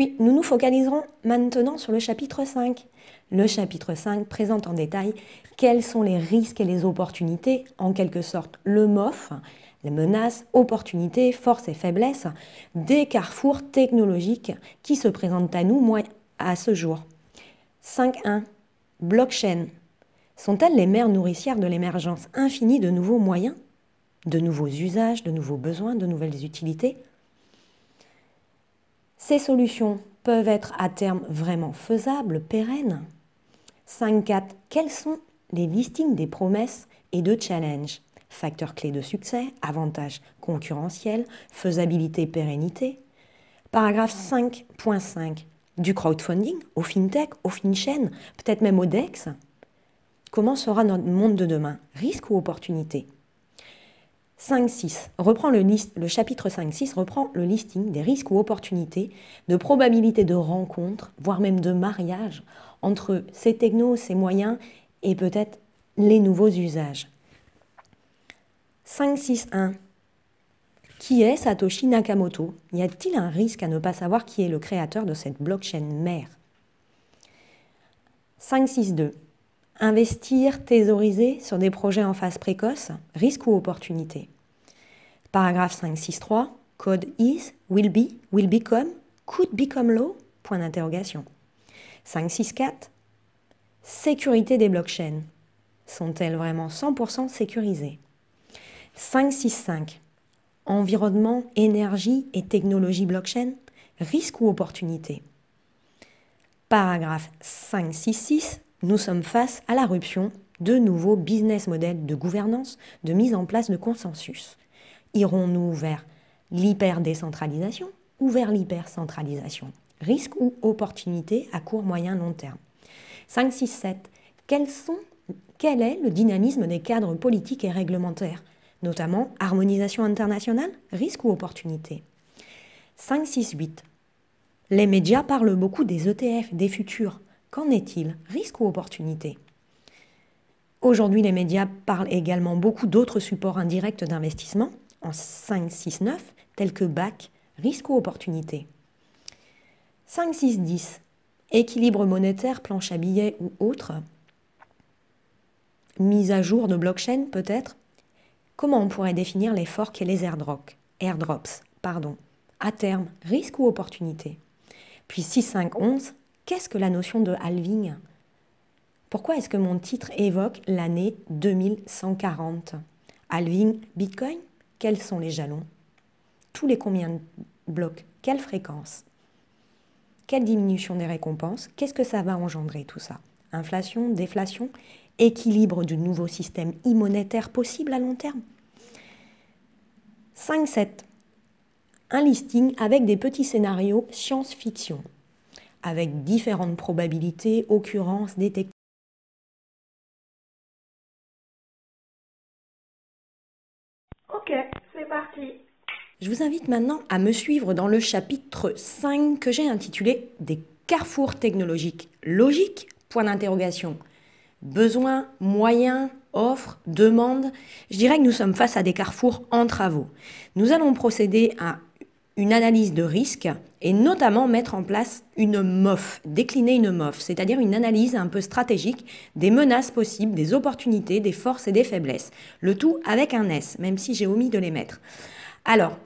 Puis nous nous focaliserons maintenant sur le chapitre 5. Le chapitre 5 présente en détail quels sont les risques et les opportunités, en quelque sorte le MOF, les menaces, opportunités, forces et faiblesses des carrefours technologiques qui se présentent à nous à ce jour. 5.1. Blockchain. Sont-elles les mères nourricières de l'émergence infinie de nouveaux moyens, de nouveaux usages, de nouveaux besoins, de nouvelles utilités ces solutions peuvent être à terme vraiment faisables, pérennes. 5.4. Quels sont les listings des promesses et de challenges Facteurs clés de succès, avantages concurrentiels, faisabilité, pérennité. Paragraphe 5.5. Du crowdfunding au fintech, au finchain, peut-être même au DEX. Comment sera notre monde de demain Risque ou opportunité 5.6 reprend le, chapitre le chapitre reprend le listing des risques ou opportunités de probabilité de rencontre, voire même de mariage, entre ces technos, ces moyens et peut-être les nouveaux usages. 5.6.1 Qui est Satoshi Nakamoto Y a-t-il un risque à ne pas savoir qui est le créateur de cette blockchain mère 5-6-2, Investir, thésauriser sur des projets en phase précoce, risque ou opportunité. Paragraphe 563, code is, will be, will become, could become LOW point d'interrogation. 564, sécurité des blockchains. Sont-elles vraiment 100% sécurisées 565, environnement, énergie et technologie blockchain, risque ou opportunité. Paragraphe 566, nous sommes face à rupture de nouveaux business models de gouvernance, de mise en place de consensus. Irons-nous vers l'hyper-décentralisation ou vers l'hyper-centralisation Risque ou opportunité à court, moyen, long terme 5, 6, 7. quel est le dynamisme des cadres politiques et réglementaires Notamment harmonisation internationale Risque ou opportunité 5, 6, 8. Les médias parlent beaucoup des ETF, des futurs, Qu'en est-il Risque ou opportunité Aujourd'hui, les médias parlent également beaucoup d'autres supports indirects d'investissement, en 5, 6, 9, tels que BAC, risque ou opportunité. 5, 6, 10, équilibre monétaire, planche à billets ou autre. Mise à jour de blockchain peut-être. Comment on pourrait définir les forks et les airdrops, airdrops pardon. À terme, risque ou opportunité Puis 6, 5, 11, Qu'est-ce que la notion de halving Pourquoi est-ce que mon titre évoque l'année 2140 Halving, Bitcoin Quels sont les jalons Tous les combien de blocs Quelle fréquence Quelle diminution des récompenses Qu'est-ce que ça va engendrer tout ça Inflation, déflation Équilibre du nouveau système immonétaire possible à long terme 5-7. Un listing avec des petits scénarios science-fiction avec différentes probabilités, occurrences détectives. Ok, c'est parti. Je vous invite maintenant à me suivre dans le chapitre 5 que j'ai intitulé Des carrefours technologiques Logique Point d'interrogation. Besoin moyens, offre, demande, je dirais que nous sommes face à des carrefours en travaux. Nous allons procéder à une analyse de risque et notamment mettre en place une MOF, décliner une MOF, c'est-à-dire une analyse un peu stratégique des menaces possibles, des opportunités, des forces et des faiblesses. Le tout avec un S, même si j'ai omis de les mettre. Alors,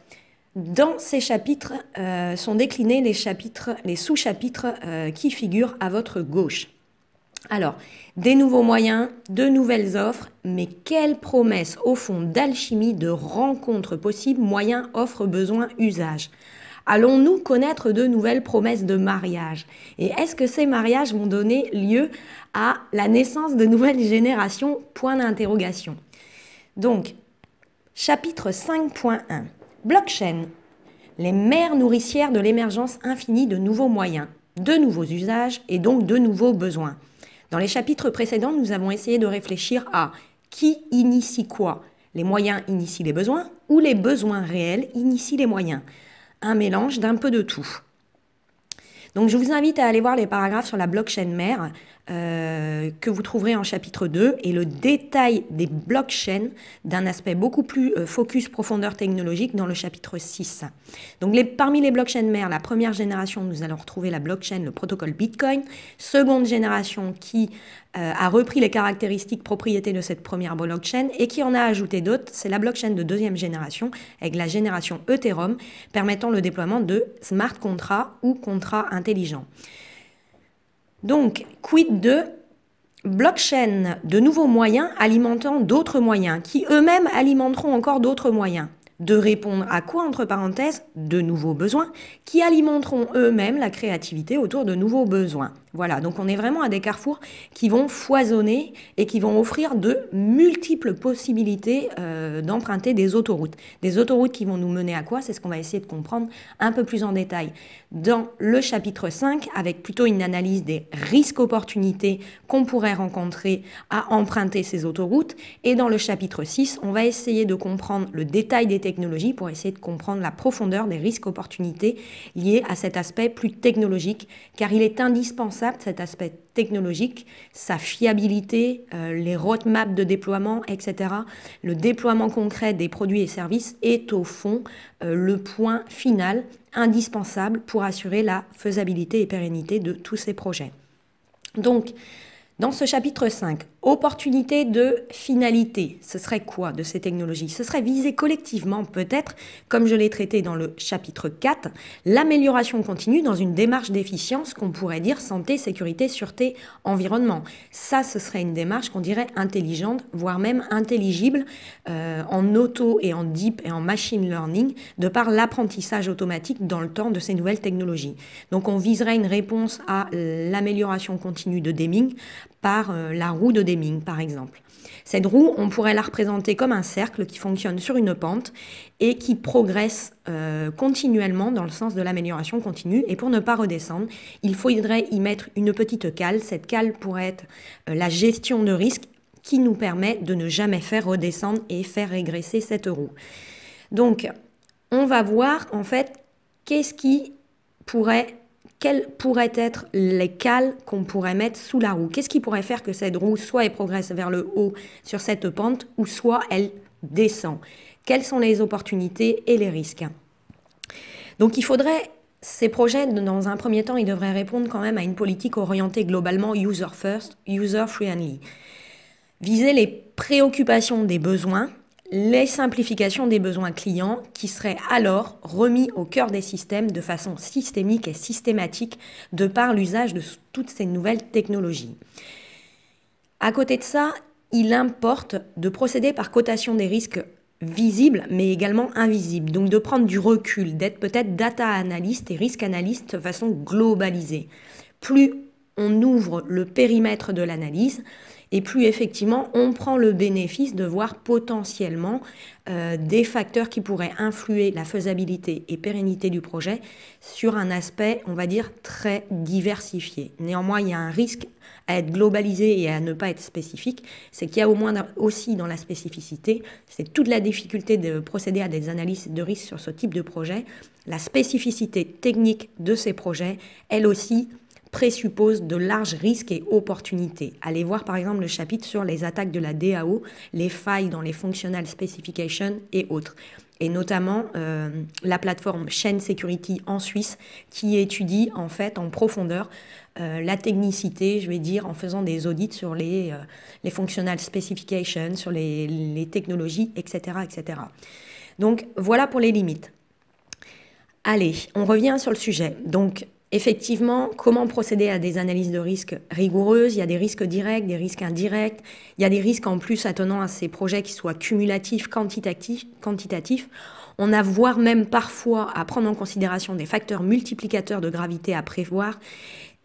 dans ces chapitres euh, sont déclinés les chapitres, les sous-chapitres euh, qui figurent à votre gauche. Alors, des nouveaux moyens, de nouvelles offres, mais quelles promesses au fond d'alchimie de rencontres possibles, moyens, offres, besoins, usages. Allons-nous connaître de nouvelles promesses de mariage Et est-ce que ces mariages vont donner lieu à la naissance de nouvelles générations Point d'interrogation. Donc, chapitre 5.1. Blockchain. Les mères nourricières de l'émergence infinie de nouveaux moyens, de nouveaux usages et donc de nouveaux besoins. Dans les chapitres précédents, nous avons essayé de réfléchir à qui initie quoi Les moyens initient les besoins ou les besoins réels initient les moyens un mélange d'un peu de tout. Donc je vous invite à aller voir les paragraphes sur la blockchain mère euh, que vous trouverez en chapitre 2 et le détail des blockchains d'un aspect beaucoup plus euh, focus profondeur technologique dans le chapitre 6. Donc les, parmi les blockchains mères, la première génération, nous allons retrouver la blockchain, le protocole Bitcoin, seconde génération qui euh, a repris les caractéristiques propriétés de cette première blockchain et qui en a ajouté d'autres, c'est la blockchain de deuxième génération avec la génération Ethereum permettant le déploiement de smart contrats ou contrats intelligents. Donc, quid de blockchain, de nouveaux moyens alimentant d'autres moyens, qui eux-mêmes alimenteront encore d'autres moyens de répondre à quoi, entre parenthèses, de nouveaux besoins, qui alimenteront eux-mêmes la créativité autour de nouveaux besoins. Voilà, donc on est vraiment à des carrefours qui vont foisonner et qui vont offrir de multiples possibilités euh, d'emprunter des autoroutes. Des autoroutes qui vont nous mener à quoi C'est ce qu'on va essayer de comprendre un peu plus en détail dans le chapitre 5 avec plutôt une analyse des risques-opportunités qu'on pourrait rencontrer à emprunter ces autoroutes. Et dans le chapitre 6, on va essayer de comprendre le détail des technologies pour essayer de comprendre la profondeur des risques-opportunités liés à cet aspect plus technologique car il est indispensable cet aspect technologique, sa fiabilité, euh, les roadmaps de déploiement, etc. Le déploiement concret des produits et services est au fond euh, le point final indispensable pour assurer la faisabilité et pérennité de tous ces projets. Donc, dans ce chapitre 5, Opportunité de finalité, ce serait quoi de ces technologies Ce serait viser collectivement, peut-être, comme je l'ai traité dans le chapitre 4, l'amélioration continue dans une démarche d'efficience qu'on pourrait dire santé, sécurité, sûreté, environnement. Ça, ce serait une démarche qu'on dirait intelligente, voire même intelligible, euh, en auto et en deep et en machine learning, de par l'apprentissage automatique dans le temps de ces nouvelles technologies. Donc on viserait une réponse à l'amélioration continue de Deming par euh, la roue de Deming, par exemple. Cette roue, on pourrait la représenter comme un cercle qui fonctionne sur une pente et qui progresse euh, continuellement dans le sens de l'amélioration continue. Et pour ne pas redescendre, il faudrait y mettre une petite cale. Cette cale pourrait être euh, la gestion de risque qui nous permet de ne jamais faire redescendre et faire régresser cette roue. Donc, on va voir en fait qu'est-ce qui pourrait quelles pourraient être les cales qu'on pourrait mettre sous la roue Qu'est-ce qui pourrait faire que cette roue soit elle progresse vers le haut sur cette pente ou soit elle descend Quelles sont les opportunités et les risques Donc il faudrait ces projets, dans un premier temps, ils devraient répondre quand même à une politique orientée globalement user first, user friendly. Viser les préoccupations des besoins les simplifications des besoins clients qui seraient alors remis au cœur des systèmes de façon systémique et systématique de par l'usage de toutes ces nouvelles technologies. À côté de ça, il importe de procéder par cotation des risques visibles mais également invisibles, donc de prendre du recul, d'être peut-être data analyst et risque analyste de façon globalisée. Plus on ouvre le périmètre de l'analyse, et plus effectivement on prend le bénéfice de voir potentiellement euh, des facteurs qui pourraient influer la faisabilité et pérennité du projet sur un aspect, on va dire, très diversifié. Néanmoins, il y a un risque à être globalisé et à ne pas être spécifique, c'est qu'il y a au moins aussi dans la spécificité, c'est toute la difficulté de procéder à des analyses de risque sur ce type de projet, la spécificité technique de ces projets, elle aussi présuppose de larges risques et opportunités. Allez voir par exemple le chapitre sur les attaques de la DAO, les failles dans les functional specifications et autres. Et notamment euh, la plateforme Chain Security en Suisse qui étudie en fait en profondeur euh, la technicité, je vais dire, en faisant des audits sur les, euh, les functional specifications, sur les, les technologies, etc., etc. Donc voilà pour les limites. Allez, on revient sur le sujet. Donc, effectivement, comment procéder à des analyses de risques rigoureuses Il y a des risques directs, des risques indirects. Il y a des risques en plus attenant à ces projets qui soient cumulatifs, quantitatifs. quantitatifs. On a voire même parfois à prendre en considération des facteurs multiplicateurs de gravité à prévoir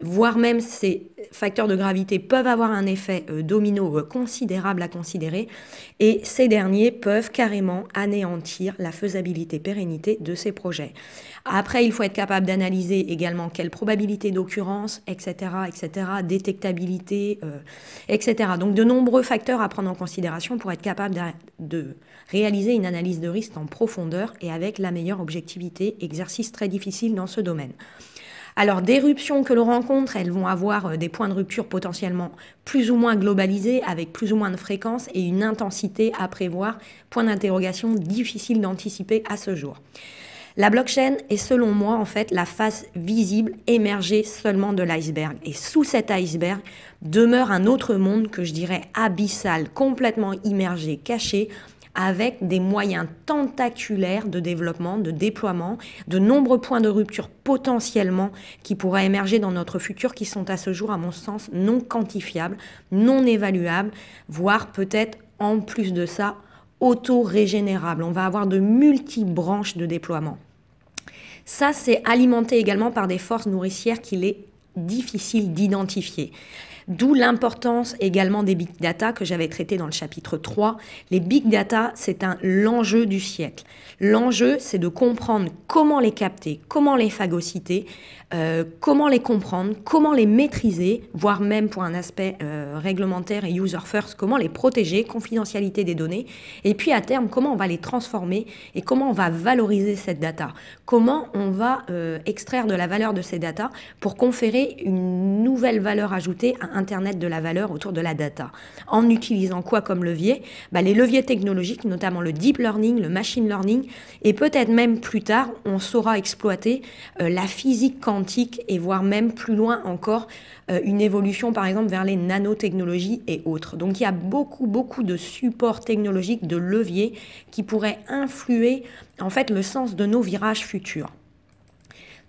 voire même ces facteurs de gravité peuvent avoir un effet euh, domino euh, considérable à considérer, et ces derniers peuvent carrément anéantir la faisabilité pérennité de ces projets. Après, il faut être capable d'analyser également quelle probabilité d'occurrence, etc., etc., détectabilité, euh, etc. Donc de nombreux facteurs à prendre en considération pour être capable de réaliser une analyse de risque en profondeur et avec la meilleure objectivité, exercice très difficile dans ce domaine. Alors d'éruptions que l'on rencontre, elles vont avoir euh, des points de rupture potentiellement plus ou moins globalisés, avec plus ou moins de fréquence et une intensité à prévoir, point d'interrogation difficile d'anticiper à ce jour. La blockchain est selon moi en fait la face visible émergée seulement de l'iceberg. Et sous cet iceberg demeure un autre monde que je dirais abyssal, complètement immergé, caché, avec des moyens tentaculaires de développement, de déploiement, de nombreux points de rupture potentiellement qui pourraient émerger dans notre futur, qui sont à ce jour, à mon sens, non quantifiables, non évaluables, voire peut-être en plus de ça, auto-régénérables. On va avoir de multi-branches de déploiement. Ça, c'est alimenté également par des forces nourricières qu'il est difficile d'identifier. D'où l'importance également des big data que j'avais traité dans le chapitre 3. Les big data, c'est un l'enjeu du siècle. L'enjeu, c'est de comprendre comment les capter, comment les phagocyter, euh, comment les comprendre, comment les maîtriser, voire même pour un aspect euh, réglementaire et user first, comment les protéger, confidentialité des données, et puis à terme, comment on va les transformer et comment on va valoriser cette data, comment on va euh, extraire de la valeur de ces data pour conférer une nouvelle valeur ajoutée à Internet de la valeur autour de la data. En utilisant quoi comme levier bah, Les leviers technologiques, notamment le deep learning, le machine learning, et peut-être même plus tard, on saura exploiter la physique quantique et voire même plus loin encore euh, une évolution par exemple vers les nanotechnologies et autres. Donc il y a beaucoup beaucoup de supports technologiques, de leviers qui pourraient influer en fait le sens de nos virages futurs.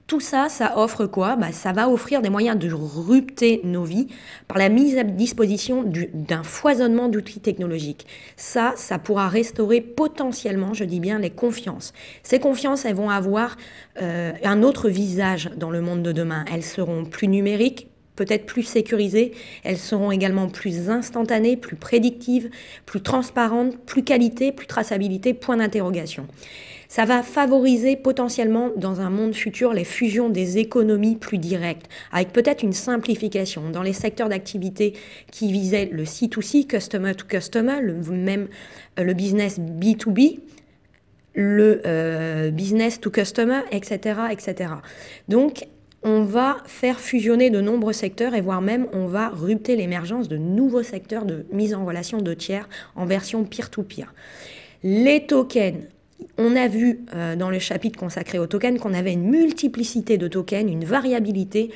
Tout ça, ça offre quoi bah, Ça va offrir des moyens de rupter nos vies par la mise à disposition d'un foisonnement d'outils technologiques. Ça, ça pourra restaurer potentiellement, je dis bien, les confiances. Ces confiances, elles vont avoir euh, un autre visage dans le monde de demain. Elles seront plus numériques, peut-être plus sécurisées. Elles seront également plus instantanées, plus prédictives, plus transparentes, plus qualité, plus traçabilité, point d'interrogation. Ça va favoriser potentiellement dans un monde futur les fusions des économies plus directes, avec peut-être une simplification dans les secteurs d'activité qui visaient le C2C, customer to customer, le, même euh, le business B2B le euh, business to customer, etc., etc. Donc, on va faire fusionner de nombreux secteurs et voire même on va rupter l'émergence de nouveaux secteurs de mise en relation de tiers en version peer to -peer. Les tokens on a vu euh, dans le chapitre consacré aux tokens qu'on avait une multiplicité de tokens, une variabilité,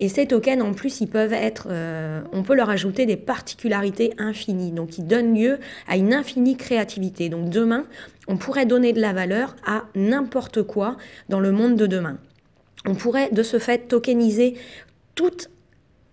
et ces tokens en plus, ils peuvent être, euh, on peut leur ajouter des particularités infinies, donc ils donnent lieu à une infinie créativité. Donc demain, on pourrait donner de la valeur à n'importe quoi dans le monde de demain. On pourrait de ce fait tokeniser toute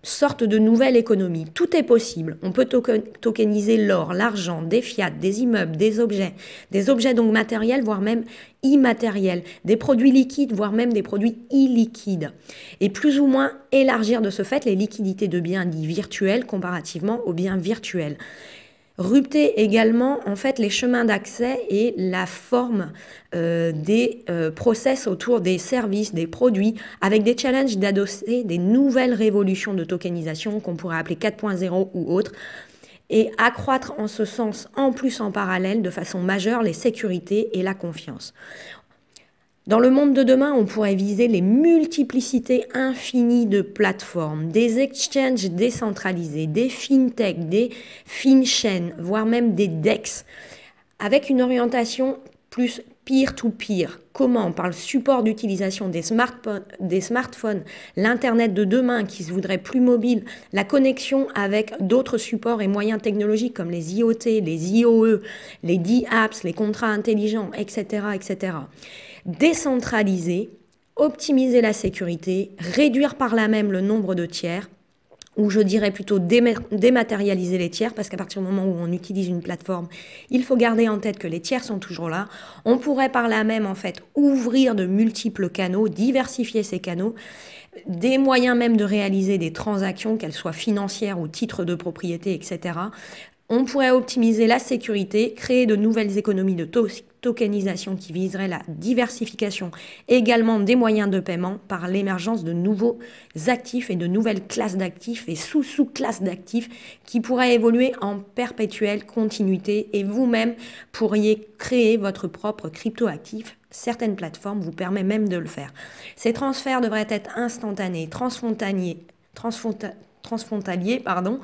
sorte de nouvelle économie. Tout est possible. On peut tokeniser l'or, l'argent, des fiat, des immeubles, des objets, des objets donc matériels, voire même immatériels, des produits liquides, voire même des produits illiquides. Et plus ou moins élargir de ce fait les liquidités de biens dits virtuels comparativement aux biens virtuels. Rupter également en fait les chemins d'accès et la forme euh, des euh, process autour des services, des produits, avec des challenges d'adosser des nouvelles révolutions de tokenisation qu'on pourrait appeler 4.0 ou autres et accroître en ce sens en plus en parallèle de façon majeure les sécurités et la confiance. Dans le monde de demain, on pourrait viser les multiplicités infinies de plateformes, des exchanges décentralisés, des fintech, des finchaines, voire même des DEX, avec une orientation plus peer-to-peer. Comment Par le support d'utilisation des, des, smartphones, l'Internet de demain qui se voudrait plus mobile, la connexion avec d'autres supports et moyens technologiques comme les IoT, les IOE, les D-Apps, les contrats intelligents, etc. etc décentraliser, optimiser la sécurité, réduire par là même le nombre de tiers, ou je dirais plutôt dématérialiser les tiers, parce qu'à partir du moment où on utilise une plateforme, il faut garder en tête que les tiers sont toujours là. On pourrait par là même en fait ouvrir de multiples canaux, diversifier ces canaux, des moyens même de réaliser des transactions, qu'elles soient financières ou titres de propriété, etc. On pourrait optimiser la sécurité, créer de nouvelles économies de tokenisation qui viseraient la diversification également des moyens de paiement par l'émergence de nouveaux actifs et de nouvelles classes d'actifs et sous-sous-classes d'actifs qui pourraient évoluer en perpétuelle continuité et vous-même pourriez créer votre propre crypto-actif certaines plateformes vous permettent même de le faire. Ces transferts devraient être instantanés, transfrontaliers, transfrontaliers pardon,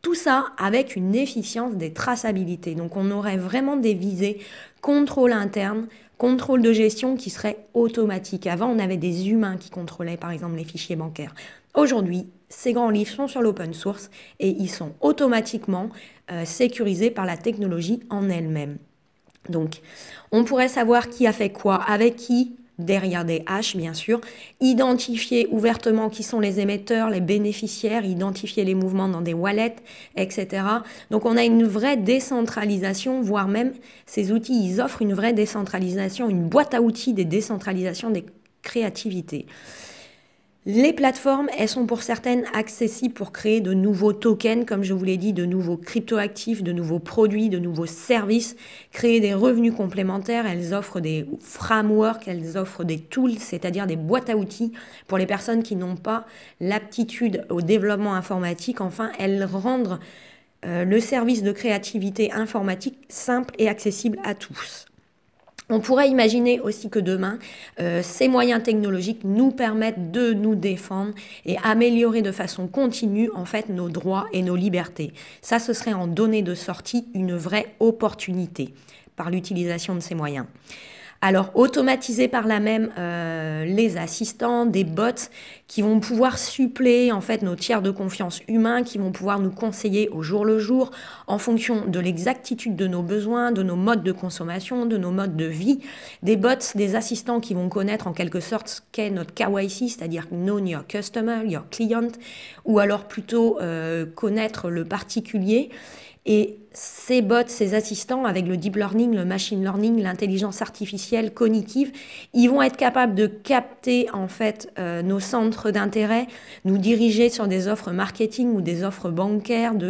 tout ça avec une efficience des traçabilités. Donc on aurait vraiment des visées contrôle interne, contrôle de gestion qui serait automatique. Avant, on avait des humains qui contrôlaient par exemple les fichiers bancaires. Aujourd'hui, ces grands livres sont sur l'open source et ils sont automatiquement euh, sécurisés par la technologie en elle-même. Donc, on pourrait savoir qui a fait quoi, avec qui, derrière des haches, bien sûr, identifier ouvertement qui sont les émetteurs, les bénéficiaires, identifier les mouvements dans des wallets, etc. Donc on a une vraie décentralisation, voire même ces outils, ils offrent une vraie décentralisation, une boîte à outils des décentralisations des créativités. Les plateformes, elles sont pour certaines accessibles pour créer de nouveaux tokens, comme je vous l'ai dit, de nouveaux cryptoactifs, de nouveaux produits, de nouveaux services, créer des revenus complémentaires. Elles offrent des frameworks, elles offrent des tools, c'est-à-dire des boîtes à outils pour les personnes qui n'ont pas l'aptitude au développement informatique. Enfin, elles rendent euh, le service de créativité informatique simple et accessible à tous. On pourrait imaginer aussi que demain, euh, ces moyens technologiques nous permettent de nous défendre et améliorer de façon continue en fait nos droits et nos libertés. Ça, ce serait en donner de sortie une vraie opportunité par l'utilisation de ces moyens. Alors automatiser par là même euh, les assistants, des bots qui vont pouvoir suppléer en fait nos tiers de confiance humains, qui vont pouvoir nous conseiller au jour le jour en fonction de l'exactitude de nos besoins, de nos modes de consommation, de nos modes de vie. Des bots, des assistants qui vont connaître en quelque sorte ce qu'est notre KYC, c'est-à-dire know your customer, your client, ou alors plutôt euh, connaître le particulier. Et ces bots, ces assistants, avec le deep learning, le machine learning, l'intelligence artificielle cognitive, ils vont être capables de capter en fait euh, nos centres d'intérêt, nous diriger sur des offres marketing ou des offres bancaires de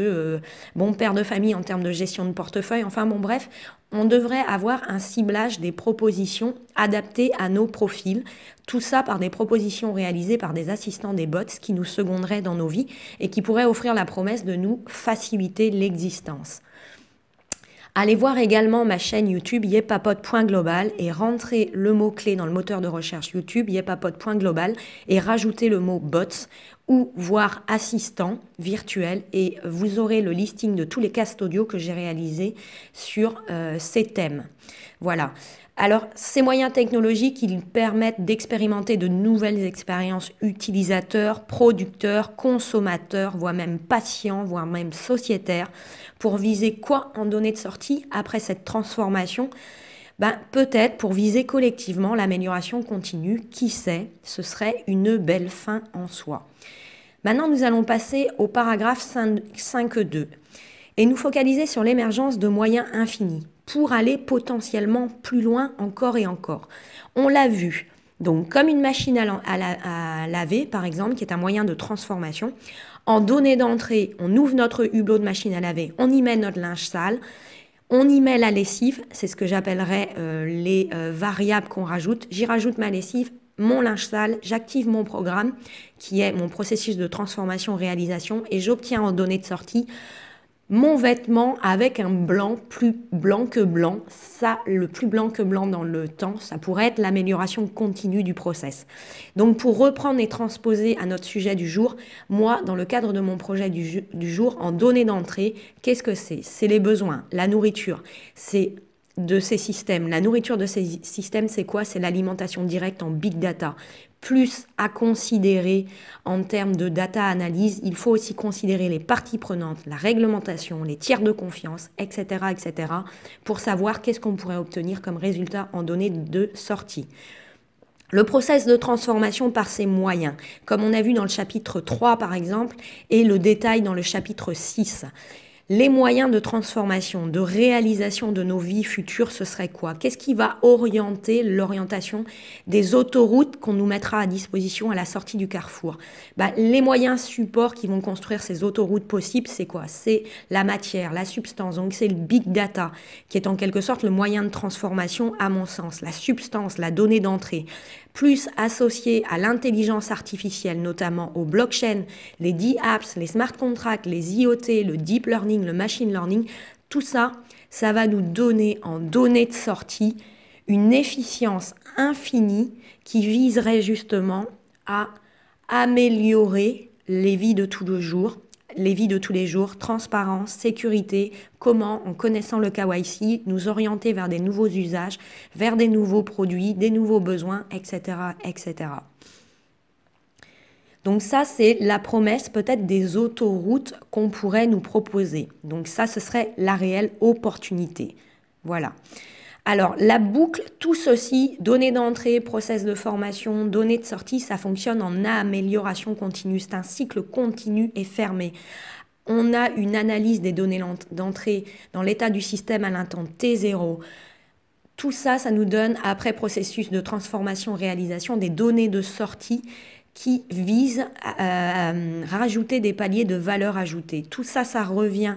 bons euh, bon père de famille en termes de gestion de portefeuille. Enfin bon bref, on devrait avoir un ciblage des propositions adaptées à nos profils. Tout ça par des propositions réalisées par des assistants des bots qui nous seconderaient dans nos vies et qui pourraient offrir la promesse de nous faciliter l'existence. Allez voir également ma chaîne YouTube yepapote.global et rentrez le mot-clé dans le moteur de recherche YouTube yepapote.global et rajoutez le mot bots ou voir assistant virtuel et vous aurez le listing de tous les castes audio que j'ai réalisés sur euh, ces thèmes. Voilà. Alors, ces moyens technologiques, ils permettent d'expérimenter de nouvelles expériences utilisateurs, producteurs, consommateurs, voire même patients, voire même sociétaires, pour viser quoi en données de sortie après cette transformation ben, peut-être pour viser collectivement l'amélioration continue, qui sait, ce serait une belle fin en soi. Maintenant, nous allons passer au paragraphe 5.2 et nous focaliser sur l'émergence de moyens infinis pour aller potentiellement plus loin encore et encore. On l'a vu. Donc comme une machine à, laver, par exemple, qui est un moyen de transformation, en données d'entrée, on ouvre notre hublot de machine à laver, on y met notre linge sale, on y met la lessive, c'est ce que j'appellerais euh, les euh, variables qu'on rajoute. J'y rajoute ma lessive, mon linge sale, j'active mon programme qui est mon processus de transformation réalisation et j'obtiens en données de sortie mon vêtement avec un blanc plus blanc que blanc, ça, le plus blanc que blanc dans le temps, ça pourrait être l'amélioration continue du process. Donc pour reprendre et transposer à notre sujet du jour, moi, dans le cadre de mon projet du, du jour, en données d'entrée, qu'est-ce que c'est C'est les besoins, la nourriture, c'est de ces systèmes. La nourriture de ces systèmes, c'est quoi C'est l'alimentation directe en big data plus à considérer en termes de data analyse. Il faut aussi considérer les parties prenantes, la réglementation, les tiers de confiance, etc., etc., pour savoir qu'est-ce qu'on pourrait obtenir comme résultat en données de sortie. Le process de transformation par ses moyens, comme on a vu dans le chapitre 3 par exemple, et le détail dans le chapitre 6 les moyens de transformation, de réalisation de nos vies futures, ce serait quoi Qu'est-ce qui va orienter l'orientation des autoroutes qu'on nous mettra à disposition à la sortie du carrefour bah, Les moyens supports qui vont construire ces autoroutes possibles, c'est quoi C'est la matière, la substance. Donc c'est le big data qui est en quelque sorte le moyen de transformation à mon sens, la substance, la donnée d'entrée plus associé à l'intelligence artificielle, notamment aux blockchains, les D-apps, les smart contracts, les IoT, le deep learning, le machine learning, tout ça, ça va nous donner en données de sortie une efficience infinie qui viserait justement à améliorer les vies de tous les jours les vies de tous les jours, transparence, sécurité, comment, en connaissant le KYC, nous orienter vers des nouveaux usages, vers des nouveaux produits, des nouveaux besoins, etc. etc. Donc ça, c'est la promesse peut-être des autoroutes qu'on pourrait nous proposer. Donc ça, ce serait la réelle opportunité. Voilà. Alors la boucle, tout ceci, données d'entrée, process de formation, données de sortie, ça fonctionne en amélioration continue. C'est un cycle continu et fermé on a une analyse des données d'entrée dans l'état du système à l'instant T0. Tout ça, ça nous donne, après processus de transformation, réalisation, des données de sortie qui visent à, à rajouter des paliers de valeur ajoutée. Tout ça, ça revient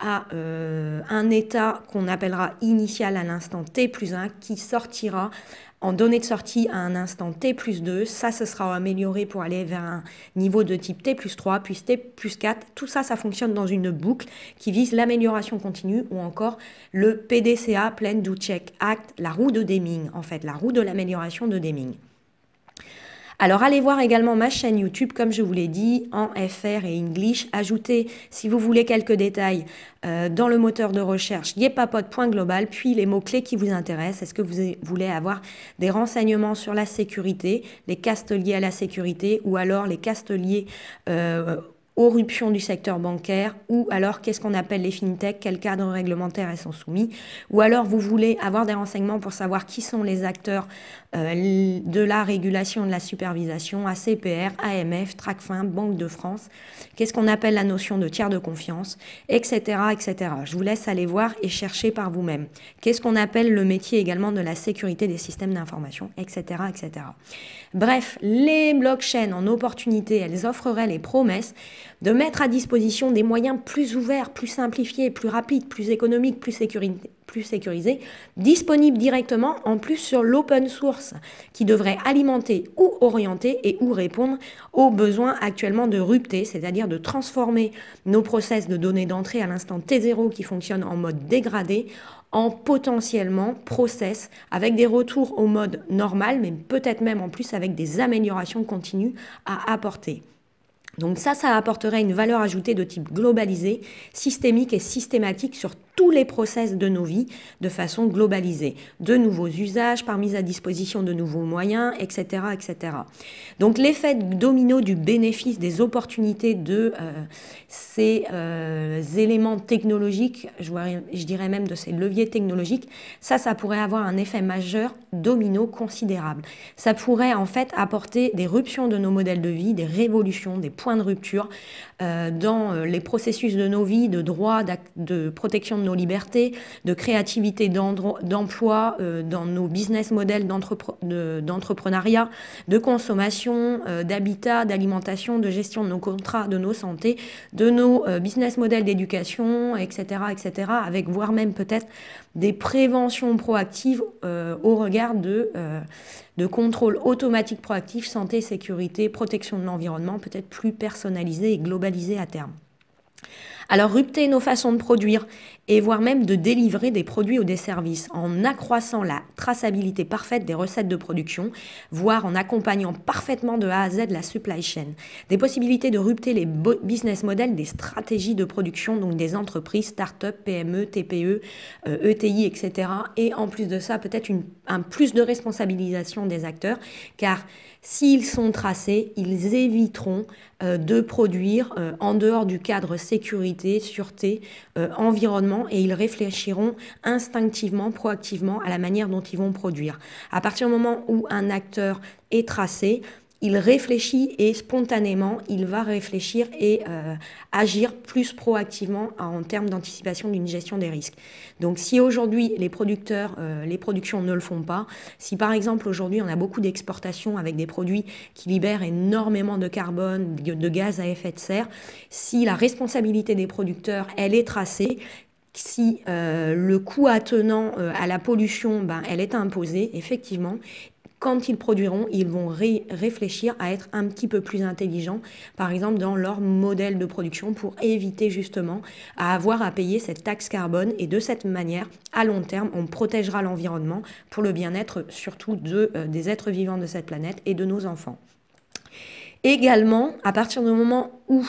à euh, un état qu'on appellera initial à l'instant t plus 1 qui sortira en données de sortie à un instant t plus 2. Ça, ce sera amélioré pour aller vers un niveau de type t plus 3, puis t plus 4. Tout ça, ça fonctionne dans une boucle qui vise l'amélioration continue ou encore le PDCA, Plan Do Check Act, la roue de Deming, en fait, la roue de l'amélioration de Deming. Alors allez voir également ma chaîne YouTube, comme je vous l'ai dit, en FR et English. Ajoutez, si vous voulez, quelques détails euh, dans le moteur de recherche yepapote.global, puis les mots-clés qui vous intéressent. Est-ce que vous voulez avoir des renseignements sur la sécurité, les castes à la sécurité, ou alors les castes liées... Euh, aux du secteur bancaire ou alors qu'est-ce qu'on appelle les fintech, quel cadre réglementaire elles sont soumis, ou alors vous voulez avoir des renseignements pour savoir qui sont les acteurs euh, de la régulation, de la supervision, ACPR, AMF, TRACFIN, Banque de France, qu'est-ce qu'on appelle la notion de tiers de confiance, etc., etc. Je vous laisse aller voir et chercher par vous-même. Qu'est-ce qu'on appelle le métier également de la sécurité des systèmes d'information, etc., etc. Bref, les blockchains en opportunité, elles offreraient les promesses de mettre à disposition des moyens plus ouverts, plus simplifiés, plus rapides, plus économiques, plus sécuritaires, plus sécurisé, disponible directement en plus sur l'open source, qui devrait alimenter ou orienter et ou répondre aux besoins actuellement de rupter, c'est-à-dire de transformer nos process de données d'entrée à l'instant T0 qui fonctionne en mode dégradé en potentiellement process avec des retours au mode normal, mais peut-être même en plus avec des améliorations continues à apporter. Donc ça, ça apporterait une valeur ajoutée de type globalisé, systémique et systématique sur tous les process de nos vies de façon globalisée. De nouveaux usages par mise à disposition de nouveaux moyens, etc. etc. Donc l'effet domino du bénéfice des opportunités de, euh, ces euh, éléments technologiques, je, dirais même de ces leviers technologiques, ça, ça pourrait avoir un effet majeur domino considérable. Ça pourrait en fait apporter des ruptions de nos modèles de vie, des révolutions, des points de rupture, euh, dans euh, les processus de nos vies, de droits, de protection de nos libertés, de créativité, d'emploi, euh, dans nos business models d'entrepreneuriat, de consommation, d'habitat, d'alimentation, de gestion de nos contrats, de nos santé, de nos business models d'éducation, etc., etc., avec voire même peut-être des préventions proactives au regard de de contrôle automatique proactif santé, sécurité, protection de l'environnement, peut-être plus personnalisé et globalisé à terme. Alors, rupter nos façons de produire et voire même de délivrer des produits ou des services en accroissant la traçabilité parfaite des recettes de production, voire en accompagnant parfaitement de A à Z la supply chain. Des possibilités de rupter les business models des stratégies de production, donc des entreprises, start-up, PME, TPE, ETI, euh, e etc. Et en plus de ça, peut-être un plus de responsabilisation des acteurs, car s'ils sont tracés, ils éviteront euh, de produire euh, en dehors du cadre sécurité, sûreté, environnement, et ils réfléchiront instinctivement, proactivement à la manière dont ils vont produire. À partir du moment où un acteur est tracé, il réfléchit et spontanément, il va réfléchir et euh, agir plus proactivement en termes d'anticipation d'une gestion des risques. Donc si aujourd'hui les producteurs, euh, les productions ne le font pas, si par exemple aujourd'hui on a beaucoup d'exportations avec des produits qui libèrent énormément de carbone, de gaz à effet de serre, si la responsabilité des producteurs, elle est tracée, si euh, le coût attenant euh, à la pollution, ben, elle est imposée, effectivement, quand ils produiront, ils vont réfléchir à être un petit peu plus intelligents, par exemple dans leur modèle de production, pour éviter justement à avoir à payer cette taxe carbone. Et de cette manière, à long terme, on protégera l'environnement pour le bien-être surtout de, euh, des êtres vivants de cette planète et de nos enfants. Également, à partir du moment où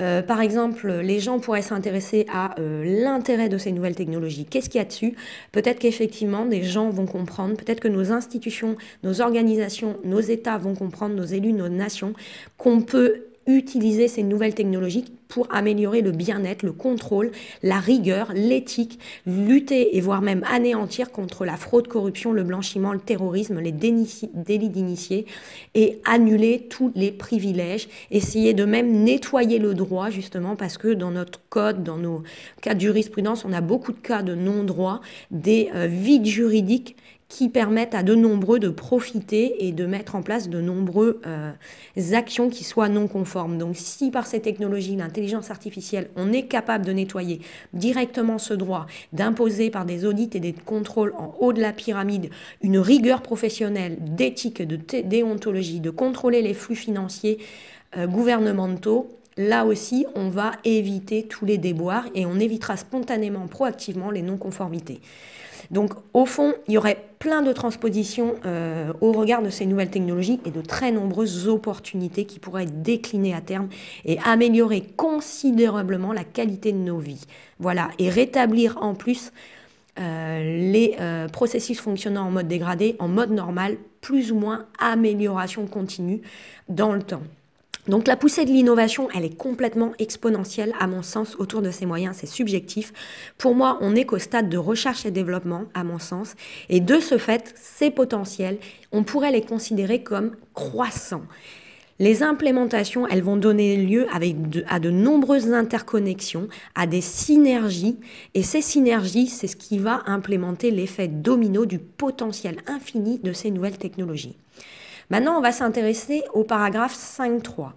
euh, par exemple, les gens pourraient s'intéresser à euh, l'intérêt de ces nouvelles technologies. Qu'est-ce qu'il y a dessus Peut-être qu'effectivement, des gens vont comprendre, peut-être que nos institutions, nos organisations, nos États vont comprendre, nos élus, nos nations, qu'on peut utiliser ces nouvelles technologies pour améliorer le bien-être, le contrôle, la rigueur, l'éthique, lutter et voire même anéantir contre la fraude, corruption, le blanchiment, le terrorisme, les délits d'initiés et annuler tous les privilèges, essayer de même nettoyer le droit justement parce que dans notre code, dans nos cas de jurisprudence, on a beaucoup de cas de non-droit, des euh, vides juridiques qui permettent à de nombreux de profiter et de mettre en place de nombreuses euh, actions qui soient non conformes. Donc si par ces technologies, l'intelligence artificielle, on est capable de nettoyer directement ce droit, d'imposer par des audits et des contrôles en haut de la pyramide une rigueur professionnelle d'éthique, de déontologie, de contrôler les flux financiers euh, gouvernementaux, là aussi, on va éviter tous les déboires et on évitera spontanément, proactivement les non-conformités. Donc au fond, il y aurait plein de transpositions euh, au regard de ces nouvelles technologies et de très nombreuses opportunités qui pourraient être déclinées à terme et améliorer considérablement la qualité de nos vies. Voilà, et rétablir en plus euh, les euh, processus fonctionnant en mode dégradé, en mode normal, plus ou moins amélioration continue dans le temps. Donc la poussée de l'innovation, elle est complètement exponentielle à mon sens autour de ces moyens, c'est subjectif. Pour moi, on n'est qu'au stade de recherche et développement à mon sens et de ce fait, ces potentiels, on pourrait les considérer comme croissants. Les implémentations, elles vont donner lieu à de nombreuses interconnexions, à des synergies. Et ces synergies, c'est ce qui va implémenter l'effet domino du potentiel infini de ces nouvelles technologies. Maintenant, on va s'intéresser au paragraphe 5.3.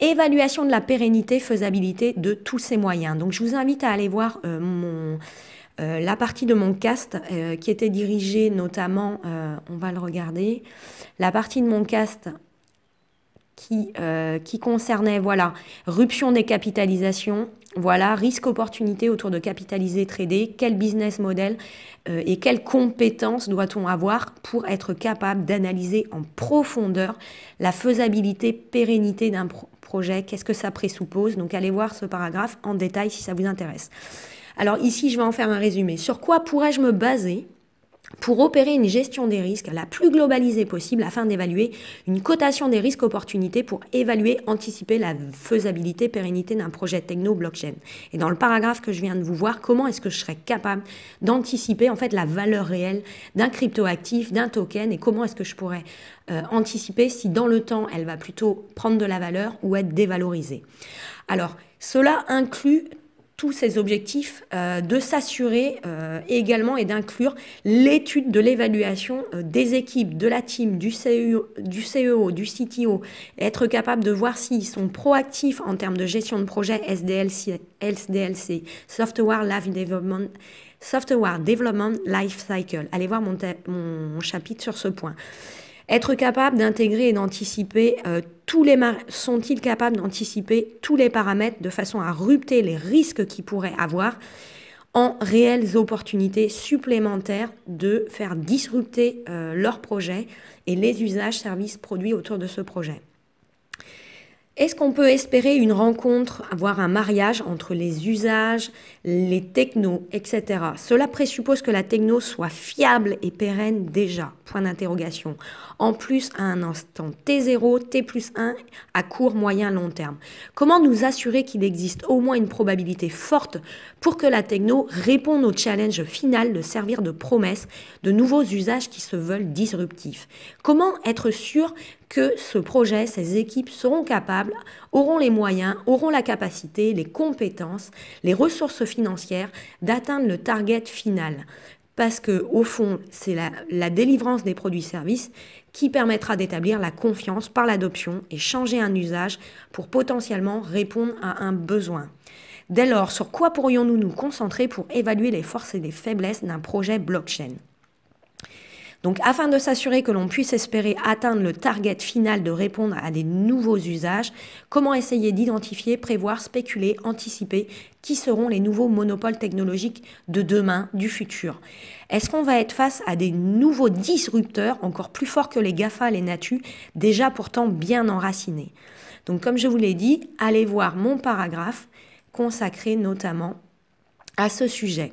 Évaluation de la pérennité, faisabilité de tous ces moyens. Donc, je vous invite à aller voir euh, euh, la partie de mon cast euh, qui était dirigée notamment, on va le regarder, la partie de mon cast qui, concernait, voilà, ruption des capitalisations, voilà, risque-opportunité autour de capitaliser, trader, quel business model euh, et quelles compétences doit-on avoir pour être capable d'analyser en profondeur la faisabilité, pérennité d'un projet, qu'est-ce que ça présuppose. Donc allez voir ce paragraphe en détail si ça vous intéresse. Alors ici, je vais en faire un résumé. Sur quoi pourrais-je me baser pour opérer une gestion des risques la plus globalisée possible afin d'évaluer une cotation des risques opportunités pour évaluer, anticiper la faisabilité, pérennité d'un projet techno-blockchain. Et dans le paragraphe que je viens de vous voir, comment est-ce que je serais capable d'anticiper en fait la valeur réelle d'un crypto actif, d'un token et comment est-ce que je pourrais euh, anticiper si dans le temps elle va plutôt prendre de la valeur ou être dévalorisée. Alors, cela inclut tous ces objectifs, euh, de s'assurer euh, également et d'inclure l'étude de l'évaluation euh, des équipes, de la team, du CEO, du CEO, du CTO, être capable de voir s'ils sont proactifs en termes de gestion de projet SDLC, SDLC Software Life Development. Software Development Life Cycle. Allez voir mon, mon chapitre sur ce point. Être capable d'intégrer et d'anticiper euh, sont-ils capables d'anticiper tous les paramètres de façon à rupter les risques qu'ils pourraient avoir en réelles opportunités supplémentaires de faire disrupter euh, leur projet et les usages, services, produits autour de ce projet. Est-ce qu'on peut espérer une rencontre, avoir un mariage entre les usages, les technos, etc. Cela présuppose que la techno soit fiable et pérenne déjà. Point d'interrogation en plus à un instant T0, T plus 1 à court, moyen, long terme. Comment nous assurer qu'il existe au moins une probabilité forte pour que la techno réponde au challenge final de servir de promesse de nouveaux usages qui se veulent disruptifs Comment être sûr que ce projet, ces équipes seront capables, auront les moyens, auront la capacité, les compétences, les ressources financières d'atteindre le target final parce que au fond, c'est la, délivrance des produits-services qui permettra d'établir la confiance par l'adoption et changer un usage pour potentiellement répondre à un besoin. Dès lors, sur quoi pourrions-nous nous concentrer pour évaluer les forces et les faiblesses d'un projet blockchain donc, afin de s'assurer que l'on puisse espérer atteindre le target final de répondre à des nouveaux usages, comment essayer d'identifier, prévoir, spéculer, anticiper qui seront les nouveaux monopoles technologiques de demain, du futur est-ce qu'on va être face à des nouveaux disrupteurs encore plus forts que les GAFA, les Natu, déjà pourtant bien enracinés Donc comme je vous l'ai dit, allez voir mon paragraphe consacré notamment à ce sujet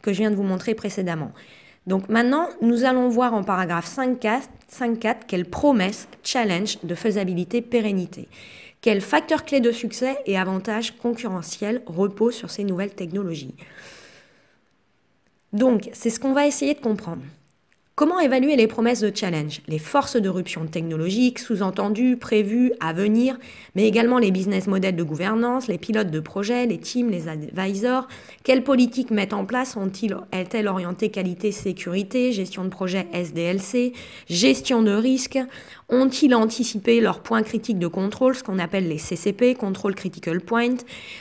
que je viens de vous montrer précédemment. Donc maintenant, nous allons voir en paragraphe 5.4 quelles promesses, challenges de faisabilité, pérennité. Quels facteurs clés de succès et avantages concurrentiels reposent sur ces nouvelles technologies donc, c'est ce qu'on va essayer de comprendre. Comment évaluer les promesses de challenge, les forces de ruption technologique, sous-entendues, prévues, à venir, mais également les business models de gouvernance, les pilotes de projet, les teams, les advisors Quelles politiques mettent en place Ont-elles orientées qualité, sécurité, gestion de projet SDLC, gestion de risque ont-ils anticipé leurs points critiques de contrôle, ce qu'on appelle les CCP, Control Critical Point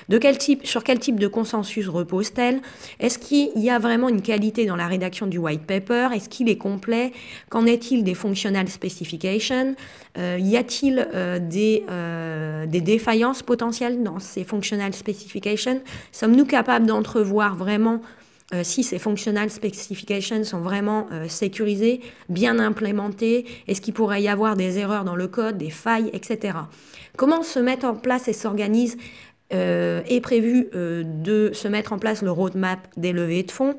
de quel type, Sur quel type de consensus repose-t-elle Est-ce qu'il y a vraiment une qualité dans la rédaction du white paper Est-ce qu'il est complet Qu'en est-il des functional specifications euh, Y a-t-il euh, des, euh, des défaillances potentielles dans ces functional specifications Sommes-nous capables d'entrevoir vraiment euh, si ces functional specifications sont vraiment euh, sécurisées, bien implémentées, est-ce qu'il pourrait y avoir des erreurs dans le code, des failles, etc. Comment se mettre en place et s'organise et euh, est prévu de se mettre en place le roadmap des levées de fonds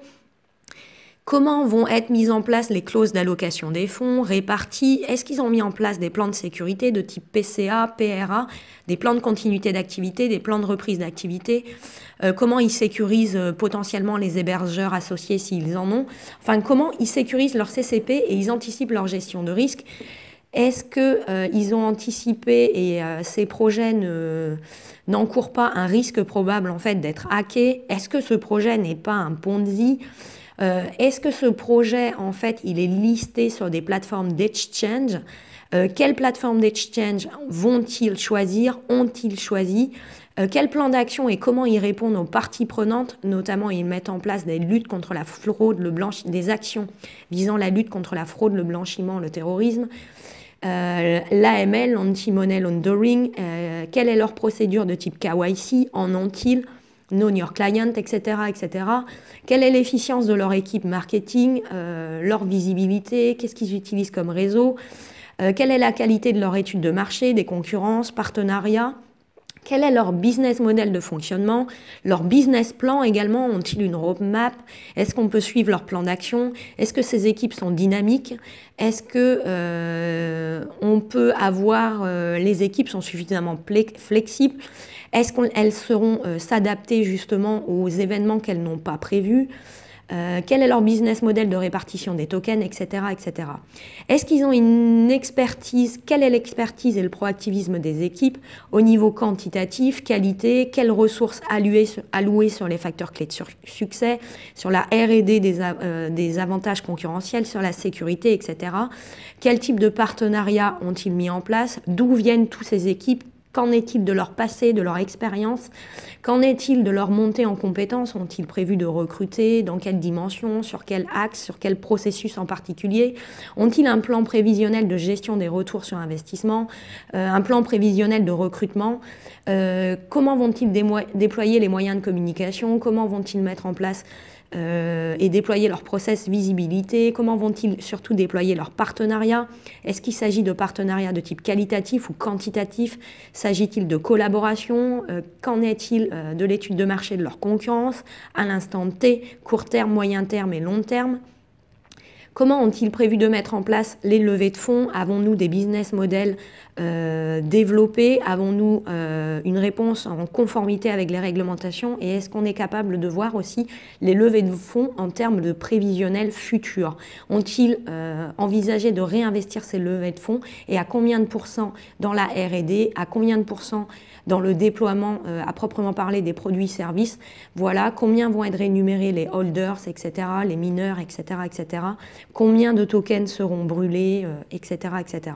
Comment vont être mises en place les clauses d'allocation des fonds, réparties Est-ce qu'ils ont mis en place des plans de sécurité de type PCA, PRA, des plans de continuité d'activité, des plans de reprise d'activité euh, Comment ils sécurisent euh, potentiellement les hébergeurs associés s'ils en ont Enfin, comment ils sécurisent leur CCP et ils anticipent leur gestion de risque est-ce qu'ils euh, ils ont anticipé et ces projets n'encourent pas un risque probable en fait d'être hackés Est-ce que ce projet n'est pas un Ponzi euh, est-ce que ce projet, en fait, il est listé sur des plateformes d'exchange euh, Quelles plateformes d'exchange vont-ils choisir Ont-ils choisi euh, quel plan d'action et comment ils répondent aux parties prenantes, notamment ils mettent en place des luttes contre la fraude, le blanchi, des actions visant la lutte contre la fraude, le blanchiment, le terrorisme. Euh, L'AML, anti money laundering, euh, quelle est leur procédure de type KYC En ont-ils Know Your Client, etc. etc. Quelle est l'efficience de leur équipe marketing, euh, leur visibilité, qu'est-ce qu'ils utilisent comme réseau, euh, quelle est la qualité de leur étude de marché, des concurrences, partenariats quel est leur business model de fonctionnement, leur business plan également, ont-ils une roadmap, est-ce qu'on peut suivre leur plan d'action, est-ce que ces équipes sont dynamiques, est-ce que euh, on peut avoir, les équipes sont suffisamment flexibles, est-ce qu'elles seront euh, s'adapter justement aux événements qu'elles n'ont pas prévus euh, quel est leur business model de répartition des tokens, etc. etc. Est-ce qu'ils ont une expertise Quelle est l'expertise et le proactivisme des équipes au niveau quantitatif, qualité Quelles ressources allouées, sur les facteurs clés de succès, sur la RD des, euh, des, avantages concurrentiels, sur la sécurité, etc. Quel type de partenariat ont-ils mis en place D'où viennent toutes ces équipes Qu'en est-il de leur passé, de leur expérience Qu'en est-il de leur montée en compétences Ont-ils prévu de recruter Dans quelle dimension Sur quel axe Sur quel processus en particulier Ont-ils un plan prévisionnel de gestion des retours sur investissement euh, Un plan prévisionnel de recrutement euh, Comment vont-ils déployer les moyens de communication Comment vont-ils mettre en place euh, et déployer leur process visibilité Comment vont-ils surtout déployer leur partenariat Est-ce qu'il s'agit de partenariats de type qualitatif ou quantitatif S'agit-il de collaboration euh, Qu'en est-il euh, de l'étude de marché de leur concurrence à l'instant T, court terme, moyen terme et long terme Comment ont-ils prévu de mettre en place les levées de fonds Avons-nous des business models euh, développé Avons-nous euh, une réponse en conformité avec les réglementations Et est-ce qu'on est capable de voir aussi les levées de fonds en termes de prévisionnel futur Ont-ils euh, envisagé de réinvestir ces levées de fonds Et à combien de pourcents dans la RD À combien de pourcents dans le déploiement à proprement parler des produits-services Voilà, combien vont être rémunérés les holders, etc., les mineurs, etc., etc. Combien de tokens seront brûlés, etc., etc.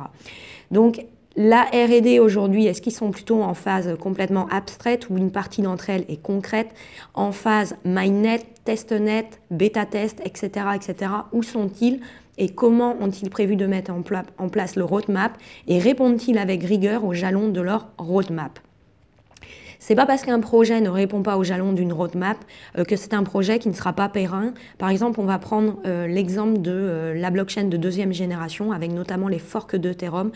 Donc la RD aujourd'hui, est-ce qu'ils sont plutôt en phase complètement abstraite ou une partie d'entre elles est concrète En phase MyNet, TestNet, bêta-test, etc., etc. Où sont-ils et comment ont-ils prévu de mettre en place le roadmap et répondent-ils avec rigueur aux jalons de leur roadmap c'est pas parce qu'un projet ne répond pas aux jalons d'une roadmap euh, que c'est un projet qui ne sera pas périn. Par exemple, on va prendre euh, l'exemple de euh, la blockchain de deuxième génération avec notamment les forks d'Ethereum.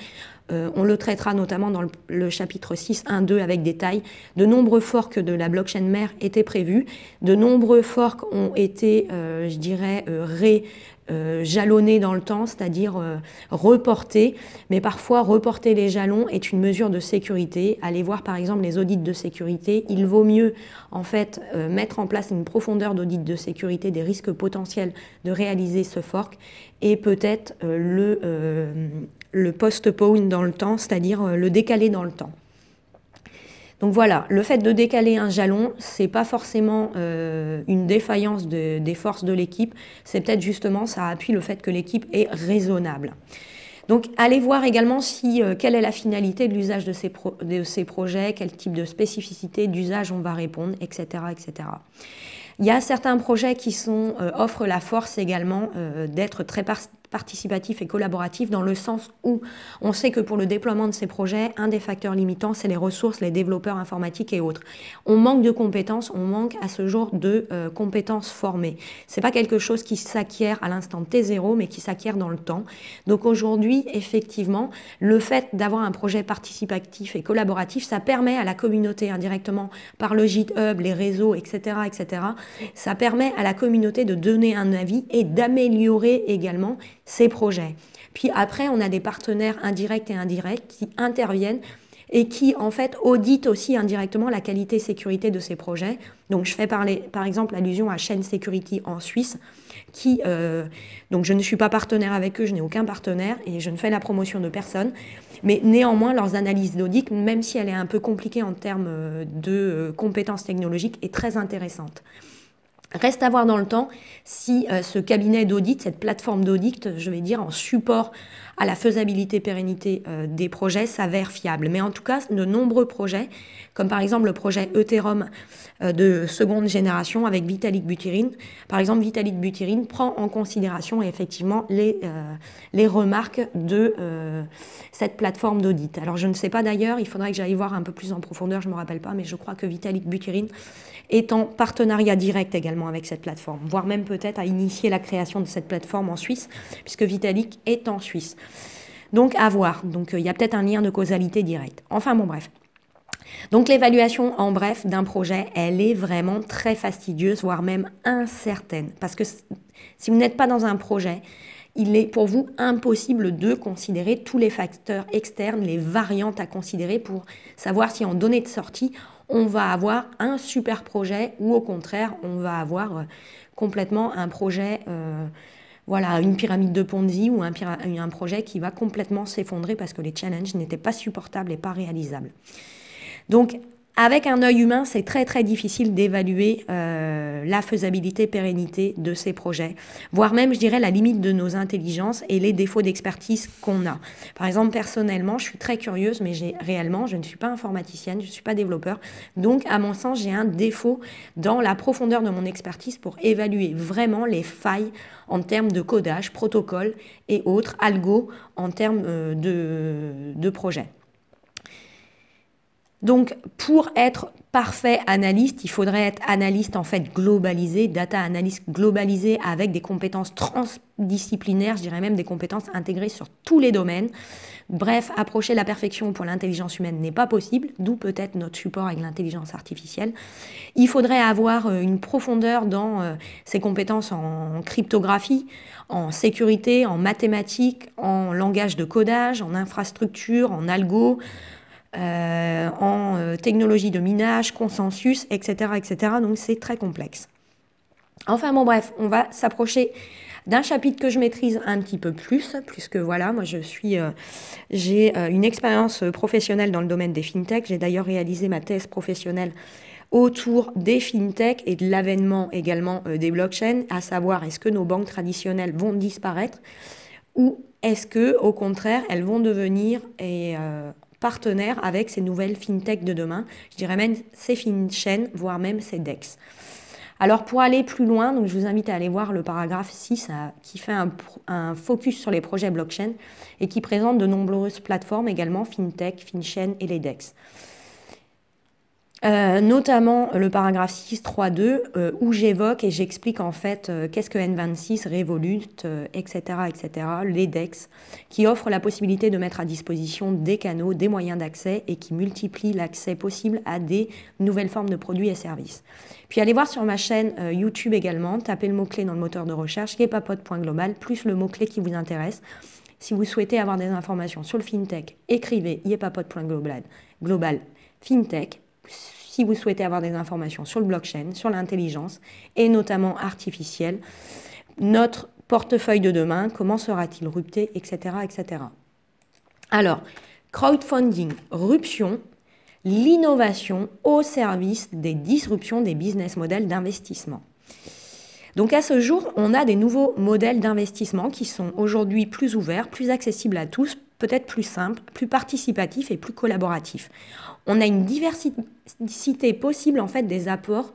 on le traitera notamment dans le, le chapitre 6.1.2 avec détail. De nombreux forks de la blockchain mère étaient prévus. De nombreux forks ont été, je dirais, ré euh, jalonner dans le temps, c'est-à-dire euh, reporter. Mais parfois, reporter les jalons est une mesure de sécurité. Allez voir par exemple les audits de sécurité. Il vaut mieux en fait euh, mettre en place une profondeur d'audit de sécurité des risques potentiels de réaliser ce fork et peut-être le, le post dans le temps, c'est-à-dire le décaler dans le temps. Donc voilà, le fait de décaler un jalon, c'est pas forcément euh, une défaillance des forces de l'équipe, c'est peut-être justement ça appuie le fait que l'équipe est raisonnable. Donc allez voir également si, euh, quelle est la finalité de l'usage de, de, ces projets, quel type de spécificité d'usage on va répondre, etc., etc. Il y a certains projets qui sont, euh, offrent la force également d'être très, par participatif et collaboratif dans le sens où on sait que pour le déploiement de ces projets, un des facteurs limitants, c'est les ressources, les développeurs informatiques et autres. On manque de compétences, on manque à ce jour de euh, compétences formées. C'est pas quelque chose qui s'acquiert à l'instant T0, mais qui s'acquiert dans le temps. Donc aujourd'hui, effectivement, le fait d'avoir un projet participatif et collaboratif, ça permet à la communauté indirectement hein, par le GitHub, les réseaux, etc., etc. Ça permet à la communauté de donner un avis et d'améliorer également ces projets. Puis après, on a des partenaires indirects et indirects qui interviennent et qui en fait auditent aussi indirectement la qualité sécurité de ces projets. Donc je fais parler, par exemple allusion à Chain Security en Suisse, qui euh, donc je ne suis pas partenaire avec eux, je n'ai aucun partenaire et je ne fais la promotion de personne, mais néanmoins leurs analyses d'audit, même si elle est un peu compliquée en termes euh, de euh, compétences technologiques, est très intéressante. Reste à voir dans le temps si euh, ce cabinet d'audit, cette plateforme d'audit, je vais dire en support à la faisabilité pérennité euh, des projets s'avère fiable. Mais en tout cas, de nombreux projets, comme par exemple le projet Ethereum euh, de seconde génération avec Vitalik Buterin, par exemple Vitalik Buterin prend en considération effectivement les, les remarques de cette plateforme d'audit. Alors je ne sais pas d'ailleurs, il faudrait que j'aille voir un peu plus en profondeur, je ne me rappelle pas, mais je crois que Vitalik Buterin est en partenariat direct également avec cette plateforme, voire même peut-être à initier la création de cette plateforme en Suisse, puisque Vitalik est en Suisse. Donc à voir. Donc euh, il y a peut-être un lien de causalité direct. Enfin bon bref. Donc l'évaluation en bref d'un projet, elle est vraiment très fastidieuse, voire même incertaine. Parce que si vous n'êtes pas dans un projet, il est pour vous impossible de considérer tous les facteurs externes, les variantes à considérer pour savoir si en données de sortie, on va avoir un super projet ou au contraire, on va avoir euh, complètement un projet, euh, voilà, une pyramide de Ponzi ou un, un projet qui va complètement s'effondrer parce que les challenges n'étaient pas supportables et pas réalisables. Donc avec un œil humain, c'est très très difficile d'évaluer euh, la faisabilité, pérennité de ces projets, voire même, je dirais, la limite de nos intelligences et les défauts d'expertise qu'on a. Par exemple, personnellement, je suis très curieuse, mais réellement, je ne suis pas informaticienne, je ne suis pas développeur. Donc, à mon sens, j'ai un défaut dans la profondeur de mon expertise pour évaluer vraiment les failles en termes de codage, protocole et autres, algo en termes euh, de, de projet. Donc, pour être parfait analyste, il faudrait être analyste en fait globalisé, data analyst globalisé avec des compétences transdisciplinaires, je dirais même des compétences intégrées sur tous les domaines. Bref, approcher la perfection pour l'intelligence humaine n'est pas possible, d'où peut-être notre support avec l'intelligence artificielle. Il faudrait avoir euh, une profondeur dans euh, ses compétences en cryptographie, en sécurité, en mathématiques, en langage de codage, en infrastructure, en algo, euh, en euh, technologie de minage, consensus, etc. etc. Donc c'est très complexe. Enfin bon bref, on va s'approcher d'un chapitre que je maîtrise un petit peu plus, puisque voilà, moi je suis, euh, j'ai une expérience professionnelle dans le domaine des fintechs. J'ai d'ailleurs réalisé ma thèse professionnelle autour des fintechs et de l'avènement également des blockchains, à savoir est-ce que nos banques traditionnelles vont disparaître ou est-ce que au contraire elles vont devenir et partenaires avec ces nouvelles fintech de demain. Je dirais même ces FinChain, voire même ces DEX. Alors pour aller plus loin, donc je vous invite à aller voir le paragraphe 6 euh, qui fait un, un, focus sur les projets blockchain et qui présente de nombreuses plateformes également, FinTech, FinChain et les DEX. Euh, notamment le paragraphe 6.3.2 euh, où j'évoque et j'explique en fait euh, qu'est-ce que N26, Revolut, etc., etc., les DEX, qui offre la possibilité de mettre à disposition des canaux, des moyens d'accès et qui multiplient l'accès possible à des nouvelles formes de produits et services. Puis allez voir sur ma chaîne YouTube également, tapez le mot-clé dans le moteur de recherche, global plus le mot-clé qui vous intéresse. Si vous souhaitez avoir des informations sur le FinTech, écrivez yepapote.global global, FinTech si vous souhaitez avoir des informations sur le blockchain, sur l'intelligence et notamment artificielle. Notre portefeuille de demain, comment sera-t-il rupté, etc., etc. Alors, crowdfunding, ruption, l'innovation au service des disruptions des business models d'investissement. Donc à ce jour, on a des nouveaux modèles d'investissement qui sont aujourd'hui plus ouverts, plus accessibles à tous, peut-être plus simples, plus participatifs et plus collaboratifs on a une diversité possible en fait des apports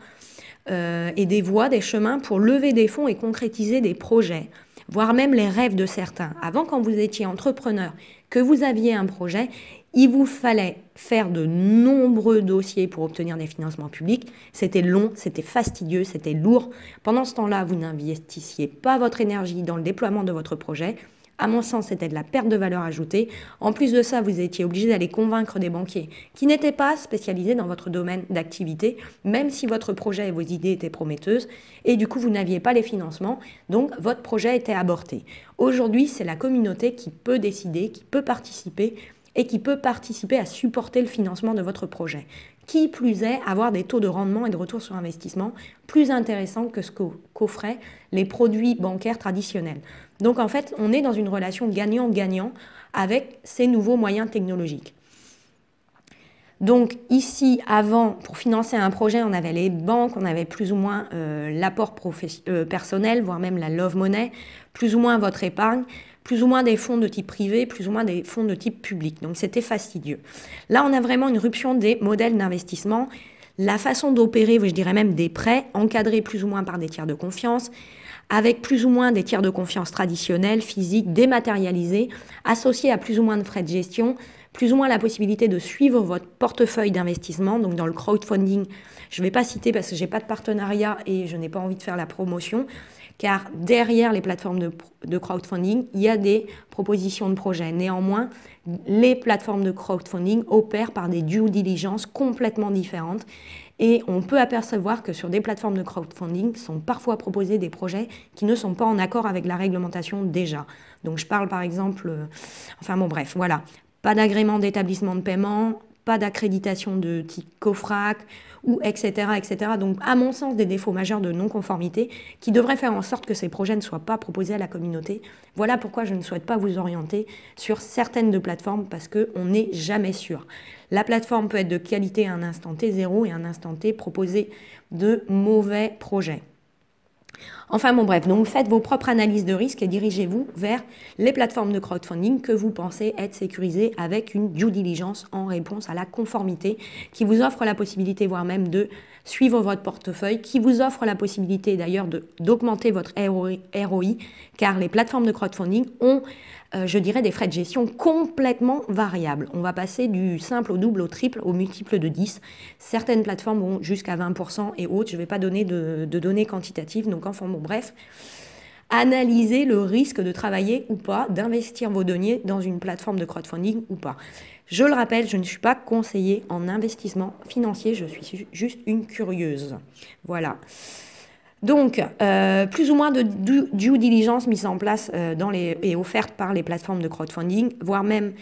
euh, et des voies, des chemins pour lever des fonds et concrétiser des projets, voire même les rêves de certains. Avant, quand vous étiez entrepreneur, que vous aviez un projet, il vous fallait faire de nombreux dossiers pour obtenir des financements publics. C'était long, c'était fastidieux, c'était lourd. Pendant ce temps-là, vous n'investissiez pas votre énergie dans le déploiement de votre projet. À mon sens, c'était de la perte de valeur ajoutée. En plus de ça, vous étiez obligé d'aller convaincre des banquiers qui n'étaient pas spécialisés dans votre domaine d'activité, même si votre projet et vos idées étaient prometteuses. Et du coup, vous n'aviez pas les financements, donc votre projet était aborté. Aujourd'hui, c'est la communauté qui peut décider, qui peut participer et qui peut participer à supporter le financement de votre projet qui plus est avoir des taux de rendement et de retour sur investissement plus intéressants que ce qu'offraient les produits bancaires traditionnels. Donc en fait, on est dans une relation gagnant-gagnant avec ces nouveaux moyens technologiques. Donc ici, avant, pour financer un projet, on avait les banques, on avait plus ou moins euh, l'apport euh, personnel, voire même la love money, plus ou moins votre épargne plus ou moins des fonds de type privé, plus ou moins des fonds de type public. Donc c'était fastidieux. Là, on a vraiment une ruption des modèles d'investissement, la façon d'opérer, je dirais même des prêts, encadrés plus ou moins par des tiers de confiance, avec plus ou moins des tiers de confiance traditionnels, physiques, dématérialisés, associés à plus ou moins de frais de gestion, plus ou moins la possibilité de suivre votre portefeuille d'investissement. Donc dans le crowdfunding, je ne vais pas citer parce que je n'ai pas de partenariat et je n'ai pas envie de faire la promotion, car derrière les plateformes de, crowdfunding, il y a des propositions de projets. Néanmoins, les plateformes de crowdfunding opèrent par des due diligence complètement différentes et on peut apercevoir que sur des plateformes de crowdfunding sont parfois proposés des projets qui ne sont pas en accord avec la réglementation déjà. Donc je parle par exemple, euh, enfin bon bref, voilà, pas d'agrément d'établissement de paiement, pas d'accréditation de type COFRAC, ou etc., etc. Donc, à mon sens, des défauts majeurs de non-conformité qui devraient faire en sorte que ces projets ne soient pas proposés à la communauté. Voilà pourquoi je ne souhaite pas vous orienter sur certaines de plateformes parce qu'on n'est jamais sûr. La plateforme peut être de qualité à un instant T0 et à un instant T proposer de mauvais projets. Enfin bon bref, donc faites vos propres analyses de risque et dirigez-vous vers les plateformes de crowdfunding que vous pensez être sécurisées avec une due diligence en réponse à la conformité qui vous offre la possibilité voire même de suivre votre portefeuille, qui vous offre la possibilité d'ailleurs d'augmenter votre ROI car les plateformes de crowdfunding ont euh, je dirais, des frais de gestion complètement variables. On va passer du simple au double, au triple, au multiple de 10. Certaines plateformes vont jusqu'à 20% et autres. Je ne vais pas donner de, données quantitatives, donc enfin bon, bref. Analysez le risque de travailler ou pas, d'investir vos deniers dans une plateforme de crowdfunding ou pas. Je le rappelle, je ne suis pas conseillée en investissement financier, je suis juste une curieuse. Voilà. Donc, euh, plus ou moins de due, diligence mise en place euh, dans les, et offerte par les plateformes de crowdfunding, voire même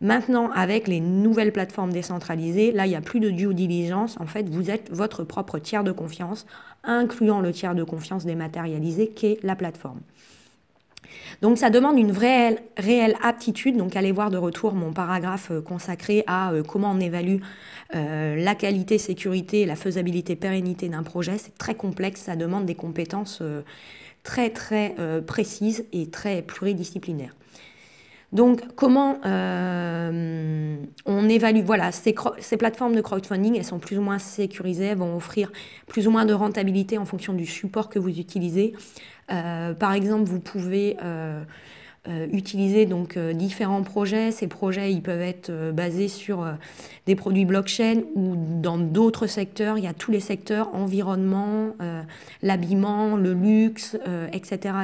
maintenant avec les nouvelles plateformes décentralisées, là, il n'y a plus de due diligence. En fait, vous êtes votre propre tiers de confiance, incluant le tiers de confiance dématérialisé qu'est la plateforme. Donc ça demande une vraie, réelle aptitude. Donc allez voir de retour mon paragraphe euh, consacré à comment on évalue euh, la qualité, sécurité, la faisabilité, pérennité d'un projet, c'est très complexe, ça demande des compétences euh, très très euh, précises et très pluridisciplinaires. Donc comment on évalue Voilà, ces, ces, plateformes de crowdfunding, elles sont plus ou moins sécurisées, elles vont offrir plus ou moins de rentabilité en fonction du support que vous utilisez. par exemple, vous pouvez euh, utiliser donc euh, différents projets. Ces projets, ils peuvent être euh, basés sur des produits blockchain ou dans d'autres secteurs. Il y a tous les secteurs environnement, l'habillement, le luxe, etc.,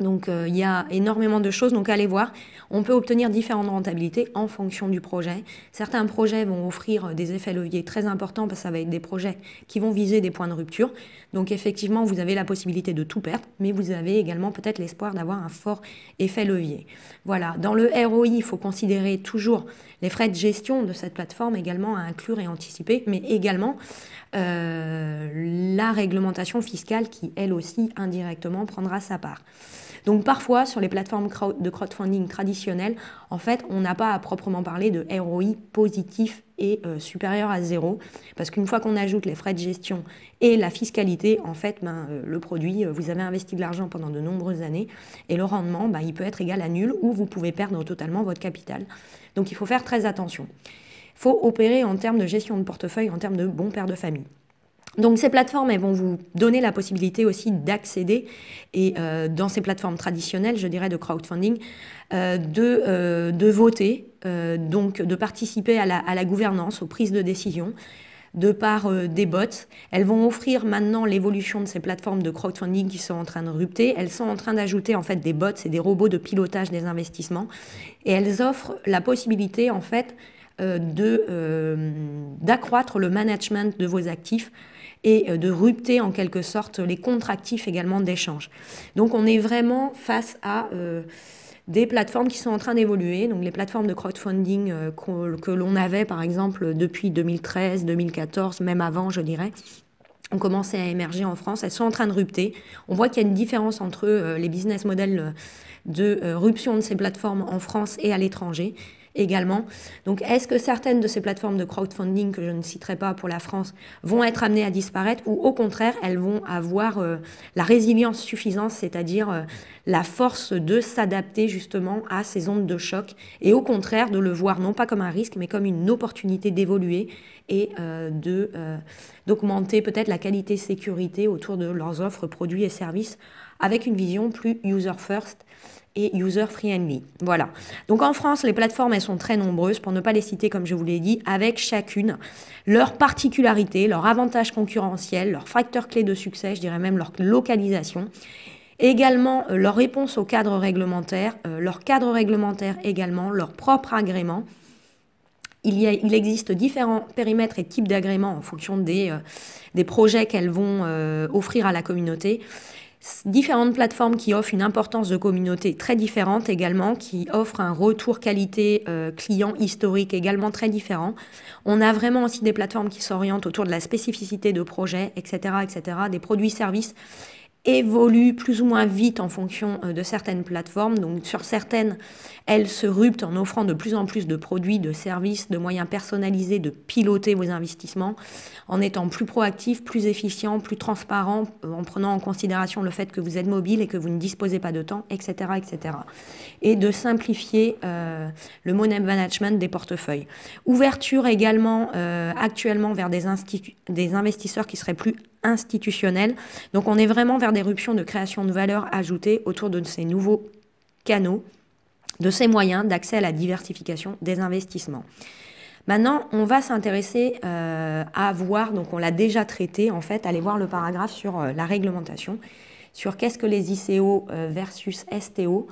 Donc il y a énormément de choses, donc allez voir. On peut obtenir différentes rentabilités en fonction du projet. Certains projets vont offrir des effets leviers très importants parce que ça va être des projets qui vont viser des points de rupture. Donc effectivement, vous avez la possibilité de tout perdre, mais vous avez également peut-être l'espoir d'avoir un fort effet levier. Voilà, dans le ROI, il faut considérer toujours les frais de gestion de cette plateforme également à inclure et anticiper, mais également euh, la réglementation fiscale qui, elle aussi, indirectement, prendra sa part. Donc parfois, sur les plateformes de crowdfunding traditionnelles, en fait, on n'a pas à proprement parler de ROI positif est euh, supérieur à zéro. Parce qu'une fois qu'on ajoute les frais de gestion et la fiscalité, en fait, ben, euh, le produit, euh, vous avez investi de l'argent pendant de nombreuses années et le rendement, ben, il peut être égal à nul ou vous pouvez perdre totalement votre capital. Donc il faut faire très attention. Il faut opérer en termes de gestion de portefeuille, en termes de bon père de famille. Donc ces plateformes, elles vont vous donner la possibilité aussi d'accéder, et euh, dans ces plateformes traditionnelles, je dirais, de crowdfunding, euh, de, euh, de, voter, donc de participer à la, à la, gouvernance, aux prises de décision, de par des bots. Elles vont offrir maintenant l'évolution de ces plateformes de crowdfunding qui sont en train de rupter. Elles sont en train d'ajouter en fait des bots et des robots de pilotage des investissements, et elles offrent la possibilité en fait de d'accroître le management de vos actifs et euh, de rupter en quelque sorte les contractifs également d'échange. Donc on est vraiment face à euh, des plateformes qui sont en train d'évoluer, donc les plateformes de crowdfunding euh, que, l'on avait par exemple depuis 2013, 2014, même avant je dirais, ont commencé à émerger en France, elles sont en train de rupter. On voit qu'il y a une différence entre les business models de rupture de ces plateformes en France et à l'étranger également. Donc est-ce que certaines de ces plateformes de crowdfunding que je ne citerai pas pour la France vont être amenées à disparaître ou au contraire elles vont avoir euh, la résilience suffisante, c'est-à-dire euh, la force de s'adapter justement à ces ondes de choc et au contraire de le voir non pas comme un risque mais comme une opportunité d'évoluer et euh, de d'augmenter peut-être la qualité sécurité autour de leurs offres, produits et services avec une vision plus user first et user free Voilà. Donc en France, les plateformes, elles sont très nombreuses, pour ne pas les citer comme je vous l'ai dit, avec chacune leur particularité, leur avantage concurrentiel, leur facteur clé de succès, je dirais même leur localisation. Également euh, leur réponse au cadre réglementaire, euh, leur cadre réglementaire également, leur propre agrément. Il, y a, il, existe différents périmètres et types d'agréments en fonction des, euh, des projets qu'elles vont offrir à la communauté différentes plateformes qui offrent une importance de communauté très différente également, qui offrent un retour qualité euh, client historique également très différent. On a vraiment aussi des plateformes qui s'orientent autour de la spécificité de projet, etc., etc., des produits-services évolue plus ou moins vite en fonction euh, de certaines plateformes. Donc sur certaines, elles se ruptent en offrant de plus en plus de produits, de services, de moyens personnalisés de piloter vos investissements en étant plus proactif, plus efficient, plus transparent, euh, en prenant en considération le fait que vous êtes mobile et que vous ne disposez pas de temps, etc. etc. et de simplifier euh, le money management des portefeuilles. Ouverture également actuellement vers des, des investisseurs qui seraient plus institutionnels. Donc on est vraiment vers d'éruption de création de valeur ajoutée autour de ces nouveaux canaux, de ces moyens d'accès à la diversification des investissements. Maintenant, on va s'intéresser euh, à voir, donc on l'a déjà traité en fait, allez voir le paragraphe sur euh, la réglementation, sur qu'est-ce que les ICO euh, versus STO.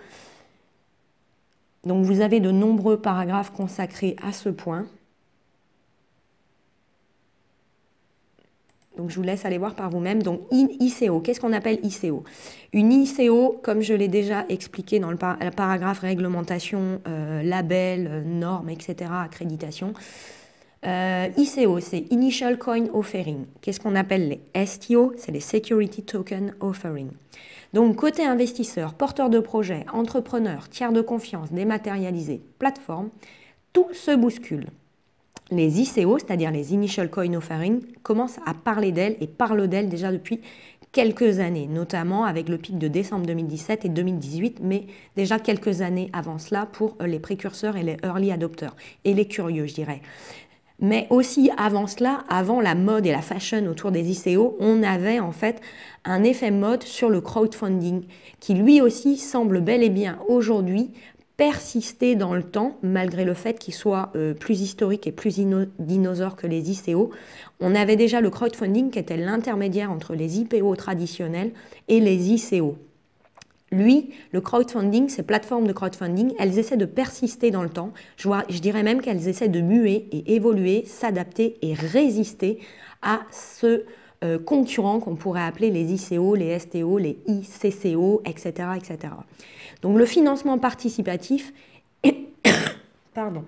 Donc vous avez de nombreux paragraphes consacrés à ce point. Donc je vous laisse aller voir par vous-même. Donc ICO, qu'est-ce qu'on appelle ICO Une ICO, comme je l'ai déjà expliqué dans le, paragraphe réglementation, euh, label, euh, normes, etc., accréditation, euh, ICO, c'est Initial Coin Offering. Qu'est-ce qu'on appelle les STO C'est les Security Token Offering. Donc côté investisseur, porteur de projet, entrepreneur, tiers de confiance, dématérialisé, plateforme, tout se bouscule les ICO, c'est-à-dire les Initial Coin Offering, commencent à parler d'elle et parlent d'elle déjà depuis quelques années, notamment avec le pic de décembre 2017 et 2018, mais déjà quelques années avant cela pour euh, les précurseurs et les early adopteurs et les curieux, je dirais. Mais aussi avant cela, avant la mode et la fashion autour des ICO, on avait en fait un effet mode sur le crowdfunding qui lui aussi semble bel et bien aujourd'hui persister dans le temps, malgré le fait qu'il soit euh, plus historique et plus dinosaure que les ICO. On avait déjà le crowdfunding qui était l'intermédiaire entre les IPO traditionnels et les ICO. Lui, le crowdfunding, ces plateformes de crowdfunding, elles essaient de persister dans le temps. Je, vois, je dirais même qu'elles essaient de muer et évoluer, s'adapter et résister à ce euh, concurrent qu'on pourrait appeler les ICO, les STO, les ICCO, etc. etc. Donc le financement participatif, pardon,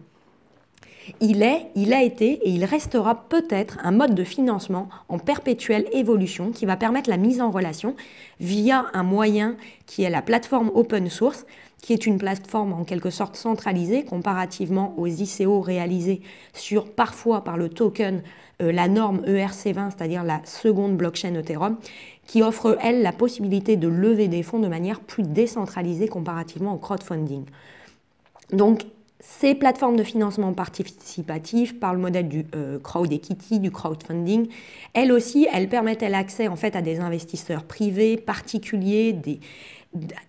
il est, il a été et il restera peut-être un mode de financement en perpétuelle évolution qui va permettre la mise en relation via un moyen qui est la plateforme open source, qui est une plateforme en quelque sorte centralisée comparativement aux ICO réalisés sur parfois par le token, euh, la norme ERC20, c'est-à-dire la seconde blockchain Ethereum, qui offre, elle, la possibilité de lever des fonds de manière plus décentralisée comparativement au crowdfunding. Donc, ces plateformes de financement participatif par le modèle du euh, crowd equity, du crowdfunding, elles aussi, elles permettent l'accès en fait à des investisseurs privés, particuliers, des,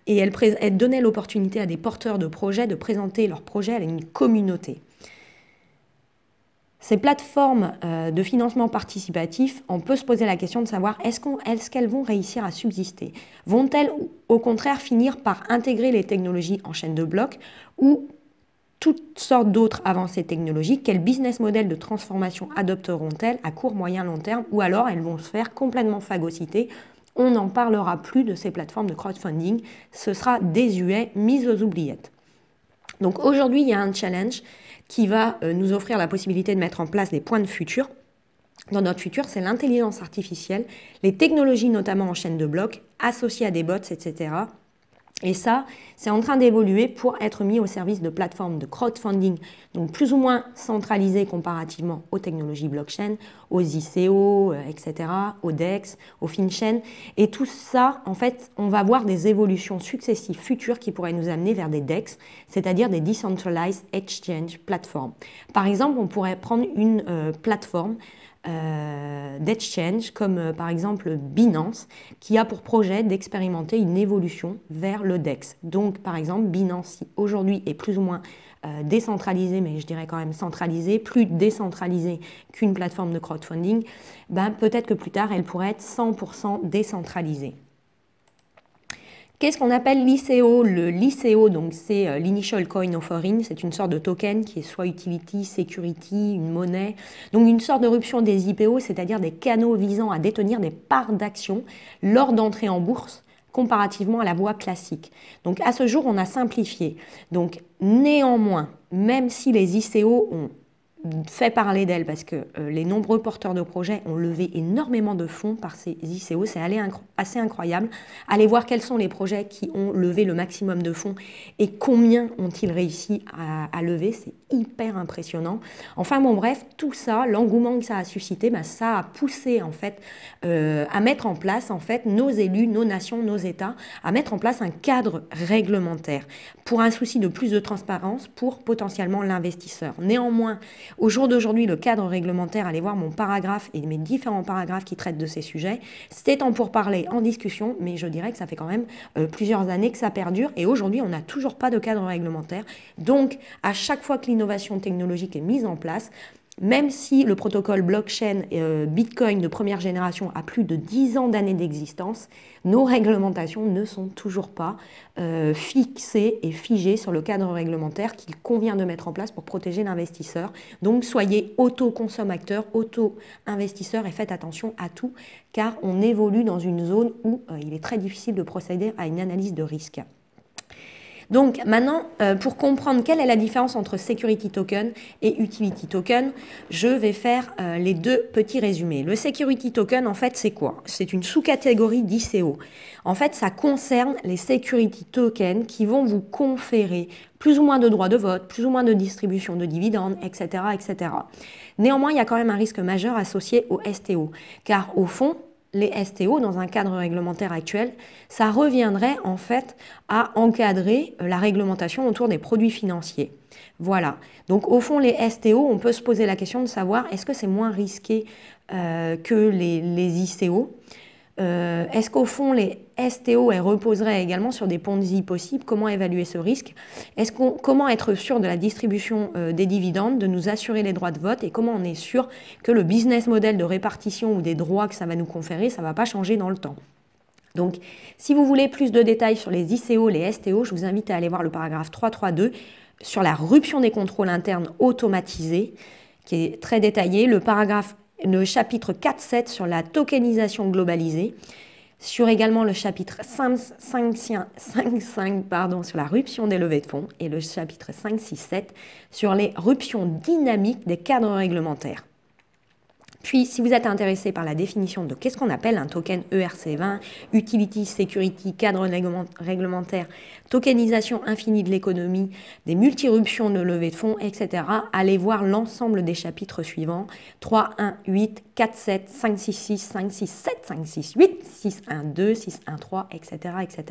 et elles donnaient l'opportunité à des porteurs de projets de présenter leurs projets à une communauté. Ces plateformes euh, de financement participatif, on peut se poser la question de savoir est-ce qu'elles vont réussir à subsister Vont-elles au contraire finir par intégrer les technologies en chaîne de blocs ou toutes sortes d'autres avancées technologiques Quel business model de transformation adopteront-elles à court, moyen, long terme Ou alors elles vont se faire complètement phagocyter on n'en parlera plus de ces plateformes de crowdfunding, ce sera désuet, mise aux oubliettes. Donc aujourd'hui, il y a un challenge, qui va euh, nous offrir la possibilité de mettre en place des points de futur. Dans notre futur, c'est l'intelligence artificielle, les technologies notamment en chaîne de blocs, associées à des bots, etc., et ça, c'est en train d'évoluer pour être mis au service de plateformes de crowdfunding, donc plus ou moins centralisées comparativement aux technologies blockchain, aux ICO, etc., euh, aux DEX, aux FinChain. Et tout ça, en fait, on va voir des évolutions successives futures qui pourraient nous amener vers des DEX, c'est-à-dire des Decentralized Exchange Platforms. Par exemple, on pourrait prendre une euh, plateforme euh, d'exchange comme euh, par exemple Binance qui a pour projet d'expérimenter une évolution vers le DEX. Donc par exemple Binance aujourd'hui est plus ou moins euh, décentralisée, mais je dirais quand même centralisée, plus décentralisée qu'une plateforme de crowdfunding, ben, peut-être que plus tard elle pourrait être 100% décentralisée. Qu'est-ce qu'on appelle l'ICO Le LICO, donc c'est euh, l'Initial Coin Offering, c'est une sorte de token qui est soit utility, security, une monnaie. Donc une sorte d'éruption des IPO, c'est-à-dire des canaux visant à détenir des parts d'actions lors d'entrée en bourse comparativement à la voie classique. Donc à ce jour, on a simplifié. Donc néanmoins, même si les ICO ont fait parler d'elle parce que euh, les nombreux porteurs de projets ont levé énormément de fonds par ces ICO. C'est assez incroyable. Allez voir quels sont les projets qui ont levé le maximum de fonds et combien ont-ils réussi à, lever. C'est hyper impressionnant. Enfin bon bref, tout ça, l'engouement que ça a suscité, ben, ça a poussé en fait euh, à mettre en place en fait nos élus, nos nations, nos États, à mettre en place un cadre réglementaire pour un souci de plus de transparence pour potentiellement l'investisseur. Néanmoins, au jour d'aujourd'hui, le cadre réglementaire, allez voir mon paragraphe et mes différents paragraphes qui traitent de ces sujets, C'était en pourparlers, en discussion, mais je dirais que ça fait quand même euh, plusieurs années que ça perdure et aujourd'hui, on n'a toujours pas de cadre réglementaire. Donc, à chaque fois que l'innovation technologique est mise en place, même si le protocole blockchain euh, Bitcoin de première génération a plus de 10 ans d'années d'existence, nos réglementations ne sont toujours pas euh, fixées et figées sur le cadre réglementaire qu'il convient de mettre en place pour protéger l'investisseur. Donc soyez auto consommateur auto investisseur et faites attention à tout car on évolue dans une zone où euh, il est très difficile de procéder à une analyse de risque. Donc maintenant, euh, pour comprendre quelle est la différence entre security token et utility token, je vais faire euh, les deux petits résumés. Le security token, en fait, c'est quoi C'est une sous-catégorie d'ICO. En fait, ça concerne les security tokens qui vont vous conférer plus ou moins de droits de vote, plus ou moins de distribution de dividendes, etc., etc. Néanmoins, il y a quand même un risque majeur associé au STO, car au fond, les STO dans un cadre réglementaire actuel, ça reviendrait en fait à encadrer euh, la réglementation autour des produits financiers. Voilà. Donc au fond, les STO, on peut se poser la question de savoir est-ce que c'est moins risqué euh, que les ICO euh, est-ce qu'au fond, les STO reposeraient également sur des ponzi possibles Comment évaluer ce risque est -ce Comment être sûr de la distribution euh, des dividendes, de nous assurer les droits de vote et comment on est sûr que le business model de répartition ou des droits que ça va nous conférer, ça ne va pas changer dans le temps donc, si vous voulez plus de détails sur les ICO, les STO, je vous invite à aller voir le paragraphe 332 sur la rupture des contrôles internes automatisés, qui est très détaillé. Le paragraphe le chapitre 4.7 sur la tokenisation globalisée, sur également le chapitre 5.5 pardon, sur la ruption des levées de fonds et le chapitre 5.6.7 sur les ruptions dynamiques des cadres réglementaires. Puis, si vous êtes intéressé par la définition de qu'est-ce qu'on appelle un token ERC20, utility, security, cadre réglementaire, tokenisation infinie de l'économie, des multiruptions de levée de fonds, etc., allez voir l'ensemble des chapitres suivants 3, 1, 8, 4, 7, 5, 6, 6, 5, 6, 7, 5, 6, 8, 6, 1, 2, 6, 1, 3, etc. etc.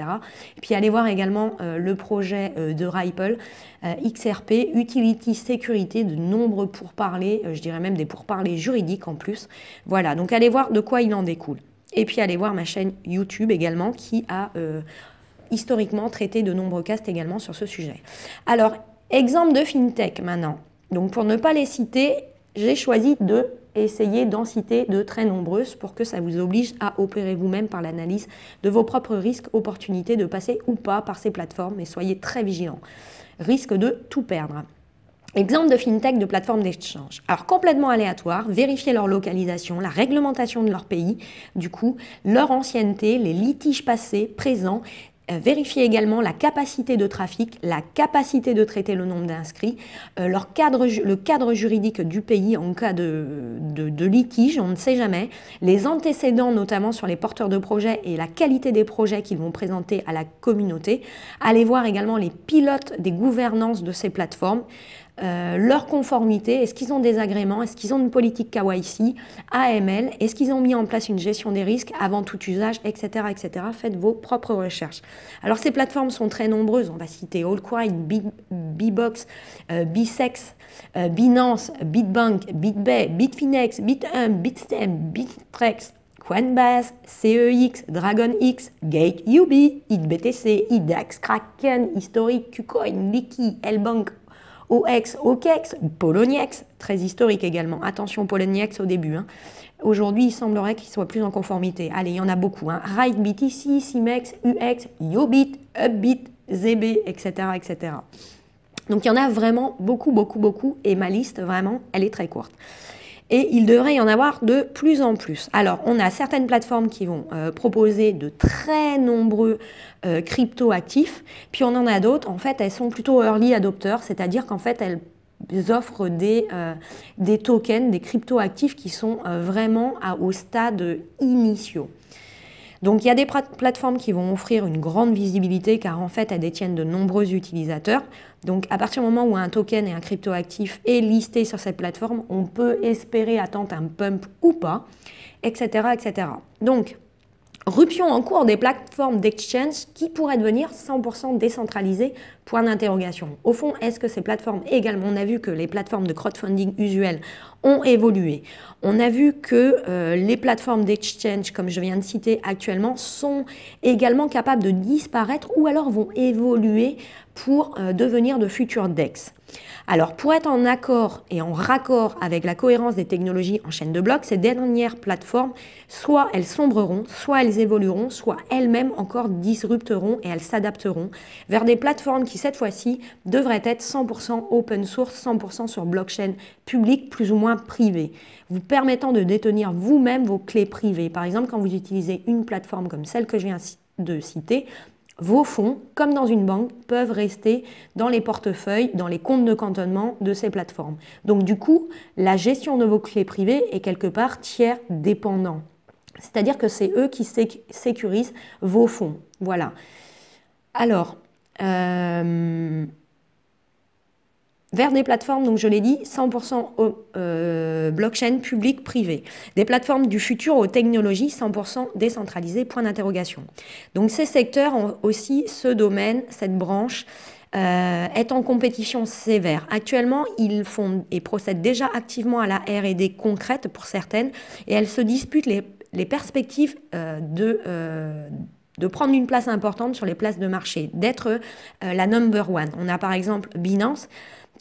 puis allez voir également euh, le projet euh, de Ripple euh, XRP, Utility Sécurité, de nombreux pourparlers, euh, je dirais même des pourparlers juridiques en plus. Voilà, donc allez voir de quoi il en découle. Et puis allez voir ma chaîne YouTube également qui a euh, historiquement traité de nombreux castes également sur ce sujet. Alors, exemple de FinTech maintenant. Donc pour ne pas les citer, j'ai choisi de essayer d'en citer de très nombreuses pour que ça vous oblige à opérer vous-même par l'analyse de vos propres risques, opportunités de passer ou pas par ces plateformes, et soyez très vigilants risque de tout perdre. Exemple de fintech de plateforme d'échange. Alors complètement aléatoire, vérifier leur localisation, la réglementation de leur pays, du coup, leur ancienneté, les litiges passés, présents, euh, vérifier également la capacité de trafic, la capacité de traiter le nombre d'inscrits, euh, cadre, le cadre juridique du pays en cas de, de, de, litige, on ne sait jamais, les antécédents notamment sur les porteurs de projets et la qualité des projets qu'ils vont présenter à la communauté. Allez voir également les pilotes des gouvernances de ces plateformes. Euh, leur conformité, est-ce qu'ils ont des agréments, est-ce qu'ils ont une politique KYC, AML, est-ce qu'ils ont mis en place une gestion des risques avant tout usage, etc. etc. Faites vos propres recherches. Alors ces plateformes sont très nombreuses, on va citer AllQuiet, Bbox, euh, Bisex, euh, Binance, Bitbank, BitBay, Bitfinex, Bithum, Bitstem, Bittrex, Coinbase, CEX, DragonX, GateUB, ITBTC, IDAX, Kraken, Historic, KuCoin, Liki, Lbank, OX, OKEX, Poloniex, très historique également. Attention Poloniex au début. Hein. Aujourd'hui, il semblerait qu'il soit plus en conformité. Allez, il y en a beaucoup. Hein. ici, ici, CIMEX, UX, Yobit, Upbit, ZB, etc., etc. Donc il y en a vraiment beaucoup, beaucoup, beaucoup. Et ma liste, vraiment, elle est très courte et il devrait y en avoir de plus en plus. Alors, on a certaines plateformes qui vont euh, proposer de très nombreux cryptoactifs, euh, crypto-actifs, puis on en a d'autres, en fait, elles sont plutôt early adopteurs, c'est-à-dire qu'en fait, elles offrent des, euh, tokens, des crypto-actifs qui sont vraiment au stade initiaux. Donc il y a des plateformes qui vont offrir une grande visibilité car en fait elles détiennent de nombreux utilisateurs. Donc à partir du moment où un token et un cryptoactif est listé sur cette plateforme, on peut espérer attendre un pump ou pas, etc. etc. Donc Ruption en cours des plateformes d'exchange qui pourraient devenir 100% décentralisées Point d'interrogation. Au fond, est-ce que ces plateformes également, on a vu que les plateformes de crowdfunding usuelles ont évolué. On a vu que euh, les plateformes d'exchange, comme je viens de citer actuellement, sont également capables de disparaître ou alors vont évoluer pour euh, devenir de futurs DEX. Alors pour être en accord et en raccord avec la cohérence des technologies en chaîne de blocs, ces dernières plateformes, soit elles sombreront, soit elles évolueront, soit elles-mêmes encore disrupteront et elles s'adapteront vers des plateformes qui cette fois-ci devraient être 100% open source, 100% sur blockchain public, plus ou moins privée, vous permettant de détenir vous-même vos clés privées. Par exemple, quand vous utilisez une plateforme comme celle que je viens de citer, vos fonds, comme dans une banque, peuvent rester dans les portefeuilles, dans les comptes de cantonnement de ces plateformes. Donc du coup, la gestion de vos clés privées est quelque part tiers dépendant. C'est-à-dire que c'est eux qui sécurisent vos fonds. Voilà. Alors, euh, vers des plateformes, donc je l'ai dit, 100% euh, blockchain public privé. Des plateformes du futur aux technologies 100% décentralisées, point d'interrogation. Donc ces secteurs ont aussi ce domaine, cette branche, euh, est en compétition sévère. Actuellement, ils font et procèdent déjà activement à la RD concrète pour certaines et elles se disputent les, perspectives euh, de de prendre une place importante sur les places de marché, d'être la number one. On a par exemple Binance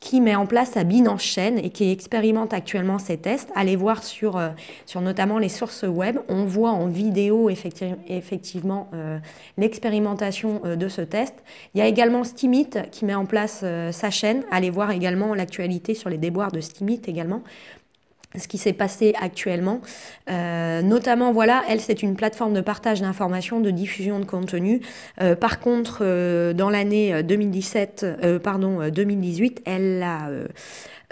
qui met en place sa bine en chaîne et qui expérimente actuellement ses tests. Allez voir sur, euh, sur notamment les sources web. On voit en vidéo effectivement euh, l'expérimentation euh, de ce test. Il y a également Stimit qui met en place sa chaîne. Allez voir également l'actualité sur les déboires de Steemit également ce qui s'est passé actuellement. Euh, notamment, voilà, elle, c'est une plateforme de partage d'informations, de diffusion de contenu. Euh, par contre, euh, dans l'année 2017, pardon, 2018, elle a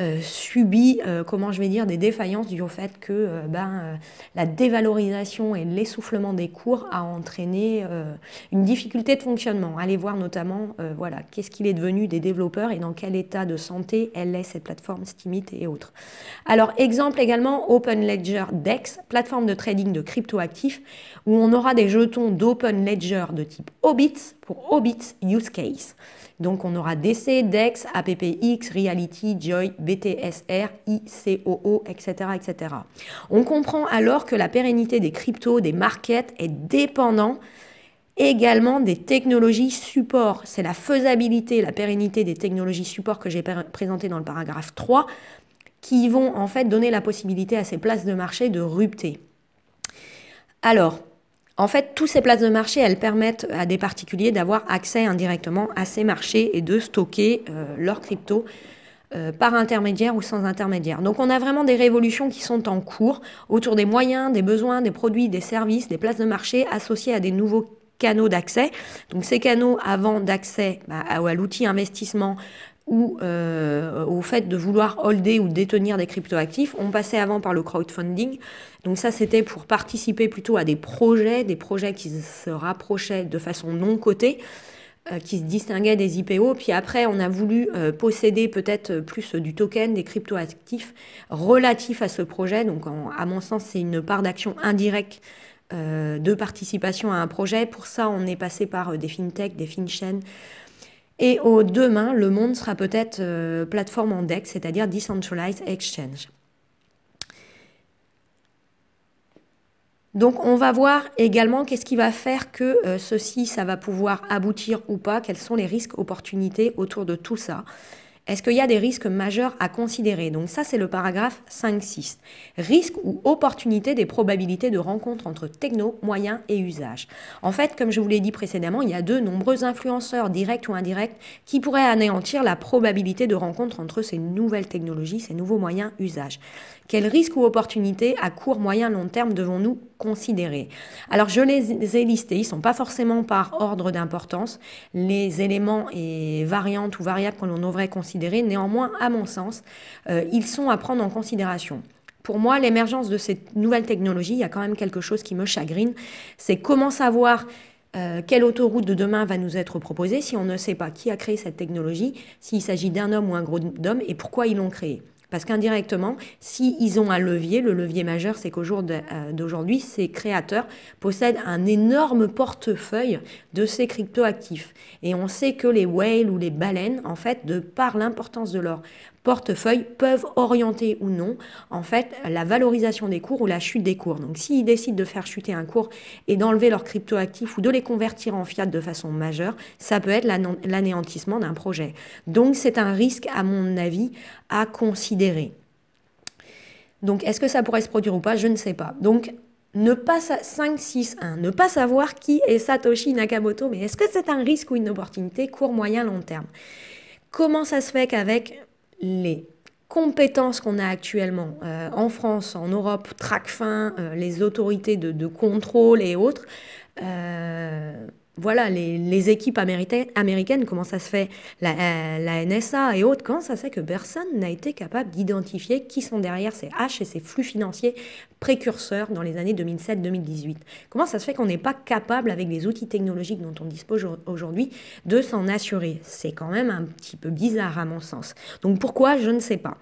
euh, subit euh, comment je vais dire, des défaillances du fait que euh, ben, la dévalorisation et l'essoufflement des cours a entraîné une difficulté de fonctionnement. Allez voir notamment, voilà, qu'est-ce qu'il est devenu des développeurs et dans quel état de santé elle est cette plateforme Steemit et autres. Alors, exemple également, Open Ledger DEX, plateforme de trading de cryptoactifs, où on aura des jetons d'Open Ledger de type obits pour obits Use Case. Donc on aura DC, DEX, APPX, Reality, Joy, BTSR, ICOO, etc., etc. On comprend alors que la pérennité des cryptos, des markets est dépendant également des technologies support. C'est la faisabilité, la pérennité des technologies support que j'ai présentées dans le paragraphe 3 qui vont en fait donner la possibilité à ces places de marché de rupter. Alors, en fait, toutes ces places de marché, elles permettent à des particuliers d'avoir accès indirectement à ces marchés et de stocker leur leurs euh, par intermédiaire ou sans intermédiaire. Donc on a vraiment des révolutions qui sont en cours autour des moyens, des besoins, des produits, des services, des places de marché associées à des nouveaux canaux d'accès. Donc ces canaux avant d'accès bah, à l'outil investissement, ou euh, au fait de vouloir holder ou détenir des cryptoactifs, on passait avant par le crowdfunding. Donc ça, c'était pour participer plutôt à des projets, des projets qui se rapprochaient de façon non cotée, euh, qui se distinguaient des IPO. Puis après, on a voulu euh, posséder peut-être plus du token, des cryptoactifs relatifs à ce projet. Donc à mon sens, c'est une part d'action indirecte de participation à un projet. Pour ça, on est passé par des fintechs, des finchains, et au demain, le monde sera peut-être euh, plateforme en DEX, c'est-à-dire Decentralized Exchange. Donc on va voir également qu'est-ce qui va faire que euh, ceci, ça va pouvoir aboutir ou pas, quels sont les risques, opportunités autour de tout ça. Est-ce qu'il y a des risques majeurs à considérer Donc ça, c'est le paragraphe 5.6. Risques ou opportunités des probabilités de rencontre entre techno, moyens et usage. En fait, comme je vous l'ai dit précédemment, il y a de nombreux influenceurs, directs ou indirects, qui pourraient anéantir la probabilité de rencontre entre ces nouvelles technologies, ces nouveaux moyens, usages. Quels risques ou opportunités à court, moyen, long terme devons-nous considérer. Alors je les ai listés, ils ne sont pas forcément par ordre d'importance, les éléments et variantes ou variables que l'on devrait considérer, néanmoins à mon sens, euh, ils sont à prendre en considération. Pour moi, l'émergence de cette nouvelle technologie, il y a quand même quelque chose qui me chagrine, c'est comment savoir euh, quelle autoroute de demain va nous être proposée si on ne sait pas qui a créé cette technologie, s'il s'agit d'un homme ou un groupe d'hommes et pourquoi ils l'ont créée. Parce qu'indirectement, s'ils ont un levier, le levier majeur, c'est qu'au jour euh, d'aujourd'hui, ces créateurs possèdent un énorme portefeuille de ces cryptoactifs. Et on sait que les whales ou les baleines, en fait, de par l'importance de leur portefeuille peuvent orienter ou non en fait la valorisation des cours ou la chute des cours. Donc s'ils décident de faire chuter un cours et d'enlever leurs cryptoactifs ou de les convertir en fiat de façon majeure, ça peut être l'anéantissement d'un projet. Donc c'est un risque à mon avis à considérer. Donc est-ce que ça pourrait se produire ou pas Je ne sais pas. Donc ne pas 5 6 1 ne pas savoir qui est Satoshi Nakamoto mais est-ce que c'est un risque ou une opportunité court moyen long terme comment ça se fait qu'avec les compétences qu'on a actuellement euh, en France, en Europe, TRACFIN, euh, les autorités de, contrôle et autres, euh, voilà, les, équipes américaines, comment ça se fait, la, euh, la, NSA et autres, comment ça se fait que personne n'a été capable d'identifier qui sont derrière ces haches et ces flux financiers précurseurs dans les années 2007-2018 Comment ça se fait qu'on n'est pas capable, avec les outils technologiques dont on dispose aujourd'hui, de s'en assurer C'est quand même un petit peu bizarre à mon sens. Donc pourquoi Je ne sais pas.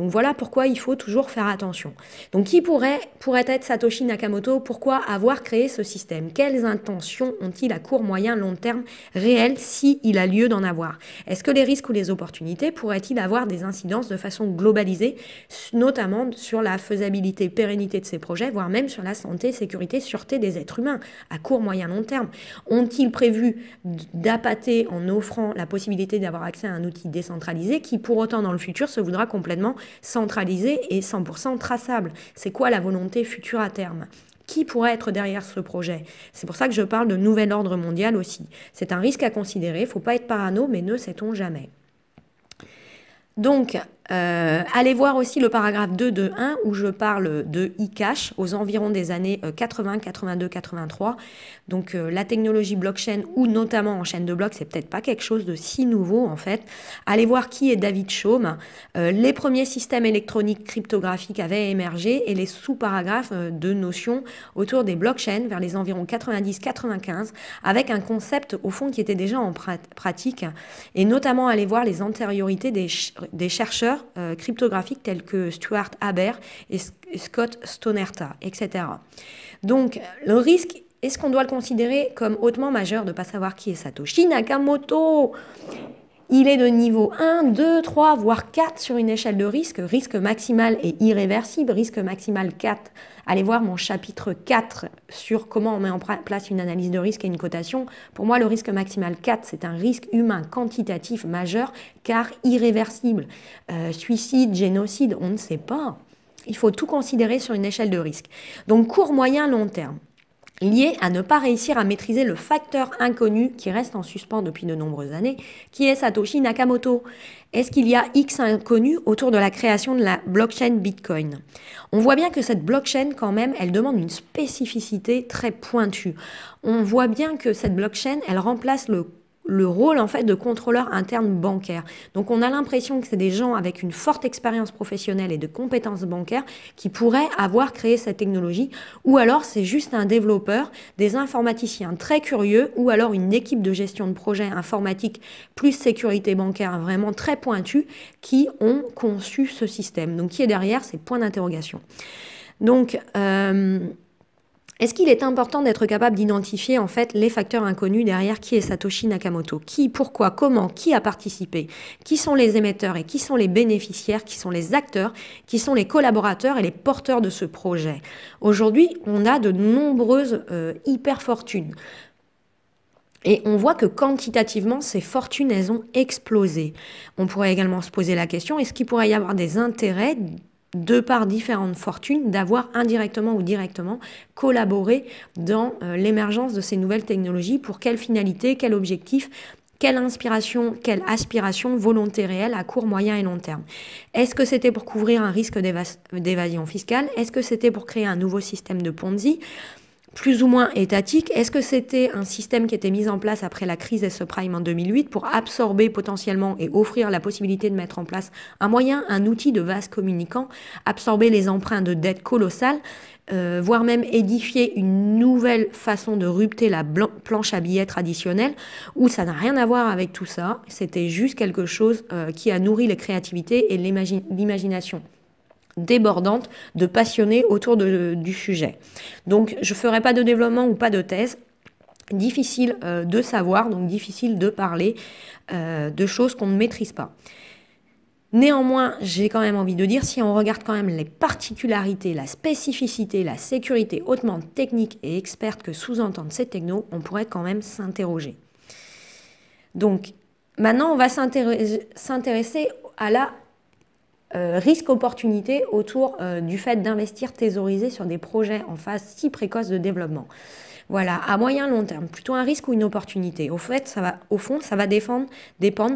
Donc voilà pourquoi il faut toujours faire attention. Donc qui pourrait, pourrait être Satoshi Nakamoto Pourquoi avoir créé ce système Quelles intentions ont-ils à court, moyen, long terme réel s'il il a lieu d'en avoir Est-ce que les risques ou les opportunités pourraient-ils avoir des incidences de façon globalisée, notamment sur la faisabilité, pérennité de ces projets, voire même sur la santé, sécurité, sûreté des êtres humains à court, moyen, long terme Ont-ils prévu d'appâter en offrant la possibilité d'avoir accès à un outil décentralisé qui pour autant dans le futur se voudra complètement centralisé et 100% traçable. C'est quoi la volonté future à terme qui pourrait être derrière ce projet. C'est pour ça que je parle de nouvel ordre mondial aussi. C'est un risque à considérer, il faut pas être parano, mais ne sait-on jamais. Donc, euh, allez voir aussi le paragraphe 2 1 où je parle de e-cash aux environs des années 80, 82, 83. Donc euh, la technologie blockchain ou notamment en chaîne de blocs, c'est peut-être pas quelque chose de si nouveau en fait. Allez voir qui est David Chaume. Euh, les premiers systèmes électroniques cryptographiques avaient émergé et les sous-paragraphes de notions autour des blockchains vers les environs 90-95 avec un concept au fond qui était déjà en pratique et notamment allez voir les antériorités des chercheurs euh, cryptographiques tels que Stuart Haber et Scott Stonerta, etc. Donc le risque, est-ce qu'on doit le considérer comme hautement majeur de ne pas savoir qui est Satoshi Nakamoto il est de niveau 1, 2, 3, voire 4 sur une échelle de risque. Risque maximal et irréversible. Risque maximal 4. Allez voir mon chapitre 4 sur comment on met en place une analyse de risque et une cotation. Pour moi, le risque maximal 4, c'est un risque humain quantitatif majeur car irréversible. Euh, suicide, génocide, on ne sait pas. Il faut tout considérer sur une échelle de risque. Donc court, moyen, long terme lié à ne pas réussir à maîtriser le facteur inconnu qui reste en suspens depuis de nombreuses années, qui est Satoshi Nakamoto. Est-ce qu'il y a X inconnu autour de la création de la blockchain Bitcoin On voit bien que cette blockchain, quand même, elle demande une spécificité très pointue. On voit bien que cette blockchain, elle remplace le le rôle en fait de contrôleur interne bancaire. Donc on a l'impression que c'est des gens avec une forte expérience professionnelle et de compétences bancaires qui pourraient avoir créé cette technologie ou alors c'est juste un développeur, des informaticiens très curieux ou alors une équipe de gestion de projet informatique plus sécurité bancaire vraiment très pointue qui ont conçu ce système. Donc qui est derrière, c'est point d'interrogation. Donc euh, est-ce qu'il est important d'être capable d'identifier en fait les facteurs inconnus derrière qui est Satoshi Nakamoto Qui, pourquoi, comment, qui a participé Qui sont les émetteurs et qui sont les bénéficiaires Qui sont les acteurs Qui sont les collaborateurs et les porteurs de ce projet Aujourd'hui, on a de nombreuses euh, hyper-fortunes. Et on voit que quantitativement, ces fortunes, elles ont explosé. On pourrait également se poser la question, est-ce qu'il pourrait y avoir des intérêts de par différentes fortunes, d'avoir indirectement ou directement collaboré dans euh, l'émergence de ces nouvelles technologies, pour quelle finalité, quel objectif, quelle inspiration, quelle aspiration, volonté réelle à court, moyen et long terme Est-ce que c'était pour couvrir un risque d'évasion fiscale Est-ce que c'était pour créer un nouveau système de Ponzi plus ou moins étatique. Est-ce que c'était un système qui était mis en place après la crise des subprimes en 2008 pour absorber potentiellement et offrir la possibilité de mettre en place un moyen, un outil de vase communicant, absorber les emprunts de dettes colossales, euh, voire même édifier une nouvelle façon de rupter la planche à billets traditionnelle, ou ça n'a rien à voir avec tout ça, c'était juste quelque chose euh, qui a nourri les créativités et l'imagination débordante de passionnés autour du sujet. Donc je ne ferai pas de développement ou pas de thèse. Difficile euh, de savoir, donc difficile de parler euh, de choses qu'on ne maîtrise pas. Néanmoins, j'ai quand même envie de dire, si on regarde quand même les particularités, la spécificité, la sécurité hautement technique et experte que sous-entendent ces technos, on pourrait quand même s'interroger. Donc, maintenant, on va s'intéresser à la euh, risque-opportunité autour euh, du fait d'investir thésaurisé sur des projets en phase si précoce de développement. Voilà, à moyen long terme, plutôt un risque ou une opportunité. Au, fait, ça va, au fond, ça va dépendre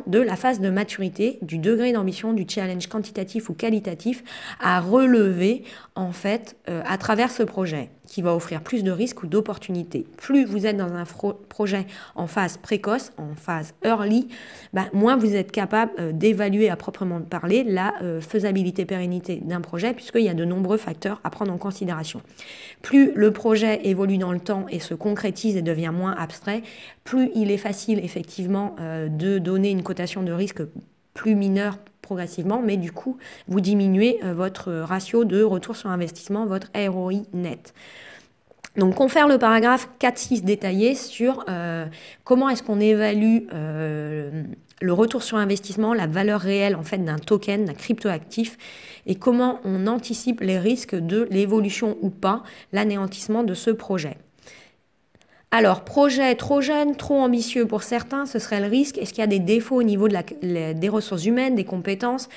de la phase de maturité, du degré d'ambition, du challenge quantitatif ou qualitatif à relever en fait euh, à travers ce projet qui va offrir plus de risques ou d'opportunités. Plus vous êtes dans un projet en phase précoce, en phase early, bah, moins vous êtes capable euh, d'évaluer à proprement parler la euh, faisabilité pérennité d'un projet, puisqu'il y a de nombreux facteurs à prendre en considération. Plus le projet évolue dans le temps et se concrétise et devient moins abstrait, plus il est facile effectivement euh, de donner une cotation de risque plus mineure progressivement, mais du coup, vous diminuez votre ratio de retour sur investissement, votre ROI net. Donc, confère le paragraphe 4-6 détaillé sur euh, comment est-ce qu'on évalue euh, le retour sur investissement, la valeur réelle en fait d'un token, d'un cryptoactif, et comment on anticipe les risques de l'évolution ou pas, l'anéantissement de ce projet. Alors, projet trop jeune, trop ambitieux pour certains, ce serait le risque. Est-ce qu'il y a des défauts au niveau des ressources humaines, des compétences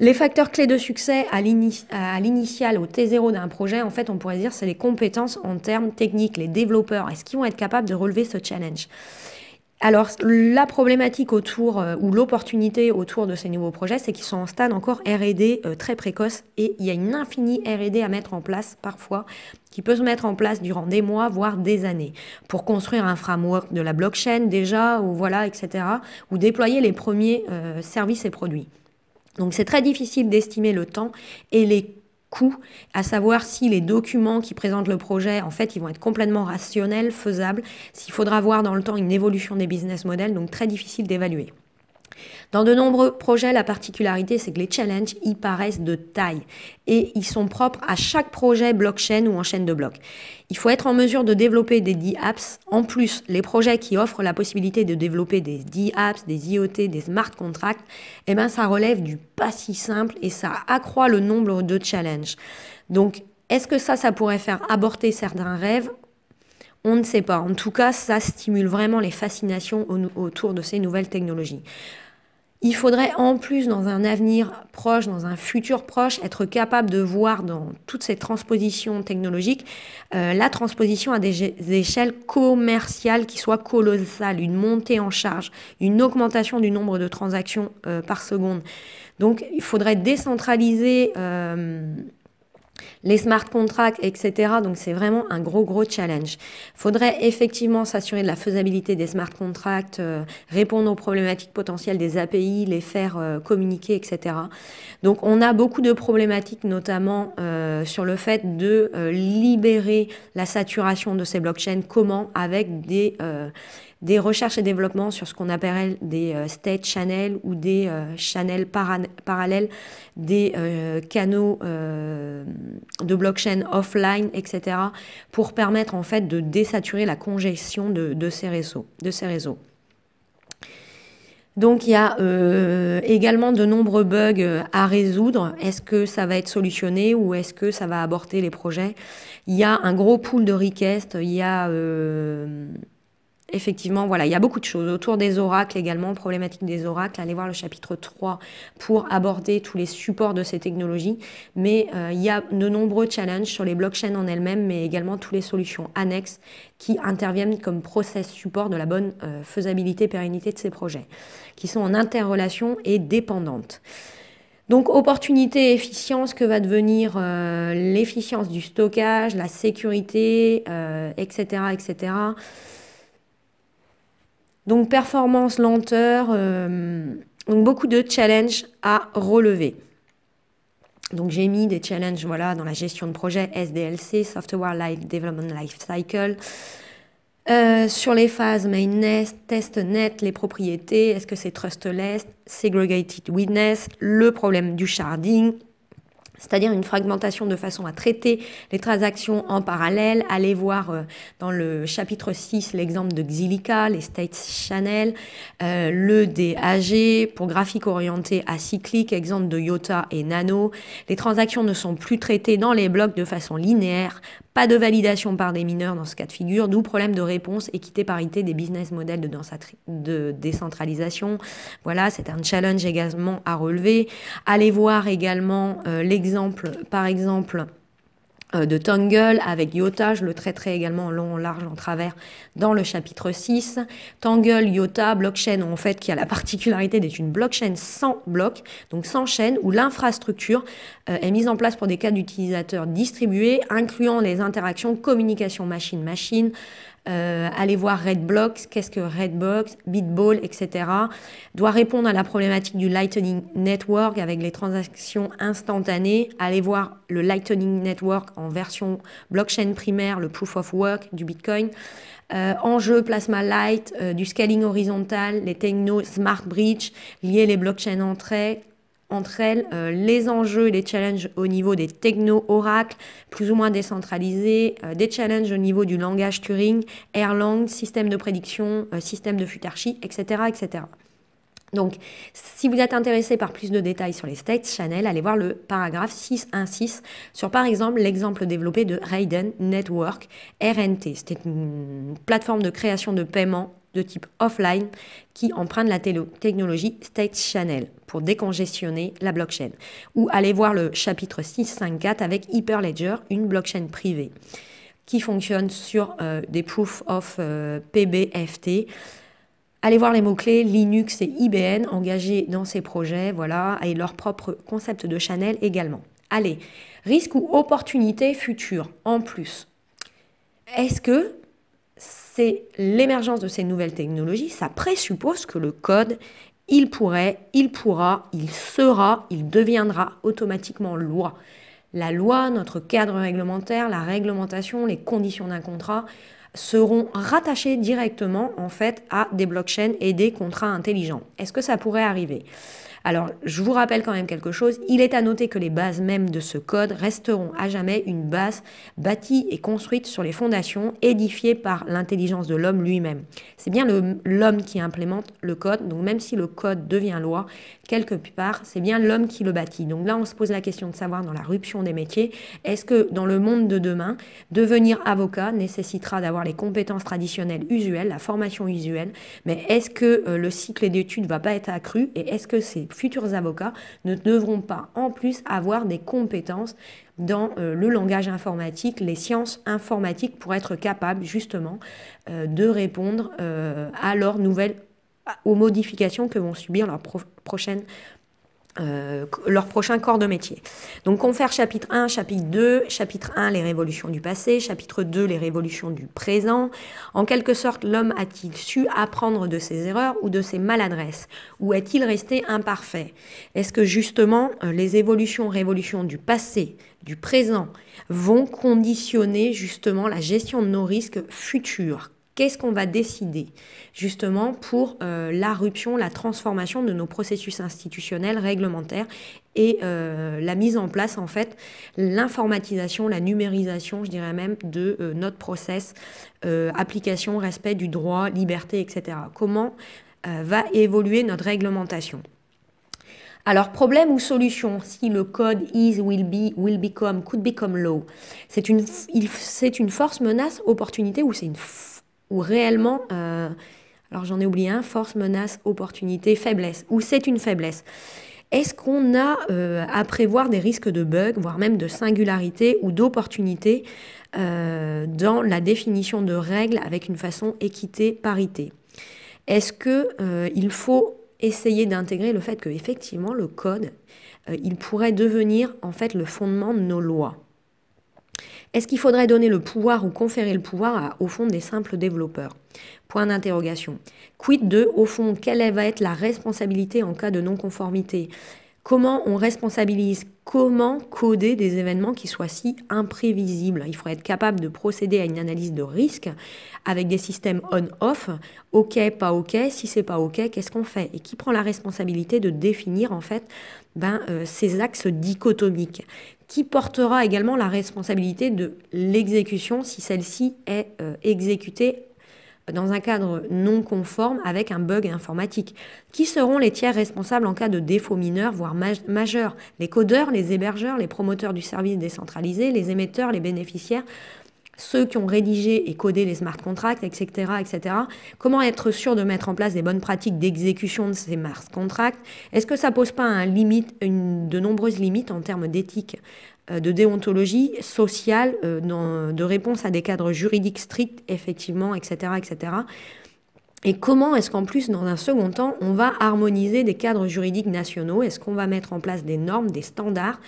les facteurs clés de succès à l'initial, au T0 d'un projet, en fait, on pourrait dire, c'est les compétences en termes techniques, les développeurs. Est-ce qu'ils vont être capables de relever ce challenge alors, la problématique autour euh, ou l'opportunité autour de ces nouveaux projets, c'est qu'ils sont en stade encore RD euh, très précoce et il y a une infinie RD à mettre en place parfois qui peut se mettre en place durant des mois, voire des années, pour construire un framework de la blockchain déjà, ou voilà, etc., ou déployer les premiers euh, services et produits. Donc c'est très difficile d'estimer le temps et les coûts, à savoir si les documents qui présentent le projet, en fait, ils vont être complètement rationnels, faisables, s'il faudra voir dans le temps une évolution des business models, donc très difficile d'évaluer. Dans de nombreux projets, la particularité, c'est que les challenges y paraissent de taille et ils sont propres à chaque projet blockchain ou en chaîne de blocs. Il faut être en mesure de développer des D-apps. En plus, les projets qui offrent la possibilité de développer des D-apps, des IoT, des smart contracts, eh ben, ça relève du pas si simple et ça accroît le nombre de challenges. Donc, est-ce que ça, ça pourrait faire aborter certains rêves on ne sait pas. En tout cas, ça stimule vraiment les fascinations autour de ces nouvelles technologies. Il faudrait en plus, dans un avenir proche, dans un futur proche, être capable de voir dans toutes ces transpositions technologiques euh, la transposition à des échelles commerciales qui soient colossales, une montée en charge, une augmentation du nombre de transactions euh, par seconde. Donc il faudrait décentraliser... Euh, les smart contracts, etc. Donc c'est vraiment un gros gros challenge. Faudrait effectivement s'assurer de la faisabilité des smart contracts, euh, répondre aux problématiques potentielles des API, les faire euh, communiquer, etc. Donc on a beaucoup de problématiques, notamment euh, sur le fait de libérer la saturation de ces blockchains. Comment Avec des des recherches et développements sur ce qu'on appelle des euh, state channels ou des euh, channels parallèles, des euh, canaux de blockchain offline, etc., pour permettre en fait de désaturer la congestion de, ces réseaux. De ces réseaux. Donc il y a également de nombreux bugs à résoudre. Est-ce que ça va être solutionné ou est-ce que ça va aborter les projets Il y a un gros pool de requests, il y a effectivement, voilà, il y a beaucoup de choses autour des oracles également, problématique des oracles. Allez voir le chapitre 3 pour aborder tous les supports de ces technologies. Mais euh, il y a de nombreux challenges sur les blockchains en elles-mêmes, mais également tous les solutions annexes qui interviennent comme process support de la bonne faisabilité euh, faisabilité, pérennité de ces projets, qui sont en interrelation et dépendantes. Donc opportunité, efficience, que va devenir euh, l'efficience du stockage, la sécurité, etc., etc. Donc performance, lenteur, euh, donc beaucoup de challenges à relever. Donc j'ai mis des challenges voilà, dans la gestion de projet, SDLC, Software Life Development Life Cycle, euh, sur les phases mainnest, test net, les propriétés, est-ce que c'est trustless, segregated witness, le problème du sharding, c'est-à-dire une fragmentation de façon à traiter les transactions en parallèle. Allez voir euh, dans le chapitre 6 l'exemple de Xilica, les States Channel, euh, le DAG pour graphique orienté à cyclique, exemple de Iota et Nano. Les transactions ne sont plus traitées dans les blocs de façon linéaire pas de validation par des mineurs dans ce cas de figure, d'où problème de réponse, équité, parité des business models de, décentralisation. Voilà, c'est un challenge également à relever. Allez voir également euh, l'exemple, par exemple, euh, de Tangle avec Iota, je le traiterai également long, en large, en travers dans le chapitre 6. Tangle, Iota, blockchain, en fait, qui a la particularité d'être une blockchain sans bloc, donc sans chaîne, où l'infrastructure euh, est mise en place pour des cas d'utilisateurs distribués, incluant les interactions communication machine-machine, euh, Allez voir Redbox, qu'est-ce que Redbox, Bitball, etc. Doit répondre à la problématique du Lightning Network avec les transactions instantanées. Allez voir le Lightning Network en version blockchain primaire, le proof of work du Bitcoin. Euh, enjeu Plasma Light, euh, du scaling horizontal, les technos Smart Bridge, lier les blockchains entrées entre elles euh, les enjeux et les challenges au niveau des techno-oracles, plus ou moins décentralisés, euh, des challenges au niveau du langage Turing, Erlang, système de prédiction, euh, système de futarchie, etc., etc. Donc, si vous êtes intéressé par plus de détails sur les States Channel, allez voir le paragraphe 616 sur, par exemple, l'exemple développé de Raiden Network RNT. C'était une plateforme de création de paiement de type offline qui empruntent la technologie State Channel pour décongestionner la blockchain. Ou allez voir le chapitre 654 avec Hyperledger, une blockchain privée qui fonctionne sur euh, des proof of euh, PBFT. Allez voir les mots-clés Linux et IBN engagés dans ces projets, voilà, et leur propre concept de Channel également. Allez, risque ou opportunité future en plus. Est-ce que c'est l'émergence de ces nouvelles technologies, ça présuppose que le code, il pourrait, il pourra, il sera, il deviendra automatiquement loi. La loi, notre cadre réglementaire, la réglementation, les conditions d'un contrat seront rattachées directement en fait à des blockchains et des contrats intelligents. Est-ce que ça pourrait arriver alors, je vous rappelle quand même quelque chose, il est à noter que les bases mêmes de ce code resteront à jamais une base bâtie et construite sur les fondations édifiées par l'intelligence de l'homme lui-même. C'est bien l'homme qui implémente le code, donc même si le code devient loi, quelque part, c'est bien l'homme qui le bâtit. Donc là, on se pose la question de savoir dans la ruption des métiers, est-ce que dans le monde de demain, devenir avocat nécessitera d'avoir les compétences traditionnelles usuelles, la formation usuelle, mais est-ce que euh, le cycle d'études va pas être accru et est-ce que c'est futurs avocats ne devront pas en plus avoir des compétences dans euh, le langage informatique, les sciences informatiques pour être capables justement euh, de répondre euh, à leurs nouvelles aux modifications que vont subir leurs prochaines euh, leur prochain corps de métier. Donc confère chapitre 1, chapitre 2, chapitre 1 les révolutions du passé, chapitre 2 les révolutions du présent. En quelque sorte, l'homme a-t-il su apprendre de ses erreurs ou de ses maladresses Ou est-il resté imparfait Est-ce que justement euh, les évolutions, révolutions du passé, du présent vont conditionner justement la gestion de nos risques futurs Qu'est-ce qu'on va décider justement pour euh, la la transformation de nos processus institutionnels, réglementaires et euh, la mise en place en fait, l'informatisation, la numérisation, je dirais même, de euh, notre process, euh, application, respect du droit, liberté, etc. Comment va évoluer notre réglementation alors, problème ou solution, si le code is, will be, will become, could become law, c'est une, une force, menace, opportunité ou c'est une ou réellement, euh, alors j'en ai oublié un, force, menace, opportunité, faiblesse, ou c'est une faiblesse. Est-ce qu'on a euh, à prévoir des risques de bugs, voire même de singularité ou d'opportunité euh, dans la définition de règles avec une façon équité, parité Est-ce qu'il faut essayer d'intégrer le fait que effectivement le code, il pourrait devenir en fait le fondement de nos lois est-ce qu'il faudrait donner le pouvoir ou conférer le pouvoir au fond des simples développeurs Point d'interrogation. Quid de, au fond, quelle va être la responsabilité en cas de non-conformité Comment on responsabilise Comment coder des événements qui soient si imprévisibles Il faudrait être capable de procéder à une analyse de risque avec des systèmes on-off. Ok, pas ok. Si c'est pas ok, qu'est-ce qu'on fait Et qui prend la responsabilité de définir en fait ben, euh, ces axes dichotomiques qui portera également la responsabilité de l'exécution si celle-ci est euh, exécutée dans un cadre non conforme avec un bug informatique. Qui seront les tiers responsables en cas de défaut mineur, voire majeur Les codeurs, les hébergeurs, les promoteurs du service décentralisé, les émetteurs, les bénéficiaires, ceux qui ont rédigé et codé les smart contracts, etc., etc. Comment être sûr de mettre en place des bonnes pratiques d'exécution de ces smart contracts Est-ce que ça pose pas un limite, une, de nombreuses limites en termes d'éthique, euh, de déontologie sociale, euh, de réponse à des cadres juridiques stricts, effectivement, etc., etc. Et comment est-ce qu'en plus, dans un second temps, on va harmoniser des cadres juridiques nationaux Est-ce qu'on va mettre en place des normes, des standards,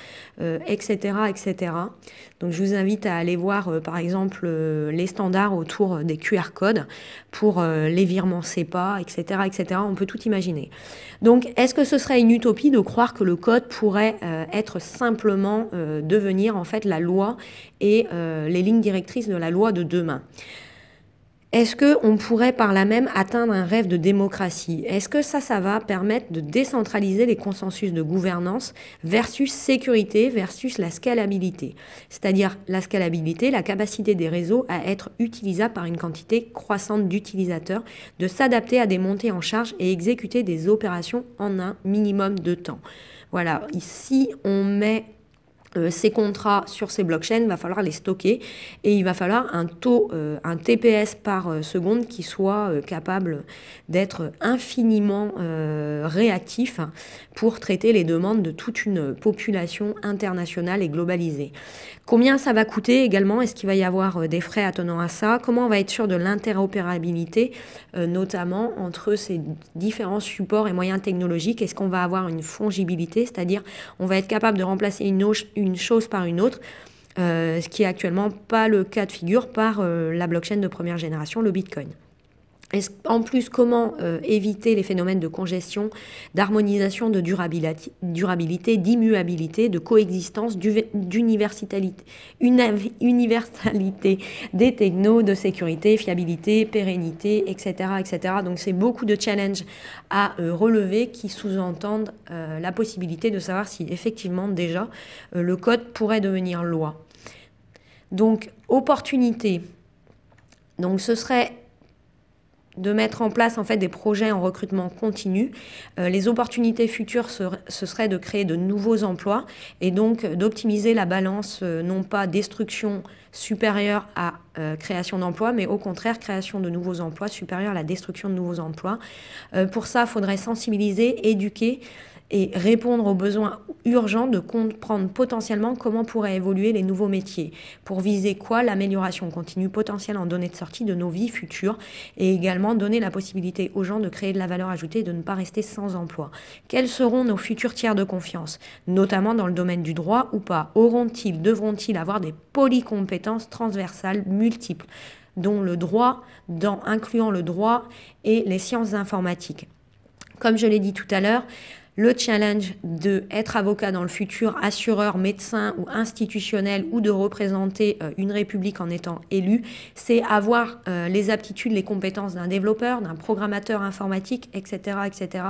etc., euh, etc. Donc je vous invite à aller voir, euh, par exemple, euh, les standards autour des QR codes pour les virements CEPA, etc., etc. On peut tout imaginer. Donc est-ce que ce serait une utopie de croire que le code pourrait être simplement devenir en fait la loi et les lignes directrices de la loi de demain est-ce qu'on pourrait par là même atteindre un rêve de démocratie Est-ce que ça, ça va permettre de décentraliser les consensus de gouvernance versus sécurité, versus la scalabilité C'est-à-dire la scalabilité, la capacité des réseaux à être utilisables par une quantité croissante d'utilisateurs, de s'adapter à des montées en charge et exécuter des opérations en un minimum de temps. Voilà, ici, on met euh, ces contrats sur ces blockchains, il va falloir les stocker et il va falloir un taux, euh, un TPS par euh, seconde qui soit capable d'être infiniment réactif pour traiter les demandes de toute une population internationale et globalisée. Combien ça va coûter également Est-ce qu'il va y avoir euh, des frais attenant à ça Comment on va être sûr de l'interopérabilité, euh, notamment entre ces différents supports et moyens technologiques Est-ce qu'on va avoir une fongibilité, c'est-à-dire on va être capable de remplacer une, chose par une autre euh, ce qui est actuellement pas le cas de figure par la blockchain de première génération, le Bitcoin en plus, comment euh, éviter les phénomènes de congestion, d'harmonisation, de durabilité, d'immuabilité, de coexistence, d'universalité, universalité des technos, de sécurité, fiabilité, pérennité, etc. etc. Donc c'est beaucoup de challenges à euh, relever qui sous-entendent euh, la possibilité de savoir si effectivement déjà le code pourrait devenir loi. Donc opportunité. Donc ce serait de mettre en place en fait des projets en recrutement continu. Euh, les opportunités futures, ce serait de créer de nouveaux emplois et donc d'optimiser la balance, euh, non pas destruction supérieure à euh, création d'emplois, mais au contraire création de nouveaux emplois supérieure à la destruction de nouveaux emplois. pour ça, il faudrait sensibiliser, éduquer et répondre aux besoins urgents de comprendre potentiellement comment pourraient évoluer les nouveaux métiers, pour viser quoi l'amélioration continue potentielle en données de sortie de nos vies futures, et également donner la possibilité aux gens de créer de la valeur ajoutée et de ne pas rester sans emploi. Quels seront nos futurs tiers de confiance, notamment dans le domaine du droit ou pas Auront-ils, devront-ils avoir des polycompétences transversales multiples dont le droit, dans, incluant le droit et les sciences informatiques. Comme je l'ai dit tout à l'heure, le challenge de être avocat dans le futur, assureur, médecin ou institutionnel ou de représenter euh, une république en étant élu, c'est avoir euh, les aptitudes, les compétences d'un développeur, d'un programmateur informatique, etc., etc.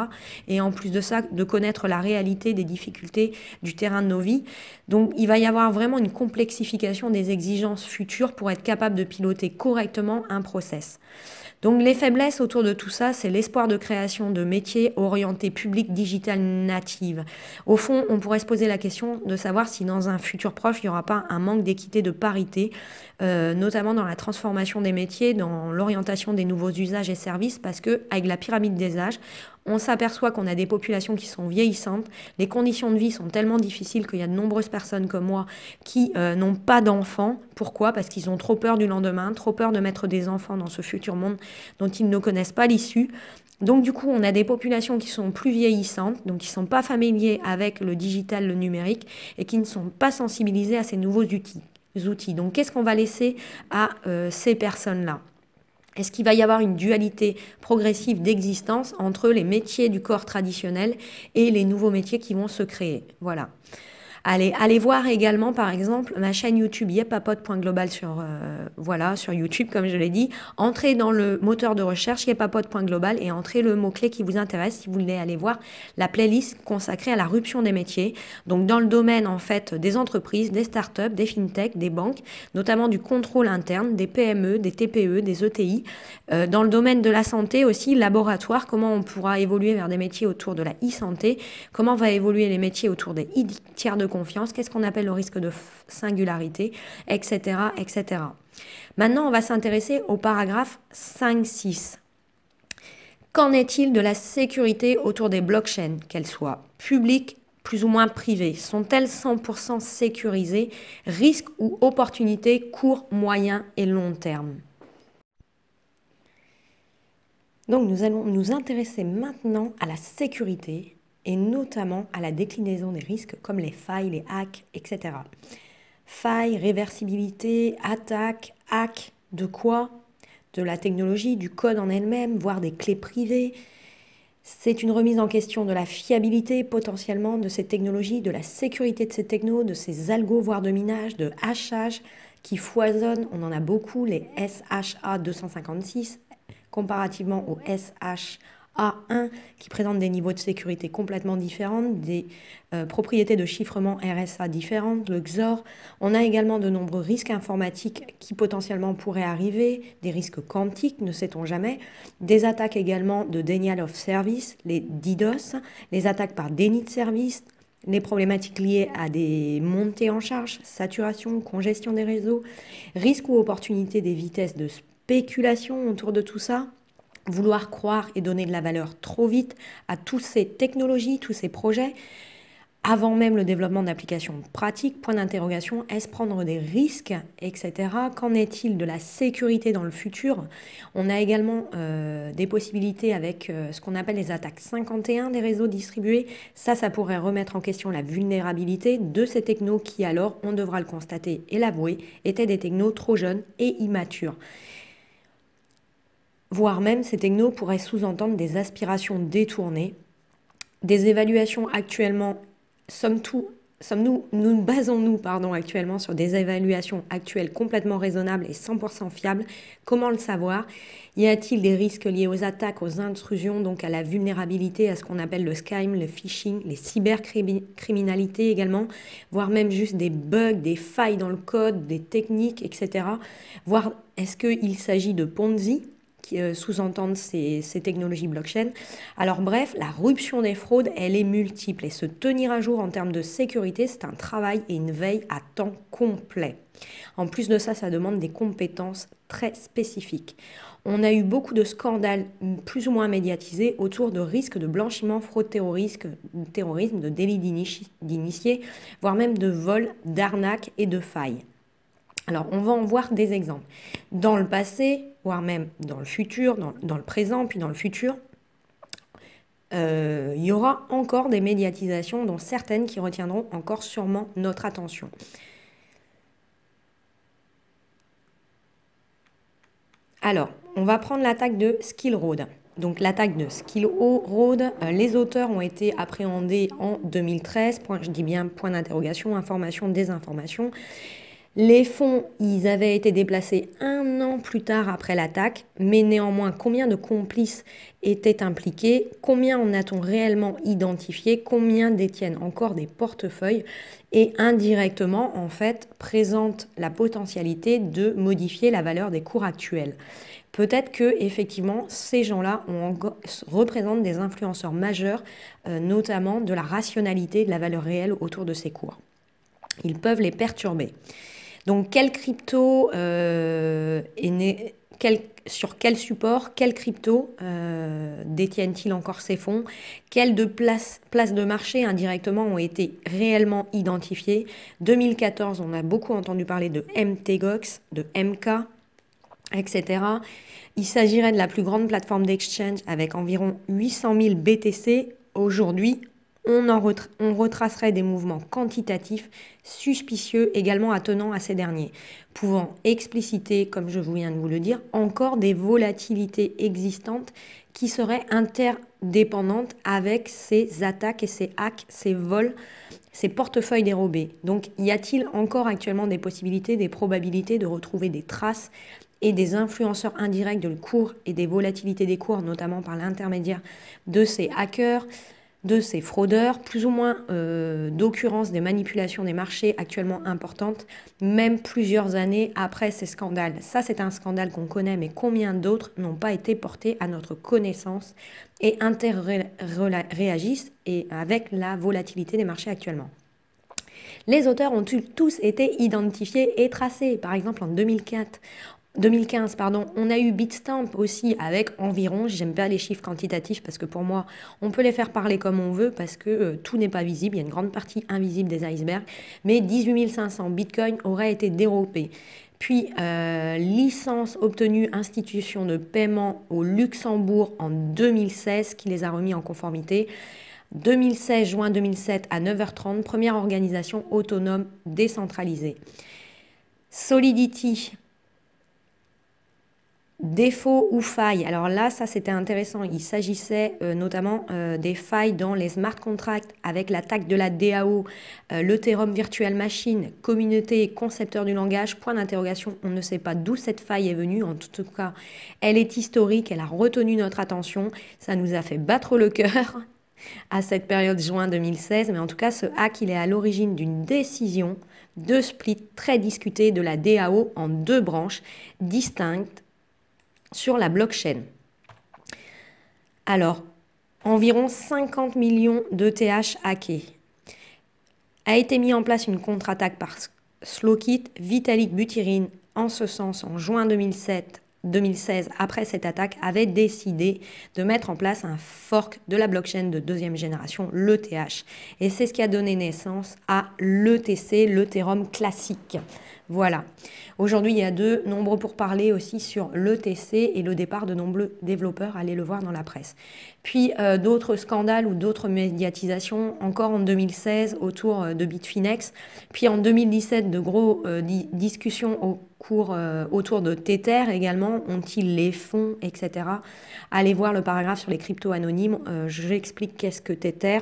Et en plus de ça, de connaître la réalité des difficultés du terrain de nos vies. Donc il va y avoir vraiment une complexification des exigences futures pour être capable de piloter correctement un process. Donc les faiblesses autour de tout ça, c'est l'espoir de création de métiers orientés public digital native. Au fond, on pourrait se poser la question de savoir si dans un futur proche, il n'y aura pas un manque d'équité, de parité, euh, notamment dans la transformation des métiers, dans l'orientation des nouveaux usages et services, parce que avec la pyramide des âges, on s'aperçoit qu'on a des populations qui sont vieillissantes, les conditions de vie sont tellement difficiles qu'il y a de nombreuses personnes comme moi qui euh, n'ont pas d'enfants. Pourquoi Parce qu'ils ont trop peur du lendemain, trop peur de mettre des enfants dans ce futur monde dont ils ne connaissent pas l'issue. Donc du coup, on a des populations qui sont plus vieillissantes, donc qui ne sont pas familiers avec le digital, le numérique, et qui ne sont pas sensibilisées à ces nouveaux outils. Donc qu'est-ce qu'on va laisser à euh, ces personnes-là est-ce qu'il va y avoir une dualité progressive d'existence entre les métiers du corps traditionnel et les nouveaux métiers qui vont se créer Voilà. Allez, allez voir également, par exemple, ma chaîne YouTube yepapote.global sur, euh, voilà, sur YouTube, comme je l'ai dit. Entrez dans le moteur de recherche yepapote.global et entrez le mot-clé qui vous intéresse si vous voulez aller voir la playlist consacrée à la rupture des métiers. Donc, dans le domaine, en fait, des entreprises, des startups, des fintechs, des banques, notamment du contrôle interne, des PME, des TPE, des ETI. Euh, dans le domaine de la santé aussi, laboratoire, comment on pourra évoluer vers des métiers autour de la e-santé, comment va évoluer les métiers autour des e tiers de confiance, qu'est-ce qu'on appelle le risque de singularité, etc. etc. Maintenant, on va s'intéresser au paragraphe 5-6. Qu'en est-il de la sécurité autour des blockchains, qu'elles soient publiques, plus ou moins privées Sont-elles 100% sécurisées Risques ou opportunités court, moyen et long terme Donc nous allons nous intéresser maintenant à la sécurité et notamment à la déclinaison des risques comme les failles, les hacks, etc. Failles, réversibilité, attaque, hack, de quoi De la technologie, du code en elle-même, voire des clés privées. C'est une remise en question de la fiabilité potentiellement de ces technologies, de la sécurité de ces technos, de ces algos, voire de minage, de hachage qui foisonnent. On en a beaucoup, les SHA 256 comparativement aux SHA a1 qui présente des niveaux de sécurité complètement différents, des euh, propriétés de chiffrement RSA différentes, le XOR. On a également de nombreux risques informatiques qui potentiellement pourraient arriver, des risques quantiques, ne sait-on jamais, des attaques également de denial of service, les DDoS, les attaques par déni de service, les problématiques liées à des montées en charge, saturation, congestion des réseaux, risques ou opportunités des vitesses de spéculation autour de tout ça, vouloir croire et donner de la valeur trop vite à toutes ces technologies, tous ces projets, avant même le développement d'applications pratiques, point d'interrogation, est-ce prendre des risques, etc. Qu'en est-il de la sécurité dans le futur On a également euh, des possibilités avec euh, ce qu'on appelle les attaques 51 des réseaux distribués. Ça, ça pourrait remettre en question la vulnérabilité de ces technos qui alors, on devra le constater et l'avouer, étaient des technos trop jeunes et immatures voire même ces technos pourraient sous-entendre des aspirations détournées, des évaluations actuellement, sommes-nous, sommes nous, nous basons-nous pardon, actuellement sur des évaluations actuelles complètement raisonnables et 100% fiables Comment le savoir Y a-t-il des risques liés aux attaques, aux intrusions, donc à la vulnérabilité, à ce qu'on appelle le scam, le phishing, les cybercriminalités également, voire même juste des bugs, des failles dans le code, des techniques, etc. Voire est-ce qu'il s'agit de Ponzi euh, sous-entendent ces, technologies blockchain. Alors bref, la ruption des fraudes, elle est multiple et se tenir à jour en termes de sécurité, c'est un travail et une veille à temps complet. En plus de ça, ça demande des compétences très spécifiques. On a eu beaucoup de scandales plus ou moins médiatisés autour de risques de blanchiment, fraude terrorisme, terrorisme de délit d'initiés, voire même de vol, d'arnaque et de failles. Alors, on va en voir des exemples. Dans le passé, voire même dans le futur, dans, le présent, puis dans le futur, euh, il y aura encore des médiatisations, dont certaines qui retiendront encore sûrement notre attention. Alors, on va prendre l'attaque de Skill Road. Donc l'attaque de Skill Road, euh, les auteurs ont été appréhendés en 2013, je dis bien point d'interrogation, information, désinformation. Les fonds, ils avaient été déplacés un an plus tard après l'attaque, mais néanmoins, combien de complices étaient impliqués Combien en a-t-on réellement identifié Combien détiennent encore des portefeuilles Et indirectement, en fait, présentent la potentialité de modifier la valeur des cours actuels. Peut-être que effectivement ces gens-là représentent des influenceurs majeurs, euh, notamment de la rationalité de la valeur réelle autour de ces cours. Ils peuvent les perturber. Donc crypto euh, est quel, sur quel support, quelle crypto euh, détiennent-ils encore ces fonds, quelles de places de marché indirectement ont été réellement identifiées. 2014, on a beaucoup entendu parler de MTGOX, de MK, etc. Il s'agirait de la plus grande plateforme d'exchange avec environ 800 000 BTC. Aujourd'hui, on, en on retracerait des mouvements quantitatifs suspicieux également attenants à ces derniers, pouvant expliciter, comme je viens de vous le dire, encore des volatilités existantes qui seraient interdépendantes avec ces attaques et ces hacks, ces vols, ces portefeuilles dérobés. Donc y a-t-il encore actuellement des possibilités, des probabilités de retrouver des traces et des influenceurs indirects de le cours et des volatilités des cours, notamment par l'intermédiaire de ces hackers de ces fraudeurs, plus ou moins euh, d'occurrence des manipulations des marchés actuellement importantes, même plusieurs années après ces scandales. Ça, c'est un scandale qu'on connaît, mais combien d'autres n'ont pas été portés à notre connaissance et interréagissent et avec la volatilité des marchés actuellement. Les auteurs ont tous été identifiés et tracés. Par exemple, en 2004, 2015, pardon, on a eu Bitstamp aussi avec environ, j'aime pas les chiffres quantitatifs parce que pour moi, on peut les faire parler comme on veut parce que euh, tout n'est pas visible, il y a une grande partie invisible des icebergs, mais 18 500 bitcoins auraient été dérobés. Puis, euh, licence obtenue institution de paiement au Luxembourg en 2016 qui les a remis en conformité. 2016, juin 2007 à 9h30, première organisation autonome décentralisée. Solidity, défaut ou faille. Alors là, ça c'était intéressant. Il s'agissait euh, notamment euh, des failles dans les smart contracts avec l'attaque de la DAO, le euh, l'Ethereum Virtual Machine, communauté concepteur du langage. Point d'interrogation, on ne sait pas d'où cette faille est venue. En tout cas, elle est historique, elle a retenu notre attention. Ça nous a fait battre le cœur à cette période juin 2016. Mais en tout cas, ce hack, il est à l'origine d'une décision de split très discutée de la DAO en deux branches distinctes sur la blockchain. Alors, environ 50 millions d'ETH hackés. A été mis en place une contre-attaque par Slowkit, Vitalik Buterin, en ce sens, en juin 2016, après cette attaque, avait décidé de mettre en place un fork de la blockchain de deuxième génération, l'ETH. Et c'est ce qui a donné naissance à l'ETC, l'Ethereum classique. Voilà. Aujourd'hui, il y a de nombreux parler aussi sur l'ETC et le départ de nombreux développeurs. Allez le voir dans la presse. Puis euh, d'autres scandales ou d'autres médiatisations, encore en 2016 autour euh, de Bitfinex, puis en 2017 de gros euh, discussions au cours, autour de Tether également, ont-ils les fonds, etc. Allez voir le paragraphe sur les cryptos anonymes, j'explique qu'est-ce que Tether.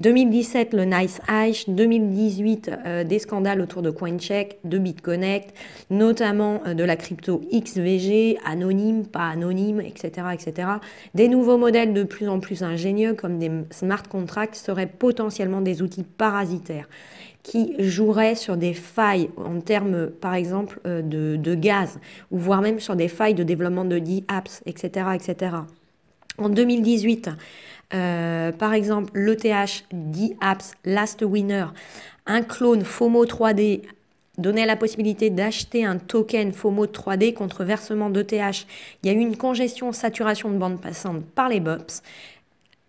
2017 le Nice Hash, 2018 des scandales autour de CoinCheck, de BitConnect, notamment de la crypto XVG, anonyme, pas anonyme, etc. etc. Des nouveaux modèles de plus en plus ingénieux comme des smart contracts seraient potentiellement des outils parasitaires qui joueraient sur des failles en termes, par exemple, euh, de, gaz, ou voire même sur des failles de développement de D-apps, etc., etc. En 2018, euh, par exemple, l'ETH D-apps Last Winner, un clone FOMO 3D donner la possibilité d'acheter un token FOMO 3D contre versement d'ETH. Il y a eu une congestion, saturation de bande passante par les BOPs.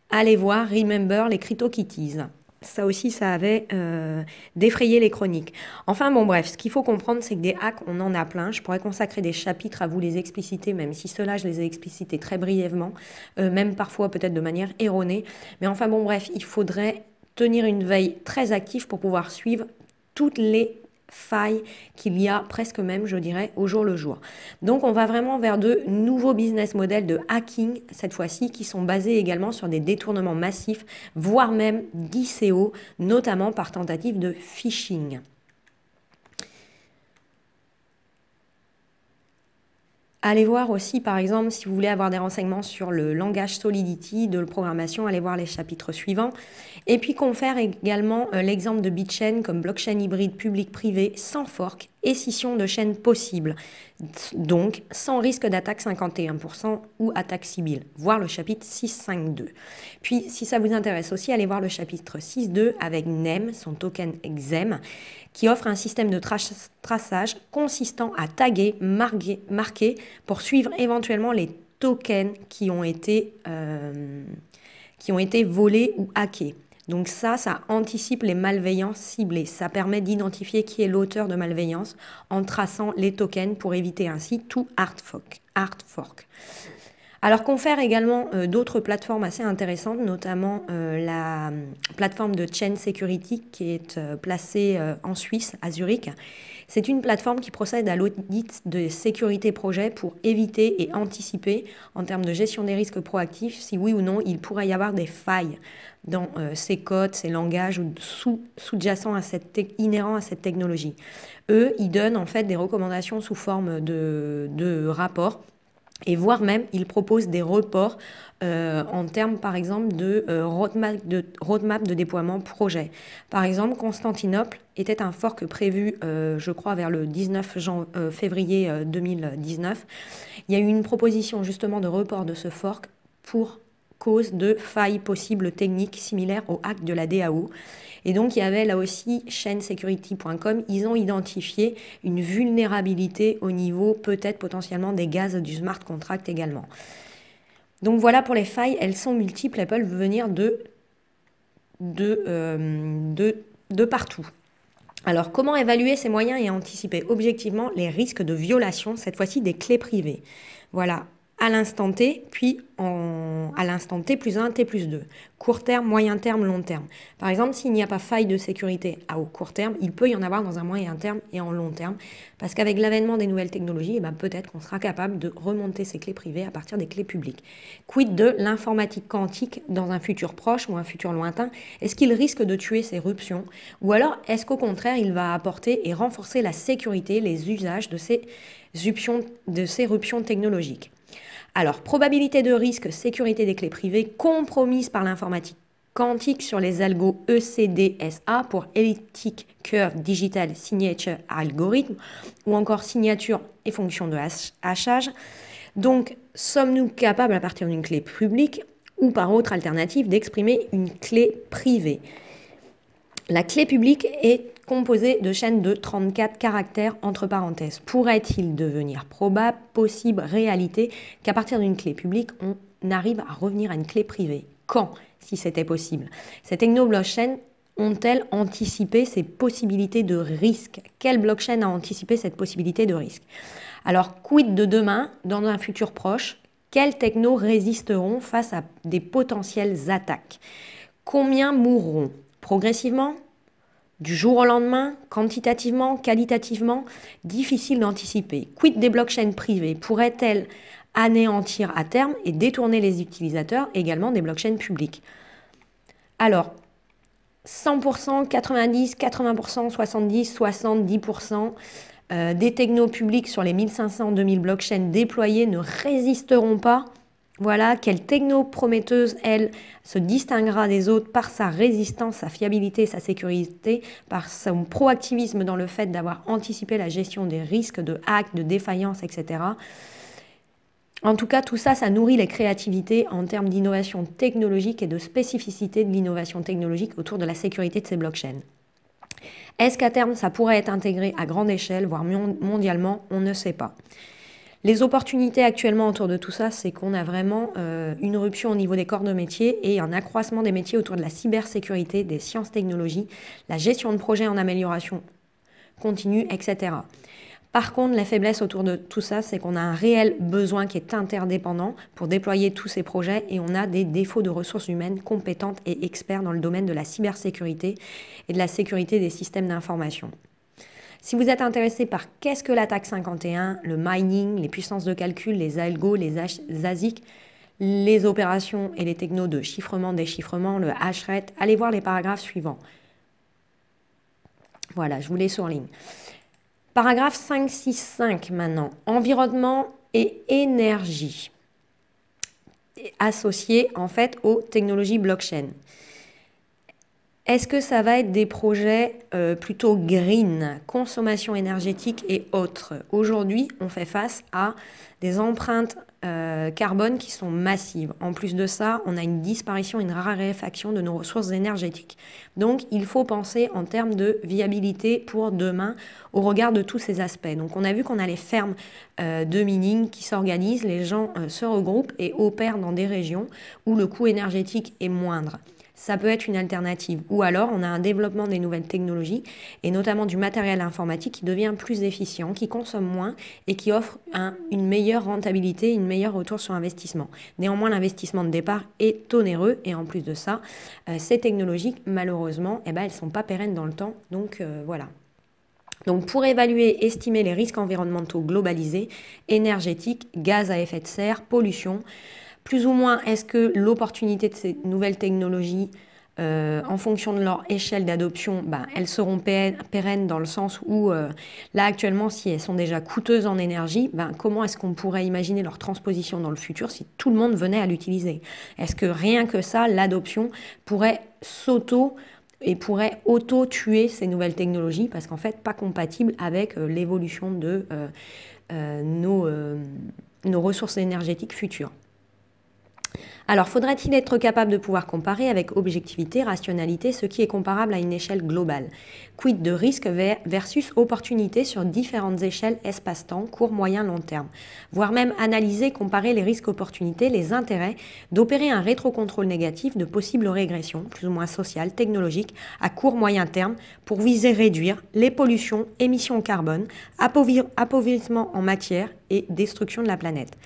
Allez voir, remember les crypto kitties. Ça aussi, ça avait euh, défrayé les chroniques. Enfin bon, bref, ce qu'il faut comprendre, c'est que des hacks, on en a plein. Je pourrais consacrer des chapitres à vous les expliciter, même si cela, je les ai explicités très brièvement, euh, même parfois peut-être de manière erronée. Mais enfin bon, bref, il faudrait tenir une veille très active pour pouvoir suivre toutes les failles qu'il y a presque même, je dirais, au jour le jour. Donc on va vraiment vers de nouveaux business models de hacking, cette fois-ci, qui sont basés également sur des détournements massifs, voire même d'ICO, notamment par tentative de phishing. Allez voir aussi, par exemple, si vous voulez avoir des renseignements sur le langage Solidity de programmation, allez voir les chapitres suivants. Et puis confère également euh, l'exemple de bitchain comme blockchain hybride public-privé sans fork et scission de chaîne possible, donc sans risque d'attaque 51% ou attaque civile, voir le chapitre 6.5.2. Puis, si ça vous intéresse aussi, allez voir le chapitre 6.2 avec NEM, son token XEM, qui offre un système de traçage consistant à taguer, marquer, pour suivre éventuellement les tokens qui ont été, euh, qui ont été volés ou hackés. Donc ça, ça anticipe les malveillances ciblées. Ça permet d'identifier qui est l'auteur de malveillance en traçant les tokens pour éviter ainsi tout hard fork. Alors confère également euh, d'autres plateformes assez intéressantes, notamment euh, la euh, plateforme de Chain Security qui est placée en Suisse, à Zurich, c'est une plateforme qui procède à l'audit de sécurité projet pour éviter et anticiper en termes de gestion des risques proactifs si oui ou non il pourrait y avoir des failles dans euh, ces codes, ces langages ou sous, jacents inhérents à cette technologie. Eux, ils donnent en fait des recommandations sous forme de, de rapports et voire même, il propose des reports euh, en termes, par exemple, euh, de, roadmap de, déploiement projet. Par exemple, Constantinople était un fork prévu, euh, je crois, vers le 19 février 2019. Il y a eu une proposition justement de report de ce fork pour cause de failles possibles techniques similaires au hack de la DAO. Et donc il y avait là aussi chainsecurity.com, ils ont identifié une vulnérabilité au niveau peut-être potentiellement des gaz du smart contract également. Donc voilà pour les failles, elles sont multiples, elles peuvent venir de, de, euh, de, de partout. Alors, comment évaluer ces moyens et anticiper objectivement les risques de violation, cette fois-ci des clés privées Voilà, à l'instant T, puis à l'instant T plus 1, T plus 2. Court terme, moyen terme, long terme. Par exemple, s'il n'y a pas faille de sécurité à au court terme, il peut y en avoir dans un moyen terme et en long terme, parce qu'avec l'avènement des nouvelles technologies, eh ben, peut-être qu'on sera capable de remonter ces clés privées à partir des clés publiques. Quid de l'informatique quantique dans un futur proche ou un futur lointain Est-ce qu'il risque de tuer ces ruptions Ou alors, est-ce qu'au contraire, il va apporter et renforcer la sécurité, les usages de ces, de ces ruptions technologiques alors, probabilité de risque, sécurité des clés privées compromise par l'informatique quantique sur les algos ECDSA pour Elliptic Curve Digital Signature Algorithm ou encore signature et fonction de hachage. Donc, sommes-nous capables à partir d'une clé publique ou par autre alternative d'exprimer une clé privée La clé publique est composé de chaînes de 34 caractères entre parenthèses. Pourrait-il devenir probable, possible, réalité qu'à partir d'une clé publique, on arrive à revenir à une clé privée Quand, si c'était possible Ces techno blockchains ont-elles anticipé ces possibilités de risque Quelle blockchain a anticipé cette possibilité de risque Alors, quid de demain, dans un futur proche Quelles technos résisteront face à des potentielles attaques Combien mourront Progressivement du jour au lendemain, quantitativement, qualitativement, difficile d'anticiper. Quid des blockchains privées pourrait-elle anéantir à terme et détourner les utilisateurs également des blockchains publiques Alors, 100%, 90%, 80%, 70%, 70% des technos publics sur les 1500-2000 blockchains déployés ne résisteront pas voilà, quelle techno prometteuse, elle, se distinguera des autres par sa résistance, sa fiabilité, sa sécurité, par son proactivisme dans le fait d'avoir anticipé la gestion des risques de hacks, de défaillances, etc. En tout cas, tout ça, ça nourrit les créativités en termes d'innovation technologique et de spécificité de l'innovation technologique autour de la sécurité de ces blockchains. Est-ce qu'à terme, ça pourrait être intégré à grande échelle, voire mondialement On ne sait pas. Les opportunités actuellement autour de tout ça, c'est qu'on a vraiment euh, une rupture au niveau des corps de métier et un accroissement des métiers autour de la cybersécurité, des sciences technologies, la gestion de projets en amélioration continue, etc. Par contre, la faiblesse autour de tout ça, c'est qu'on a un réel besoin qui est interdépendant pour déployer tous ces projets et on a des défauts de ressources humaines compétentes et experts dans le domaine de la cybersécurité et de la sécurité des systèmes d'information. Si vous êtes intéressé par qu'est-ce que l'attaque 51, le mining, les puissances de calcul, les algos, les ASIC, les opérations et les technos de chiffrement, déchiffrement, le HRET, allez voir les paragraphes suivants. Voilà, je vous les surligne. Paragraphe 565 maintenant. Environnement et énergie associés en fait aux technologies blockchain. Est-ce que ça va être des projets euh, plutôt green, consommation énergétique et autres Aujourd'hui, on fait face à des empreintes euh, carbone qui sont massives. En plus de ça, on a une disparition, une raréfaction de nos ressources énergétiques. Donc, il faut penser en termes de viabilité pour demain au regard de tous ces aspects. Donc, on a vu qu'on a les fermes euh, de mining qui s'organisent, les gens se regroupent et opèrent dans des régions où le coût énergétique est moindre ça peut être une alternative. Ou alors, on a un développement des nouvelles technologies, et notamment du matériel informatique qui devient plus efficient, qui consomme moins et qui offre une meilleure rentabilité, une meilleure retour sur investissement. Néanmoins, l'investissement de départ est onéreux, et en plus de ça, euh, ces technologies, malheureusement, eh ben, elles ne sont pas pérennes dans le temps. Donc euh, voilà. Donc pour évaluer, estimer les risques environnementaux globalisés, énergétiques, gaz à effet de serre, pollution, plus ou moins, est-ce que l'opportunité de ces nouvelles technologies, euh, en fonction de leur échelle d'adoption, bah, elles seront pérennes dans le sens où, euh, là actuellement, si elles sont déjà coûteuses en énergie, ben, comment est-ce qu'on pourrait imaginer leur transposition dans le futur si tout le monde venait à l'utiliser Est-ce que rien que ça, l'adoption pourrait s'auto et pourrait auto-tuer ces nouvelles technologies parce qu'en fait, pas compatible avec euh, l'évolution de nos, nos ressources énergétiques futures alors, faudrait-il être capable de pouvoir comparer avec objectivité, rationalité, ce qui est comparable à une échelle globale Quid de risque versus opportunité sur différentes échelles espace-temps, court, moyen, long terme Voire même analyser, comparer les risques-opportunités, les intérêts d'opérer un rétrocontrôle négatif de possibles régressions, plus ou moins sociales, technologiques, à court, moyen terme, pour viser réduire les pollutions, émissions carbone, appauvrissement en matière et destruction de la planète.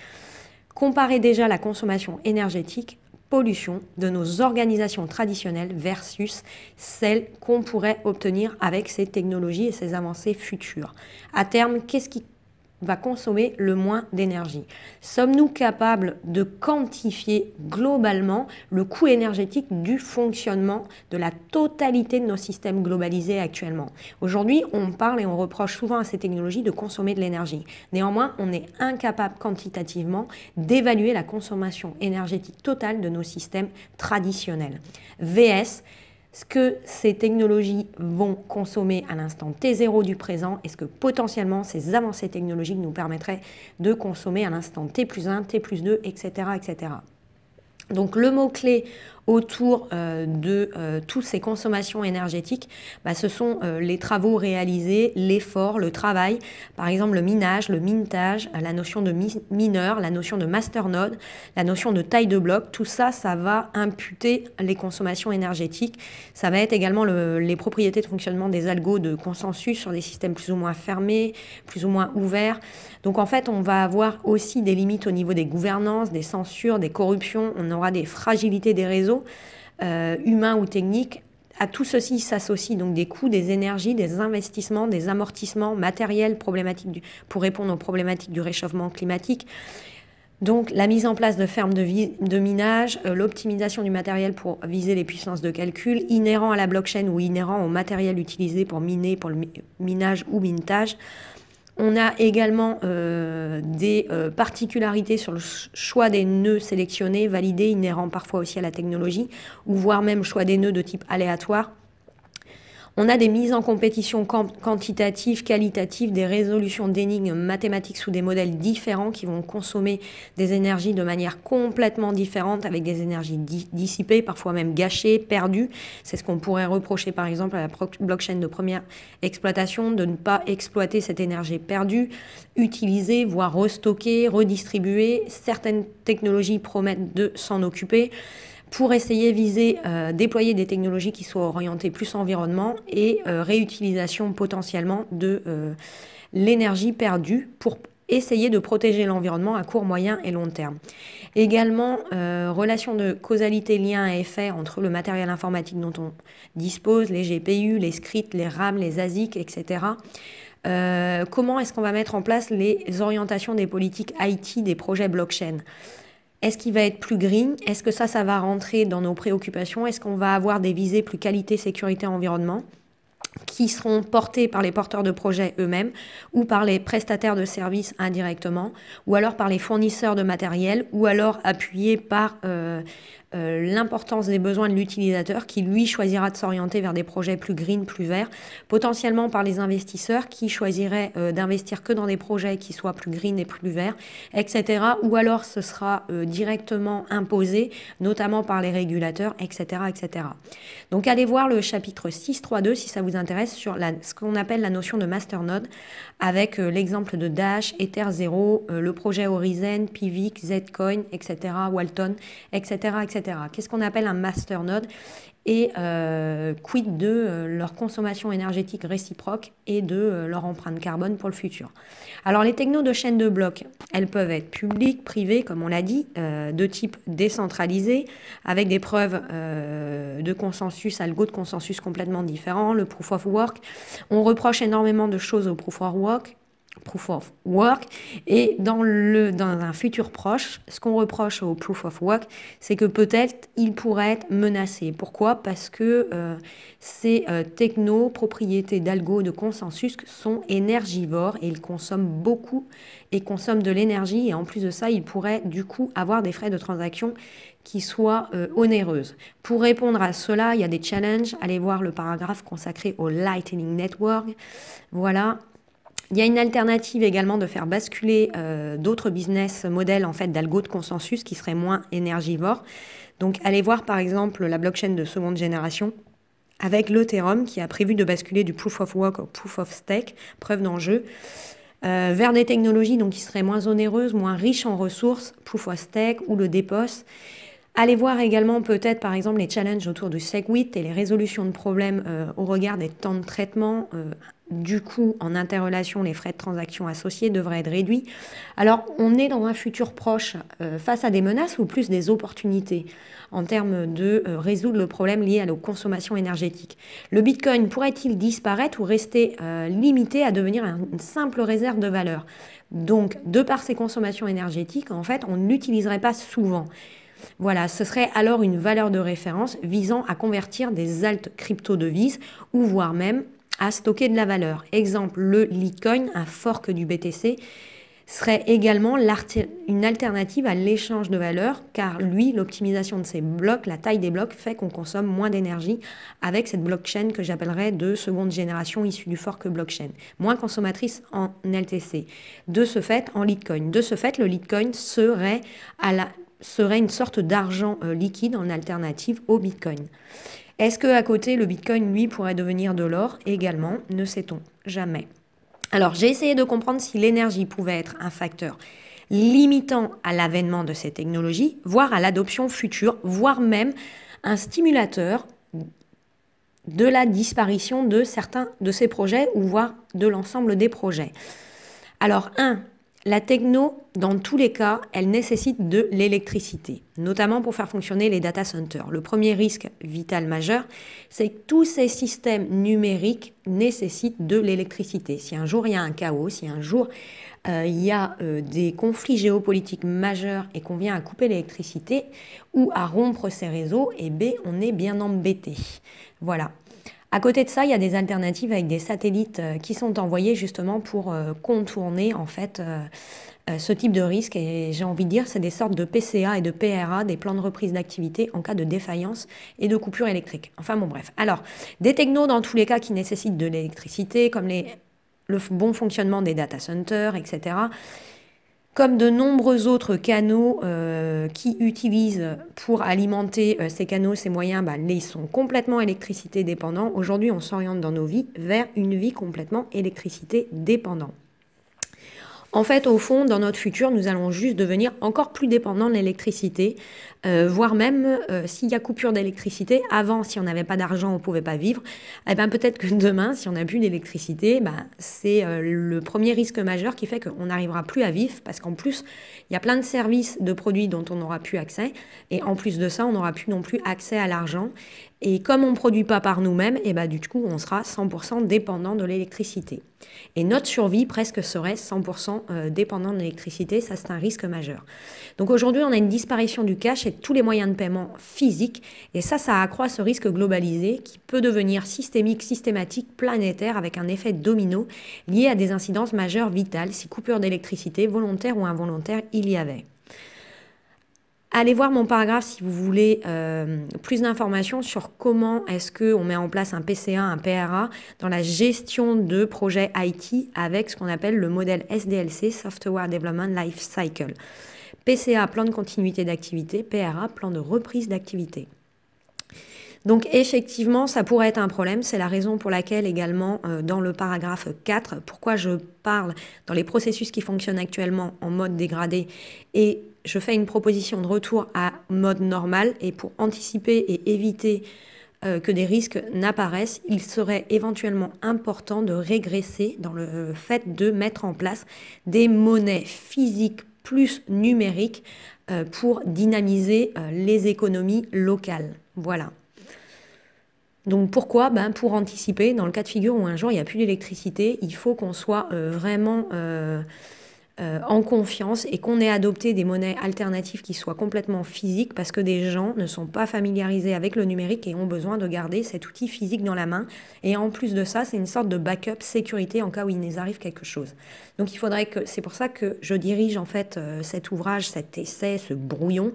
Comparer déjà la consommation énergétique pollution de nos organisations traditionnelles versus celles qu'on pourrait obtenir avec ces technologies et ces avancées futures. À terme, qu'est-ce qui va consommer le moins d'énergie. Sommes-nous capables de quantifier globalement le coût énergétique du fonctionnement de la totalité de nos systèmes globalisés actuellement Aujourd'hui, on parle et on reproche souvent à ces technologies de consommer de l'énergie. Néanmoins, on est incapable quantitativement d'évaluer la consommation énergétique totale de nos systèmes traditionnels. VS, ce que ces technologies vont consommer à l'instant T0 du présent est ce que potentiellement ces avancées technologiques nous permettraient de consommer à l'instant T plus 1, T plus 2, etc. etc. Donc le mot-clé autour euh, de euh, toutes ces consommations énergétiques, bah, ce sont euh, les travaux réalisés, l'effort, le travail, par exemple le minage, le mintage, la notion de mineur, la notion de masternode, la notion de taille de bloc, tout ça, ça va imputer les consommations énergétiques. Ça va être également les propriétés de fonctionnement des algos de consensus sur des systèmes plus ou moins fermés, plus ou moins ouverts. Donc en fait, on va avoir aussi des limites au niveau des gouvernances, des censures, des corruptions, on aura des fragilités des réseaux euh, humains ou technique, à tout ceci s'associent donc des coûts, des énergies, des investissements, des amortissements matériels problématiques pour répondre aux problématiques du réchauffement climatique. Donc la mise en place de fermes de, minage, euh, l'optimisation du matériel pour viser les puissances de calcul, inhérent à la blockchain ou inhérent au matériel utilisé pour miner, pour le minage ou mintage, on a également euh, des euh, particularités sur le choix des nœuds sélectionnés, validés, inhérents parfois aussi à la technologie, ou voire même choix des nœuds de type aléatoire on a des mises en compétition quantitatives, qualitatives, des résolutions d'énigmes mathématiques sous des modèles différents qui vont consommer des énergies de manière complètement différente, avec des énergies dissipées, parfois même gâchées, perdues. C'est ce qu'on pourrait reprocher par exemple à la blockchain de première exploitation, de ne pas exploiter cette énergie perdue, utiliser, voire restocker, redistribuer. Certaines technologies promettent de s'en occuper pour essayer viser euh, déployer des technologies qui soient orientées plus environnement et euh, réutilisation potentiellement de euh, l'énergie perdue pour essayer de protéger l'environnement à court, moyen et long terme. Également, relation de causalité, lien et effet entre le matériel informatique dont on dispose, les GPU, les scripts, les RAM, les ASIC, etc. comment est-ce qu'on va mettre en place les orientations des politiques IT des projets blockchain est-ce qu'il va être plus green Est-ce que ça, ça va rentrer dans nos préoccupations Est-ce qu'on va avoir des visées plus qualité, sécurité, environnement qui seront portées par les porteurs de projets eux-mêmes ou par les prestataires de services indirectement ou alors par les fournisseurs de matériel ou alors appuyés par euh, euh, l'importance des besoins de l'utilisateur qui lui choisira de s'orienter vers des projets plus green, plus verts, potentiellement par les investisseurs qui choisiraient euh, d'investir que dans des projets qui soient plus green et plus verts, etc. Ou alors ce sera euh, directement imposé, notamment par les régulateurs, etc. etc. Donc allez voir le chapitre 6.3.2 si ça vous intéresse sur ce qu'on appelle la notion de masternode avec euh, l'exemple de Dash, Ether0, euh, le projet Horizon, PiVic, Zcoin, etc., Walton, etc., etc. Qu'est-ce qu'on appelle un masternode et euh, quid de euh, leur consommation énergétique réciproque et de euh, leur empreinte carbone pour le futur. Alors les technos de chaîne de blocs, elles peuvent être publiques, privées, comme on l'a dit, de type décentralisé, avec des preuves de consensus, algo de consensus complètement différents, le proof of work. On reproche énormément de choses au proof of work, proof of work. Et dans, le, dans un futur proche, ce qu'on reproche au proof of work, c'est que peut-être il pourrait être menacé. Pourquoi Parce que euh, ces euh, techno, propriétés d'algo, de consensus sont énergivores et ils consomment beaucoup et consomment de l'énergie. Et en plus de ça, ils pourraient du coup avoir des frais de transaction qui soient euh, onéreuses. Pour répondre à cela, il y a des challenges. Allez voir le paragraphe consacré au Lightning Network. Voilà, il y a une alternative également de faire basculer euh, d'autres business models en fait d'algo de consensus qui seraient moins énergivores. Donc allez voir par exemple la blockchain de seconde génération avec l'Ethereum qui a prévu de basculer du proof of work au proof of stake, preuve d'enjeu, euh, vers des technologies donc qui seraient moins onéreuses, moins riches en ressources, proof of stake ou le DEPOS. Allez voir également peut-être par exemple les challenges autour du SegWit et les résolutions de problèmes euh, au regard des temps de traitement, du coup, en interrelation, les frais de transaction associés devraient être réduits. Alors, on est dans un futur proche euh, face à des menaces ou plus des opportunités en termes de euh, résoudre le problème lié à nos consommations énergétiques. Le Bitcoin pourrait-il disparaître ou rester euh, limité à devenir une simple réserve de valeur Donc, de par ses consommations énergétiques, en fait, on n'utiliserait pas souvent. Voilà, ce serait alors une valeur de référence visant à convertir des altes crypto-devises ou voire même à stocker de la valeur. Exemple, le Litecoin, un fork du BTC, serait également une alternative à l'échange de valeur, car lui, l'optimisation de ses blocs, la taille des blocs, fait qu'on consomme moins d'énergie avec cette blockchain que j'appellerais de seconde génération issue du fork blockchain, moins consommatrice en LTC. De ce fait, en Litecoin. De ce fait, le Litecoin serait, à la, serait une sorte d'argent euh, liquide en alternative au Bitcoin. Est-ce que à côté, le Bitcoin, lui, pourrait devenir de l'or également Ne sait-on jamais. Alors, j'ai essayé de comprendre si l'énergie pouvait être un facteur limitant à l'avènement de ces technologies, voire à l'adoption future, voire même un stimulateur de la disparition de certains de ces projets ou voire de l'ensemble des projets. Alors, un, la techno, dans tous les cas, elle nécessite de l'électricité, notamment pour faire fonctionner les data centers. Le premier risque vital majeur, c'est que tous ces systèmes numériques nécessitent de l'électricité. Si un jour il y a un chaos, si un jour euh, il y a euh, des conflits géopolitiques majeurs et qu'on vient à couper l'électricité ou à rompre ces réseaux, et eh B, on est bien embêté. Voilà. À côté de ça, il y a des alternatives avec des satellites euh, qui sont envoyés justement pour euh, contourner en fait euh, ce type de risque. Et j'ai envie de dire, c'est des sortes de PCA et de PRA, des plans de reprise d'activité en cas de défaillance et de coupure électrique. Enfin bon, bref. Alors, des technos dans tous les cas qui nécessitent de l'électricité, comme le bon fonctionnement des data centers, etc. Comme de nombreux autres canaux euh, qui utilisent pour alimenter euh, ces canaux ces moyens, bah, les sont complètement électricité dépendants. Aujourd'hui, on s'oriente dans nos vies vers une vie complètement électricité dépendante. En fait, au fond, dans notre futur, nous allons juste devenir encore plus dépendants de l'électricité, euh, voire même euh, s'il y a coupure d'électricité, avant, si on n'avait pas d'argent, on ne pouvait pas vivre, eh bien peut-être que demain, si on n'a plus d'électricité, ben, c'est euh, le premier risque majeur qui fait qu'on n'arrivera plus à vivre, parce qu'en plus, il y a plein de services, de produits dont on n'aura plus accès, et en plus de ça, on n'aura plus non plus accès à l'argent, et comme on ne produit pas par nous-mêmes, et eh bah, ben, du coup, on sera 100% dépendant de l'électricité. Et notre survie presque serait 100% euh, dépendant de l'électricité, ça c'est un risque majeur. Donc aujourd'hui, on a une disparition du cash et de tous les moyens de paiement physiques, et ça, ça accroît ce risque globalisé qui peut devenir systémique, systématique, planétaire, avec un effet domino lié à des incidences majeures vitales si coupure d'électricité, volontaire ou involontaire, il y avait. Allez voir mon paragraphe si vous voulez euh, plus d'informations sur comment est-ce qu'on met en place un PCA, un PRA dans la gestion de projets IT avec ce qu'on appelle le modèle SDLC, Software Development Life Cycle. PCA, plan de continuité d'activité, PRA, plan de reprise d'activité. Donc effectivement, ça pourrait être un problème. C'est la raison pour laquelle également euh, dans le paragraphe 4, pourquoi je parle dans les processus qui fonctionnent actuellement en mode dégradé et je fais une proposition de retour à mode normal et pour anticiper et éviter euh, que des risques n'apparaissent, il serait éventuellement important de régresser dans le fait de mettre en place des monnaies physiques plus numériques euh, pour dynamiser euh, les économies locales. Voilà. Donc pourquoi ben Pour anticiper, dans le cas de figure où un jour il n'y a plus d'électricité, il faut qu'on soit vraiment euh, en confiance et qu'on ait adopté des monnaies alternatives qui soient complètement physiques parce que des gens ne sont pas familiarisés avec le numérique et ont besoin de garder cet outil physique dans la main. Et en plus de ça, c'est une sorte de backup sécurité en cas où il nous arrive quelque chose. Donc il faudrait que, c'est pour ça que je dirige en fait euh, cet ouvrage, cet essai, ce brouillon.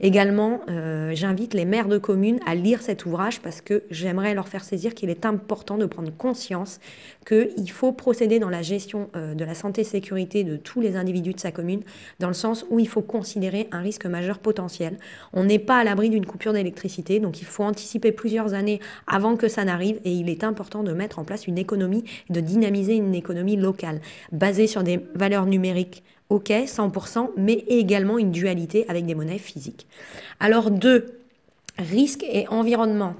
Également, euh, j'invite les maires de communes à lire cet ouvrage parce que j'aimerais leur faire saisir qu'il est important de prendre conscience qu'il faut procéder dans la gestion de la santé-sécurité de tous les individus de sa commune, dans le sens où il faut considérer un risque majeur potentiel. On n'est pas à l'abri d'une coupure d'électricité, donc il faut anticiper plusieurs années avant que ça n'arrive, et il est important de mettre en place une économie, de dynamiser une économie locale, basée sur des valeurs numériques ok, 100%, mais également une dualité avec des monnaies physiques. Alors deux, risque et environnement.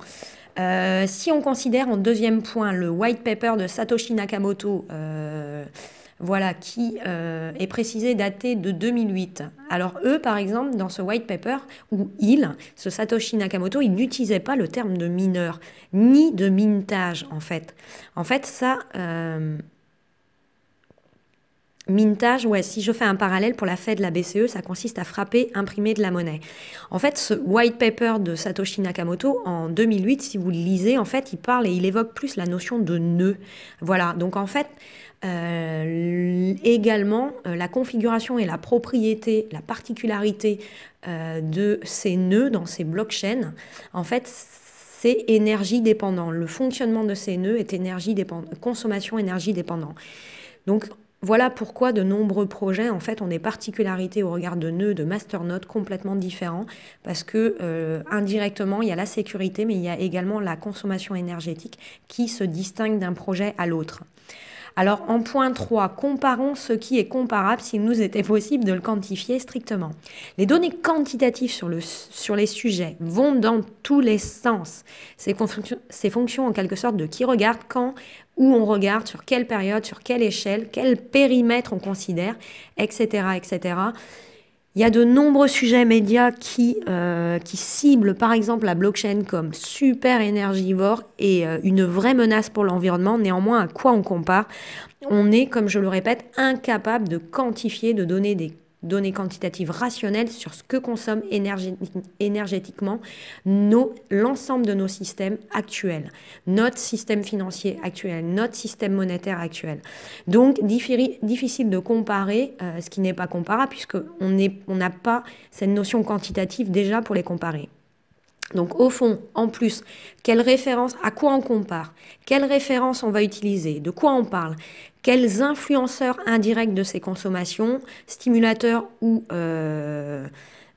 Euh, si on considère en deuxième point le white paper de Satoshi Nakamoto, euh, voilà, qui euh, est précisé daté de 2008. Alors eux, par exemple, dans ce white paper, ou il ce Satoshi Nakamoto, ils n'utilisaient pas le terme de mineur, ni de mintage, en fait. En fait, ça... Euh, mintage, ouais, si je fais un parallèle pour la de la BCE, ça consiste à frapper, imprimer de la monnaie. En fait, ce white paper de Satoshi Nakamoto en 2008, si vous le lisez, en fait, il parle et il évoque plus la notion de nœud. Voilà. Donc en fait, euh, également, euh, la configuration et la propriété, la particularité euh, de ces nœuds dans ces blockchains, en fait, c'est énergie dépendant. Le fonctionnement de ces nœuds est énergie dépendant, consommation énergie dépendant. Donc, voilà pourquoi de nombreux projets, en fait, ont des particularités au regard de nœuds, de masternodes complètement différents, parce que indirectement, il y a la sécurité, mais il y a également la consommation énergétique qui se distingue d'un projet à l'autre. Alors en point 3, comparons ce qui est comparable s'il nous était possible de le quantifier strictement. Les données quantitatives sur, les sujets vont dans tous les sens. Ces, ces fonctions en quelque sorte de qui regarde quand, où on regarde, sur quelle période, sur quelle échelle, quel périmètre on considère, etc. etc. Il y a de nombreux sujets médias euh, qui, ciblent par exemple la blockchain comme super énergivore et euh, une vraie menace pour l'environnement. Néanmoins, à quoi on compare On est, comme je le répète, incapable de quantifier, de donner des données quantitatives rationnelles sur ce que consomme énergétiquement l'ensemble de nos systèmes actuels, notre système financier actuel, notre système monétaire actuel. Donc difficile de comparer euh, ce qui n'est pas comparable puisqu'on on n'a pas cette notion quantitative déjà pour les comparer. Donc au fond, en plus, quelle référence, à quoi on compare, quelle référence on va utiliser, de quoi on parle, quels influenceurs indirects de ces consommations, stimulateurs ou, euh,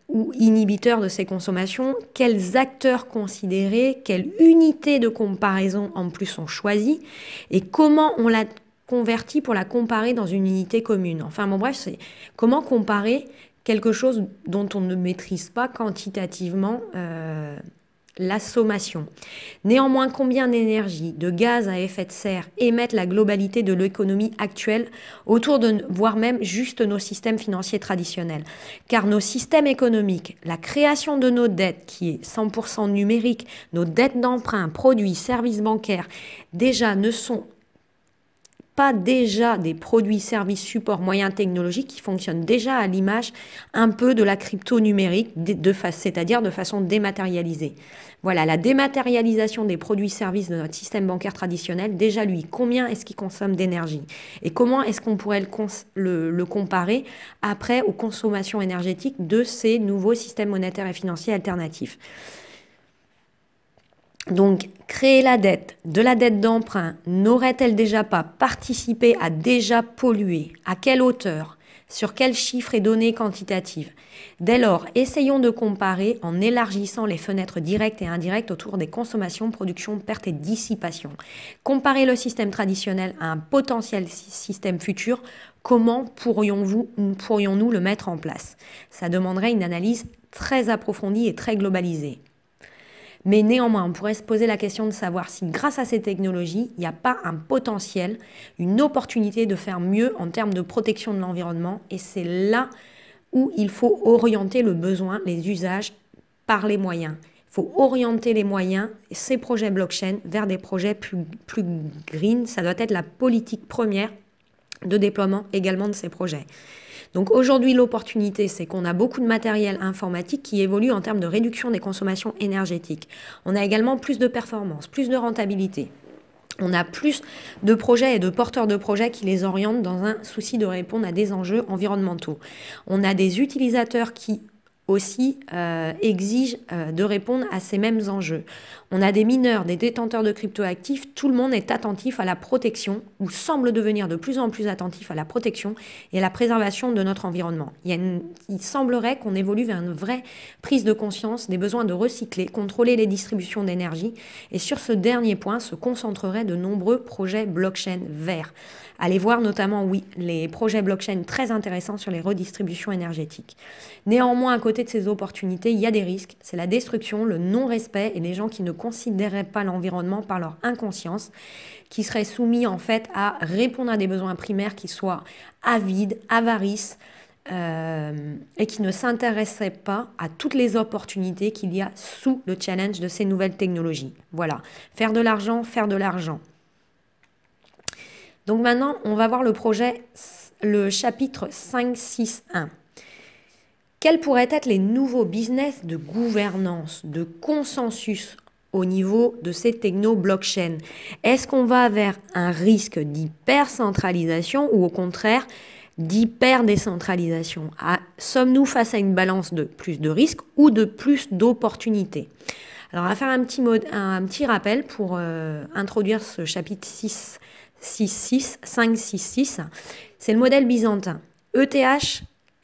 ou inhibiteurs de ces consommations, quels acteurs considérés, quelles unités de comparaison en plus sont choisies et comment on la convertit pour la comparer dans une unité commune. Enfin bon bref, c'est comment comparer quelque chose dont on ne maîtrise pas quantitativement. Euh, la sommation. Néanmoins, combien d'énergie, de gaz à effet de serre émettent la globalité de l'économie actuelle autour de, voire même juste nos systèmes financiers traditionnels Car nos systèmes économiques, la création de nos dettes qui est 100% numérique, nos dettes d'emprunt, produits, services bancaires, déjà ne sont pas déjà des produits, services, supports, moyens technologiques qui fonctionnent déjà à l'image un peu de la crypto numérique, c'est-à-dire de façon dématérialisée. Voilà, la dématérialisation des produits, services de notre système bancaire traditionnel, déjà lui, combien est-ce qu'il consomme d'énergie Et comment est-ce qu'on pourrait le, comparer après aux consommations énergétiques de ces nouveaux systèmes monétaires et financiers alternatifs donc, créer la dette, de la dette d'emprunt, n'aurait-elle déjà pas participé à déjà polluer À quelle hauteur Sur quels chiffres et données quantitatives Dès lors, essayons de comparer en élargissant les fenêtres directes et indirectes autour des consommations, production, pertes et dissipations. Comparer le système traditionnel à un potentiel système futur, comment pourrions-nous le mettre en place Ça demanderait une analyse très approfondie et très globalisée. Mais néanmoins, on pourrait se poser la question de savoir si grâce à ces technologies, il n'y a pas un potentiel, une opportunité de faire mieux en termes de protection de l'environnement. Et c'est là où il faut orienter le besoin, les usages par les moyens. Il faut orienter les moyens, ces projets blockchain, vers des projets plus, plus green. Ça doit être la politique première de déploiement également de ces projets. Donc aujourd'hui, l'opportunité, c'est qu'on a beaucoup de matériel informatique qui évolue en termes de réduction des consommations énergétiques. On a également plus de performance, plus de rentabilité. On a plus de projets et de porteurs de projets qui les orientent dans un souci de répondre à des enjeux environnementaux. On a des utilisateurs qui aussi euh, exige euh, de répondre à ces mêmes enjeux. On a des mineurs, des détenteurs de cryptoactifs, tout le monde est attentif à la protection ou semble devenir de plus en plus attentif à la protection et à la préservation de notre environnement. il semblerait qu'on évolue vers une vraie prise de conscience des besoins de recycler, contrôler les distributions d'énergie et sur ce dernier point se concentreraient de nombreux projets blockchain verts. Allez voir notamment, oui, les projets blockchain très intéressants sur les redistributions énergétiques. Néanmoins, à côté de ces opportunités, il y a des risques. C'est la destruction, le non-respect et les gens qui ne considéraient pas l'environnement par leur inconscience, qui seraient soumis en fait à répondre à des besoins primaires qui soient avides, avarices, euh, et qui ne s'intéresseraient pas à toutes les opportunités qu'il y a sous le challenge de ces nouvelles technologies. Voilà, faire de l'argent, faire de l'argent. Donc maintenant, on va voir le projet, le chapitre 561. Quels pourraient être les nouveaux business de gouvernance, de consensus au niveau de ces techno-blockchains Est-ce qu'on va vers un risque d'hypercentralisation ou au contraire d'hyper-décentralisation ah, Sommes-nous face à une balance de plus de risques ou de plus d'opportunités Alors on va faire un petit, rappel pour euh, introduire ce chapitre 6 566, C'est le modèle byzantin. ETH,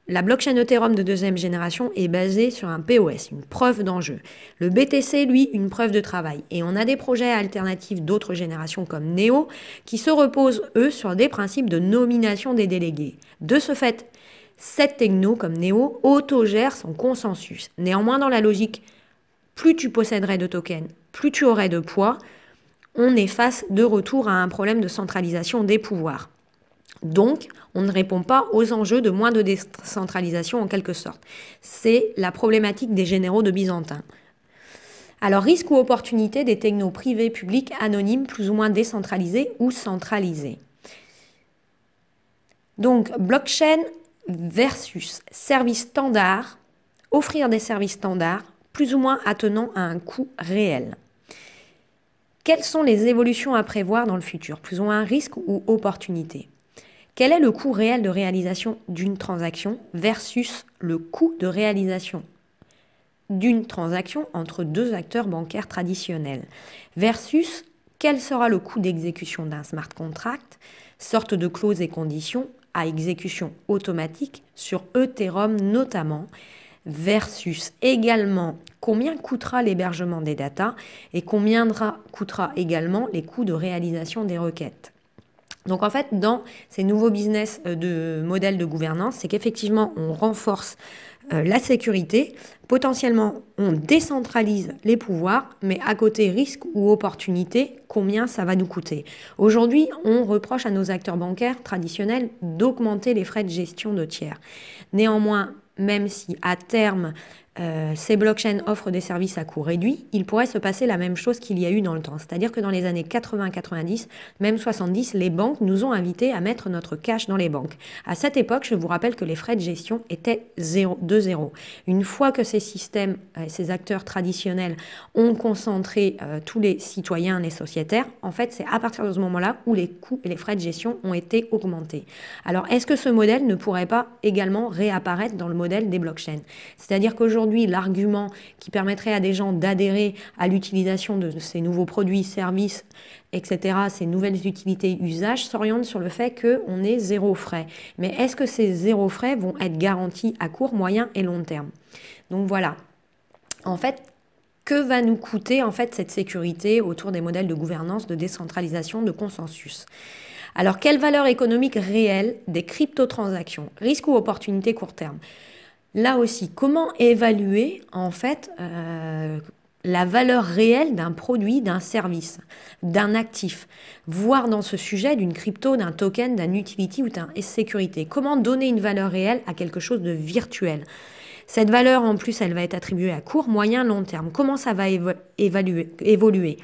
la blockchain Ethereum de deuxième génération est basée sur un POS, une preuve d'enjeu. Le BTC, lui, une preuve de travail. Et on a des projets alternatifs d'autres générations comme NEO qui se reposent, eux, sur des principes de nomination des délégués. De ce fait, cette techno comme NEO autogère son consensus. Néanmoins, dans la logique, plus tu posséderais de tokens, plus tu aurais de poids, on est face de retour à un problème de centralisation des pouvoirs. Donc, on ne répond pas aux enjeux de moins de décentralisation en quelque sorte. C'est la problématique des généraux de Byzantin. Alors, risque ou opportunité des technos privés, publics, anonymes, plus ou moins décentralisés ou centralisés. Donc, blockchain versus services standards, offrir des services standards, plus ou moins attenant à un coût réel. Quelles sont les évolutions à prévoir dans le futur, plus ou moins risque ou opportunité Quel est le coût réel de réalisation d'une transaction versus le coût de réalisation d'une transaction entre deux acteurs bancaires traditionnels versus quel sera le coût d'exécution d'un smart contract, sorte de clause et conditions à exécution automatique sur Ethereum notamment, versus également combien coûtera l'hébergement des datas et combien coûtera également les coûts de réalisation des requêtes. Donc en fait, dans ces nouveaux business euh, de modèles de gouvernance, c'est qu'effectivement, on renforce euh, la sécurité, potentiellement on décentralise les pouvoirs, mais à côté risque ou opportunité, combien ça va nous coûter Aujourd'hui, on reproche à nos acteurs bancaires traditionnels d'augmenter les frais de gestion de tiers. Néanmoins, même si à terme euh, ces blockchains offrent des services à coût réduit, il pourrait se passer la même chose qu'il y a eu dans le temps. C'est-à-dire que dans les années 80, 90, même 70, les banques nous ont invités à mettre notre cash dans les banques. À cette époque, je vous rappelle que les frais de gestion étaient de zéro. Une fois que ces systèmes, euh, ces acteurs traditionnels ont concentré euh, tous les citoyens, les sociétaires, en fait, c'est à partir de ce moment-là où les coûts et les frais de gestion ont été augmentés. Alors, est-ce que ce modèle ne pourrait pas également réapparaître dans le modèle des blockchains C'est-à-dire qu'aujourd'hui, l'argument qui permettrait à des gens d'adhérer à l'utilisation de ces nouveaux produits, services, etc., ces nouvelles utilités, usages, s'oriente sur le fait qu'on est zéro frais. Mais est-ce que ces zéro frais vont être garantis à court, moyen et long terme Donc voilà. En fait, que va nous coûter en fait cette sécurité autour des modèles de gouvernance, de décentralisation, de consensus Alors, quelle valeur économique réelle des crypto-transactions Risque ou opportunité court terme là aussi, comment évaluer en fait euh, la valeur réelle d'un produit, d'un service, d'un actif, voire dans ce sujet d'une crypto, d'un token, d'un utility ou d'un sécurité. Comment donner une valeur réelle à quelque chose de virtuel Cette valeur, en plus, elle va être attribuée à court, moyen, long terme. Comment ça va évaluer, évoluer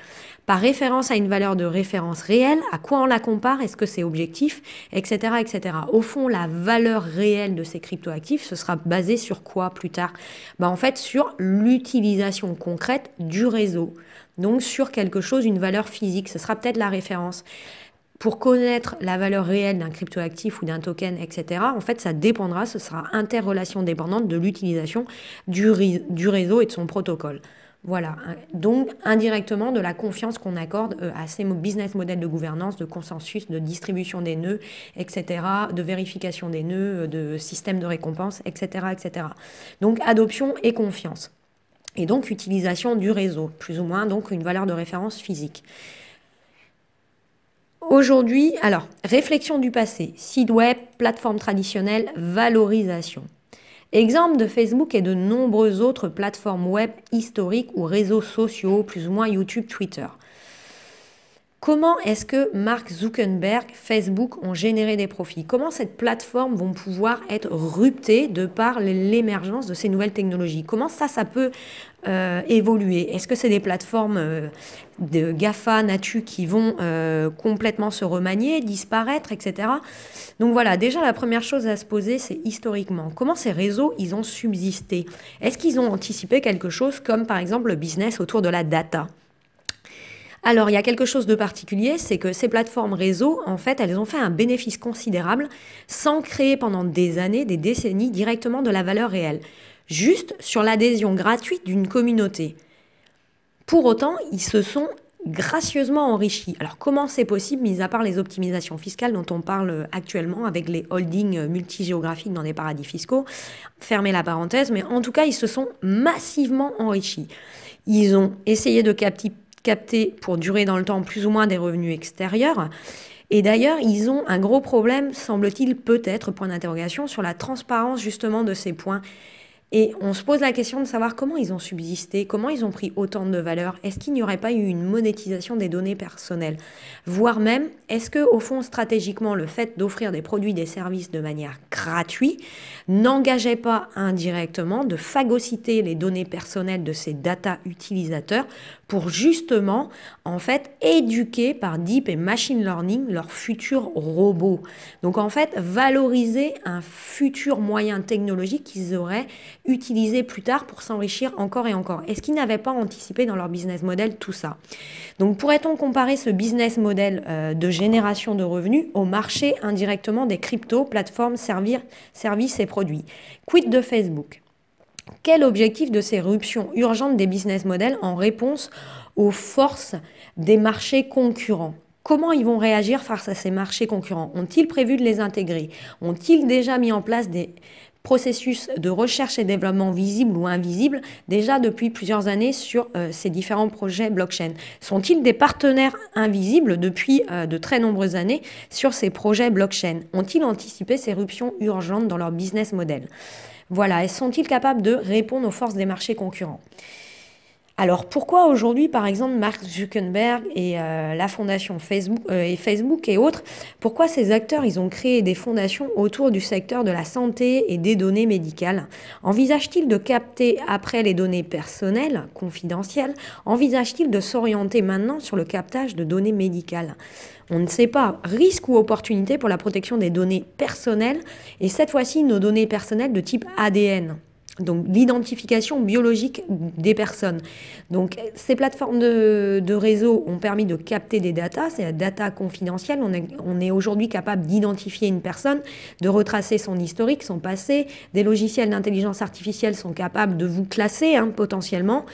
par référence à une valeur de référence réelle, à quoi on la compare, est-ce que c'est objectif, etc., etc. Au fond, la valeur réelle de ces cryptoactifs, ce sera basé sur quoi plus tard ben, En fait, sur l'utilisation concrète du réseau. Donc sur quelque chose, une valeur physique, ce sera peut-être la référence pour connaître la valeur réelle d'un cryptoactif ou d'un token, etc., en fait, ça dépendra, ce sera interrelation dépendante de l'utilisation du réseau et de son protocole. Voilà, donc indirectement de la confiance qu'on accorde euh, à ces business models de gouvernance, de consensus, de distribution des nœuds, etc., de vérification des nœuds, euh, de système de récompense, etc., etc. Donc adoption et confiance. Et donc utilisation du réseau, plus ou moins donc une valeur de référence physique. Aujourd'hui, alors, réflexion du passé, site web, plateforme traditionnelle, valorisation. Exemple de Facebook et de nombreuses autres plateformes web historiques ou réseaux sociaux, plus ou moins YouTube, Twitter. Comment est-ce que Mark Zuckerberg, Facebook ont généré des profits Comment cette plateforme vont pouvoir être ruptée de par l'émergence de ces nouvelles technologies Comment ça, ça peut euh, évoluer Est-ce que c'est des plateformes euh, de GAFA, Natu qui vont euh, complètement se remanier, disparaître, etc. Donc voilà, déjà la première chose à se poser, c'est historiquement, comment ces réseaux, ils ont subsisté Est-ce qu'ils ont anticipé quelque chose comme par exemple le business autour de la data alors, il y a quelque chose de particulier, c'est que ces plateformes réseau, en fait, elles ont fait un bénéfice considérable sans créer pendant des années, des décennies directement de la valeur réelle, juste sur l'adhésion gratuite d'une communauté. Pour autant, ils se sont gracieusement enrichis. Alors comment c'est possible, mis à part les optimisations fiscales dont on parle actuellement avec les holdings euh, multigéographiques dans des paradis fiscaux Fermez la parenthèse, mais en tout cas, ils se sont massivement enrichis. Ils ont essayé de capter capter pour durer dans le temps plus ou moins des revenus extérieurs. Et d'ailleurs, ils ont un gros problème, semble-t-il, peut-être, point d'interrogation, sur la transparence justement de ces points et on se pose la question de savoir comment ils ont subsisté, comment ils ont pris autant de valeur. Est-ce qu'il n'y aurait pas eu une monétisation des données personnelles Voire même, est-ce que au fond stratégiquement le fait d'offrir des produits, des services de manière gratuite n'engageait pas indirectement de phagocyter les données personnelles de ces data utilisateurs pour justement en fait éduquer par deep et machine learning leurs futurs robots. Donc en fait valoriser un futur moyen technologique qu'ils auraient utiliser plus tard pour s'enrichir encore et encore Est-ce qu'ils n'avaient pas anticipé dans leur business model tout ça Donc pourrait-on comparer ce business model euh, de génération de revenus au marché indirectement des cryptos, plateformes, servir, services et produits Quid de Facebook quel objectif de ces ruptions urgentes des business models en réponse aux forces des marchés concurrents Comment ils vont réagir face à ces marchés concurrents Ont-ils prévu de les intégrer Ont-ils déjà mis en place des processus de recherche et développement visible ou invisible déjà depuis plusieurs années sur euh, ces différents projets blockchain Sont-ils des partenaires invisibles depuis euh, de très nombreuses années sur ces projets blockchain Ont-ils anticipé ces ruptions urgentes dans leur business model Voilà, et sont-ils capables de répondre aux forces des marchés concurrents alors pourquoi aujourd'hui, par exemple, Mark Zuckerberg et euh, la fondation Facebook, euh, et Facebook et autres, pourquoi ces acteurs, ils ont créé des fondations autour du secteur de la santé et des données médicales Envisagent-ils de capter après les données personnelles, confidentielles Envisagent-ils de s'orienter maintenant sur le captage de données médicales on ne sait pas, risque ou opportunité pour la protection des données personnelles, et cette fois-ci nos données personnelles de type ADN donc l'identification biologique des personnes. Donc ces plateformes de, de, réseau ont permis de capter des datas, c'est la data confidentielle, on est, on est aujourd'hui capable d'identifier une personne, de retracer son historique, son passé, des logiciels d'intelligence artificielle sont capables de vous classer hein, potentiellement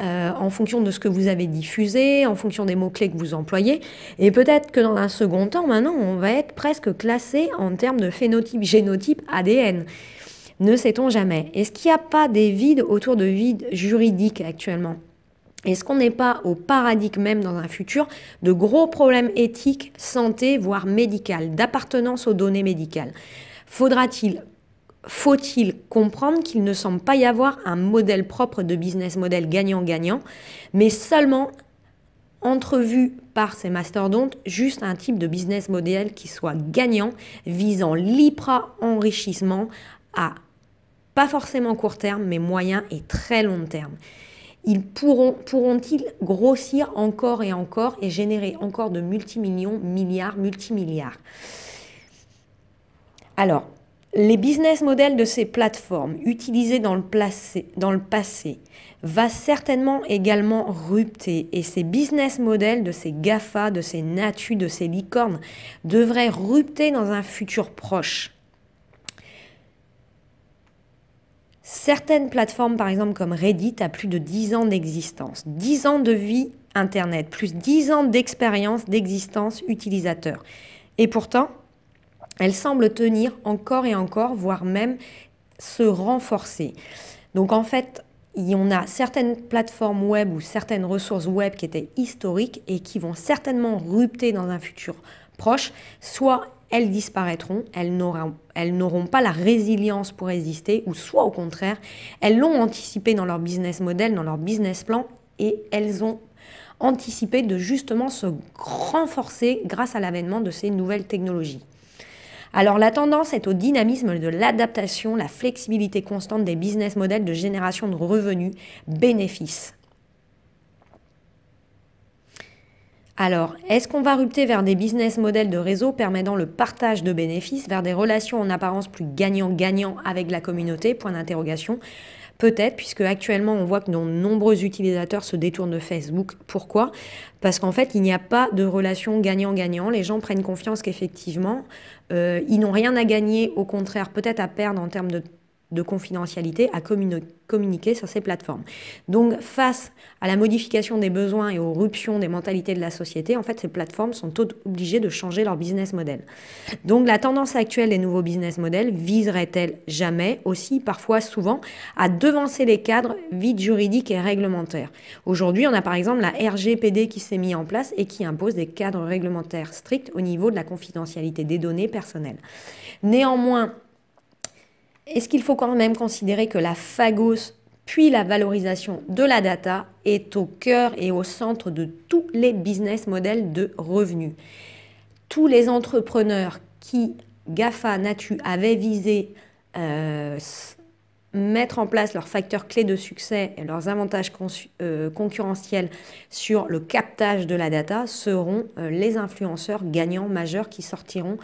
euh, en fonction de ce que vous avez diffusé, en fonction des mots-clés que vous employez, et peut-être que dans un second temps, maintenant, on va être presque classé en termes de phénotype, génotype, ADN ne sait-on jamais. Est-ce qu'il n'y a pas des vides autour de vides juridiques actuellement est-ce qu'on n'est pas au paradigme même dans un futur de gros problèmes éthiques, santé, voire médical, d'appartenance aux données médicales Faudra-t-il faut-il comprendre qu'il ne semble pas y avoir un modèle propre de business model gagnant-gagnant, mais seulement entrevu par ces mastodontes juste un type de business model qui soit gagnant, visant lhypra enrichissement à pas forcément court terme, mais moyen et très long terme. Ils pourront, pourront-ils grossir encore et encore et générer encore de multimillions, milliards, multimilliards Alors, les business models de ces plateformes utilisées dans le, dans le, passé va certainement également rupter et ces business models de ces GAFA, de ces Natu, de ces licornes devraient rupter dans un futur proche. Certaines plateformes, par exemple comme Reddit, a plus de 10 ans d'existence, 10 ans de vie Internet, plus 10 ans d'expérience d'existence utilisateur. Et pourtant, elles semblent tenir encore et encore, voire même se renforcer. Donc en fait, on a certaines plateformes web ou certaines ressources web qui étaient historiques et qui vont certainement rupter dans un futur proche, soit elles disparaîtront, elles n'auront pas la résilience pour résister, ou soit au contraire, elles l'ont anticipé dans leur business model, dans leur business plan, et elles ont anticipé de justement se renforcer grâce à l'avènement de ces nouvelles technologies. Alors la tendance est au dynamisme de l'adaptation, la flexibilité constante des business models de génération de revenus, bénéfices. Alors, est-ce qu'on va rupter vers des business models de réseau permettant le partage de bénéfices, vers des relations en apparence plus gagnant-gagnant avec la communauté Point d'interrogation. Peut-être, puisque actuellement on voit que de nombreux utilisateurs se détournent de Facebook. Pourquoi Parce qu'en fait, il n'y a pas de relation gagnant-gagnant. Les gens prennent confiance qu'effectivement, euh, ils n'ont rien à gagner, au contraire, peut-être à perdre en termes de de confidentialité à communiquer sur ces plateformes. Donc face à la modification des besoins et aux ruptions des mentalités de la société, en fait ces plateformes sont obligées de changer leur business model. Donc la tendance actuelle des nouveaux business models viserait-elle jamais aussi parfois souvent à devancer les cadres vides juridiques et réglementaires. Aujourd'hui, on a par exemple la RGPD qui s'est mise en place et qui impose des cadres réglementaires stricts au niveau de la confidentialité des données personnelles. Néanmoins, est-ce qu'il faut quand même considérer que la phagos puis la valorisation de la data est au cœur et au centre de tous les business models de revenus. Tous les entrepreneurs qui, GAFA, Natu, avaient visé euh, mettre en place leurs facteurs clés de succès et leurs avantages euh, concurrentiels sur le captage de la data seront euh, les influenceurs gagnants majeurs qui sortiront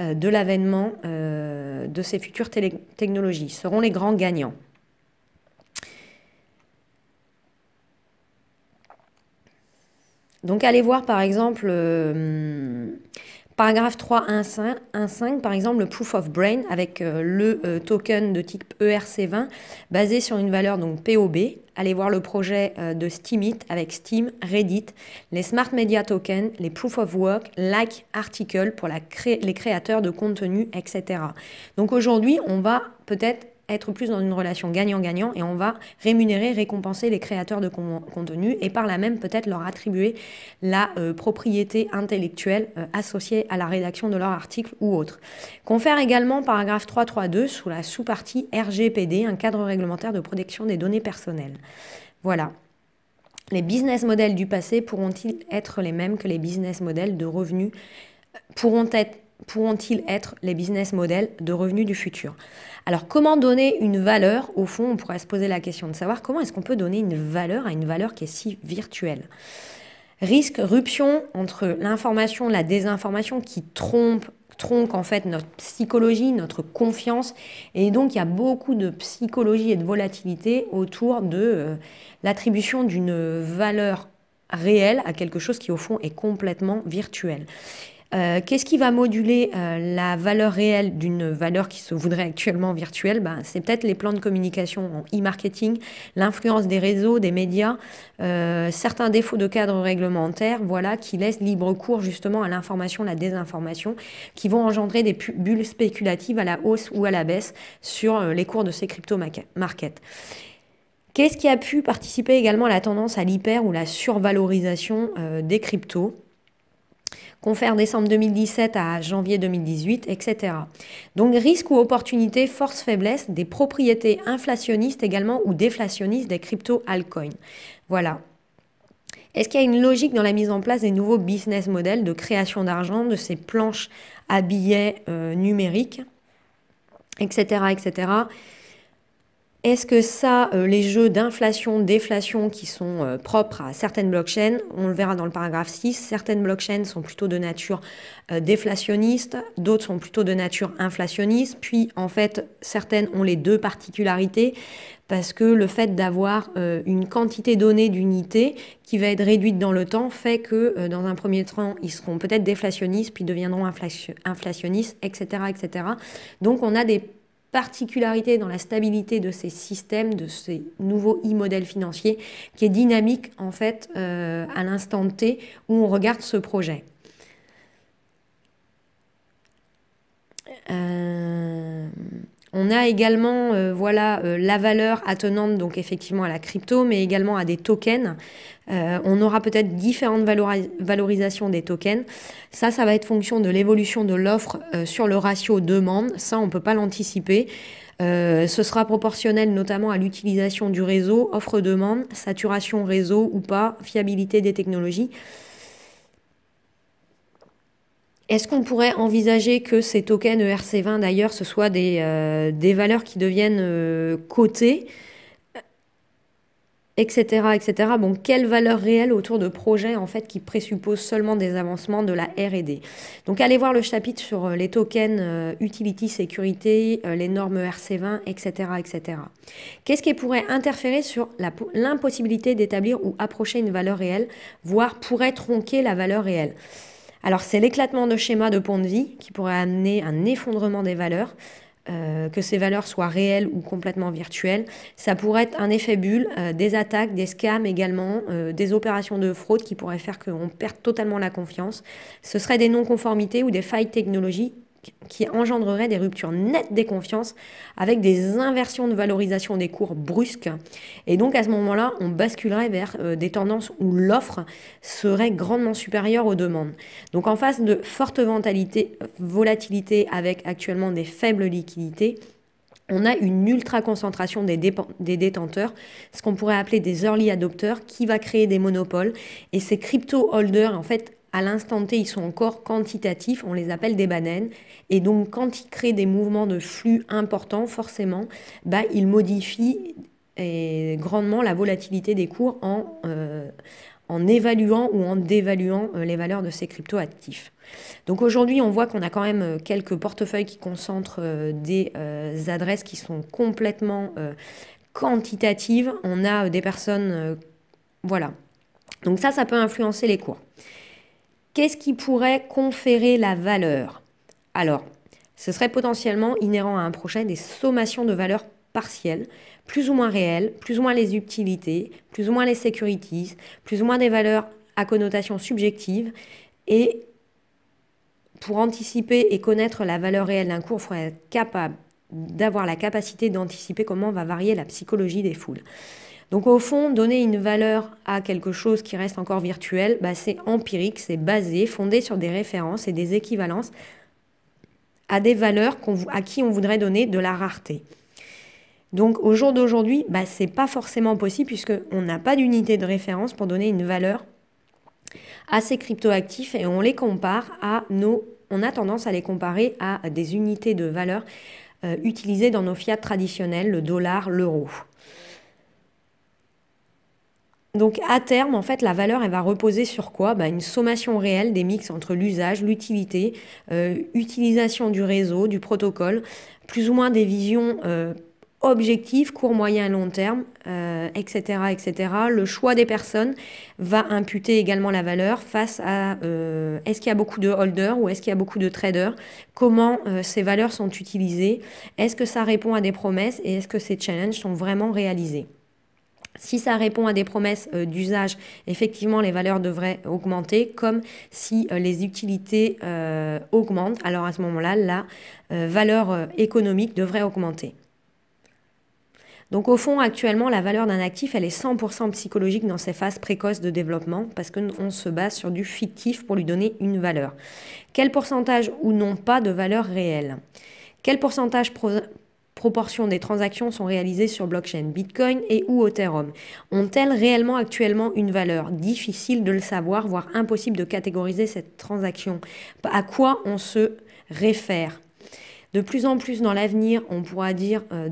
euh, de l'avènement euh, de ces futures technologies seront les grands gagnants. Donc allez voir par exemple euh, paragraphe 3.1.5 par exemple le proof of brain avec le token de type ERC20 basé sur une valeur donc POB allez voir le projet euh, de Steamit avec Steam, Reddit, les Smart Media Tokens, les Proof of Work, Like Article pour la les créateurs de contenu, etc. Donc aujourd'hui, on va peut-être être plus dans une relation gagnant-gagnant et on va rémunérer, récompenser les créateurs de contenu et par là même peut-être leur attribuer la euh, propriété intellectuelle euh, associée à la rédaction de leur article ou autre. Confère également paragraphe 332 sous la sous-partie RGPD, un cadre réglementaire de protection des données personnelles. Voilà. Les business models du passé pourront-ils être les mêmes que les business models de revenus pourront-ils être les business models de revenus du futur alors comment donner une valeur Au fond, on pourrait se poser la question de savoir comment est-ce qu'on peut donner une valeur à une valeur qui est si virtuelle. Risque, ruption entre l'information, la désinformation qui trompe, tronque en fait notre psychologie, notre confiance. Et donc il y a beaucoup de psychologie et de volatilité autour de euh, l'attribution d'une valeur réelle à quelque chose qui au fond est complètement virtuel. Euh, qu'est-ce qui va moduler euh, la valeur réelle d'une valeur qui se voudrait actuellement virtuelle ben, C'est peut-être les plans de communication en e-marketing, l'influence des réseaux, des médias, euh, certains défauts de cadre réglementaire, voilà, qui laissent libre cours justement à l'information, la désinformation, qui vont engendrer des bulles spéculatives à la hausse ou à la baisse sur les cours de ces crypto-markets. Qu'est-ce qui a pu participer également à la tendance à l'hyper ou la survalorisation des cryptos confère décembre 2017 à janvier 2018, etc. Donc risque ou opportunité, force, faiblesse, des propriétés inflationnistes également ou déflationnistes des crypto-altcoins. Voilà, est-ce qu'il y a une logique dans la mise en place des nouveaux business models de création d'argent, de ces planches à billets euh, numériques, etc., etc. Est-ce que ça, euh, les jeux d'inflation, déflation qui sont euh, propres à certaines blockchains, on le verra dans le paragraphe 6, certaines blockchains sont plutôt de nature euh, déflationniste, d'autres sont plutôt de nature inflationniste, puis en fait certaines ont les deux particularités parce que le fait d'avoir une quantité donnée d'unités qui va être réduite dans le temps fait que dans un premier temps, ils seront peut-être déflationnistes, puis deviendront inflationnistes, etc., etc. Donc on a des particularité dans la stabilité de ces systèmes, de ces nouveaux e-modèles financiers, qui est dynamique en fait euh, à l'instant T où on regarde ce projet. Euh, on a également euh, voilà, la valeur attenante donc effectivement à la crypto, mais également à des tokens euh, on aura peut-être différentes valorisations des tokens. Ça, ça va être fonction de l'évolution de l'offre euh, sur le ratio demande. Ça, on ne peut pas l'anticiper. Euh, ce sera proportionnel notamment à l'utilisation du réseau, offre-demande, saturation réseau ou pas, fiabilité des technologies. Est-ce qu'on pourrait envisager que ces tokens ERC20 d'ailleurs, ce soit des, valeurs qui deviennent cotées etc., etc. Bon, quelle valeur réelle autour de projets en fait qui présupposent seulement des avancements de la R&D. Donc allez voir le chapitre sur euh, les tokens, euh, utility, sécurité, euh, les normes RC20, etc., etc. Qu'est-ce qui pourrait interférer sur l'impossibilité d'établir ou approcher une valeur réelle, voire pourrait tronquer la valeur réelle alors c'est l'éclatement de schémas de pont de vie qui pourrait amener un effondrement des valeurs, euh, que ces valeurs soient réelles ou complètement virtuelles. Ça pourrait être un effet bulle, euh, des attaques, des scams également, euh, des opérations de fraude qui pourraient faire qu'on perde totalement la confiance. Ce serait des non-conformités ou des failles technologiques qui engendrerait des ruptures nettes des confiances avec des inversions de valorisation des cours brusques. Et donc à ce moment-là, on basculerait vers euh, des tendances où l'offre serait grandement supérieure aux demandes. Donc en face de forte volatilité avec actuellement des faibles liquidités, on a une ultra concentration des, des détenteurs, ce qu'on pourrait appeler des early adopters, qui va créer des monopoles. Et ces crypto holders, en fait, à l'instant T, ils sont encore quantitatifs, on les appelle des bananes. Et donc, quand ils créent des mouvements de flux importants, forcément, bah, ils modifient euh, grandement la volatilité des cours en, euh, en évaluant ou en dévaluant euh, les valeurs de ces actifs. Donc aujourd'hui, on voit qu'on a quand même quelques portefeuilles qui concentrent des adresses qui sont complètement quantitatives. On a des personnes... voilà. Donc ça, ça peut influencer les cours. Qu'est-ce qui pourrait conférer la valeur Alors, ce serait potentiellement inhérent à un projet des sommations de valeurs partielles, plus ou moins réelles, plus ou moins les utilités, plus ou moins les securities, plus ou moins des valeurs à connotation subjective. Et pour anticiper et connaître la valeur réelle d'un cours, il faut être capable d'avoir la capacité d'anticiper comment va varier la psychologie des foules. Donc au fond, donner une valeur à quelque chose qui reste encore virtuel, bah, c'est empirique, c'est basé, fondé sur des références et des équivalences à des valeurs à qui on voudrait donner de la rareté. Donc au jour d'aujourd'hui, bah, ce n'est pas forcément possible puisqu'on n'a pas d'unité de référence pour donner une valeur à ces cryptoactifs et on les compare à nos... On a tendance à les comparer à des unités de valeur euh, utilisées dans nos fiat traditionnels, le dollar, l'euro. Donc à terme, en fait, la valeur, elle va reposer sur quoi bah, Une sommation réelle des mix entre l'usage, l'utilité, euh, utilisation du réseau, du protocole, plus ou moins des visions euh, objectives, court, moyen, long terme, etc., euh, etc. Le choix des personnes va imputer également la valeur face à euh, est-ce qu'il y a beaucoup de holders ou est-ce qu'il y a beaucoup de traders Comment ces valeurs sont utilisées Est-ce que ça répond à des promesses et est-ce que ces challenges sont vraiment réalisés si ça répond à des promesses euh, d'usage, effectivement, les valeurs devraient augmenter, comme si euh, les utilités euh, augmentent. Alors à ce moment-là, la valeur économique devrait augmenter. Donc au fond, actuellement, la valeur d'un actif, elle est 100% psychologique dans ses phases précoces de développement, parce qu'on se base sur du fictif pour lui donner une valeur. Quel pourcentage ou non pas de valeur réelle quel pourcentage proportion des transactions sont réalisées sur blockchain, Bitcoin et ou Ethereum Ont-elles réellement actuellement une valeur Difficile de le savoir, voire impossible de catégoriser cette transaction. À quoi on se réfère de plus en plus dans l'avenir, on pourra dire euh,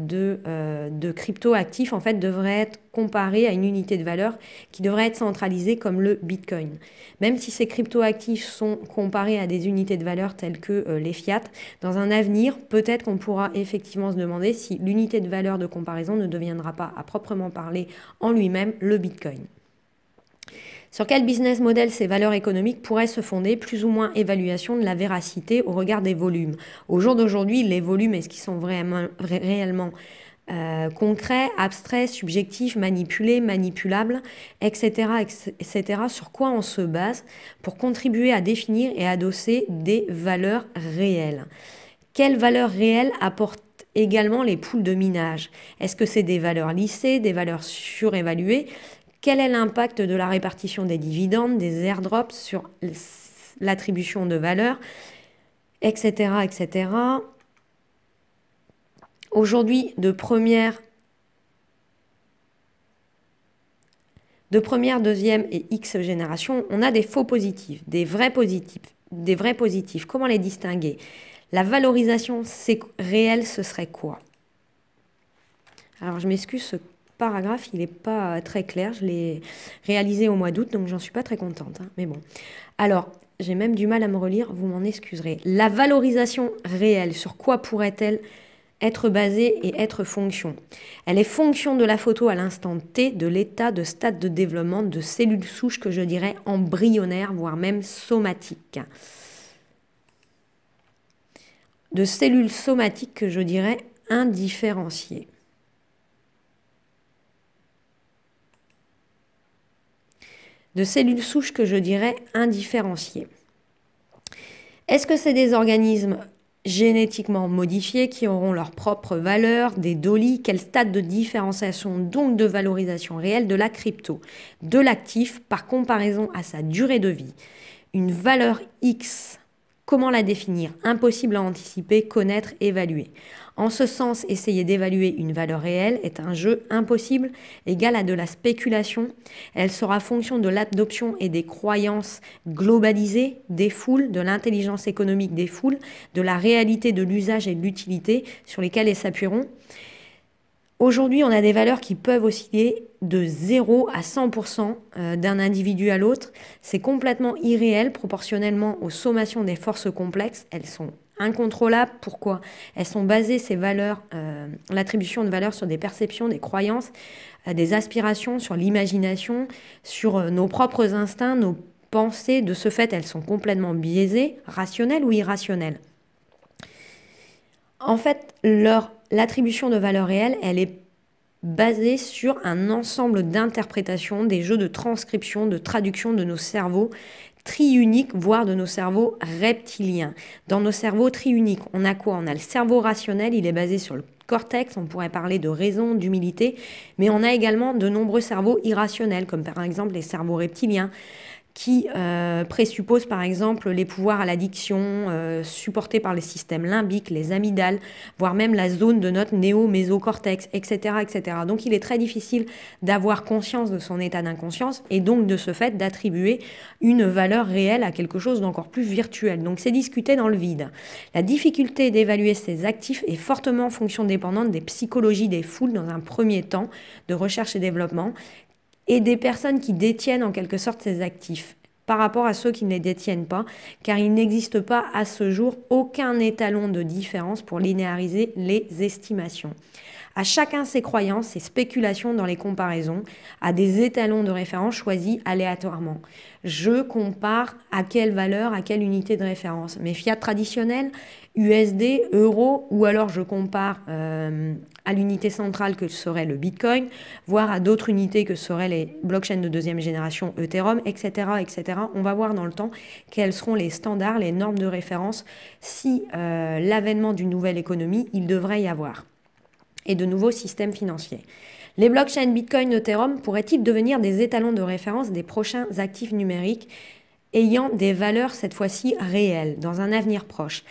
euh, de, crypto-actifs, en fait, devraient être comparés à une unité de valeur qui devrait être centralisée comme le Bitcoin. Même si ces crypto-actifs sont comparés à des unités de valeur telles que euh, les fiat, dans un avenir, peut-être qu'on pourra effectivement se demander si l'unité de valeur de comparaison ne deviendra pas à proprement parler en lui-même le Bitcoin. Sur quel business model ces valeurs économiques pourraient se fonder, plus ou moins évaluation de la véracité au regard des volumes. Au jour d'aujourd'hui, les volumes, est-ce qu'ils sont vraiment, réellement euh, concrets, abstraits, subjectifs, manipulés, manipulables, etc., etc. Sur quoi on se base pour contribuer à définir et adosser des valeurs réelles Quelles valeurs réelles apportent également les poules de minage Est-ce que c'est des valeurs lissées, des valeurs surévaluées quel est l'impact de la répartition des dividendes, des airdrops sur l'attribution de valeur, etc. etc. Aujourd'hui, de première, de première, deuxième et X génération, on a des faux positifs, des vrais positifs. Des vrais positifs. Comment les distinguer La valorisation réelle, ce serait quoi alors je m'excuse, ce paragraphe, il n'est pas très clair. Je l'ai réalisé au mois d'août, donc j'en suis pas très contente. Hein. Mais bon. Alors, j'ai même du mal à me relire, vous m'en excuserez. La valorisation réelle, sur quoi pourrait-elle être basée et être fonction Elle est fonction de la photo à l'instant T, de l'état de stade de développement de cellules souches que je dirais embryonnaires, voire même somatiques. De cellules somatiques que je dirais indifférenciées. de cellules souches que je dirais indifférenciées. Est-ce que c'est des organismes génétiquement modifiés qui auront leur propre valeur, des dolis, quel stade de différenciation, donc de valorisation réelle de la crypto, de l'actif par comparaison à sa durée de vie. Une valeur X, comment la définir Impossible à anticiper, connaître, évaluer. En ce sens, essayer d'évaluer une valeur réelle est un jeu impossible, égal à de la spéculation. Elle sera fonction de l'adoption et des croyances globalisées des foules, de l'intelligence économique des foules, de la réalité de l'usage et de l'utilité sur lesquelles elles s'appuieront. Aujourd'hui, on a des valeurs qui peuvent osciller de 0 à 100% euh, d'un individu à l'autre. C'est complètement irréel proportionnellement aux sommations des forces complexes. Elles sont incontrôlables. Pourquoi Elles sont basées, ces valeurs, euh, l'attribution de valeurs sur des perceptions, des croyances, euh, des aspirations, sur l'imagination, sur euh, nos propres instincts, nos pensées. De ce fait, elles sont complètement biaisées, rationnelles ou irrationnelles. En fait, l'attribution de valeurs réelles, elle est basée sur un ensemble d'interprétations, des jeux de transcription, de traduction de nos cerveaux triunique voire de nos cerveaux reptiliens. Dans nos cerveaux triuniques, on a quoi On a le cerveau rationnel, il est basé sur le cortex, on pourrait parler de raison, d'humilité, mais on a également de nombreux cerveaux irrationnels, comme par exemple les cerveaux reptiliens qui euh, présuppose par exemple les pouvoirs à l'addiction euh, supportés par les systèmes limbiques, les amygdales, voire même la zone de notre néo-mésocortex, etc., etc. Donc il est très difficile d'avoir conscience de son état d'inconscience et donc de ce fait d'attribuer une valeur réelle à quelque chose d'encore plus virtuel. Donc c'est discuté dans le vide. La difficulté d'évaluer ces actifs est fortement fonction dépendante des psychologies des foules dans un premier temps de recherche et développement et des personnes qui détiennent en quelque sorte ces actifs par rapport à ceux qui ne les détiennent pas, car il n'existe pas à ce jour aucun étalon de différence pour linéariser les estimations. À chacun ses croyances, ses spéculations dans les comparaisons, à des étalons de référence choisis aléatoirement. Je compare à quelle valeur, à quelle unité de référence. Mes fiat traditionnels, USD, euro, ou alors je compare euh, à l'unité centrale que serait le Bitcoin, voire à d'autres unités que seraient les blockchains de deuxième génération, Ethereum, etc., On va voir dans le temps quels seront les standards, les normes de référence si euh, l'avènement d'une nouvelle économie, il devrait y avoir et de nouveaux systèmes financiers. Les blockchains Bitcoin, Ethereum pourraient-ils devenir des étalons de référence des prochains actifs numériques ayant des valeurs cette fois-ci réelles dans un avenir proche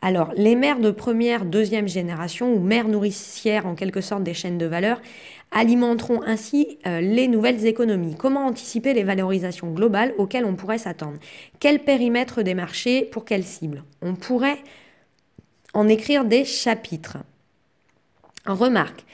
alors, les mères de première, deuxième génération, ou mères nourricières en quelque sorte des chaînes de valeur, alimenteront ainsi euh, les nouvelles économies. Comment anticiper les valorisations globales auxquelles on pourrait s'attendre Quel périmètre des marchés pour quelles cibles On pourrait en écrire des chapitres. Remarque,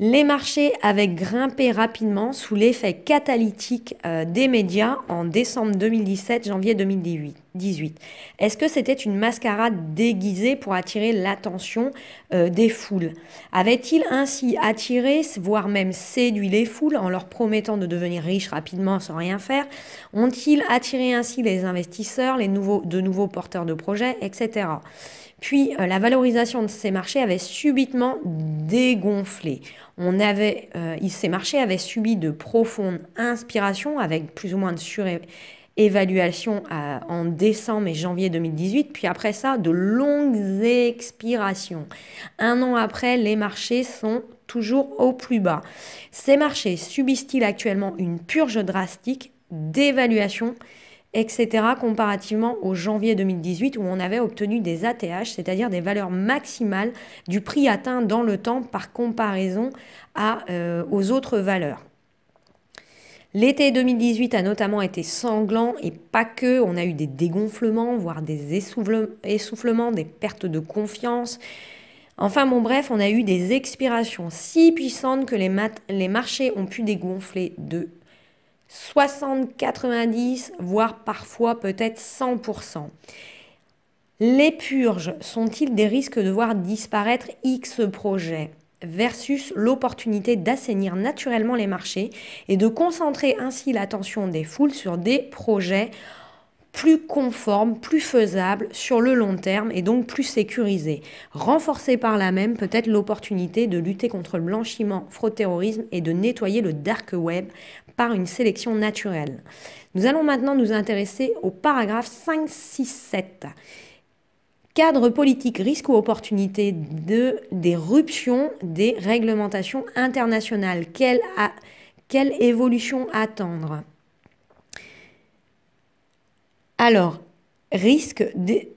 les marchés avaient grimpé rapidement sous l'effet catalytique euh, des médias en décembre 2017, janvier 2018. Est-ce que c'était une mascarade déguisée pour attirer l'attention euh, des foules Avait-il ainsi attiré, voire même séduit les foules en leur promettant de devenir riches rapidement sans rien faire Ont-ils attiré ainsi les investisseurs, les nouveaux, de nouveaux porteurs de projets, etc. Puis euh, la valorisation de ces marchés avait subitement dégonflé. On avait, euh, ces marchés avaient subi de profondes inspirations avec plus ou moins de surévaluation euh, en décembre et janvier 2018, puis après ça, de longues expirations. Un an après, les marchés sont toujours au plus bas. Ces marchés subissent-ils actuellement une purge drastique d'évaluation etc., comparativement au janvier 2018 où on avait obtenu des ATH, c'est-à-dire des valeurs maximales du prix atteint dans le temps par comparaison euh, aux autres valeurs. L'été 2018 a notamment été sanglant et pas que, on a eu des dégonflements, voire des essoufflements, des pertes de confiance. Enfin bon bref, on a eu des expirations si puissantes que les, les marchés ont pu dégonfler de 60, 90, voire parfois peut-être 100%. Les purges sont-ils des risques de voir disparaître X projets versus l'opportunité d'assainir naturellement les marchés et de concentrer ainsi l'attention des foules sur des projets plus conformes, plus faisables sur le long terme et donc plus sécurisés. Renforcé par là même peut-être l'opportunité de lutter contre le blanchiment, fraude, terrorisme et de nettoyer le dark web par une sélection naturelle. Nous allons maintenant nous intéresser au paragraphe 5, 6, 7. Cadre politique, risque ou opportunité de, des des réglementations internationales. Quelle, quelle évolution attendre Alors, risque, des,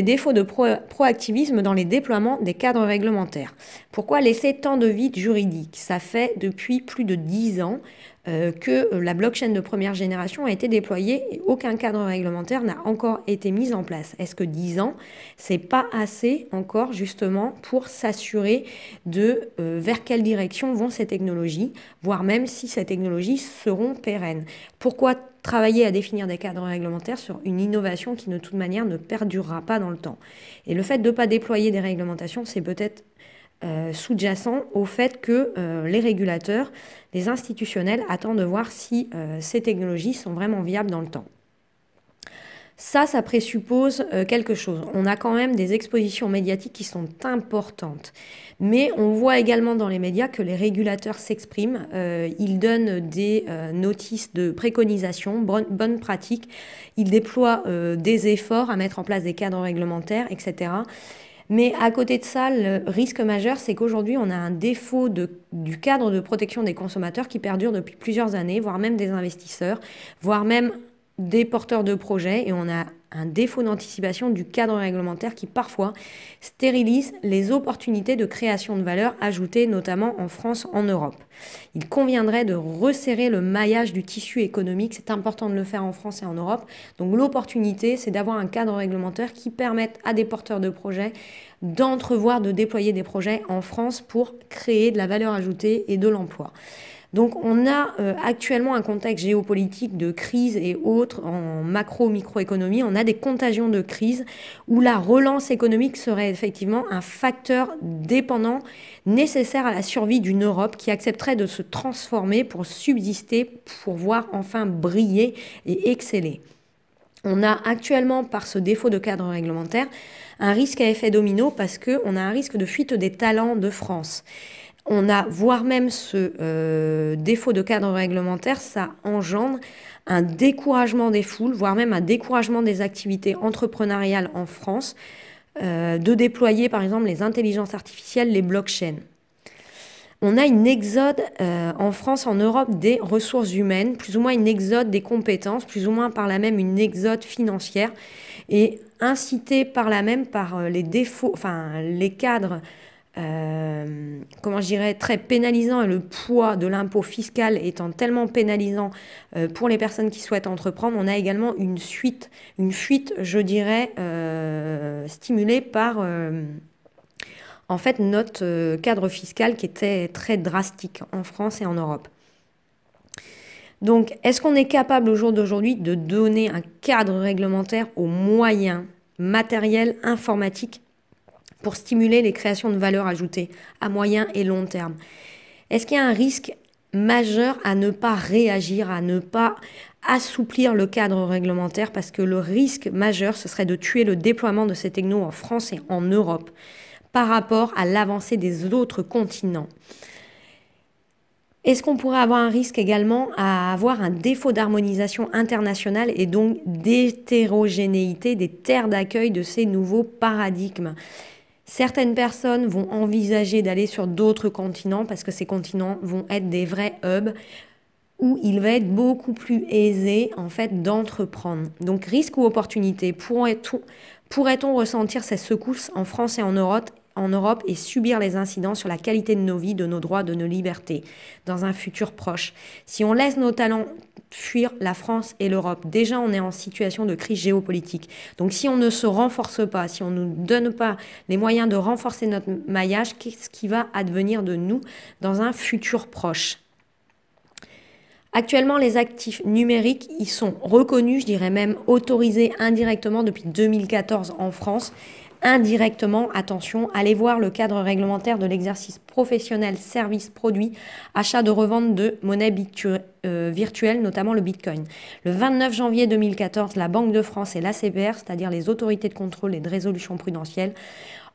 défauts de proactivisme dans les déploiements des cadres réglementaires. Pourquoi laisser tant de vide juridique Ça fait depuis plus de dix ans euh, que la blockchain de première génération a été déployée et aucun cadre réglementaire n'a encore été mis en place. Est-ce que 10 ans, c'est pas assez encore justement pour s'assurer de euh, vers quelle direction vont ces technologies, voire même si ces technologies seront pérennes Pourquoi travailler à définir des cadres réglementaires sur une innovation qui de toute manière ne perdurera pas dans le temps Et le fait de ne pas déployer des réglementations, c'est peut-être euh, sous-jacent au fait que euh, les régulateurs, les institutionnels, attendent de voir si euh, ces technologies sont vraiment viables dans le temps. Ça, ça présuppose quelque chose. On a quand même des expositions médiatiques qui sont importantes. Mais on voit également dans les médias que les régulateurs s'expriment. ils donnent des notices de préconisation, bonnes pratiques. Ils déploient des efforts à mettre en place des cadres réglementaires, etc. Mais à côté de ça, le risque majeur, c'est qu'aujourd'hui, on a un défaut de, du cadre de protection des consommateurs qui perdure depuis plusieurs années, voire même des investisseurs, voire même des porteurs de projets, et on a un défaut d'anticipation du cadre réglementaire qui parfois stérilise les opportunités de création de valeur ajoutée, notamment en France, en Europe. Il conviendrait de resserrer le maillage du tissu économique, c'est important de le faire en France et en Europe. Donc l'opportunité, c'est d'avoir un cadre réglementaire qui permette à des porteurs de projets d'entrevoir, de déployer des projets en France pour créer de la valeur ajoutée et de l'emploi. Donc on a euh, actuellement un contexte géopolitique de crise et autres en macro-microéconomie. On a des contagions de crise où la relance économique serait effectivement un facteur dépendant nécessaire à la survie d'une Europe qui accepterait de se transformer pour subsister, pour voir enfin briller et exceller. On a actuellement, par ce défaut de cadre réglementaire, un risque à effet domino parce qu'on a un risque de fuite des talents de France on a, voire même ce euh, défaut de cadre réglementaire, ça engendre un découragement des foules, voire même un découragement des activités entrepreneuriales en France, euh, de déployer par exemple les intelligences artificielles, les blockchains. On a une exode euh, en France, en Europe, des ressources humaines, plus ou moins une exode des compétences, plus ou moins par la même une exode financière, et incité par la même par les défauts, enfin les cadres euh, comment je dirais, très pénalisant et le poids de l'impôt fiscal étant tellement pénalisant euh, pour les personnes qui souhaitent entreprendre, on a également une suite, une fuite, je dirais, euh, stimulée par en fait notre cadre fiscal qui était très drastique en France et en Europe. Donc, est-ce qu'on est capable au jour d'aujourd'hui de donner un cadre réglementaire aux moyens matériels informatiques pour stimuler les créations de valeurs ajoutées à moyen et long terme. Est-ce qu'il y a un risque majeur à ne pas réagir, à ne pas assouplir le cadre réglementaire parce que le risque majeur, ce serait de tuer le déploiement de ces technos en France et en Europe par rapport à l'avancée des autres continents. Est-ce qu'on pourrait avoir un risque également à avoir un défaut d'harmonisation internationale et donc d'hétérogénéité des terres d'accueil de ces nouveaux paradigmes Certaines personnes vont envisager d'aller sur d'autres continents parce que ces continents vont être des vrais hubs où il va être beaucoup plus aisé en fait d'entreprendre. Donc risque ou opportunité, pourrait-on ressentir ces secousses en France et en Europe en Europe et subir les incidents sur la qualité de nos vies, de nos droits, de nos libertés, dans un futur proche. Si on laisse nos talents fuir la France et l'Europe, déjà on est en situation de crise géopolitique. Donc si on ne se renforce pas, si on ne nous donne pas les moyens de renforcer notre maillage, qu'est-ce qui va advenir de nous dans un futur proche Actuellement, les actifs numériques, ils sont reconnus, je dirais même autorisés indirectement depuis 2014 en France indirectement, attention, allez voir le cadre réglementaire de l'exercice professionnel, service, produit, achat de revente de monnaie euh, virtuelle, notamment le Bitcoin. Le 29 janvier 2014, la Banque de France et l'ACPR, c'est-à-dire les autorités de contrôle et de résolution prudentielle,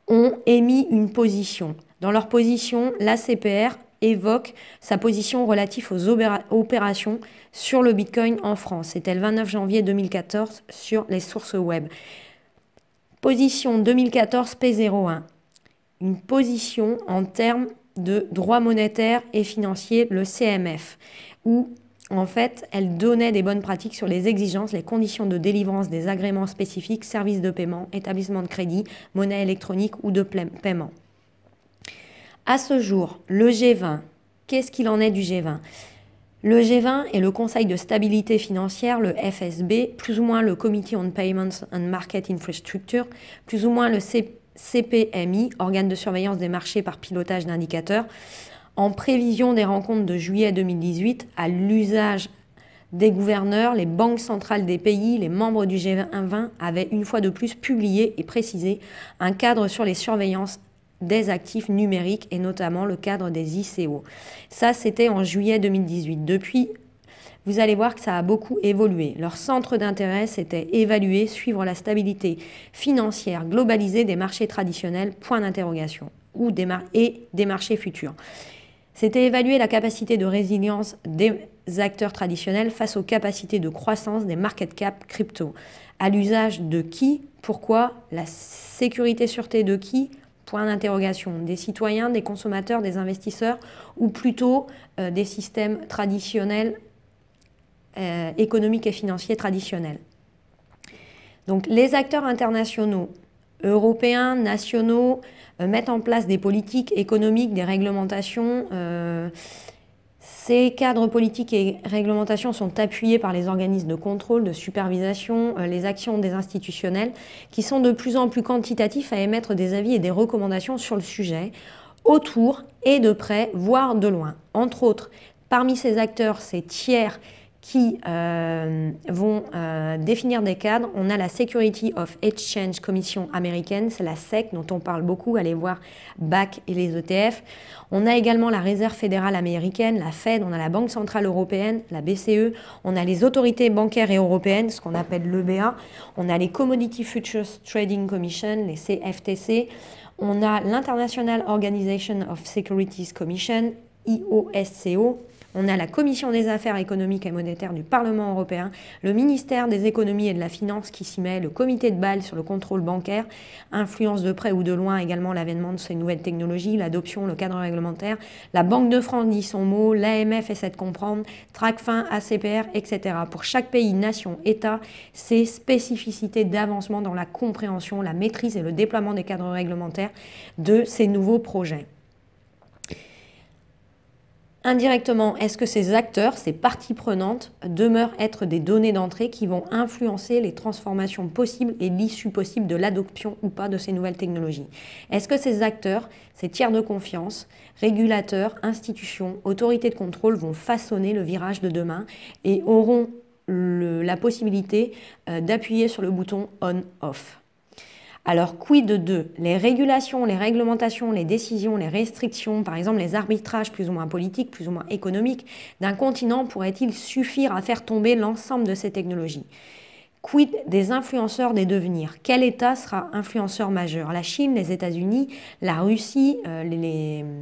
ont émis une position. Dans leur position, l'ACPR évoque sa position relative aux opérations sur le Bitcoin en France. C'était le 29 janvier 2014 sur les sources web. Position 2014 P01. Une position en termes de droit monétaire et financier, le CMF, où en fait, elle donnait des bonnes pratiques sur les exigences, les conditions de délivrance des agréments spécifiques, services de paiement, établissement de crédit, monnaie électronique ou de paiement. À ce jour, le G20, qu'est-ce qu'il en est du G20 le G20 et le Conseil de stabilité financière, le FSB, plus ou moins le Committee on Payments and Market Infrastructure, plus ou moins le CPMI, organe de surveillance des marchés par pilotage d'indicateurs, en prévision des rencontres de juillet 2018 à l'usage des gouverneurs, les banques centrales des pays, les membres du G20 avaient une fois de plus publié et précisé un cadre sur les surveillances des actifs numériques et notamment le cadre des ICO. Ça, c'était en juillet 2018. Depuis, vous allez voir que ça a beaucoup évolué. Leur centre d'intérêt, c'était évaluer, suivre la stabilité financière globalisée des marchés traditionnels, point d'interrogation, et des marchés futurs. C'était évaluer la capacité de résilience des acteurs traditionnels face aux capacités de croissance des market cap crypto. À l'usage de qui Pourquoi La sécurité sûreté de qui Point d'interrogation. Des citoyens, des consommateurs, des investisseurs ou plutôt euh, des systèmes traditionnels, euh, économiques et financiers traditionnels. Donc les acteurs internationaux, européens, nationaux, euh, mettent en place des politiques économiques, des réglementations ces cadres politiques et réglementations sont appuyés par les organismes de contrôle, de supervision, euh, les actions des institutionnels, qui sont de plus en plus quantitatifs à émettre des avis et des recommandations sur le sujet, autour et de près, voire de loin. Entre autres, parmi ces acteurs, ces tiers qui euh, vont euh, définir des cadres. On a la Security of Exchange Commission américaine, c'est la SEC dont on parle beaucoup, allez voir BAC et les ETF. On a également la Réserve fédérale américaine, la Fed, on a la Banque centrale européenne, la BCE, on a les autorités bancaires et européennes, ce qu'on appelle l'EBA, on a les Commodity Futures Trading Commission, les CFTC, on a l'International Organization of Securities Commission, IOSCO, on a la Commission des affaires économiques et monétaires du Parlement européen, le ministère des économies et de la finance qui s'y met, le comité de Bâle sur le contrôle bancaire, influence de près ou de loin également l'avènement de ces nouvelles technologies, l'adoption, le cadre réglementaire, la Banque de France dit son mot, l'AMF essaie de comprendre, TRACFIN, ACPR, etc. Pour chaque pays, nation, État, ces spécificités d'avancement dans la compréhension, la maîtrise et le déploiement des cadres réglementaires de ces nouveaux projets. Indirectement, est-ce que ces acteurs, ces parties prenantes, demeurent être des données d'entrée qui vont influencer les transformations possibles et l'issue possible de l'adoption ou pas de ces nouvelles technologies Est-ce que ces acteurs, ces tiers de confiance, régulateurs, institutions, autorités de contrôle vont façonner le virage de demain et auront la possibilité euh, d'appuyer sur le bouton on-off alors quid d'eux Les régulations, les réglementations, les décisions, les restrictions, par exemple les arbitrages plus ou moins politiques, plus ou moins économiques d'un continent pourrait-il suffire à faire tomber l'ensemble de ces technologies Quid des influenceurs des devenirs Quel État sera influenceur majeur La Chine, les États-Unis, la Russie, euh, euh,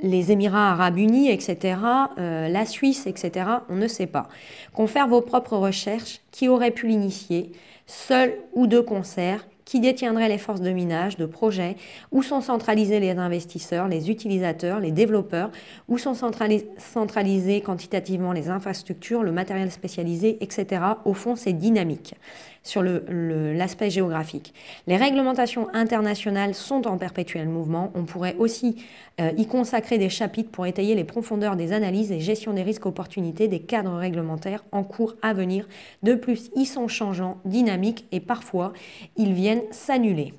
les, Émirats arabes unis, etc., euh, la Suisse, etc., on ne sait pas. Confère vos propres recherches, qui aurait pu l'initier seul ou deux concerts qui détiendraient les forces de minage, de projet, où sont centralisés les investisseurs, les utilisateurs, les développeurs, où sont centralisés quantitativement les infrastructures, le matériel spécialisé, etc. Au fond, c'est dynamique sur l'aspect le, l'aspect géographique. Les réglementations internationales sont en perpétuel mouvement. On pourrait aussi euh, y consacrer des chapitres pour étayer les profondeurs des analyses et gestion des risques opportunités des cadres réglementaires en cours à venir. De plus, ils sont changeants, dynamiques et parfois, ils viennent s'annuler.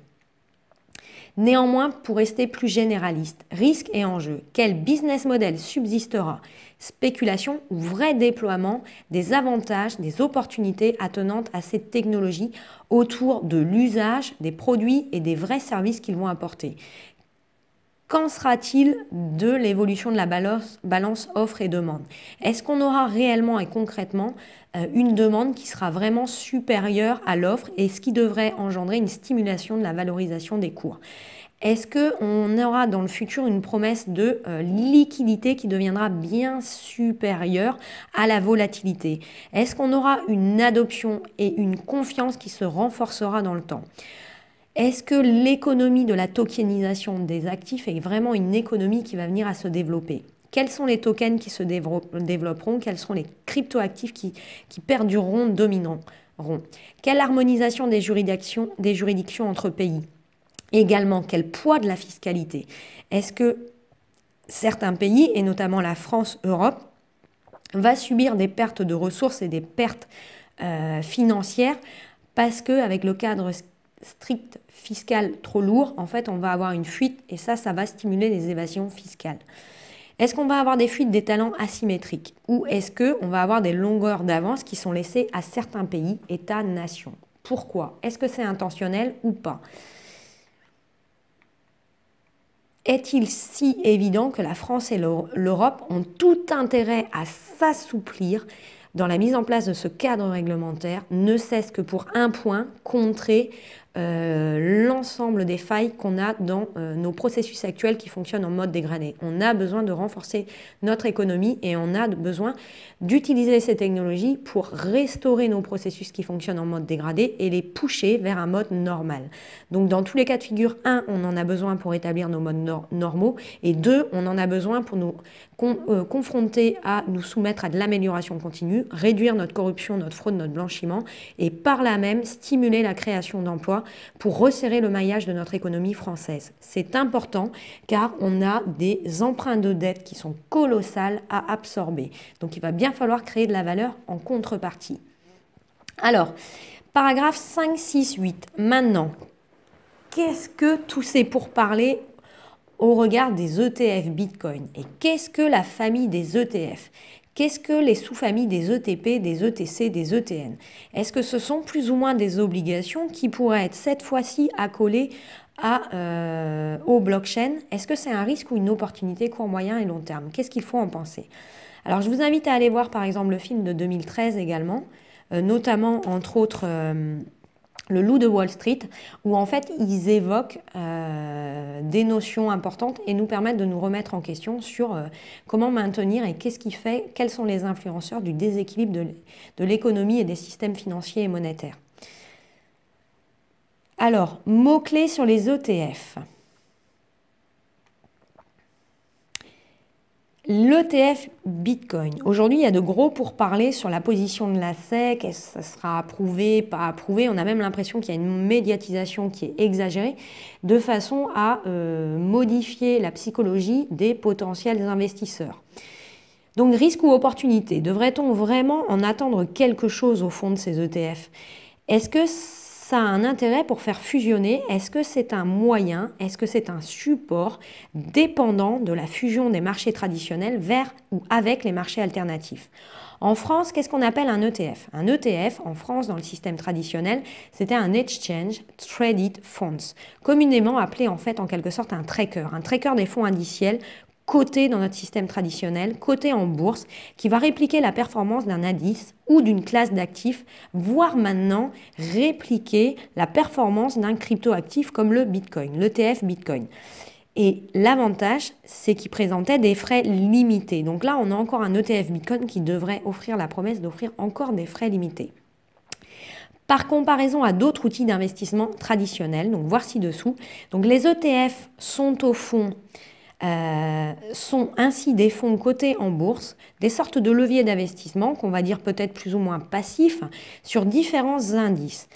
Néanmoins, pour rester plus généraliste, risque et enjeu, quel business model subsistera Spéculation ou vrai déploiement des avantages, des opportunités attenantes à cette technologie autour de l'usage des produits et des vrais services qu'ils vont apporter Qu'en sera-t-il de l'évolution de la balance, offre et demande Est-ce qu'on aura réellement et concrètement euh, une demande qui sera vraiment supérieure à l'offre et ce qui devrait engendrer une stimulation de la valorisation des cours est-ce qu'on aura dans le futur une promesse de euh, liquidité qui deviendra bien supérieure à la volatilité Est-ce qu'on aura une adoption et une confiance qui se renforcera dans le temps est-ce que l'économie de la tokenisation des actifs est vraiment une économie qui va venir à se développer Quels sont les tokens qui se développeront Quels sont les cryptoactifs qui, qui perdureront, domineront Quelle harmonisation des juridictions, entre pays Également, quel poids de la fiscalité Est-ce que certains pays, et notamment la France, Europe, va subir des pertes de ressources et des pertes euh, financières parce que avec le cadre strict fiscal trop lourd, en fait, on va avoir une fuite et ça, ça va stimuler les évasions fiscales. Est-ce qu'on va avoir des fuites des talents asymétriques ou est-ce qu'on va avoir des longueurs d'avance qui sont laissées à certains pays, États, nations Pourquoi Est-ce que c'est intentionnel ou pas Est-il si évident que la France et l'Europe ont tout intérêt à s'assouplir dans la mise en place de ce cadre réglementaire, ne cesse que pour un point contrer euh, l'ensemble des failles qu'on a dans euh, nos processus actuels qui fonctionnent en mode dégradé. On a besoin de renforcer notre économie et on a besoin d'utiliser ces technologies pour restaurer nos processus qui fonctionnent en mode dégradé et les pousser vers un mode normal. Donc dans tous les cas de figure, un, on en a besoin pour établir nos modes normaux et deux, on en a besoin pour nous euh, confronter à nous soumettre à de l'amélioration continue, réduire notre corruption, notre fraude, notre blanchiment et par là même stimuler la création d'emplois pour resserrer le maillage de notre économie française. C'est important car on a des emprunts de dette qui sont colossales à absorber. Donc il va bien falloir créer de la valeur en contrepartie. Alors, paragraphe 5, 6, 8. Maintenant, qu'est-ce que tout c'est pour parler au regard des ETF Bitcoin Et qu'est-ce que la famille des ETF Qu'est-ce que les sous-familles des ETP, des ETC, des ETN Est-ce que ce sont plus ou moins des obligations qui pourraient être cette fois-ci accolées à, euh, au blockchain Est-ce que c'est un risque ou une opportunité court, moyen et long terme Qu'est-ce qu'il faut en penser Alors je vous invite à aller voir par exemple le film de 2013 également, euh, notamment entre autres... Euh, le loup de Wall Street, où en fait ils évoquent euh, des notions importantes et nous permettent de nous remettre en question sur euh, comment maintenir et qu'est-ce qui fait, quels sont les influenceurs du déséquilibre de l'économie et des systèmes financiers et monétaires. Alors, mots-clés sur les ETF. L'ETF Bitcoin. Aujourd'hui, il y a de gros pourparlers sur la position de la SEC. Est-ce que ça sera approuvé, pas approuvé On a même l'impression qu'il y a une médiatisation qui est exagérée de façon à euh, modifier la psychologie des potentiels investisseurs. Donc risque ou opportunité, devrait-on vraiment en attendre quelque chose au fond de ces ETF Est-ce que ça a un intérêt pour faire fusionner Est-ce que c'est un moyen Est-ce que c'est un support dépendant de la fusion des marchés traditionnels vers ou avec les marchés alternatifs en France, qu'est-ce qu'on appelle un ETF Un ETF, en France, dans le système traditionnel, c'était un Exchange Traded Funds, communément appelé en fait en quelque sorte un tracker, un tracker des fonds indiciels coté dans notre système traditionnel, coté en bourse, qui va répliquer la performance d'un indice ou d'une classe d'actifs, voire maintenant répliquer la performance d'un cryptoactif comme le Bitcoin, l'ETF Bitcoin. Et l'avantage, c'est qu'il présentait des frais limités. Donc là, on a encore un ETF Bitcoin qui devrait offrir la promesse d'offrir encore des frais limités. Par comparaison à d'autres outils d'investissement traditionnels, donc voir ci-dessous, donc les ETF sont au fond euh, sont ainsi des fonds cotés en bourse, des sortes de leviers d'investissement qu'on va dire peut-être plus ou moins passifs sur différents indices.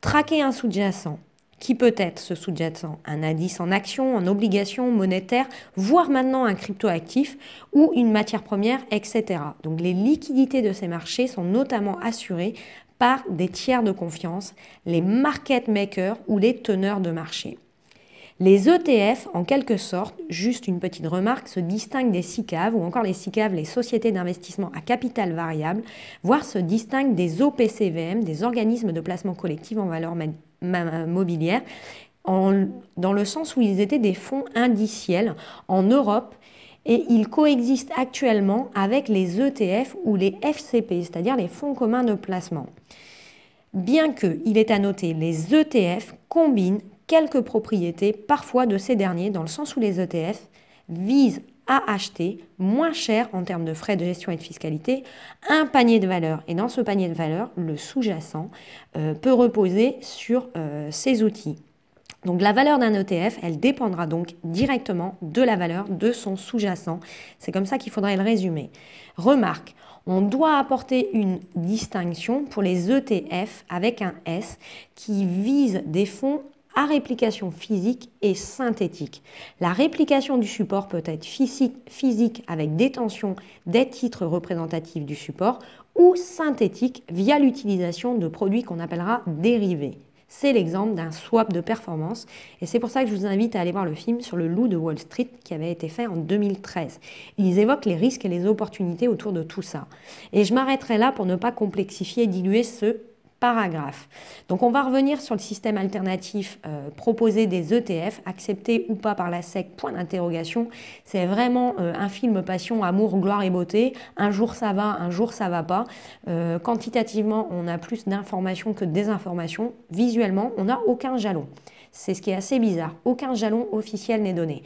Traquer un sous-jacent, qui peut être ce sous-jacent Un indice en action, en obligation monétaire, voire maintenant un actif ou une matière première, etc. Donc les liquidités de ces marchés sont notamment assurées par des tiers de confiance, les market makers ou les teneurs de marché. Les ETF, en quelque sorte, juste une petite remarque, se distinguent des SICAV ou encore les SICAV, les sociétés d'investissement à capital variable, voire se distinguent des OPCVM, des organismes de placement collectif en valeur mobilière, dans le sens où ils étaient des fonds indiciels en Europe et ils coexistent actuellement avec les ETF ou les FCP, c'est-à-dire les fonds communs de placement. Bien que, il est à noter, les ETF combinent quelques propriétés parfois de ces derniers dans le sens où les ETF visent à acheter moins cher en termes de frais de gestion et de fiscalité un panier de valeur. Et dans ce panier de valeur, le sous-jacent euh, peut reposer sur euh, ces outils. Donc la valeur d'un ETF, elle dépendra donc directement de la valeur de son sous-jacent. C'est comme ça qu'il faudrait le résumer. Remarque, on doit apporter une distinction pour les ETF avec un S qui vise des fonds à réplication physique et synthétique. La réplication du support peut être physique avec détention des titres représentatifs du support ou synthétique via l'utilisation de produits qu'on appellera dérivés. C'est l'exemple d'un swap de performance et c'est pour ça que je vous invite à aller voir le film sur le loup de Wall Street qui avait été fait en 2013. Ils évoquent les risques et les opportunités autour de tout ça. Et je m'arrêterai là pour ne pas complexifier et diluer ce paragraphe. Donc on va revenir sur le système alternatif euh, proposé des ETF, accepté ou pas par la SEC, point d'interrogation. C'est vraiment euh, un film passion, amour, gloire et beauté. Un jour ça va, un jour ça va pas. Euh, quantitativement, on a plus d'informations que de désinformations. Visuellement, on n'a aucun jalon. C'est ce qui est assez bizarre. Aucun jalon officiel n'est donné.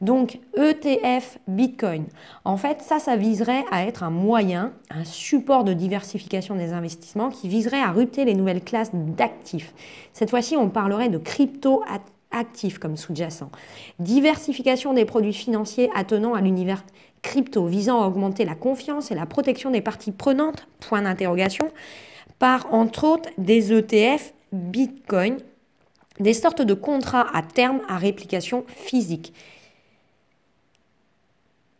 Donc ETF Bitcoin. En fait, ça, ça viserait à être un moyen, un support de diversification des investissements qui viserait à rupter les nouvelles classes d'actifs. Cette fois-ci, on parlerait de crypto actifs comme sous-jacent. Diversification des produits financiers attenant à l'univers crypto visant à augmenter la confiance et la protection des parties prenantes, point d'interrogation, par entre autres des ETF Bitcoin des sortes de contrats à terme à réplication physique.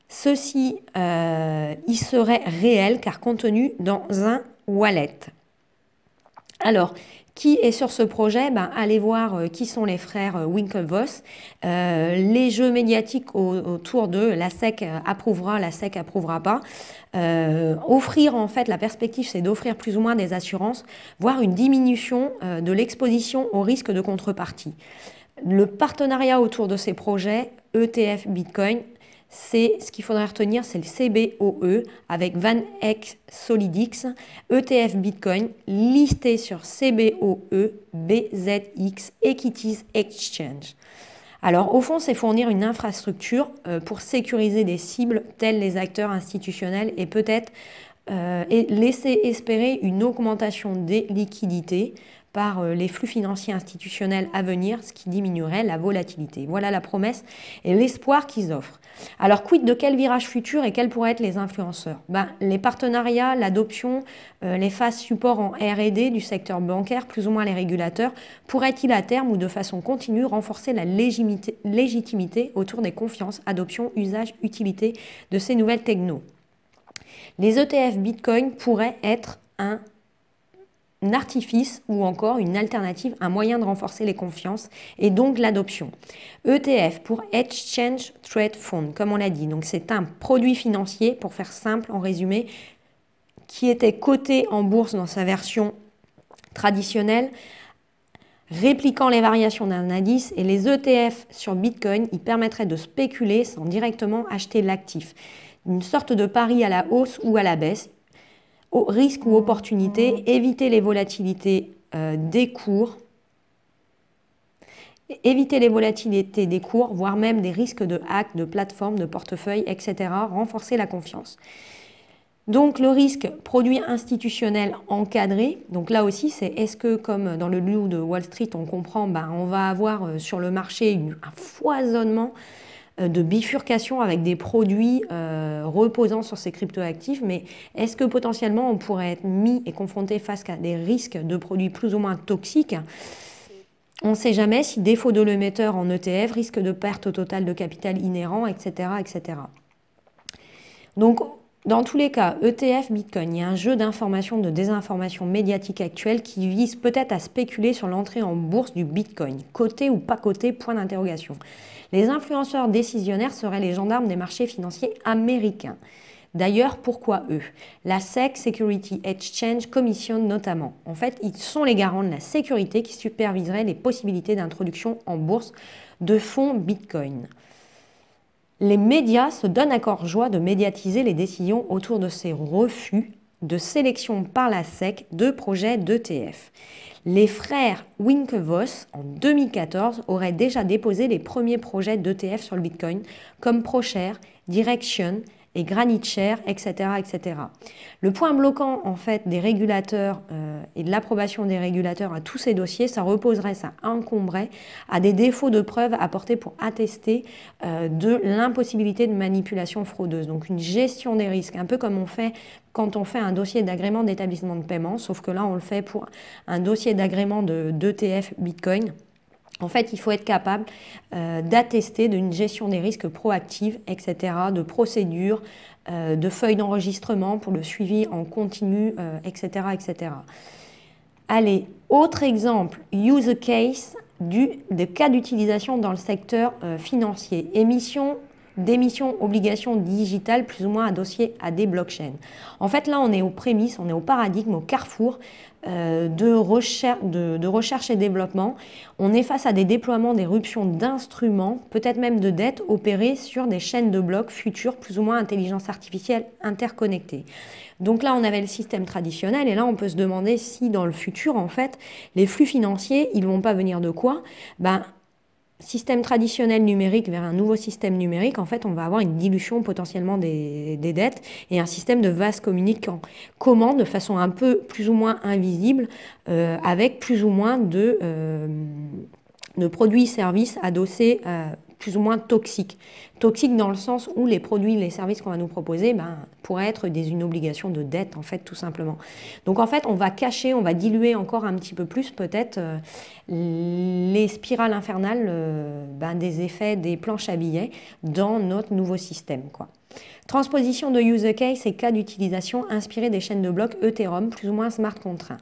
Ceci euh, y serait réel car contenus dans un wallet. Alors, qui est sur ce projet, ben, allez voir euh, qui sont les frères euh, Winklevoss. Euh, les jeux médiatiques autour d'eux, la SEC approuvera, la SEC approuvera pas. offrir, en fait, la perspective, c'est d'offrir plus ou moins des assurances, voire une diminution de l'exposition au risque de contrepartie. Le partenariat autour de ces projets, ETF Bitcoin, c'est ce qu'il faudrait retenir, c'est le CBOE avec VanEck Solidix, ETF Bitcoin listé sur CBOE BZX Equities Exchange. Alors au fond, c'est fournir une infrastructure euh, pour sécuriser des cibles telles les acteurs institutionnels et peut-être euh, laisser espérer une augmentation des liquidités par euh, les flux financiers institutionnels à venir, ce qui diminuerait la volatilité. Voilà la promesse et l'espoir qu'ils offrent. Alors, quid de quel virage futur et quels pourraient être les influenceurs ben, Les partenariats, l'adoption, euh, les phases support en RD du secteur bancaire, plus ou moins les régulateurs, pourraient-ils à terme ou de façon continue renforcer la légitimité, autour des confiances, adoption, usage, utilité de ces nouvelles technos les ETF Bitcoin pourraient être un artifice ou encore une alternative, un moyen de renforcer les confiances et donc l'adoption. ETF pour Exchange Trade Fund, comme on l'a dit, donc c'est un produit financier, pour faire simple, en résumé, qui était coté en bourse dans sa version traditionnelle, répliquant les variations d'un indice et les ETF sur Bitcoin, ils permettraient de spéculer sans directement acheter l'actif. Une sorte de pari à la hausse ou à la baisse, risques ou opportunités, éviter les volatilités euh, des cours, éviter les volatilités des cours, voire même des risques de hack, de plateforme, de portefeuille, etc. Renforcer la confiance. Donc le risque produit institutionnel encadré, donc là aussi c'est est-ce que comme dans le loup de Wall Street on comprend, ben, on va avoir euh, sur le marché un foisonnement euh, de bifurcation avec des produits euh, reposant sur ces cryptoactifs, mais est-ce que potentiellement on pourrait être mis et confronté face à des risques de produits plus ou moins toxiques on ne sait jamais si défaut de l'émetteur en ETF, risque de perte totale de capital inhérent, etc. etc. Donc, dans tous les cas, ETF, Bitcoin, il y a un jeu d'information, de désinformation médiatique actuelle qui vise peut-être à spéculer sur l'entrée en bourse du Bitcoin, côté ou pas côté, point d'interrogation. Les influenceurs décisionnaires seraient les gendarmes des marchés financiers américains. D'ailleurs, pourquoi eux La SEC, Security Exchange Commission notamment. En fait, ils sont les garants de la sécurité qui superviseraient les possibilités d'introduction en bourse de fonds Bitcoin. Les médias se donnent à corps joie de médiatiser les décisions autour de ces refus de sélection par la SEC de projets d'ETF les frères Winklevoss, en 2014, auraient déjà déposé les premiers projets d'ETF sur le Bitcoin, comme ProShare, Direction et granit chair etc., etc. Le point bloquant en fait des régulateurs euh, et de l'approbation des régulateurs à tous ces dossiers, ça reposerait, ça encombrerait à des défauts de preuves apportés pour attester euh, de l'impossibilité de manipulation fraudeuse. Donc une gestion des risques, un peu comme on fait quand on fait un dossier d'agrément d'établissement de paiement, sauf que là on le fait pour un dossier d'agrément de d'ETF Bitcoin. En fait, il faut être capable euh, d'attester d'une gestion des risques proactive, etc., de procédures, euh, de feuilles d'enregistrement pour le suivi en continu, etc., euh, etc. Allez, autre exemple, use case du, de cas d'utilisation dans le secteur financier. Émission démission, obligations digitales plus ou moins dossier à des blockchains. En fait, là, on est aux prémices, on est au paradigme, au carrefour euh, de, recherche, de, recherche et développement. On est face à des déploiements, des ruptions d'instruments, peut-être même de dettes opérées sur des chaînes de blocs futures, plus ou moins intelligence artificielle interconnectées. Donc là, on avait le système traditionnel et là, on peut se demander si dans le futur, en fait, les flux financiers, ils vont pas venir de quoi ben, système traditionnel numérique vers un nouveau système numérique, en fait, on va avoir une dilution potentiellement des, dettes et un système de vase communicants Comment, de façon un peu plus ou moins invisible, euh, avec plus ou moins de, euh, de produits-services adossés euh, plus ou moins toxiques. Toxique dans le sens où les produits, les services qu'on va nous proposer ben, pourraient être une obligation de dette, en fait, tout simplement. Donc, en fait, on va cacher, on va diluer encore un petit peu plus, peut-être, euh, les spirales infernales euh, ben, des effets des planches à billets dans notre nouveau système, Transposition de use case et cas d'utilisation inspiré des chaînes de blocs Ethereum, plus ou moins smart contraint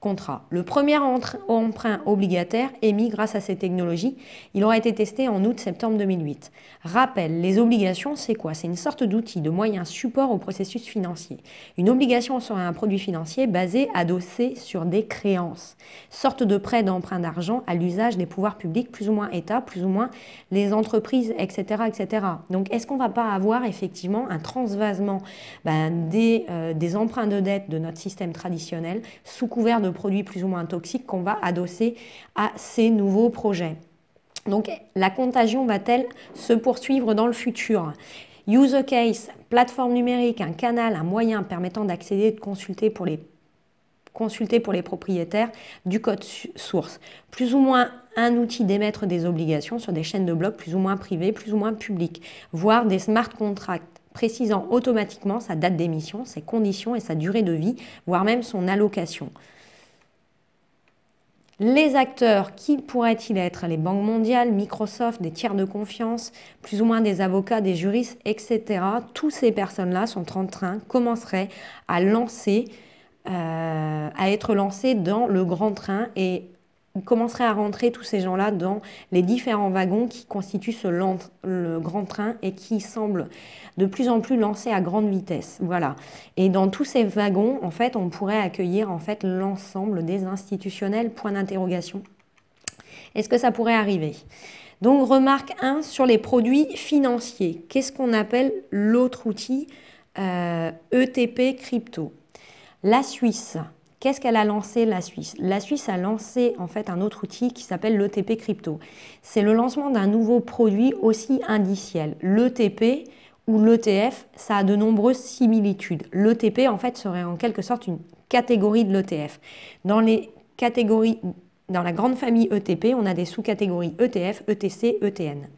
contrat. Le premier emprunt obligataire émis grâce à ces technologies, il aura été testé en août-septembre 2008. Rappel, les obligations, c'est quoi C'est une sorte d'outil, de moyen support au processus financier. Une obligation serait un produit financier basé, adossé sur des créances, sorte de prêt d'emprunt d'argent à l'usage des pouvoirs publics, plus ou moins État, plus ou moins les entreprises, etc. etc. Donc est-ce qu'on ne va pas avoir effectivement un transvasement ben, des, euh, des emprunts de dette de notre système traditionnel sous couvert de de produits plus ou moins toxiques qu'on va adosser à ces nouveaux projets. Donc la contagion va-t-elle se poursuivre dans le futur Use case, plateforme numérique, un canal, un moyen permettant d'accéder et de consulter pour les consulter pour les propriétaires du code source. Plus ou moins un outil d'émettre des obligations sur des chaînes de blocs plus ou moins privées, plus ou moins publiques, voire des smart contracts précisant automatiquement sa date d'émission, ses conditions et sa durée de vie, voire même son allocation les acteurs, qui pourraient-ils être Les banques mondiales, Microsoft, des tiers de confiance, plus ou moins des avocats, des juristes, etc. Toutes ces personnes-là sont en train, commenceraient à lancer, euh, à être lancées dans le grand train et commencerait à rentrer tous ces gens-là dans les différents wagons qui constituent ce le grand train et qui semblent de plus en plus lancés à grande vitesse. Voilà. Et dans tous ces wagons, en fait, on pourrait accueillir en fait l'ensemble des institutionnels. Point d'interrogation. Est-ce que ça pourrait arriver Donc remarque 1 sur les produits financiers. Qu'est-ce qu'on appelle l'autre outil ETP euh, e crypto La Suisse Qu'est-ce qu'elle a lancé la Suisse La Suisse a lancé en fait un autre outil qui s'appelle l'ETP Crypto. C'est le lancement d'un nouveau produit aussi indiciel. L'ETP ou l'ETF, ça a de nombreuses similitudes. L'ETP en fait serait en quelque sorte une catégorie de l'ETF. Dans les catégories dans la grande famille ETP, on a des sous-catégories ETF, ETC, ETN.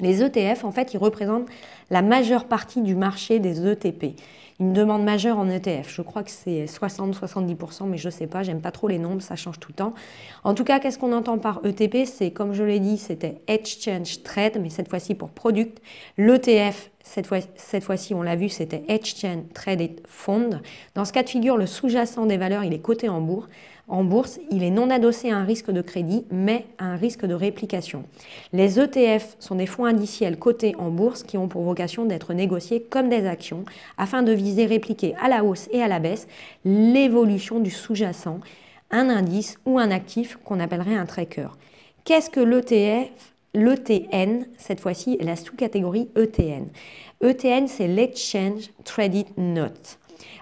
Les ETF en fait, ils représentent la majeure partie du marché des ETP une demande majeure en ETF. Je crois que c'est 60-70%, mais je ne sais pas, j'aime pas trop les nombres, ça change tout le temps. En tout cas, qu'est-ce qu'on entend par ETP C'est, comme je l'ai dit, c'était Exchange Trade, mais cette fois-ci pour product. L'ETF, cette fois-ci, on l'a vu, c'était Exchange trade Fund. Dans ce cas de figure, le sous-jacent des valeurs, il est coté en bourse en bourse, il est non adossé à un risque de crédit, mais à un risque de réplication. Les ETF sont des fonds indiciels cotés en bourse qui ont pour vocation d'être négociés comme des actions afin de viser répliquer à la hausse et à la baisse l'évolution du sous-jacent, un indice ou un actif qu'on appellerait un tracker. Qu'est-ce que l'ETF L'ETN, cette fois-ci, la sous-catégorie ETN. ETN, c'est l'Exchange Traded Note.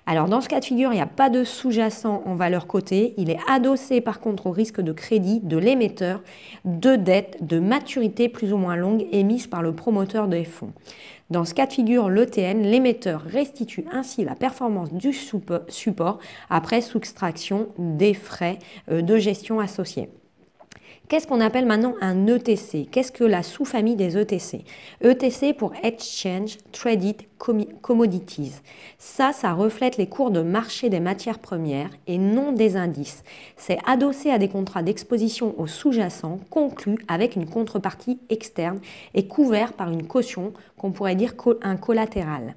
Alors dans ce cas de figure, il n'y a pas de sous-jacent en valeur cotée, il est adossé par contre au risque de crédit de l'émetteur, de dette, de maturité plus ou moins longue émise par le promoteur des fonds. Dans ce cas de figure, l'ETN, l'émetteur restitue ainsi la performance du support après soustraction des frais euh, de gestion associés. Qu'est-ce qu'on appelle maintenant un ETC Qu'est-ce que la sous-famille des ETC ETC pour Exchange Traded Commodities. Ça, ça reflète les cours de marché des matières premières et non des indices. C'est adossé à des contrats d'exposition au sous-jacent conclus avec une contrepartie externe et couvert par une caution qu'on pourrait dire un collatéral.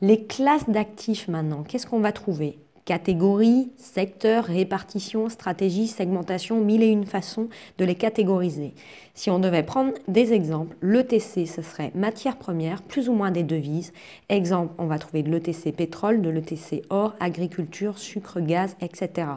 Les classes d'actifs maintenant, qu'est-ce qu'on va trouver catégories, secteurs, répartition, stratégie, segmentation, mille et une façons de les catégoriser. Si on devait prendre des exemples, l'ETC, ce serait matière première, plus ou moins des devises. Exemple, on va trouver de l'ETC pétrole, de l'ETC or, agriculture, sucre, gaz, etc.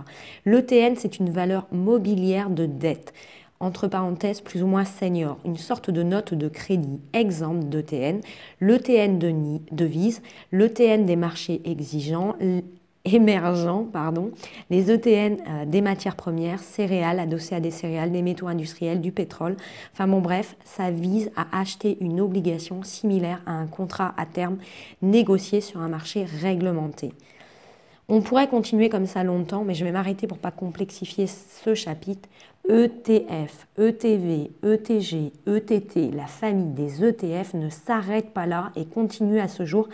L'ETN, c'est une valeur mobilière de dette entre parenthèses plus ou moins senior, une sorte de note de crédit, exemple d'ETN, l'ETN de devise, l'ETN des marchés exigeants, émergents, pardon, les ETN euh, des matières premières, céréales, adossées à des céréales, des métaux industriels, du pétrole. Enfin bon, bref, ça vise à acheter une obligation similaire à un contrat à terme négocié sur un marché réglementé. On pourrait continuer comme ça longtemps, mais je vais m'arrêter pour ne pas complexifier ce chapitre. ETF, ETV, ETG, ETT, la famille des ETF ne s'arrête pas là et continue à ce jour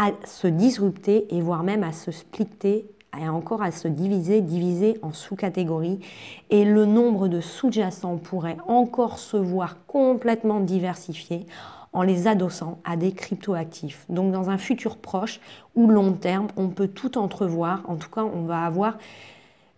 à se disrupter et voire même à se splitter et encore à se diviser, diviser en sous-catégories. Et le nombre de sous-jacents pourrait encore se voir complètement diversifié en les adossant à des crypto-actifs. Donc dans un futur proche ou long terme, on peut tout entrevoir. En tout cas, on va avoir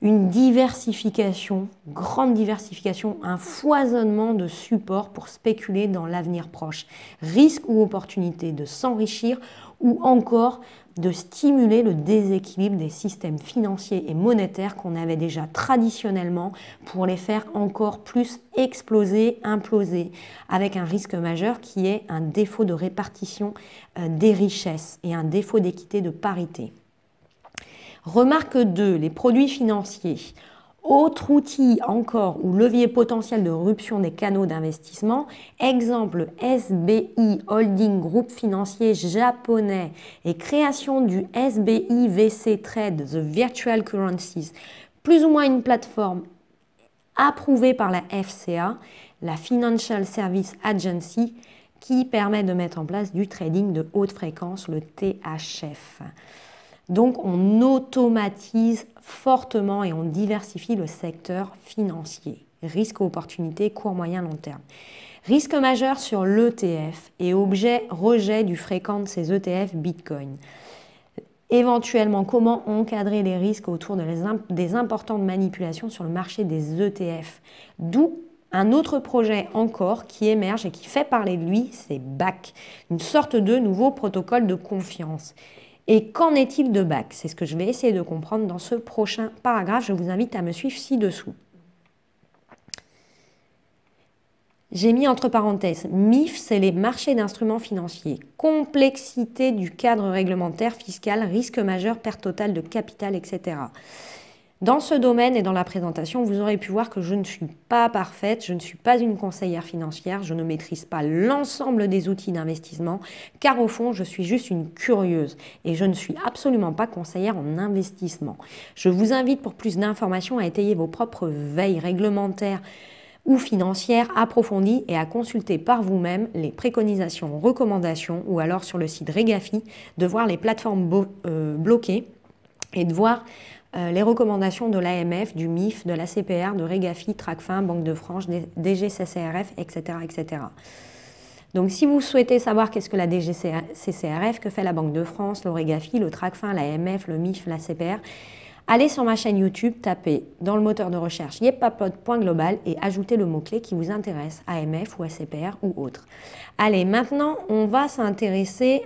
une diversification, grande diversification, un foisonnement de supports pour spéculer dans l'avenir proche. Risque ou opportunité de s'enrichir ou encore de stimuler le déséquilibre des systèmes financiers et monétaires qu'on avait déjà traditionnellement pour les faire encore plus exploser, imploser, avec un risque majeur qui est un défaut de répartition euh, des richesses et un défaut d'équité de parité. Remarque 2, les produits financiers autre outil encore ou levier potentiel de rupture des canaux d'investissement, exemple SBI Holding Group Financier Japonais et création du SBI VC Trade, The Virtual Currencies, plus ou moins une plateforme approuvée par la FCA, la Financial Service Agency, qui permet de mettre en place du trading de haute fréquence, le THF. Donc on automatise fortement et on diversifie le secteur financier. Risque, opportunité, court, moyen, long terme. Risque majeur sur l'ETF et objet rejet du fréquent de ces ETF Bitcoin. Éventuellement, comment encadrer les risques autour des importantes manipulations sur le marché des ETF D'où un autre projet encore qui émerge et qui fait parler de lui, c'est BAC, une sorte de nouveau protocole de confiance. Et qu'en est-il de BAC C'est ce que je vais essayer de comprendre dans ce prochain paragraphe. Je vous invite à me suivre ci-dessous. J'ai mis entre parenthèses MIF, c'est les marchés d'instruments financiers. Complexité du cadre réglementaire, fiscal, risque majeur, perte totale de capital, etc. Dans ce domaine et dans la présentation, vous aurez pu voir que je ne suis pas parfaite, je ne suis pas une conseillère financière, je ne maîtrise pas l'ensemble des outils d'investissement, car au fond, je suis juste une curieuse et je ne suis absolument pas conseillère en investissement. Je vous invite pour plus d'informations à étayer vos propres veilles réglementaires ou financières approfondies et à consulter par vous-même les préconisations, recommandations ou alors sur le site Regafi de voir les plateformes euh, bloquées et de voir euh, les recommandations de l'AMF, du MIF, de la CPR, de Regafi, Tracfin, Banque de France, DGCCRF, etc., etc. Donc si vous souhaitez savoir qu'est-ce que la DGCCRF, que fait la Banque de France, Regafi, le TRACFIN, l'AMF, le MIF, la CPR, allez sur ma chaîne YouTube, tapez dans le moteur de recherche yepapod.global et ajoutez le mot-clé qui vous intéresse, AMF ou ACPR ou autre. Allez, maintenant, on va s'intéresser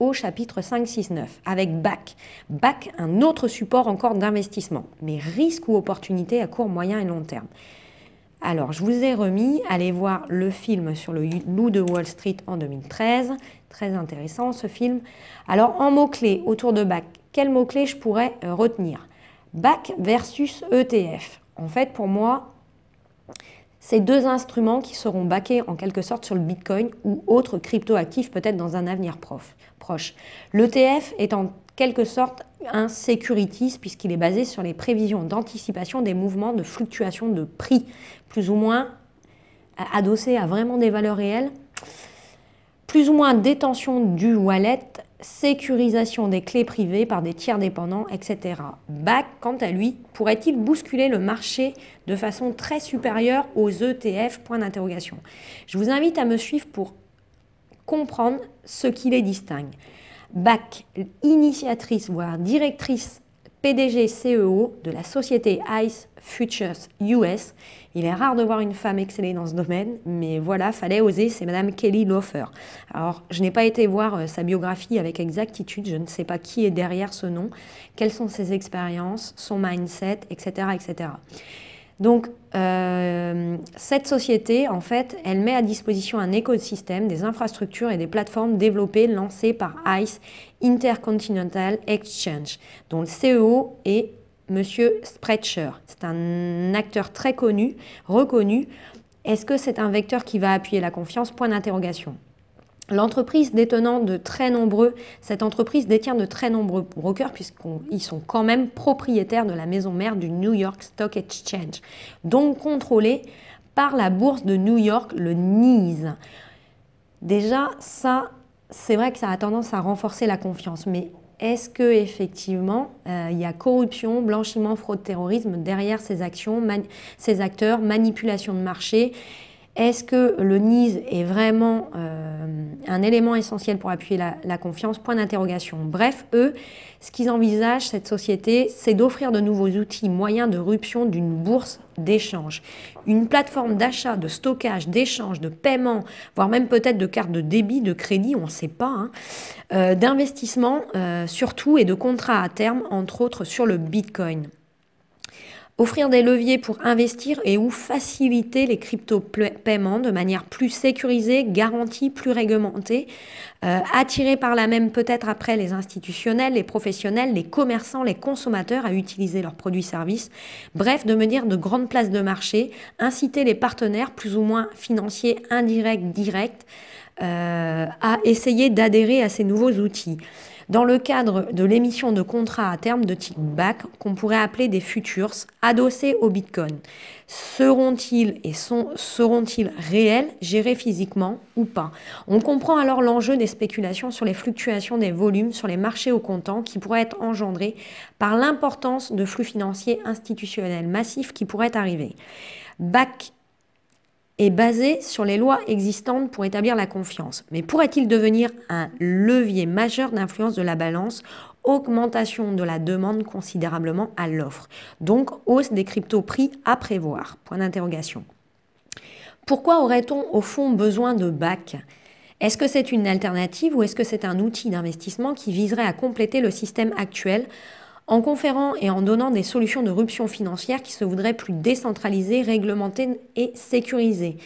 au chapitre 5, 6, 9 avec BAC. BAC, un autre support encore d'investissement, mais risque ou opportunité à court, moyen et long terme. Alors, je vous ai remis, allez voir le film sur le loup de Wall Street en 2013. Très intéressant ce film. Alors, en mots-clés autour de BAC, quels mots-clés je pourrais euh, retenir BAC versus ETF. En fait, pour moi, ces deux instruments qui seront baqués en quelque sorte sur le Bitcoin ou autres crypto-actifs peut-être dans un avenir proche. L'ETF est en quelque sorte un securities puisqu'il est basé sur les prévisions d'anticipation des mouvements de fluctuation de prix, plus ou moins adossés à vraiment des valeurs réelles, plus ou moins détention du wallet sécurisation des clés privées par des tiers dépendants, etc. BAC, quant à lui, pourrait-il bousculer le marché de façon très supérieure aux ETF Je vous invite à me suivre pour comprendre ce qui les distingue. BAC, initiatrice, voire directrice PDG CEO de la société ICE Futures US, il est rare de voir une femme exceller dans ce domaine, mais voilà, fallait oser, c'est Madame Kelly Lofer. Alors, je n'ai pas été voir euh, sa biographie avec exactitude, je ne sais pas qui est derrière ce nom, quelles sont ses expériences, son mindset, etc. etc. Donc, euh, cette société, en fait, elle met à disposition un écosystème, des infrastructures et des plateformes développées, lancées par ICE, Intercontinental Exchange, dont le CEO est Monsieur Sprecher, c'est un acteur très connu, reconnu. Est-ce que c'est un vecteur qui va appuyer la confiance Point d'interrogation. L'entreprise détenant de très nombreux, cette entreprise détient de très nombreux brokers puisqu'ils sont quand même propriétaires de la maison mère du New York Stock Exchange, donc contrôlée par la bourse de New York, le NYSE. Déjà, ça, c'est vrai que ça a tendance à renforcer la confiance, mais est-ce que effectivement euh, il y a corruption, blanchiment, fraude, terrorisme derrière ces actions, ces acteurs, manipulation de marché est-ce que le NIS est vraiment euh, un élément essentiel pour appuyer la, confiance Point d'interrogation. Bref, eux, ce qu'ils envisagent, cette société, c'est d'offrir de nouveaux outils, moyens de rupture d'une bourse d'échange. Une plateforme d'achat, de stockage, d'échange, de paiement, voire même peut-être de carte de débit, de crédit, on ne sait pas, hein, euh, d'investissement euh, surtout et de contrats à terme, entre autres sur le Bitcoin offrir des leviers pour investir et ou faciliter les crypto-paiements de manière plus sécurisée, garantie, plus réglementée, euh, attirer par là même peut-être après les institutionnels, les professionnels, les commerçants, les consommateurs à utiliser leurs produits-services, bref, de dire de grandes places de marché, inciter les partenaires plus ou moins financiers, indirects, directs, euh, à essayer d'adhérer à ces nouveaux outils dans le cadre de l'émission de contrats à terme de type BAC, qu'on pourrait appeler des futures, adossés au Bitcoin. Seront-ils et seront-ils réels, gérés physiquement ou pas On comprend alors l'enjeu des spéculations sur les fluctuations des volumes sur les marchés au comptant qui pourraient être engendrés par l'importance de flux financiers institutionnels massifs qui pourraient arriver. BAC est basé sur les lois existantes pour établir la confiance. Mais pourrait-il devenir un levier majeur d'influence de la balance augmentation de la demande considérablement à l'offre. Donc hausse des crypto-prix à prévoir. Point d'interrogation. Pourquoi aurait-on au fond besoin de BAC Est-ce que c'est une alternative ou est-ce que c'est un outil d'investissement qui viserait à compléter le système actuel en conférant et en donnant des solutions de rupture financière qui se voudraient plus décentralisées, réglementées et sécurisées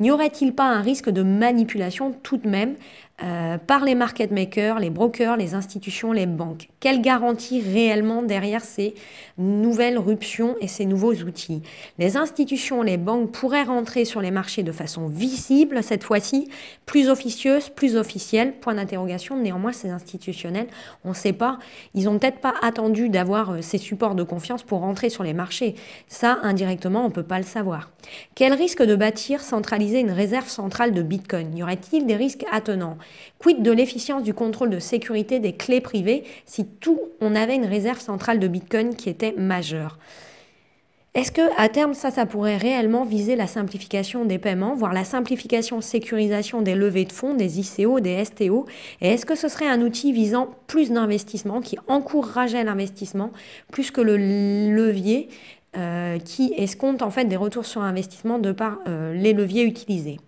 N'y aurait-il pas un risque de manipulation tout de même euh, par les market makers, les brokers, les institutions, les banques. Quelle garantie réellement derrière ces nouvelles ruptions et ces nouveaux outils Les institutions, les banques pourraient rentrer sur les marchés de façon visible, cette fois-ci, plus officieuse, plus officielle, point d'interrogation. Néanmoins, ces institutionnels, on ne sait pas, ils n'ont peut-être pas attendu d'avoir euh, ces supports de confiance pour rentrer sur les marchés. Ça, indirectement, on ne peut pas le savoir. Quel risque de bâtir, centraliser une réserve centrale de Bitcoin Y aurait-il des risques attenants Quid de l'efficience du contrôle de sécurité des clés privées si tout on avait une réserve centrale de Bitcoin qui était majeure est-ce que à terme ça ça pourrait réellement viser la simplification des paiements, voire la simplification sécurisation des levées de fonds, des ICO, des STO et est-ce que ce serait un outil visant plus d'investissement qui encourageait l'investissement plus que le levier euh, qui escompte en fait des retours sur investissement de par euh, les leviers utilisés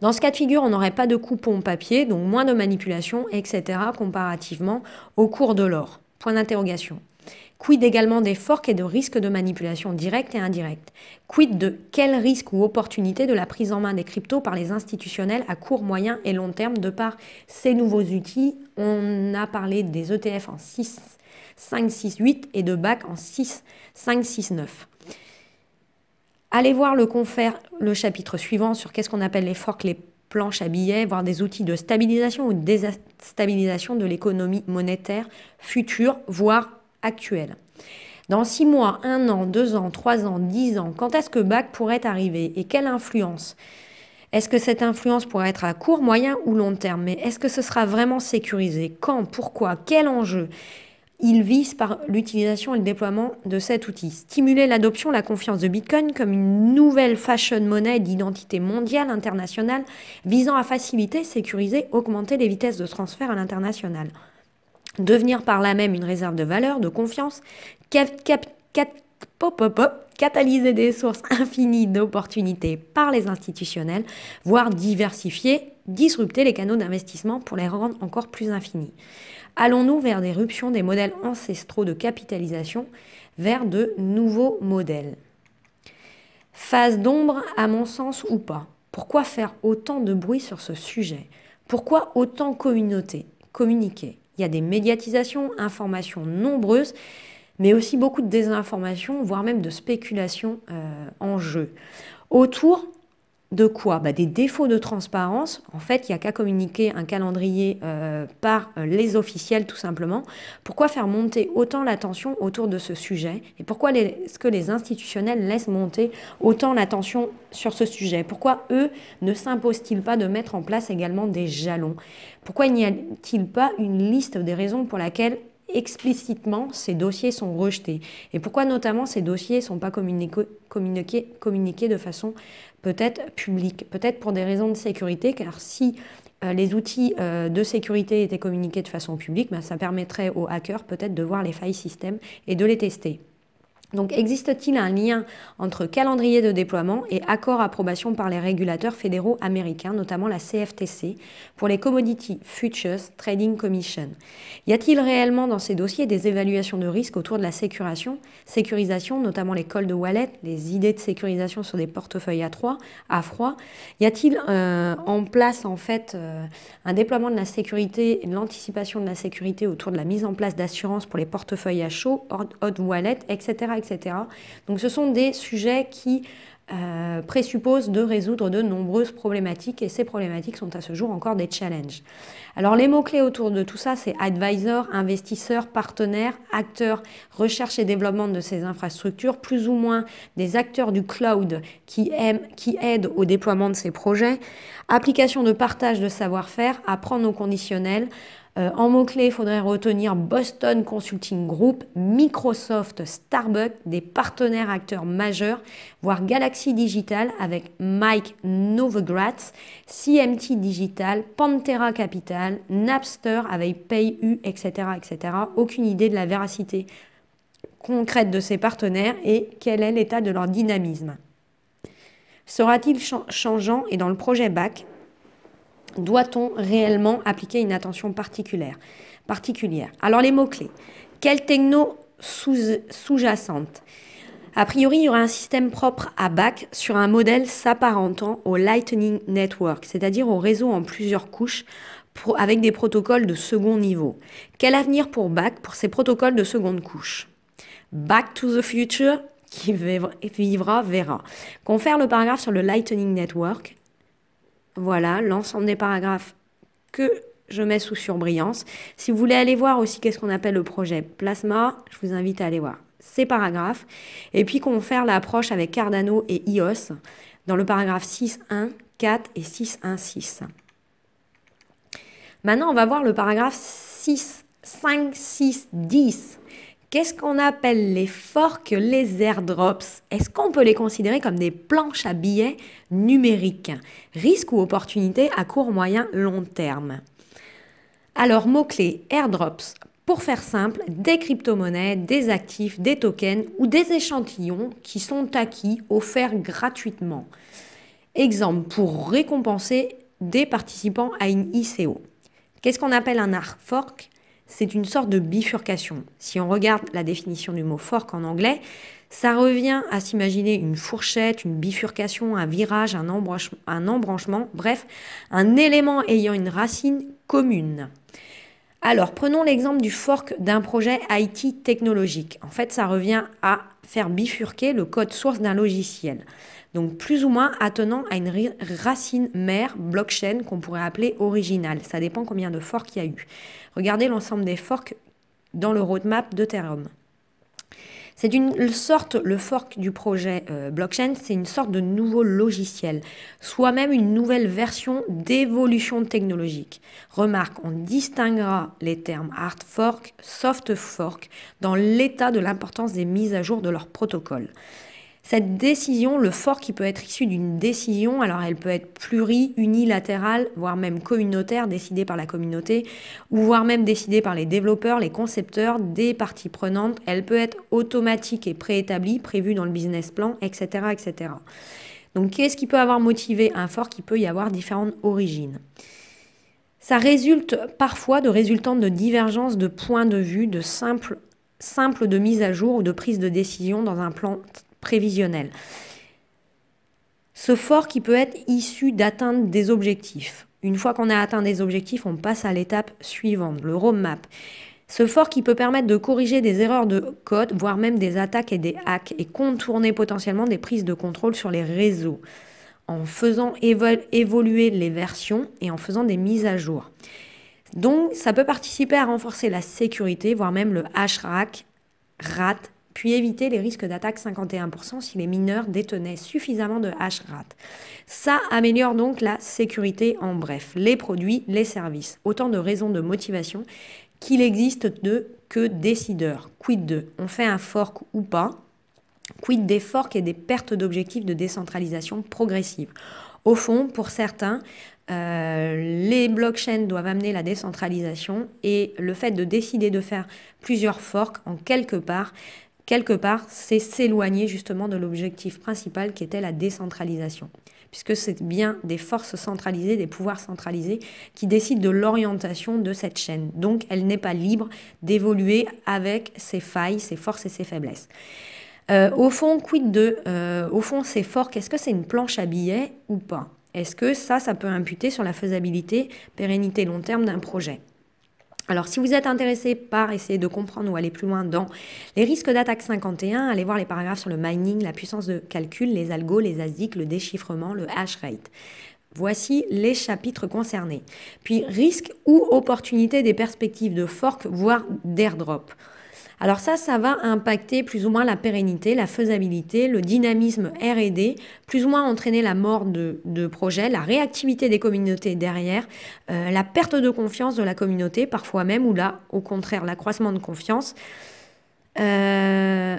dans ce cas de figure, on n'aurait pas de coupons papier, donc moins de manipulation, etc. comparativement au cours de l'or. Point d'interrogation. Quid également des forks et de risques de manipulation directe et indirecte Quid de quels risques ou opportunités de la prise en main des cryptos par les institutionnels à court, moyen et long terme de par ces nouveaux outils On a parlé des ETF en 6, 5, 6, 8 et de BAC en 6, 5, 6, 9. Allez voir le le chapitre suivant sur qu'est-ce qu'on appelle les forks, les planches à billets, voir des outils de stabilisation ou de déstabilisation de l'économie monétaire future, voire actuelle. Dans six mois, un an, deux ans, trois ans, dix ans, quand est-ce que BAC pourrait arriver et quelle influence Est-ce que cette influence pourrait être à court, moyen ou long terme Mais est-ce que ce sera vraiment sécurisé Quand Pourquoi Quel enjeu il vise par l'utilisation et le déploiement de cet outil stimuler l'adoption, la confiance de Bitcoin comme une nouvelle fashion monnaie d'identité mondiale, internationale, visant à faciliter, sécuriser, augmenter les vitesses de transfert à l'international. Devenir par là même une réserve de valeur, de confiance, catalyser des sources infinies d'opportunités par les institutionnels, voire diversifier, disrupter les canaux d'investissement pour les rendre encore plus infinis. Allons-nous vers des ruptions des modèles ancestraux de capitalisation vers de nouveaux modèles Phase d'ombre, à mon sens, ou pas Pourquoi faire autant de bruit sur ce sujet Pourquoi autant communauté, communiquer Il y a des médiatisations, informations nombreuses, mais aussi beaucoup de désinformations, voire même de spéculations euh, en jeu. Autour de quoi bah, Des défauts de transparence. En fait, il n'y a qu'à communiquer un calendrier euh, par euh, les officiels, tout simplement. Pourquoi faire monter autant l'attention autour de ce sujet Et pourquoi est-ce que les institutionnels laissent monter autant l'attention sur ce sujet Pourquoi eux ne s'imposent-ils pas de mettre en place également des jalons Pourquoi n'y a-t-il pas une liste des raisons pour laquelle explicitement ces dossiers sont rejetés et pourquoi notamment ces dossiers ne sont pas communiqués de façon peut-être public, peut-être pour des raisons de sécurité, car si euh, les outils euh, de sécurité étaient communiqués de façon publique, ben, ça permettrait aux hackers peut-être de voir les failles système et de les tester. Donc existe-t-il un lien entre calendrier de déploiement et accord approbation par les régulateurs fédéraux américains, notamment la CFTC, pour les Commodity Futures Trading Commission Y a-t-il réellement dans ces dossiers des évaluations de risque autour de la sécurisation, sécurisation notamment les calls de wallet, les idées de sécurisation sur des portefeuilles à, froid Y a-t-il euh, en place en fait euh, un déploiement de la sécurité et de l'anticipation de la sécurité autour de la mise en place d'assurance pour les portefeuilles à chaud, hot wallet, etc etc. Donc ce sont des sujets qui euh, présupposent de résoudre de nombreuses problématiques et ces problématiques sont à ce jour encore des challenges. Alors les mots-clés autour de tout ça, c'est advisor, investisseur, partenaire, acteur, recherche et développement de ces infrastructures, plus ou moins des acteurs du cloud qui, qui aident au déploiement de ces projets, application de partage de savoir-faire, apprendre au conditionnel, euh, en mots-clés, il faudrait retenir Boston Consulting Group, Microsoft, Starbucks, des partenaires acteurs majeurs, voire Galaxy Digital avec Mike Novogratz, CMT Digital, Pantera Capital, Napster avec PayU, etc., etc. Aucune idée de la véracité concrète de ces partenaires et quel est l'état de leur dynamisme. Sera-t-il changeant et dans le projet BAC, doit-on réellement appliquer une attention particulière, particulière Alors les mots-clés. Quelle techno sous-jacente a priori, il y aura un système propre à BAC sur un modèle s'apparentant au Lightning Network, c'est-à-dire au réseau en plusieurs couches avec des protocoles de second niveau. Quel avenir pour BAC pour ces protocoles de seconde couche Back to the future, qui vivra, verra. Confère le paragraphe sur le Lightning Network, voilà l'ensemble des paragraphes que je mets sous surbrillance. Si vous voulez aller voir aussi qu'est-ce qu'on appelle le projet Plasma, je vous invite à aller voir ces paragraphes. Et puis qu'on faire l'approche avec Cardano et IOS dans le paragraphe 6.1.4 et 6.1.6. Maintenant, on va voir le paragraphe 6, Qu'est-ce qu'on appelle les forks, les airdrops Est-ce qu'on peut les considérer comme des planches à billets numériques Risque ou opportunité à court, moyen, long terme Alors, mot-clé airdrops. Pour faire simple, des crypto-monnaies, des actifs, des tokens ou des échantillons qui sont acquis, offerts gratuitement. Exemple, pour récompenser des participants à une ICO. Qu'est-ce qu'on appelle un arc fork c'est une sorte de bifurcation. Si on regarde la définition du mot fork en anglais, ça revient à s'imaginer une fourchette, une bifurcation, un virage, un, embranchement, bref, un élément ayant une racine commune. Alors, prenons l'exemple du fork d'un projet IT technologique. En fait, ça revient à faire bifurquer le code source d'un logiciel. Donc plus ou moins attenant à une racine mère blockchain qu'on pourrait appeler originale. Ça dépend combien de forks il y a eu. Regardez l'ensemble des forks dans le roadmap d'Ethereum. C'est une sorte, le fork du projet euh, blockchain, c'est une sorte de nouveau logiciel, soit même une nouvelle version d'évolution technologique. Remarque, on distinguera les termes hard fork, soft fork dans l'état de l'importance des mises à jour de leur protocole. Cette décision, le fort qui peut être issu d'une décision, alors elle peut être pluri, unilatérale, voire même communautaire, décidée par la communauté, ou voire même décidée par les développeurs, les concepteurs, des parties prenantes, elle peut être automatique et préétablie, prévue dans le business plan, etc. etc. Donc qu'est-ce qui peut avoir motivé un fort qui peut y avoir différentes origines ça résulte parfois de résultants de divergences de points de vue, de simples simple de mise à jour ou de prise de décision dans un plan prévisionnel. Ce fort qui peut être issu d'atteindre des objectifs. Une fois qu'on a atteint des objectifs, on passe à l'étape suivante, le roadmap. Ce fort qui peut permettre de corriger des erreurs de code, voire même des attaques et des hacks, et contourner potentiellement des prises de contrôle sur les réseaux, en faisant évoluer les versions et en faisant des mises à jour. Donc ça peut participer à renforcer la sécurité, voire même le hashrack, RAT, puis éviter les risques d'attaque 51% si les mineurs détenaient suffisamment de rate. Ça améliore donc la sécurité en bref, les produits, les services, autant de raisons de motivation qu'il existe de que décideurs. Quid de On fait un fork ou pas Quid des forks et des pertes d'objectifs de décentralisation progressive Au fond, pour certains, euh, les blockchains doivent amener la décentralisation et le fait de décider de faire plusieurs forks en quelque part quelque part, c'est s'éloigner justement de l'objectif principal qui était la décentralisation. Puisque c'est bien des forces centralisées, des pouvoirs centralisés qui décident de l'orientation de cette chaîne. Donc elle n'est pas libre d'évoluer avec ses failles, ses forces et ses faiblesses. Euh, au fond, quid de euh, Au fond, c'est fort. Qu'est-ce que c'est une planche à billets ou pas Est-ce que ça, ça peut imputer sur la faisabilité, pérennité long terme d'un projet alors si vous êtes intéressé par essayer de comprendre ou aller plus loin dans les risques d'attaque 51, allez voir les paragraphes sur le mining, la puissance de calcul, les algos, les ASIC, le déchiffrement, le hash rate. Voici les chapitres concernés. Puis risques ou opportunités des perspectives de fork, voire d'airdrop. Alors ça, ça va impacter plus ou moins la pérennité, la faisabilité, le dynamisme RD, plus ou moins entraîner la mort de, projets, la réactivité des communautés derrière, euh, la perte de confiance de la communauté parfois même, ou là, au contraire, l'accroissement de confiance. Euh,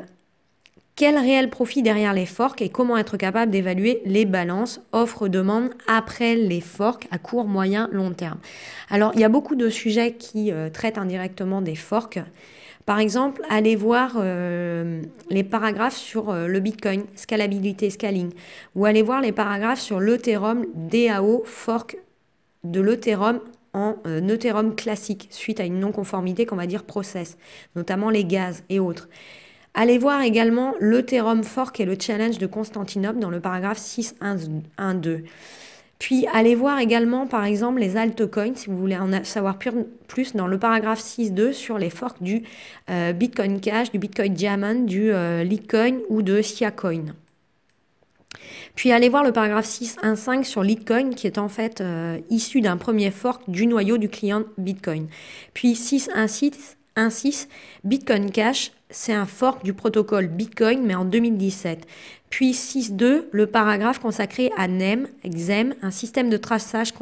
quel réel profit derrière les forks et comment être capable d'évaluer les balances offre-demande après les forks à court, moyen, long terme. Alors, il y a beaucoup de sujets qui euh, traitent indirectement des forks. Par exemple, allez voir euh, les paragraphes sur euh, le Bitcoin, scalabilité, scaling, ou allez voir les paragraphes sur l'Ethereum DAO fork de l'Ethereum en euh, Ethereum classique suite à une non-conformité qu'on va dire process, notamment les gaz et autres. Allez voir également l'Ethereum fork et le challenge de Constantinople dans le paragraphe 6.1.2. Puis allez voir également par exemple les altcoins si vous voulez en savoir plus dans le paragraphe 6.2 sur les forks du euh, Bitcoin Cash, du Bitcoin Diamond, du euh, Litecoin ou de Siacoin. Puis allez voir le paragraphe 6.1.5 sur Litecoin qui est en fait euh, issu d'un premier fork du noyau du client Bitcoin. Puis 6.1.6 Bitcoin Cash c'est un fork du protocole Bitcoin, mais en 2017. Puis 6.2, le paragraphe consacré à NEM, XEM, un système de traçage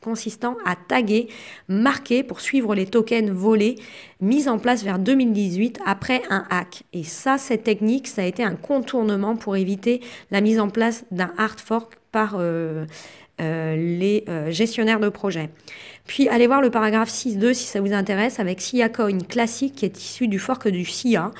consistant à taguer, marquer pour suivre les tokens volés, mis en place vers 2018 après un hack. Et ça, cette technique, ça a été un contournement pour éviter la mise en place d'un hard fork par euh, euh, les euh, gestionnaires de projet. Puis allez voir le paragraphe 6.2 si ça vous intéresse avec SIA Coin classique qui est issu du fork du SIA,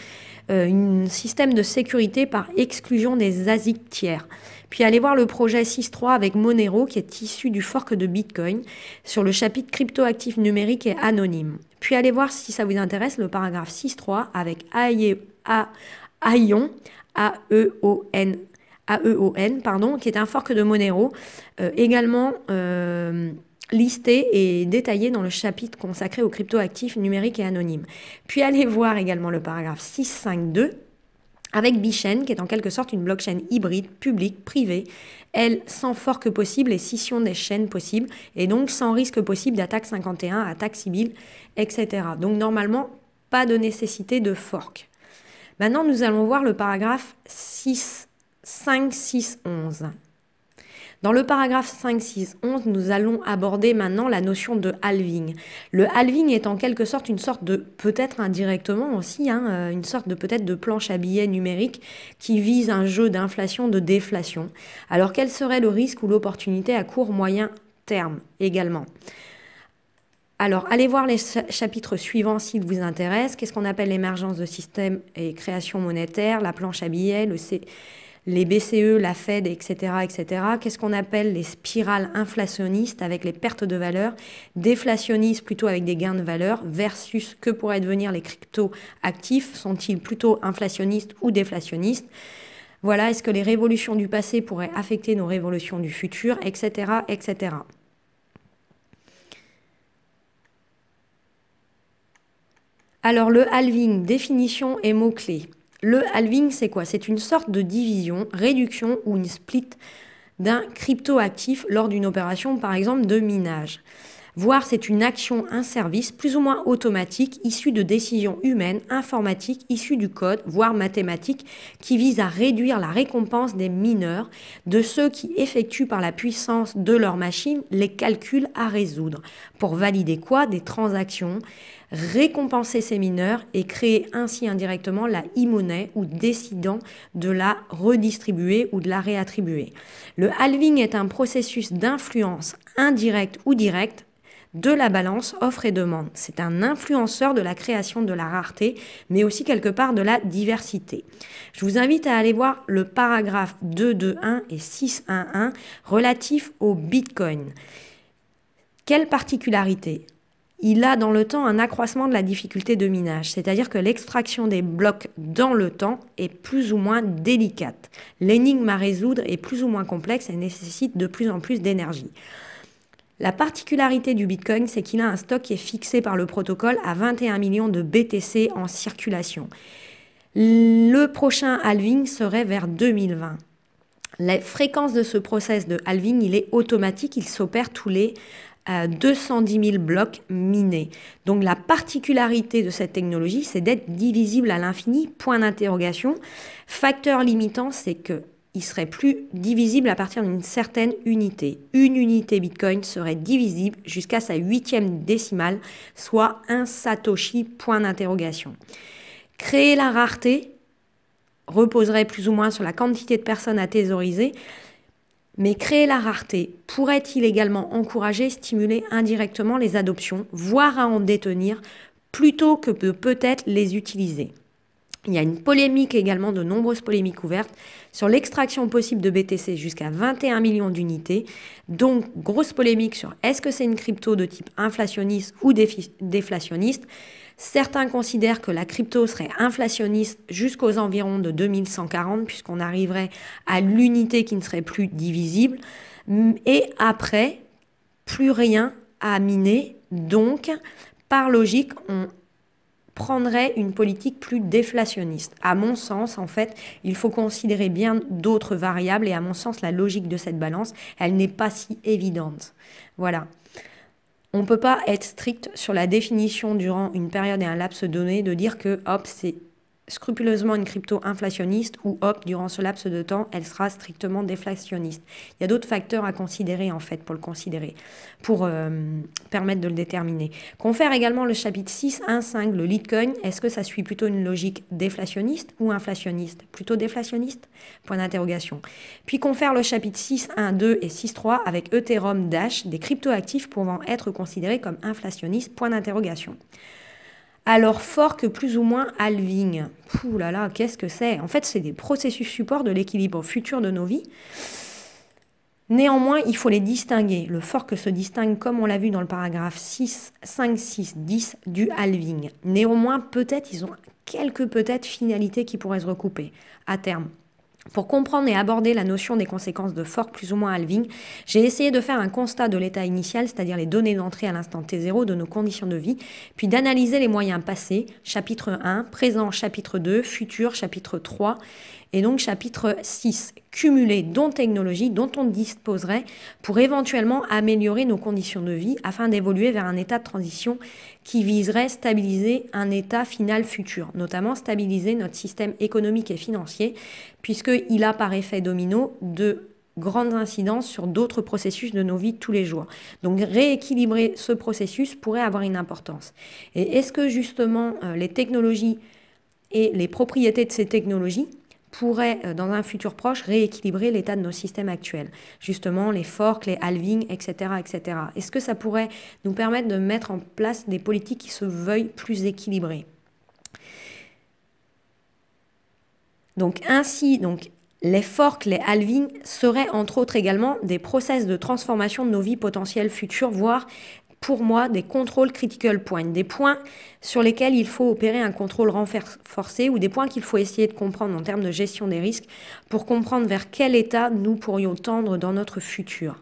euh, un système de sécurité par exclusion des ASIC tiers. Puis allez voir le projet 6.3 avec Monero qui est issu du fork de Bitcoin sur le chapitre cryptoactif numérique et anonyme. Puis allez voir si ça vous intéresse le paragraphe 6.3 avec AEON, e n AEON, pardon, qui est un fork de Monero, euh, également euh, listé et détaillé dans le chapitre consacré aux cryptoactifs numériques et anonymes. Puis allez voir également le paragraphe 652 avec Bichain, qui est en quelque sorte une blockchain hybride, publique, privée, elle sans fork possible et scission des chaînes possibles, et donc sans risque possible d'attaque 51, attaque civile, etc. Donc normalement, pas de nécessité de fork. Maintenant, nous allons voir le paragraphe 65611. Dans le paragraphe 5, 6, 11, nous allons aborder maintenant la notion de halving. Le halving est en quelque sorte une sorte de, peut-être indirectement aussi, hein, euh, une sorte de peut-être de planche à billets numérique qui vise un jeu d'inflation, de déflation. Alors quel serait le risque ou l'opportunité à court, moyen terme également alors, allez voir les chapitres suivants s'ils vous intéressent. Qu'est-ce qu'on appelle l'émergence de systèmes et création monétaire, la planche à billets, le C les BCE, la Fed, etc., etc. Qu'est-ce qu'on appelle les spirales inflationnistes avec les pertes de valeur, déflationnistes plutôt avec des gains de valeur, versus que pourraient devenir les crypto-actifs Sont-ils plutôt inflationnistes ou déflationnistes Voilà, est-ce que les révolutions du passé pourraient affecter nos révolutions du futur, etc., etc. Alors le halving, définition et mots-clés. Le halving, c'est quoi C'est une sorte de division, réduction ou une split d'un cryptoactif lors d'une opération, par exemple, de minage voire c'est une action, un service plus ou moins automatique issu de décisions humaines, informatiques, issues du code, voire mathématiques, qui vise à réduire la récompense des mineurs, de ceux qui effectuent par la puissance de leur machine les calculs à résoudre, pour valider quoi Des transactions, récompenser ces mineurs et créer ainsi indirectement la e-monnaie ou décidant de la redistribuer ou de la réattribuer. Le halving est un processus d'influence indirecte ou directe de la balance offre et demande. C'est un influenceur de la création de la rareté, mais aussi quelque part de la diversité. Je vous invite à aller voir le paragraphe 221 et 611 relatif au Bitcoin. Quelle particularité il a dans le temps un accroissement de la difficulté de minage, c'est-à-dire que l'extraction des blocs dans le temps est plus ou moins délicate. L'énigme à résoudre est plus ou moins complexe et nécessite de plus en plus d'énergie. La particularité du Bitcoin, c'est qu'il a un stock qui est fixé par le protocole à 21 millions de BTC en circulation. Le prochain halving serait vers 2020. La fréquence de ce process de halving, il est automatique, il s'opère tous les 210 euh, 000 blocs minés. Donc la particularité de cette technologie, c'est d'être divisible à l'infini, point d'interrogation. Facteur limitant, c'est que il serait plus divisible à partir d'une certaine unité. Une unité Bitcoin serait divisible jusqu'à sa huitième décimale, soit un Satoshi point d'interrogation. Créer la rareté reposerait plus ou moins sur la quantité de personnes à thésauriser, mais créer la rareté pourrait-il également encourager, stimuler indirectement les adoptions, voire à en détenir, plutôt que peut-être les utiliser Il y a une polémique également, de nombreuses polémiques ouvertes sur l'extraction possible de BTC jusqu'à 21 millions d'unités. Donc, grosse polémique sur est-ce que c'est une crypto de type inflationniste ou déflationniste. Certains considèrent que la crypto serait inflationniste jusqu'aux environs de 2140, puisqu'on arriverait à l'unité qui ne serait plus divisible. Et après, plus rien à miner. Donc, par logique, on prendrait une politique plus déflationniste. À mon sens, en fait, il faut considérer bien d'autres variables et à mon sens, la logique de cette balance, elle n'est pas si évidente. Voilà. On ne peut pas être strict sur la définition durant une période et un laps donné de dire que hop, c'est scrupuleusement une crypto inflationniste ou hop, durant ce laps de temps, elle sera strictement déflationniste. Il y a d'autres facteurs à considérer en fait pour le considérer, pour euh, permettre de le déterminer. Confère également le chapitre 6, 1, le Litecoin. Est-ce que ça suit plutôt une logique déflationniste ou inflationniste Plutôt déflationniste Point d'interrogation. Puis confère le chapitre 6, 1, et 6, 3 avec Ethereum Dash, des crypto actifs pouvant être considérés comme inflationnistes Point d'interrogation alors fort que plus ou moins halving. Pouh là là, qu'est-ce que c'est En fait, c'est des processus support de l'équilibre futur de nos vies. Néanmoins, il faut les distinguer. Le fort que se distingue, comme on l'a vu dans le paragraphe 6, 5, 6, 10 du halving. Néanmoins, peut-être, ils ont quelques peut-être finalités qui pourraient se recouper. À terme, pour comprendre et aborder la notion des conséquences de fort plus ou moins halving, j'ai essayé de faire un constat de l'état initial, c'est-à-dire les données d'entrée à l'instant T0 de nos conditions de vie, puis d'analyser les moyens passés, chapitre 1, présent, chapitre 2, futur, chapitre 3, et donc chapitre 6, cumuler dont technologies dont on disposerait pour éventuellement améliorer nos conditions de vie afin d'évoluer vers un état de transition qui viserait stabiliser un état final futur, notamment stabiliser notre système économique et financier, puisqu'il a par effet domino de grandes incidences sur d'autres processus de nos vies tous les jours. Donc rééquilibrer ce processus pourrait avoir une importance. Et est-ce que justement euh, les technologies et les propriétés de ces technologies pourrait, euh, dans un futur proche, rééquilibrer l'état de nos systèmes actuels. Justement, les forks, les halvings, etc. etc. Est-ce que ça pourrait nous permettre de mettre en place des politiques qui se veuillent plus équilibrées Donc ainsi, donc, les forks, les halvings seraient entre autres également des process de transformation de nos vies potentielles futures, voire pour moi des contrôles critical points, des points sur lesquels il faut opérer un contrôle renforcé ou des points qu'il faut essayer de comprendre en termes de gestion des risques pour comprendre vers quel état nous pourrions tendre dans notre futur.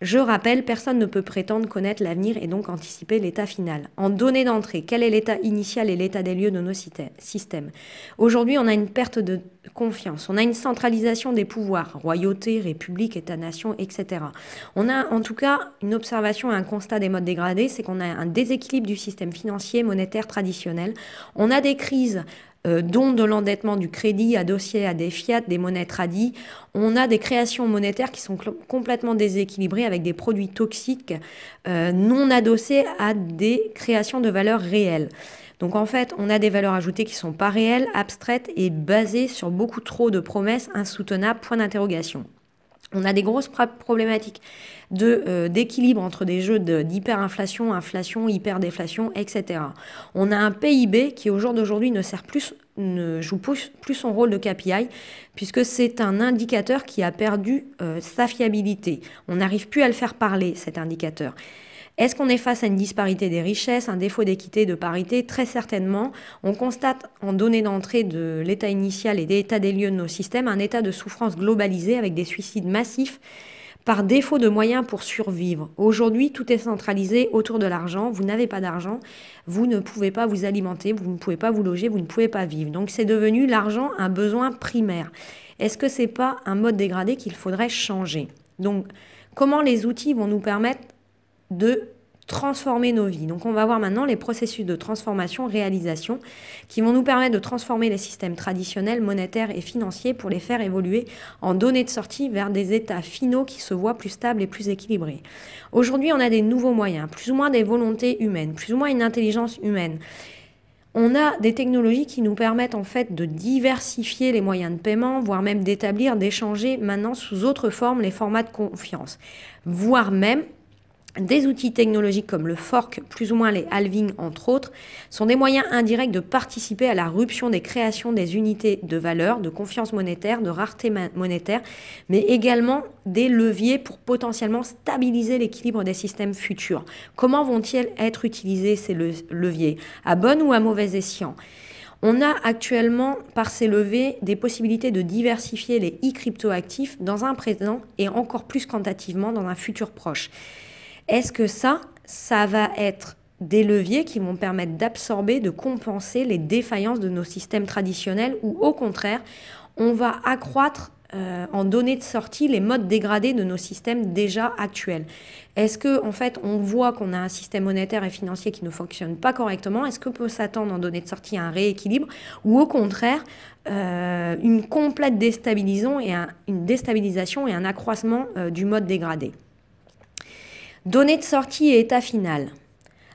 Je rappelle, personne ne peut prétendre connaître l'avenir et donc anticiper l'état final. En données d'entrée, quel est l'état initial et l'état des lieux de nos systèmes Aujourd'hui, on a une perte de confiance, on a une centralisation des pouvoirs, royauté, république, état-nation, etc. On a en tout cas une observation et un constat des modes dégradés, c'est qu'on a un déséquilibre du système financier, monétaire traditionnel. On a des crises euh, dont de l'endettement du crédit adossé à des fiat, des monnaies tradies. On a des créations monétaires qui sont complètement déséquilibrées avec des produits toxiques euh, non adossés à des créations de valeur réelles. Donc en fait, on a des valeurs ajoutées qui ne sont pas réelles, abstraites et basées sur beaucoup trop de promesses insoutenables, point d'interrogation on a des grosses problématiques de euh, d'équilibre entre des jeux d'hyperinflation, inflation, hyperdéflation, etc. On a un PIB qui au jour d'aujourd'hui ne sert plus ne joue plus, son rôle de KPI puisque c'est un indicateur qui a perdu euh, sa fiabilité. On n'arrive plus à le faire parler cet indicateur. Est-ce qu'on est face à une disparité des richesses, un défaut d'équité, de parité Très certainement. On constate en données d'entrée de l'état initial et d'état des lieux de nos systèmes un état de souffrance globalisé avec des suicides massifs par défaut de moyens pour survivre. Aujourd'hui, tout est centralisé autour de l'argent. Vous n'avez pas d'argent, vous ne pouvez pas vous alimenter, vous ne pouvez pas vous loger, vous ne pouvez pas vivre. Donc c'est devenu l'argent un besoin primaire. Est-ce que ce n'est pas un mode dégradé qu'il faudrait changer Donc comment les outils vont nous permettre de transformer nos vies. Donc on va voir maintenant les processus de transformation, réalisation, qui vont nous permettre de transformer les systèmes traditionnels, monétaires et financiers pour les faire évoluer en données de sortie vers des états finaux qui se voient plus stables et plus équilibrés. Aujourd'hui, on a des nouveaux moyens, plus ou moins des volontés humaines, plus ou moins une intelligence humaine. On a des technologies qui nous permettent en fait de diversifier les moyens de paiement, voire même d'établir, d'échanger maintenant sous autre forme les formats de confiance, voire même des outils technologiques comme le fork, plus ou moins les halving entre autres, sont des moyens indirects de participer à la rupture des créations des unités de valeur, de confiance monétaire, de rareté monétaire, mais également des leviers pour potentiellement stabiliser l'équilibre des systèmes futurs. Comment vont-ils être utilisés ces leviers À bon ou à mauvais escient on a actuellement, par ces leviers des possibilités de diversifier les e actifs dans un présent et encore plus quantitativement dans un futur proche. Est-ce que ça, ça va être des leviers qui vont permettre d'absorber, de compenser les défaillances de nos systèmes traditionnels ou au contraire, on va accroître euh, en données de sortie les modes dégradés de nos systèmes déjà actuels. Est-ce que en fait on voit qu'on a un système monétaire et financier qui ne fonctionne pas correctement Est-ce que peut s'attendre en données de sortie un rééquilibre ou au contraire euh, une complète déstabilisation et un, une déstabilisation et un accroissement euh, du mode dégradé Données de sortie et état final.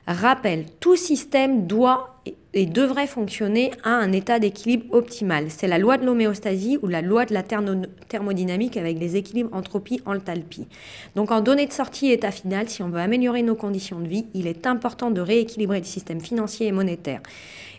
Rappel, tout système doit et devrait fonctionner à un état d'équilibre optimal. C'est la loi de l'homéostasie ou la loi de la thermodynamique avec les équilibres entropie-enthalpie. Donc en données de sortie et état final, si on veut améliorer nos conditions de vie, il est important de rééquilibrer le système financier et monétaire.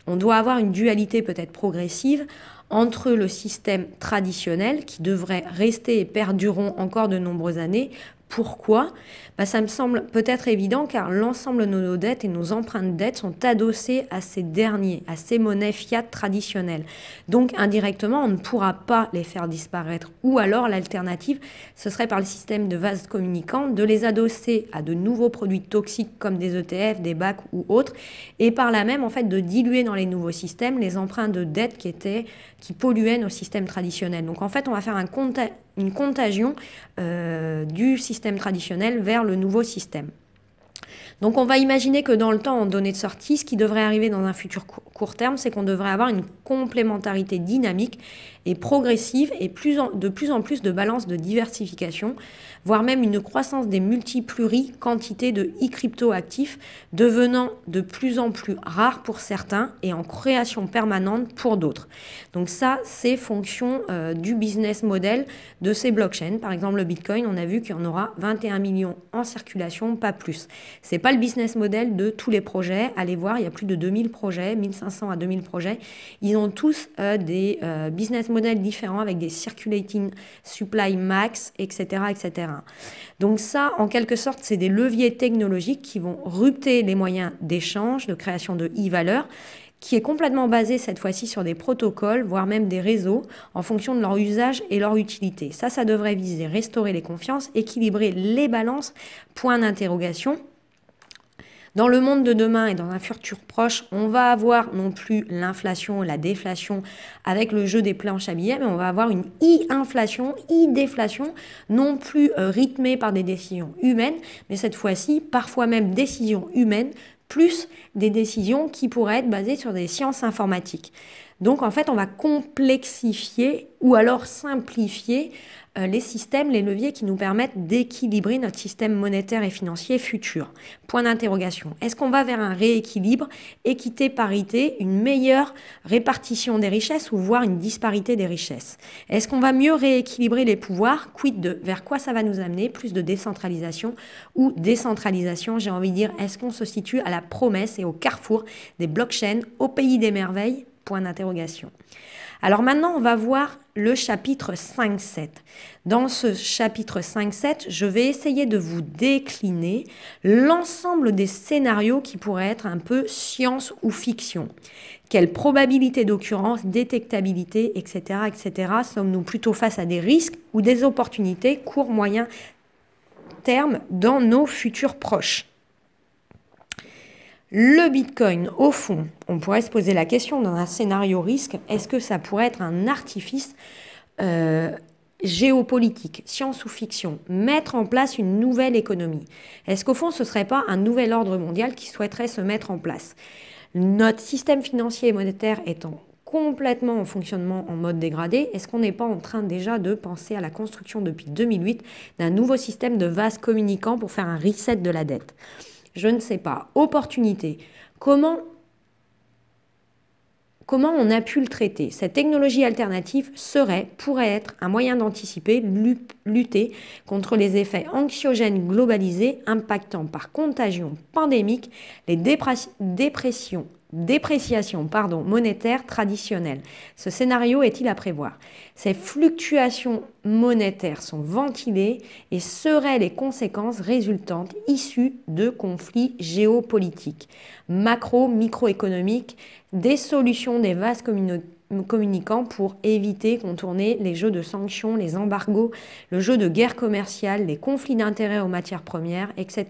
On doit avoir une dualité peut-être progressive entre le système traditionnel qui devrait rester et perdurer encore de nombreuses années. Pourquoi bah, ça me semble peut-être évident car l'ensemble de nos dettes et nos empreintes dettes sont adossées à ces derniers, à ces monnaies fiat traditionnelles. Donc indirectement, on ne pourra pas les faire disparaître. Ou alors l'alternative, ce serait par le système de vases communicants de les adosser à de nouveaux produits toxiques comme des ETF, des bacs ou autres, et par là même en fait de diluer dans les nouveaux systèmes les empreintes de dettes qui étaient qui polluaient nos systèmes traditionnels. Donc en fait, on va faire une contagion euh, du système traditionnel vers le le nouveau système. Donc on va imaginer que dans le temps données de sortie, ce qui devrait arriver dans un futur court terme, c'est qu'on devrait avoir une complémentarité dynamique et progressive et de plus en plus de balance de diversification, voire même une croissance des pluri quantités de e-crypto-actifs devenant de plus en plus rares pour certains et en création permanente pour d'autres. Donc ça, c'est fonction euh, du business model de ces blockchains. Par exemple, le Bitcoin, on a vu qu'il y en aura 21 millions en circulation, pas plus. C'est pas le business model de tous les projets. Allez voir, il y a plus de 2000 projets, 1500 500 à 2000 projets. Ils ont tous euh, des euh, business models différents avec des circulating supply max, etc., etc. Donc ça, en quelque sorte, c'est des leviers technologiques qui vont rupter les moyens d'échange, de création de e-valeur qui est complètement basé cette fois-ci sur des protocoles, voire même des réseaux, en fonction de leur usage et leur utilité. Ça, ça devrait viser restaurer les confiances, équilibrer les balances, point d'interrogation, dans le monde de demain et dans un futur proche, on va avoir non plus l'inflation et la déflation avec le jeu des planches à billets, mais on va avoir une i-inflation, i-déflation, non plus euh, rythmée par des décisions humaines, mais cette fois-ci, parfois même décisions humaines, plus des décisions qui pourraient être basées sur des sciences informatiques. Donc en fait, on va complexifier ou alors simplifier euh, les systèmes, les leviers qui nous permettent d'équilibrer notre système monétaire et financier futur. Point d'interrogation. Est-ce qu'on va vers un rééquilibre, équité, parité, une meilleure répartition des richesses ou voire une disparité des richesses Est-ce qu'on va mieux rééquilibrer les pouvoirs Quid de vers quoi ça va nous amener Plus de décentralisation ou décentralisation, j'ai envie de dire, est-ce qu'on se situe à la promesse et au carrefour des blockchains au pays des merveilles Point d'interrogation. Alors maintenant, on va voir le chapitre 5-7. Dans ce chapitre 5-7, je vais essayer de vous décliner l'ensemble des scénarios qui pourraient être un peu science ou fiction. Quelle probabilité d'occurrence, détectabilité, etc. etc. Sommes-nous plutôt face à des risques ou des opportunités court, moyen terme dans nos futurs proches le Bitcoin, au fond, on pourrait se poser la question dans un scénario risque, est-ce que ça pourrait être un artifice euh, géopolitique, science ou fiction, mettre en place une nouvelle économie Est-ce qu'au fond, ce ne serait pas un nouvel ordre mondial qui souhaiterait se mettre en place Notre système financier et monétaire étant complètement en fonctionnement en mode dégradé, est-ce qu'on n'est pas en train déjà de penser à la construction depuis 2008 d'un nouveau système de vases communicants pour faire un reset de la dette je ne sais pas, opportunité. Comment, comment on a pu le traiter Cette technologie alternative serait, pourrait être un moyen d'anticiper, lutter contre les effets anxiogènes globalisés impactant par contagion pandémique les dépressions dépréciation pardon, monétaire traditionnelle. Ce scénario est-il à prévoir Ces fluctuations monétaires sont ventilées et seraient les conséquences résultantes issues de conflits géopolitiques, macro, microéconomiques, des solutions des vastes communautés communiquant pour éviter, contourner les jeux de sanctions, les embargos, le jeu de guerre commerciale, les conflits d'intérêts aux matières premières, etc.,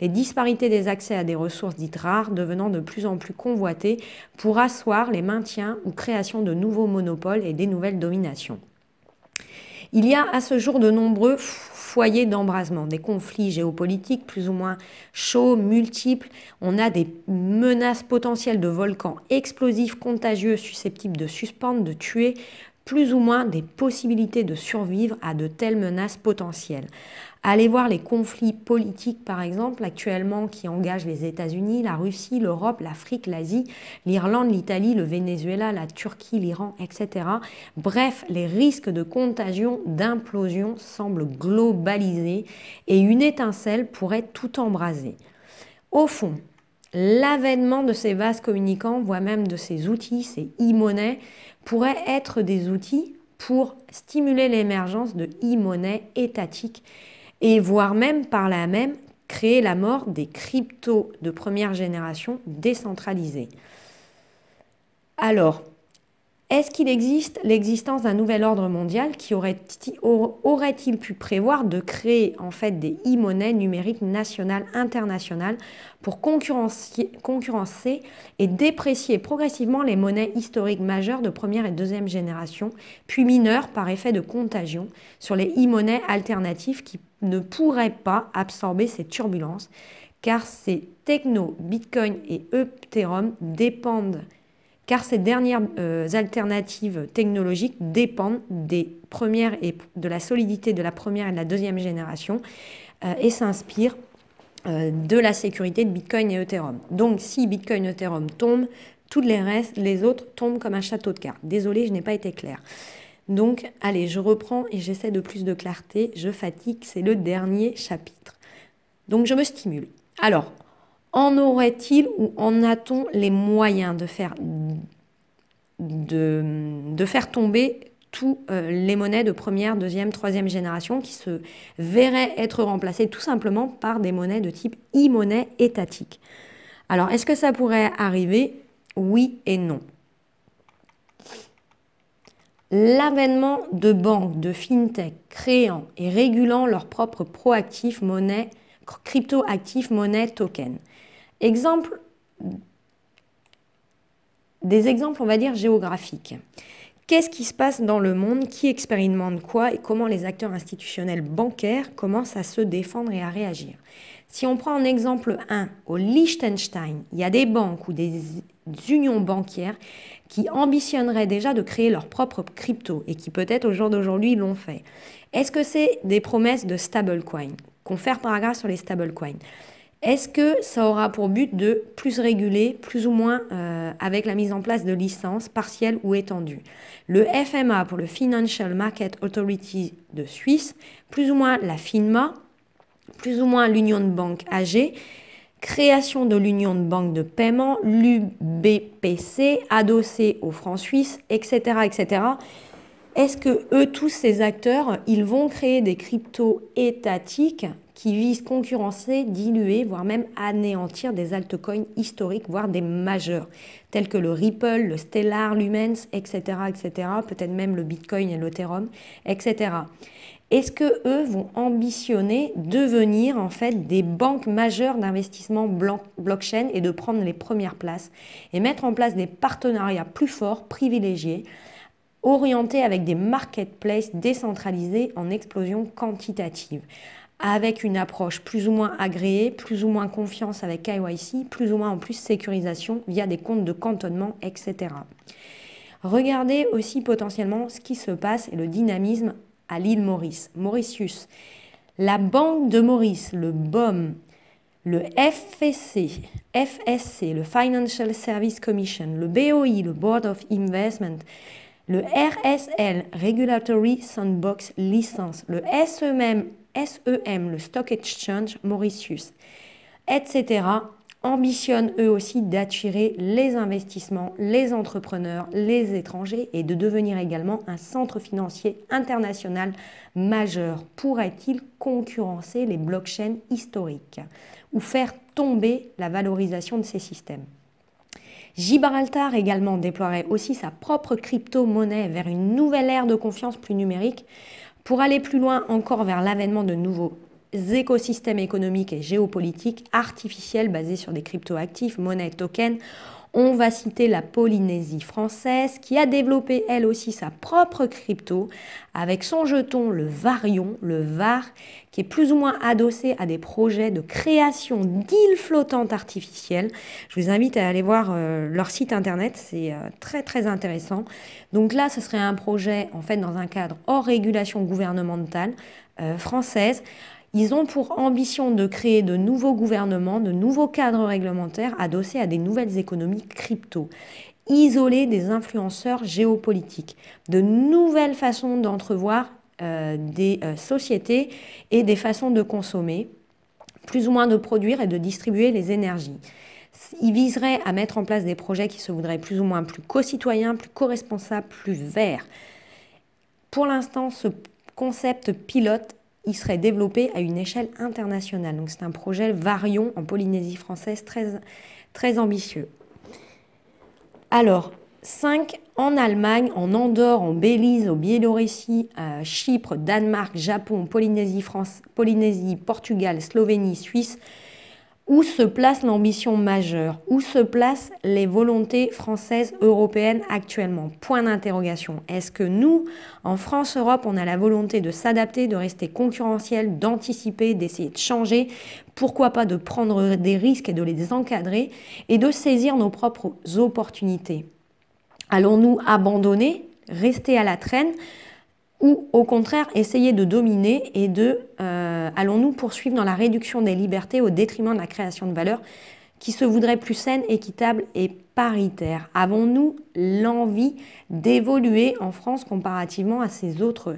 les disparités des accès à des ressources dites rares devenant de plus en plus convoitées pour asseoir les maintiens ou créations de nouveaux monopoles et des nouvelles dominations. Il y a à ce jour de nombreux foyers d'embrasement, des conflits géopolitiques plus ou moins chauds, multiples. On a des menaces potentielles de volcans explosifs, contagieux, susceptibles de suspendre, de tuer plus ou moins des possibilités de survivre à de telles menaces potentielles. Allez voir les conflits politiques, par exemple, actuellement qui engagent les États-Unis, la Russie, l'Europe, l'Afrique, l'Asie, l'Irlande, l'Italie, le Venezuela, la Turquie, l'Iran, etc. Bref, les risques de contagion, d'implosion semblent globalisés et une étincelle pourrait tout embraser. Au fond, L'avènement de ces vases communicants, voire même de ces outils, ces e-monnaies, pourraient être des outils pour stimuler l'émergence de e-monnaies étatiques et voire même par là même créer la mort des cryptos de première génération décentralisés. Alors, est-ce qu'il existe l'existence d'un nouvel ordre mondial qui aurait-il pu prévoir de créer en fait des e-monnaies numériques nationales, internationales pour concurrencer et déprécier progressivement les monnaies historiques majeures de première et deuxième génération, puis mineures par effet de contagion sur les e-monnaies alternatives qui ne pourrait pas absorber ces turbulences car ces techno, Bitcoin et Ethereum dépendent car ces dernières euh, alternatives technologiques dépendent des premières et de la solidité de la première et de la deuxième génération euh, et s'inspirent euh, de la sécurité de Bitcoin et Ethereum. Donc si Bitcoin et Ethereum tombent, toutes les, les autres tombent comme un château de cartes. désolé je n'ai pas été claire. Donc, allez, je reprends et j'essaie de plus de clarté. Je fatigue, c'est le dernier chapitre. Donc, je me stimule. Alors, en aurait-il ou en a-t-on les moyens de faire, de, faire tomber toutes euh, les monnaies de première, deuxième, troisième génération qui se verraient être remplacées tout simplement par des monnaies de type e-monnaie étatique Alors, est-ce que ça pourrait arriver Oui et non l'avènement de banques, de fintech créant et régulant leurs propres proactifs monnaie, cryptoactifs monnaie token. Exemple, des exemples, on va dire, géographiques. Qu'est-ce qui se passe dans le monde Qui expérimente quoi Et comment les acteurs institutionnels bancaires commencent à se défendre et à réagir Si on prend en exemple 1, au Liechtenstein, il y a des banques ou des unions bancaires qui ambitionneraient déjà de créer leur propre crypto et qui peut-être au jour d'aujourd'hui l'ont fait. Est-ce que c'est des promesses de stablecoin Confère paragraphe sur les stablecoins. Est-ce que ça aura pour but de plus réguler, plus ou moins euh, avec la mise en place de licences partielles ou étendues Le FMA pour le Financial Market Authority de Suisse, plus ou moins la FINMA, plus ou moins l'Union de banque AG création de l'union de banque de paiement, l'UBPC, adossé au franc suisse, etc. etc. Est-ce que eux, tous ces acteurs, ils vont créer des cryptos étatiques qui visent concurrencer, diluer, voire même anéantir des altcoins historiques, voire des majeurs, tels que le Ripple, le Stellar, Lumens, etc., etc., peut-être même le Bitcoin et l'Ethereum, etc. Est-ce que eux vont ambitionner devenir en fait des banques majeures d'investissement blockchain et de prendre les premières places et mettre en place des partenariats plus forts, privilégiés, orientés avec des marketplaces décentralisés en explosion quantitative avec une approche plus ou moins agréée, plus ou moins confiance avec KYC, plus ou moins en plus sécurisation via des comptes de cantonnement, etc. Regardez aussi potentiellement ce qui se passe et le dynamisme à l'île Maurice, Mauritius, la Banque de Maurice, le BOM, le FSC, FSC, le Financial Service Commission, le BOI, le Board of Investment, le RSL, Regulatory Sandbox License, le SEM, SEM, le Stock Exchange Mauritius, etc., ambitionnent eux aussi d'attirer les investissements, les entrepreneurs, les étrangers et de devenir également un centre financier international majeur. Pourrait-il concurrencer les blockchains historiques ou faire tomber la valorisation de ces systèmes Gibraltar également déploierait aussi sa propre crypto-monnaie vers une nouvelle ère de confiance plus numérique pour aller plus loin encore vers l'avènement de nouveaux écosystèmes économiques et géopolitiques artificiels basés sur des cryptoactifs, monnaies, tokens. On va citer la Polynésie française qui a développé elle aussi sa propre crypto avec son jeton le Varion, le VAR, qui est plus ou moins adossé à des projets de création d'îles flottantes artificielles. Je vous invite à aller voir euh, leur site internet, c'est euh, très très intéressant. Donc là, ce serait un projet en fait dans un cadre hors régulation gouvernementale euh, française ils ont pour ambition de créer de nouveaux gouvernements, de nouveaux cadres réglementaires adossés à des nouvelles économies crypto isolés des influenceurs géopolitiques, de nouvelles façons d'entrevoir euh, des euh, sociétés et des façons de consommer, plus ou moins de produire et de distribuer les énergies. Ils viseraient à mettre en place des projets qui se voudraient plus ou moins plus co-citoyens, plus co-responsables, plus verts. Pour l'instant, ce concept pilote il serait développé à une échelle internationale. Donc c'est un projet Varion en Polynésie française très, ambitieux. Alors, 5 en Allemagne, en Andorre, en Belize, au Biélorussie, Chypre, Danemark, Japon, Polynésie, France, Polynésie, Portugal, Slovénie, Suisse, où se place l'ambition majeure Où se placent les volontés françaises, européennes actuellement Point d'interrogation. Est-ce que nous, en France, Europe, on a la volonté de s'adapter, de rester concurrentiel, d'anticiper, d'essayer de changer Pourquoi pas de prendre des risques et de les encadrer et de saisir nos propres opportunités Allons-nous abandonner, rester à la traîne ou au contraire essayer de dominer et de euh, allons-nous poursuivre dans la réduction des libertés au détriment de la création de valeur qui se voudrait plus saine, équitable et paritaire Avons-nous l'envie d'évoluer en France comparativement à ces autres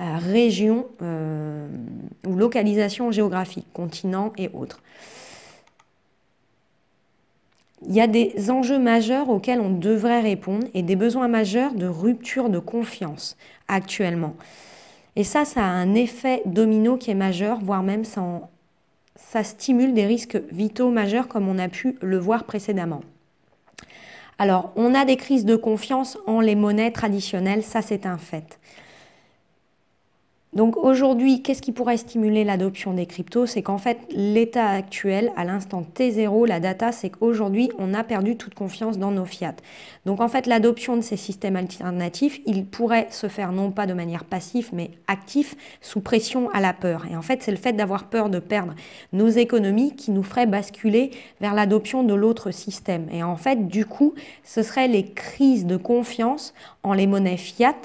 euh, régions euh, ou localisations géographiques, continents et autres il y a des enjeux majeurs auxquels on devrait répondre et des besoins majeurs de rupture de confiance actuellement. Et ça, ça a un effet domino qui est majeur, voire même ça, stimule des risques vitaux majeurs comme on a pu le voir précédemment. Alors, on a des crises de confiance en les monnaies traditionnelles, ça c'est un fait. Donc aujourd'hui, qu'est-ce qui pourrait stimuler l'adoption des cryptos C'est qu'en fait, l'état actuel, à l'instant T0, la data, c'est qu'aujourd'hui, on a perdu toute confiance dans nos fiat. Donc en fait, l'adoption de ces systèmes alternatifs, il pourrait se faire non pas de manière passive, mais actif, sous pression à la peur. Et en fait, c'est le fait d'avoir peur de perdre nos économies qui nous ferait basculer vers l'adoption de l'autre système. Et en fait, du coup, ce seraient les crises de confiance en les monnaies fiat,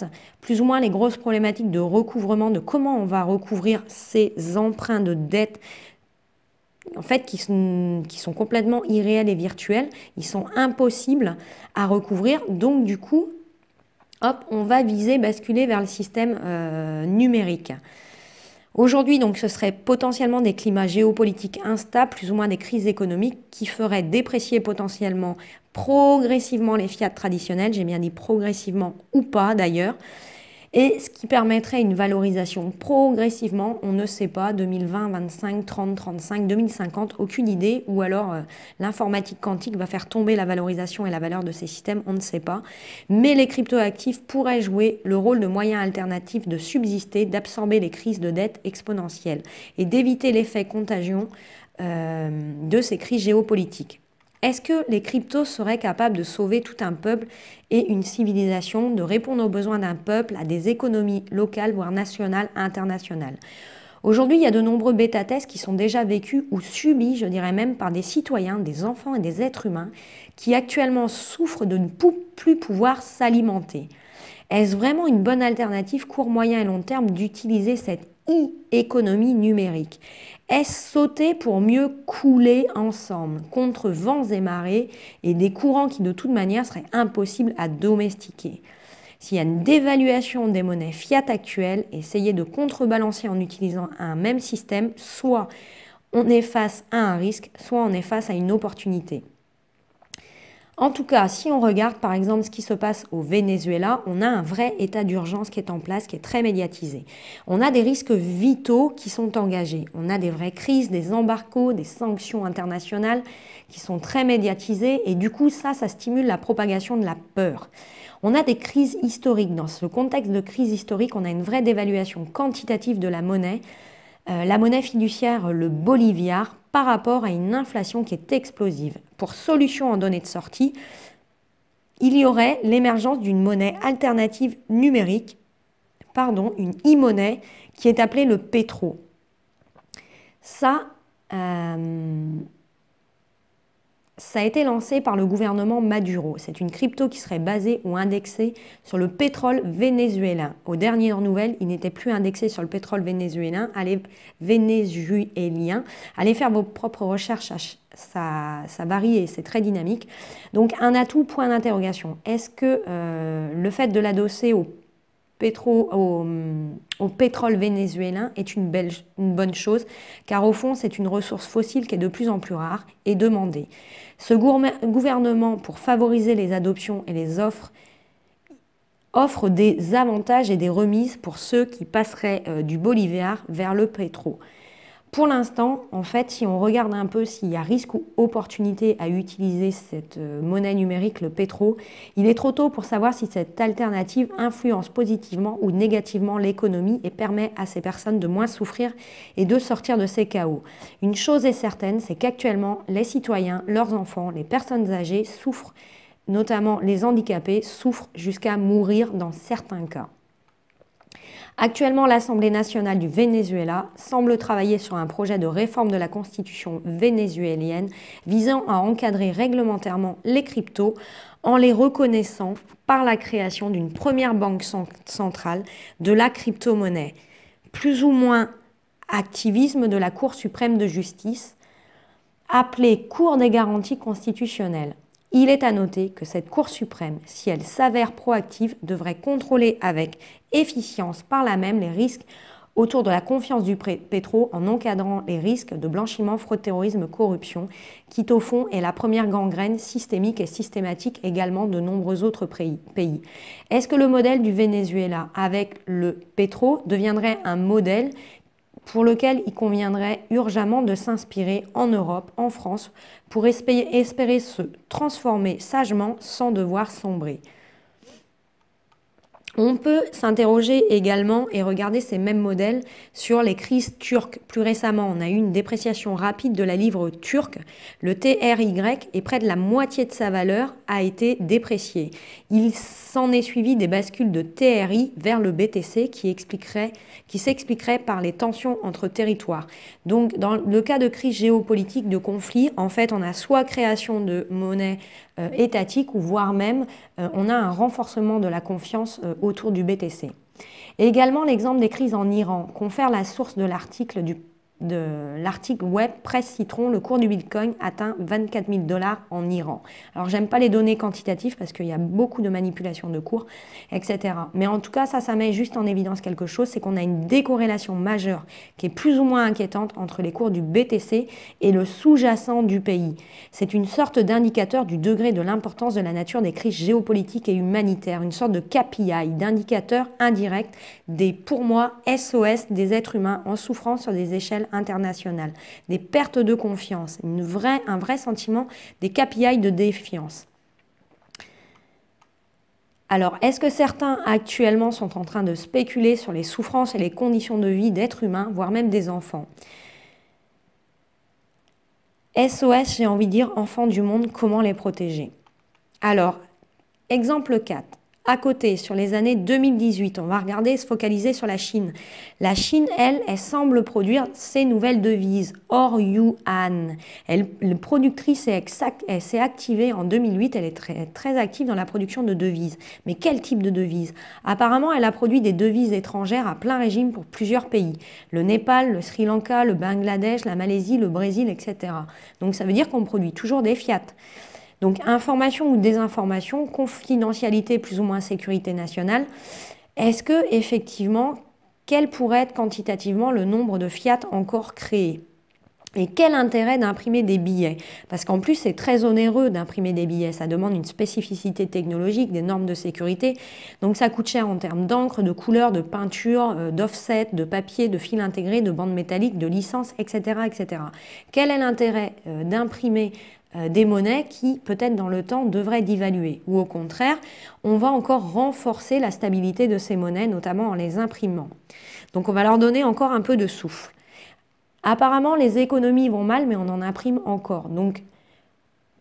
plus ou moins les grosses problématiques de recouvrement, de comment on va recouvrir ces emprunts de dette en fait, qui sont, qui sont, complètement irréels et virtuels, ils sont impossibles à recouvrir. Donc, du coup, hop, on va viser, basculer vers le système euh, numérique. Aujourd'hui, donc, ce serait potentiellement des climats géopolitiques instables, plus ou moins des crises économiques qui feraient déprécier potentiellement progressivement les Fiat traditionnels, j'ai bien dit progressivement ou pas d'ailleurs, et ce qui permettrait une valorisation progressivement, on ne sait pas, 2020, 25, 30, 35, 2050, aucune idée, ou alors euh, l'informatique quantique va faire tomber la valorisation et la valeur de ces systèmes, on ne sait pas. Mais les cryptoactifs pourraient jouer le rôle de moyen alternatif de subsister, d'absorber les crises de dette exponentielles et d'éviter l'effet contagion euh, de ces crises géopolitiques. Est-ce que les cryptos seraient capables de sauver tout un peuple et une civilisation, de répondre aux besoins d'un peuple, à des économies locales, voire nationales, internationales Aujourd'hui, il y a de nombreux bêta-tests qui sont déjà vécus ou subis, je dirais même, par des citoyens, des enfants et des êtres humains qui actuellement souffrent de ne plus pouvoir s'alimenter. Est-ce vraiment une bonne alternative court, moyen et long terme d'utiliser cette e-économie numérique est-ce sauter pour mieux couler ensemble contre vents et marées et des courants qui de toute manière seraient impossibles à domestiquer. S'il y a une dévaluation des monnaies fiat actuelles, essayez de contrebalancer en utilisant un même système, soit on est face à un risque, soit on est face à une opportunité. En tout cas, si on regarde par exemple ce qui se passe au Venezuela, on a un vrai état d'urgence qui est en place, qui est très médiatisé. On a des risques vitaux qui sont engagés. On a des vraies crises, des embargos, des sanctions internationales qui sont très médiatisées et du coup ça, ça stimule la propagation de la peur. On a des crises historiques. Dans ce contexte de crise historique, on a une vraie dévaluation quantitative de la monnaie. Euh, la monnaie fiduciaire, le boliviar, par rapport à une inflation qui est explosive. Pour solution en données de sortie, il y aurait l'émergence d'une monnaie alternative numérique, pardon, une e-monnaie qui est appelée le pétro. Ça, euh, ça a été lancé par le gouvernement Maduro. C'est une crypto qui serait basée ou indexée sur le pétrole vénézuélien. Aux dernières nouvelles, il n'était plus indexé sur le pétrole vénézuélien. Allez, vénézuélien. Allez faire vos propres recherches, ça, varie et c'est très dynamique. Donc un atout, point d'interrogation. Est-ce que euh, le fait de l'adosser au pétro, euh, au, pétrole vénézuélien est une, belle, une bonne chose, car au fond, c'est une ressource fossile qui est de plus en plus rare et demandée. Ce gouvernement, pour favoriser les adoptions et les offres, offre des avantages et des remises pour ceux qui passeraient euh, du bolivar vers le pétro. Pour l'instant, en fait, si on regarde un peu s'il y a risque ou opportunité à utiliser cette euh, monnaie numérique, le pétro, il est trop tôt pour savoir si cette alternative influence positivement ou négativement l'économie et permet à ces personnes de moins souffrir et de sortir de ces chaos. Une chose est certaine, c'est qu'actuellement, les citoyens, leurs enfants, les personnes âgées souffrent, notamment les handicapés, souffrent jusqu'à mourir dans certains cas. Actuellement, l'Assemblée nationale du Venezuela semble travailler sur un projet de réforme de la constitution vénézuélienne visant à encadrer réglementairement les cryptos en les reconnaissant par la création d'une première banque centrale de la crypto-monnaie. Plus ou moins activisme de la Cour suprême de justice, appelée Cour des garanties constitutionnelles. Il est à noter que cette Cour suprême, si elle s'avère proactive, devrait contrôler avec efficience par là même les risques autour de la confiance du pétro en encadrant les risques de blanchiment, fraude, terrorisme, corruption, qui au fond est la première gangrène systémique et systématique également de nombreux autres pays. Est-ce que le modèle du Venezuela avec le pétro deviendrait un modèle pour lequel il conviendrait urgemment de s'inspirer en Europe, en France, pour espérer, se transformer sagement sans devoir sombrer. On peut s'interroger également et regarder ces mêmes modèles sur les crises turques. Plus récemment, on a eu une dépréciation rapide de la livre turque. Le TRY et près de la moitié de sa valeur a été déprécié. Il s'en est suivi des bascules de TRI vers le BTC qui, expliquerait, qui s'expliquerait par les tensions entre territoires. Donc dans le cas de crise géopolitique, de conflit, en fait, on a soit création de monnaie euh, étatique ou voire même euh, on a un renforcement de la confiance euh, autour du BTC. Et également l'exemple des crises en Iran confère la source de l'article du de l'article web Presse Citron, le cours du Bitcoin atteint 24 000 dollars en Iran. Alors j'aime pas les données quantitatives parce qu'il y a beaucoup de manipulations de cours, etc. Mais en tout cas, ça, ça met juste en évidence quelque chose, c'est qu'on a une décorrélation majeure qui est plus ou moins inquiétante entre les cours du BTC et le sous-jacent du pays. C'est une sorte d'indicateur du degré de l'importance de la nature des crises géopolitiques et humanitaires, une sorte de KPI, d'indicateur indirect des pour moi SOS des êtres humains en souffrance sur des échelles international, Des pertes de confiance, une un vrai sentiment des KPI de défiance. Alors, est-ce que certains actuellement sont en train de spéculer sur les souffrances et les conditions de vie d'êtres humains, voire même des enfants SOS, j'ai envie de dire enfants du monde, comment les protéger Alors, exemple 4 à côté, sur les années 2018. On va regarder, se focaliser sur la Chine. La Chine, elle, elle semble produire ses nouvelles devises, Or, yuan. Elle, la productrice s'est activée en 2008, elle est très, très active dans la production de devises. Mais quel type de devises Apparemment, elle a produit des devises étrangères à plein régime pour plusieurs pays. Le Népal, le Sri Lanka, le Bangladesh, la Malaisie, le Brésil, etc. Donc ça veut dire qu'on produit toujours des fiat. Donc information ou désinformation, confidentialité plus ou moins sécurité nationale. Est-ce que effectivement, quel pourrait être quantitativement le nombre de fiat encore créés et quel intérêt d'imprimer des billets Parce qu'en plus, c'est très onéreux d'imprimer des billets. Ça demande une spécificité technologique, des normes de sécurité. Donc ça coûte cher en termes d'encre, de couleur, de peinture, euh, d'offset, de papier, de fil intégré, de bandes métalliques, de licences, etc. etc. Quel est l'intérêt euh, d'imprimer euh, des monnaies qui, peut-être dans le temps, devraient dévaluer. Ou au contraire, on va encore renforcer la stabilité de ces monnaies, notamment en les imprimant. Donc on va leur donner encore un peu de souffle. Apparemment, les économies vont mal, mais on en imprime encore. Donc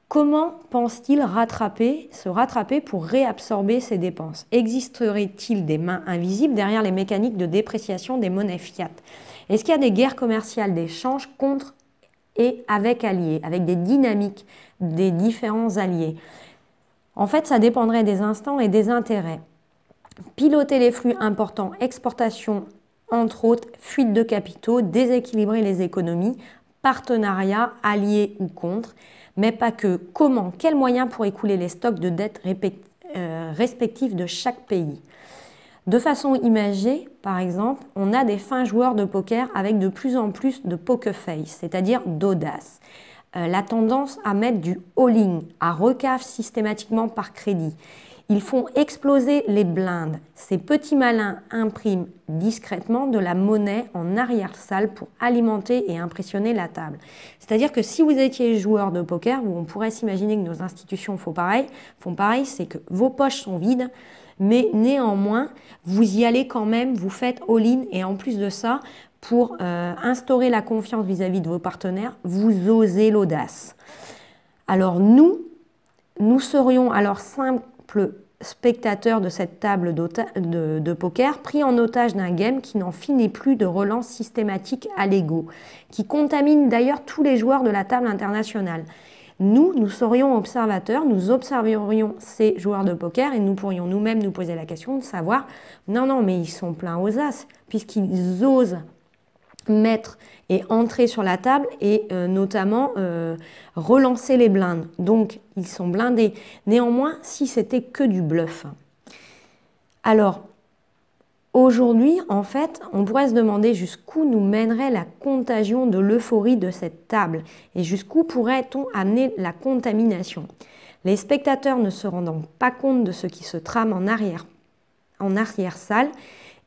comment pense-t-il rattraper, se rattraper pour réabsorber ces dépenses Existerait-il des mains invisibles derrière les mécaniques de dépréciation des monnaies fiat Est-ce qu'il y a des guerres commerciales changes contre et avec alliés, avec des dynamiques des différents alliés. En fait, ça dépendrait des instants et des intérêts. Piloter les flux importants, exportation, entre autres, fuite de capitaux, déséquilibrer les économies, partenariat, alliés ou contre, mais pas que. Comment Quels moyens pour écouler les stocks de dettes euh, respectifs de chaque pays de façon imagée, par exemple, on a des fins joueurs de poker avec de plus en plus de poker face, c'est-à-dire d'audace. Euh, la tendance à mettre du hauling, à recaf systématiquement par crédit. Ils font exploser les blindes. Ces petits malins impriment discrètement de la monnaie en arrière-salle pour alimenter et impressionner la table. C'est-à-dire que si vous étiez joueur de poker, où on pourrait s'imaginer que nos institutions font pareil, font pareil, c'est que vos poches sont vides, mais néanmoins, vous y allez quand même, vous faites all-in et en plus de ça, pour euh, instaurer la confiance vis-à-vis de vos partenaires, vous osez l'audace. Alors nous, nous serions alors simples spectateurs de cette table de, de, poker, pris en otage d'un game qui n'en finit plus de relance systématique à l'ego, qui contamine d'ailleurs tous les joueurs de la table internationale. Nous, nous serions observateurs, nous observerions ces joueurs de poker et nous pourrions nous-mêmes nous poser la question de savoir, non, non, mais ils sont pleins aux as, puisqu'ils osent mettre et entrer sur la table et euh, notamment euh, relancer les blindes. Donc ils sont blindés. Néanmoins, si c'était que du bluff. Alors, Aujourd'hui, en fait, on pourrait se demander jusqu'où nous mènerait la contagion de l'euphorie de cette table et jusqu'où pourrait-on amener la contamination. Les spectateurs ne se rendant pas compte de ce qui se trame en arrière, en arrière salle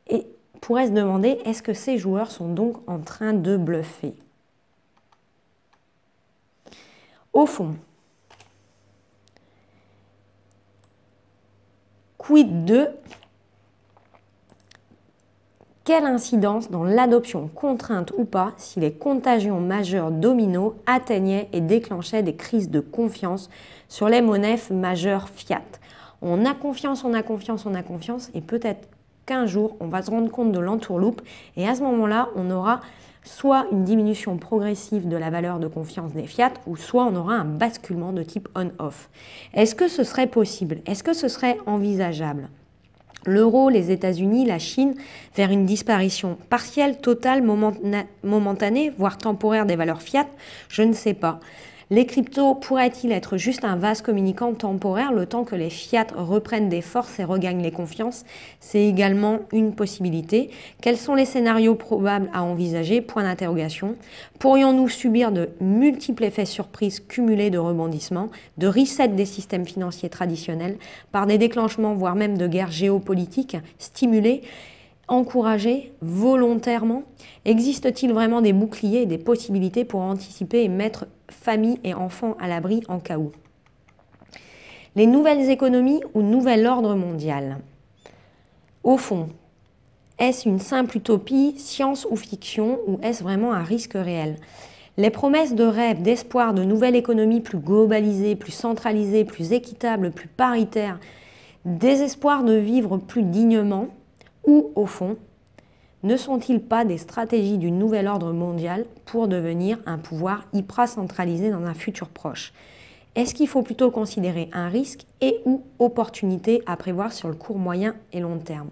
et pourraient se demander est-ce que ces joueurs sont donc en train de bluffer. Au fond, quid de quelle incidence dans l'adoption contrainte ou pas si les contagions majeures domino atteignaient et déclenchaient des crises de confiance sur les monnaies majeures fiat. On a confiance, on a confiance, on a confiance et peut-être qu'un jour on va se rendre compte de l'entourloupe et à ce moment-là on aura soit une diminution progressive de la valeur de confiance des fiat, ou soit on aura un basculement de type on-off. Est-ce que ce serait possible Est-ce que ce serait envisageable l'euro, les États-Unis, la Chine, vers une disparition partielle, totale, momentanée, voire temporaire des valeurs fiat, je ne sais pas. Les cryptos pourraient-ils être juste un vase communicant temporaire le temps que les fiat reprennent des forces et regagnent les confiances C'est également une possibilité. Quels sont les scénarios probables à envisager Point d'interrogation. Pourrions-nous subir de multiples effets surprises cumulés de rebondissements, de resets des systèmes financiers traditionnels par des déclenchements, voire même de guerres géopolitiques stimulées encouragés, volontairement Existe-t-il vraiment des boucliers et des possibilités pour anticiper et mettre famille et enfants à l'abri en cas où. Les nouvelles économies ou nouvel ordre mondial. Au fond, est-ce une simple utopie, science ou fiction, ou est-ce vraiment un risque réel Les promesses de rêve, d'espoir, de nouvelles économies plus globalisées, plus centralisées, plus équitables, plus paritaires, désespoir de vivre plus dignement, ou au fond, ne sont-ils pas des stratégies du nouvel ordre mondial pour devenir un pouvoir hypercentralisé dans un futur proche Est-ce qu'il faut plutôt considérer un risque et ou opportunité à prévoir sur le court, moyen et long terme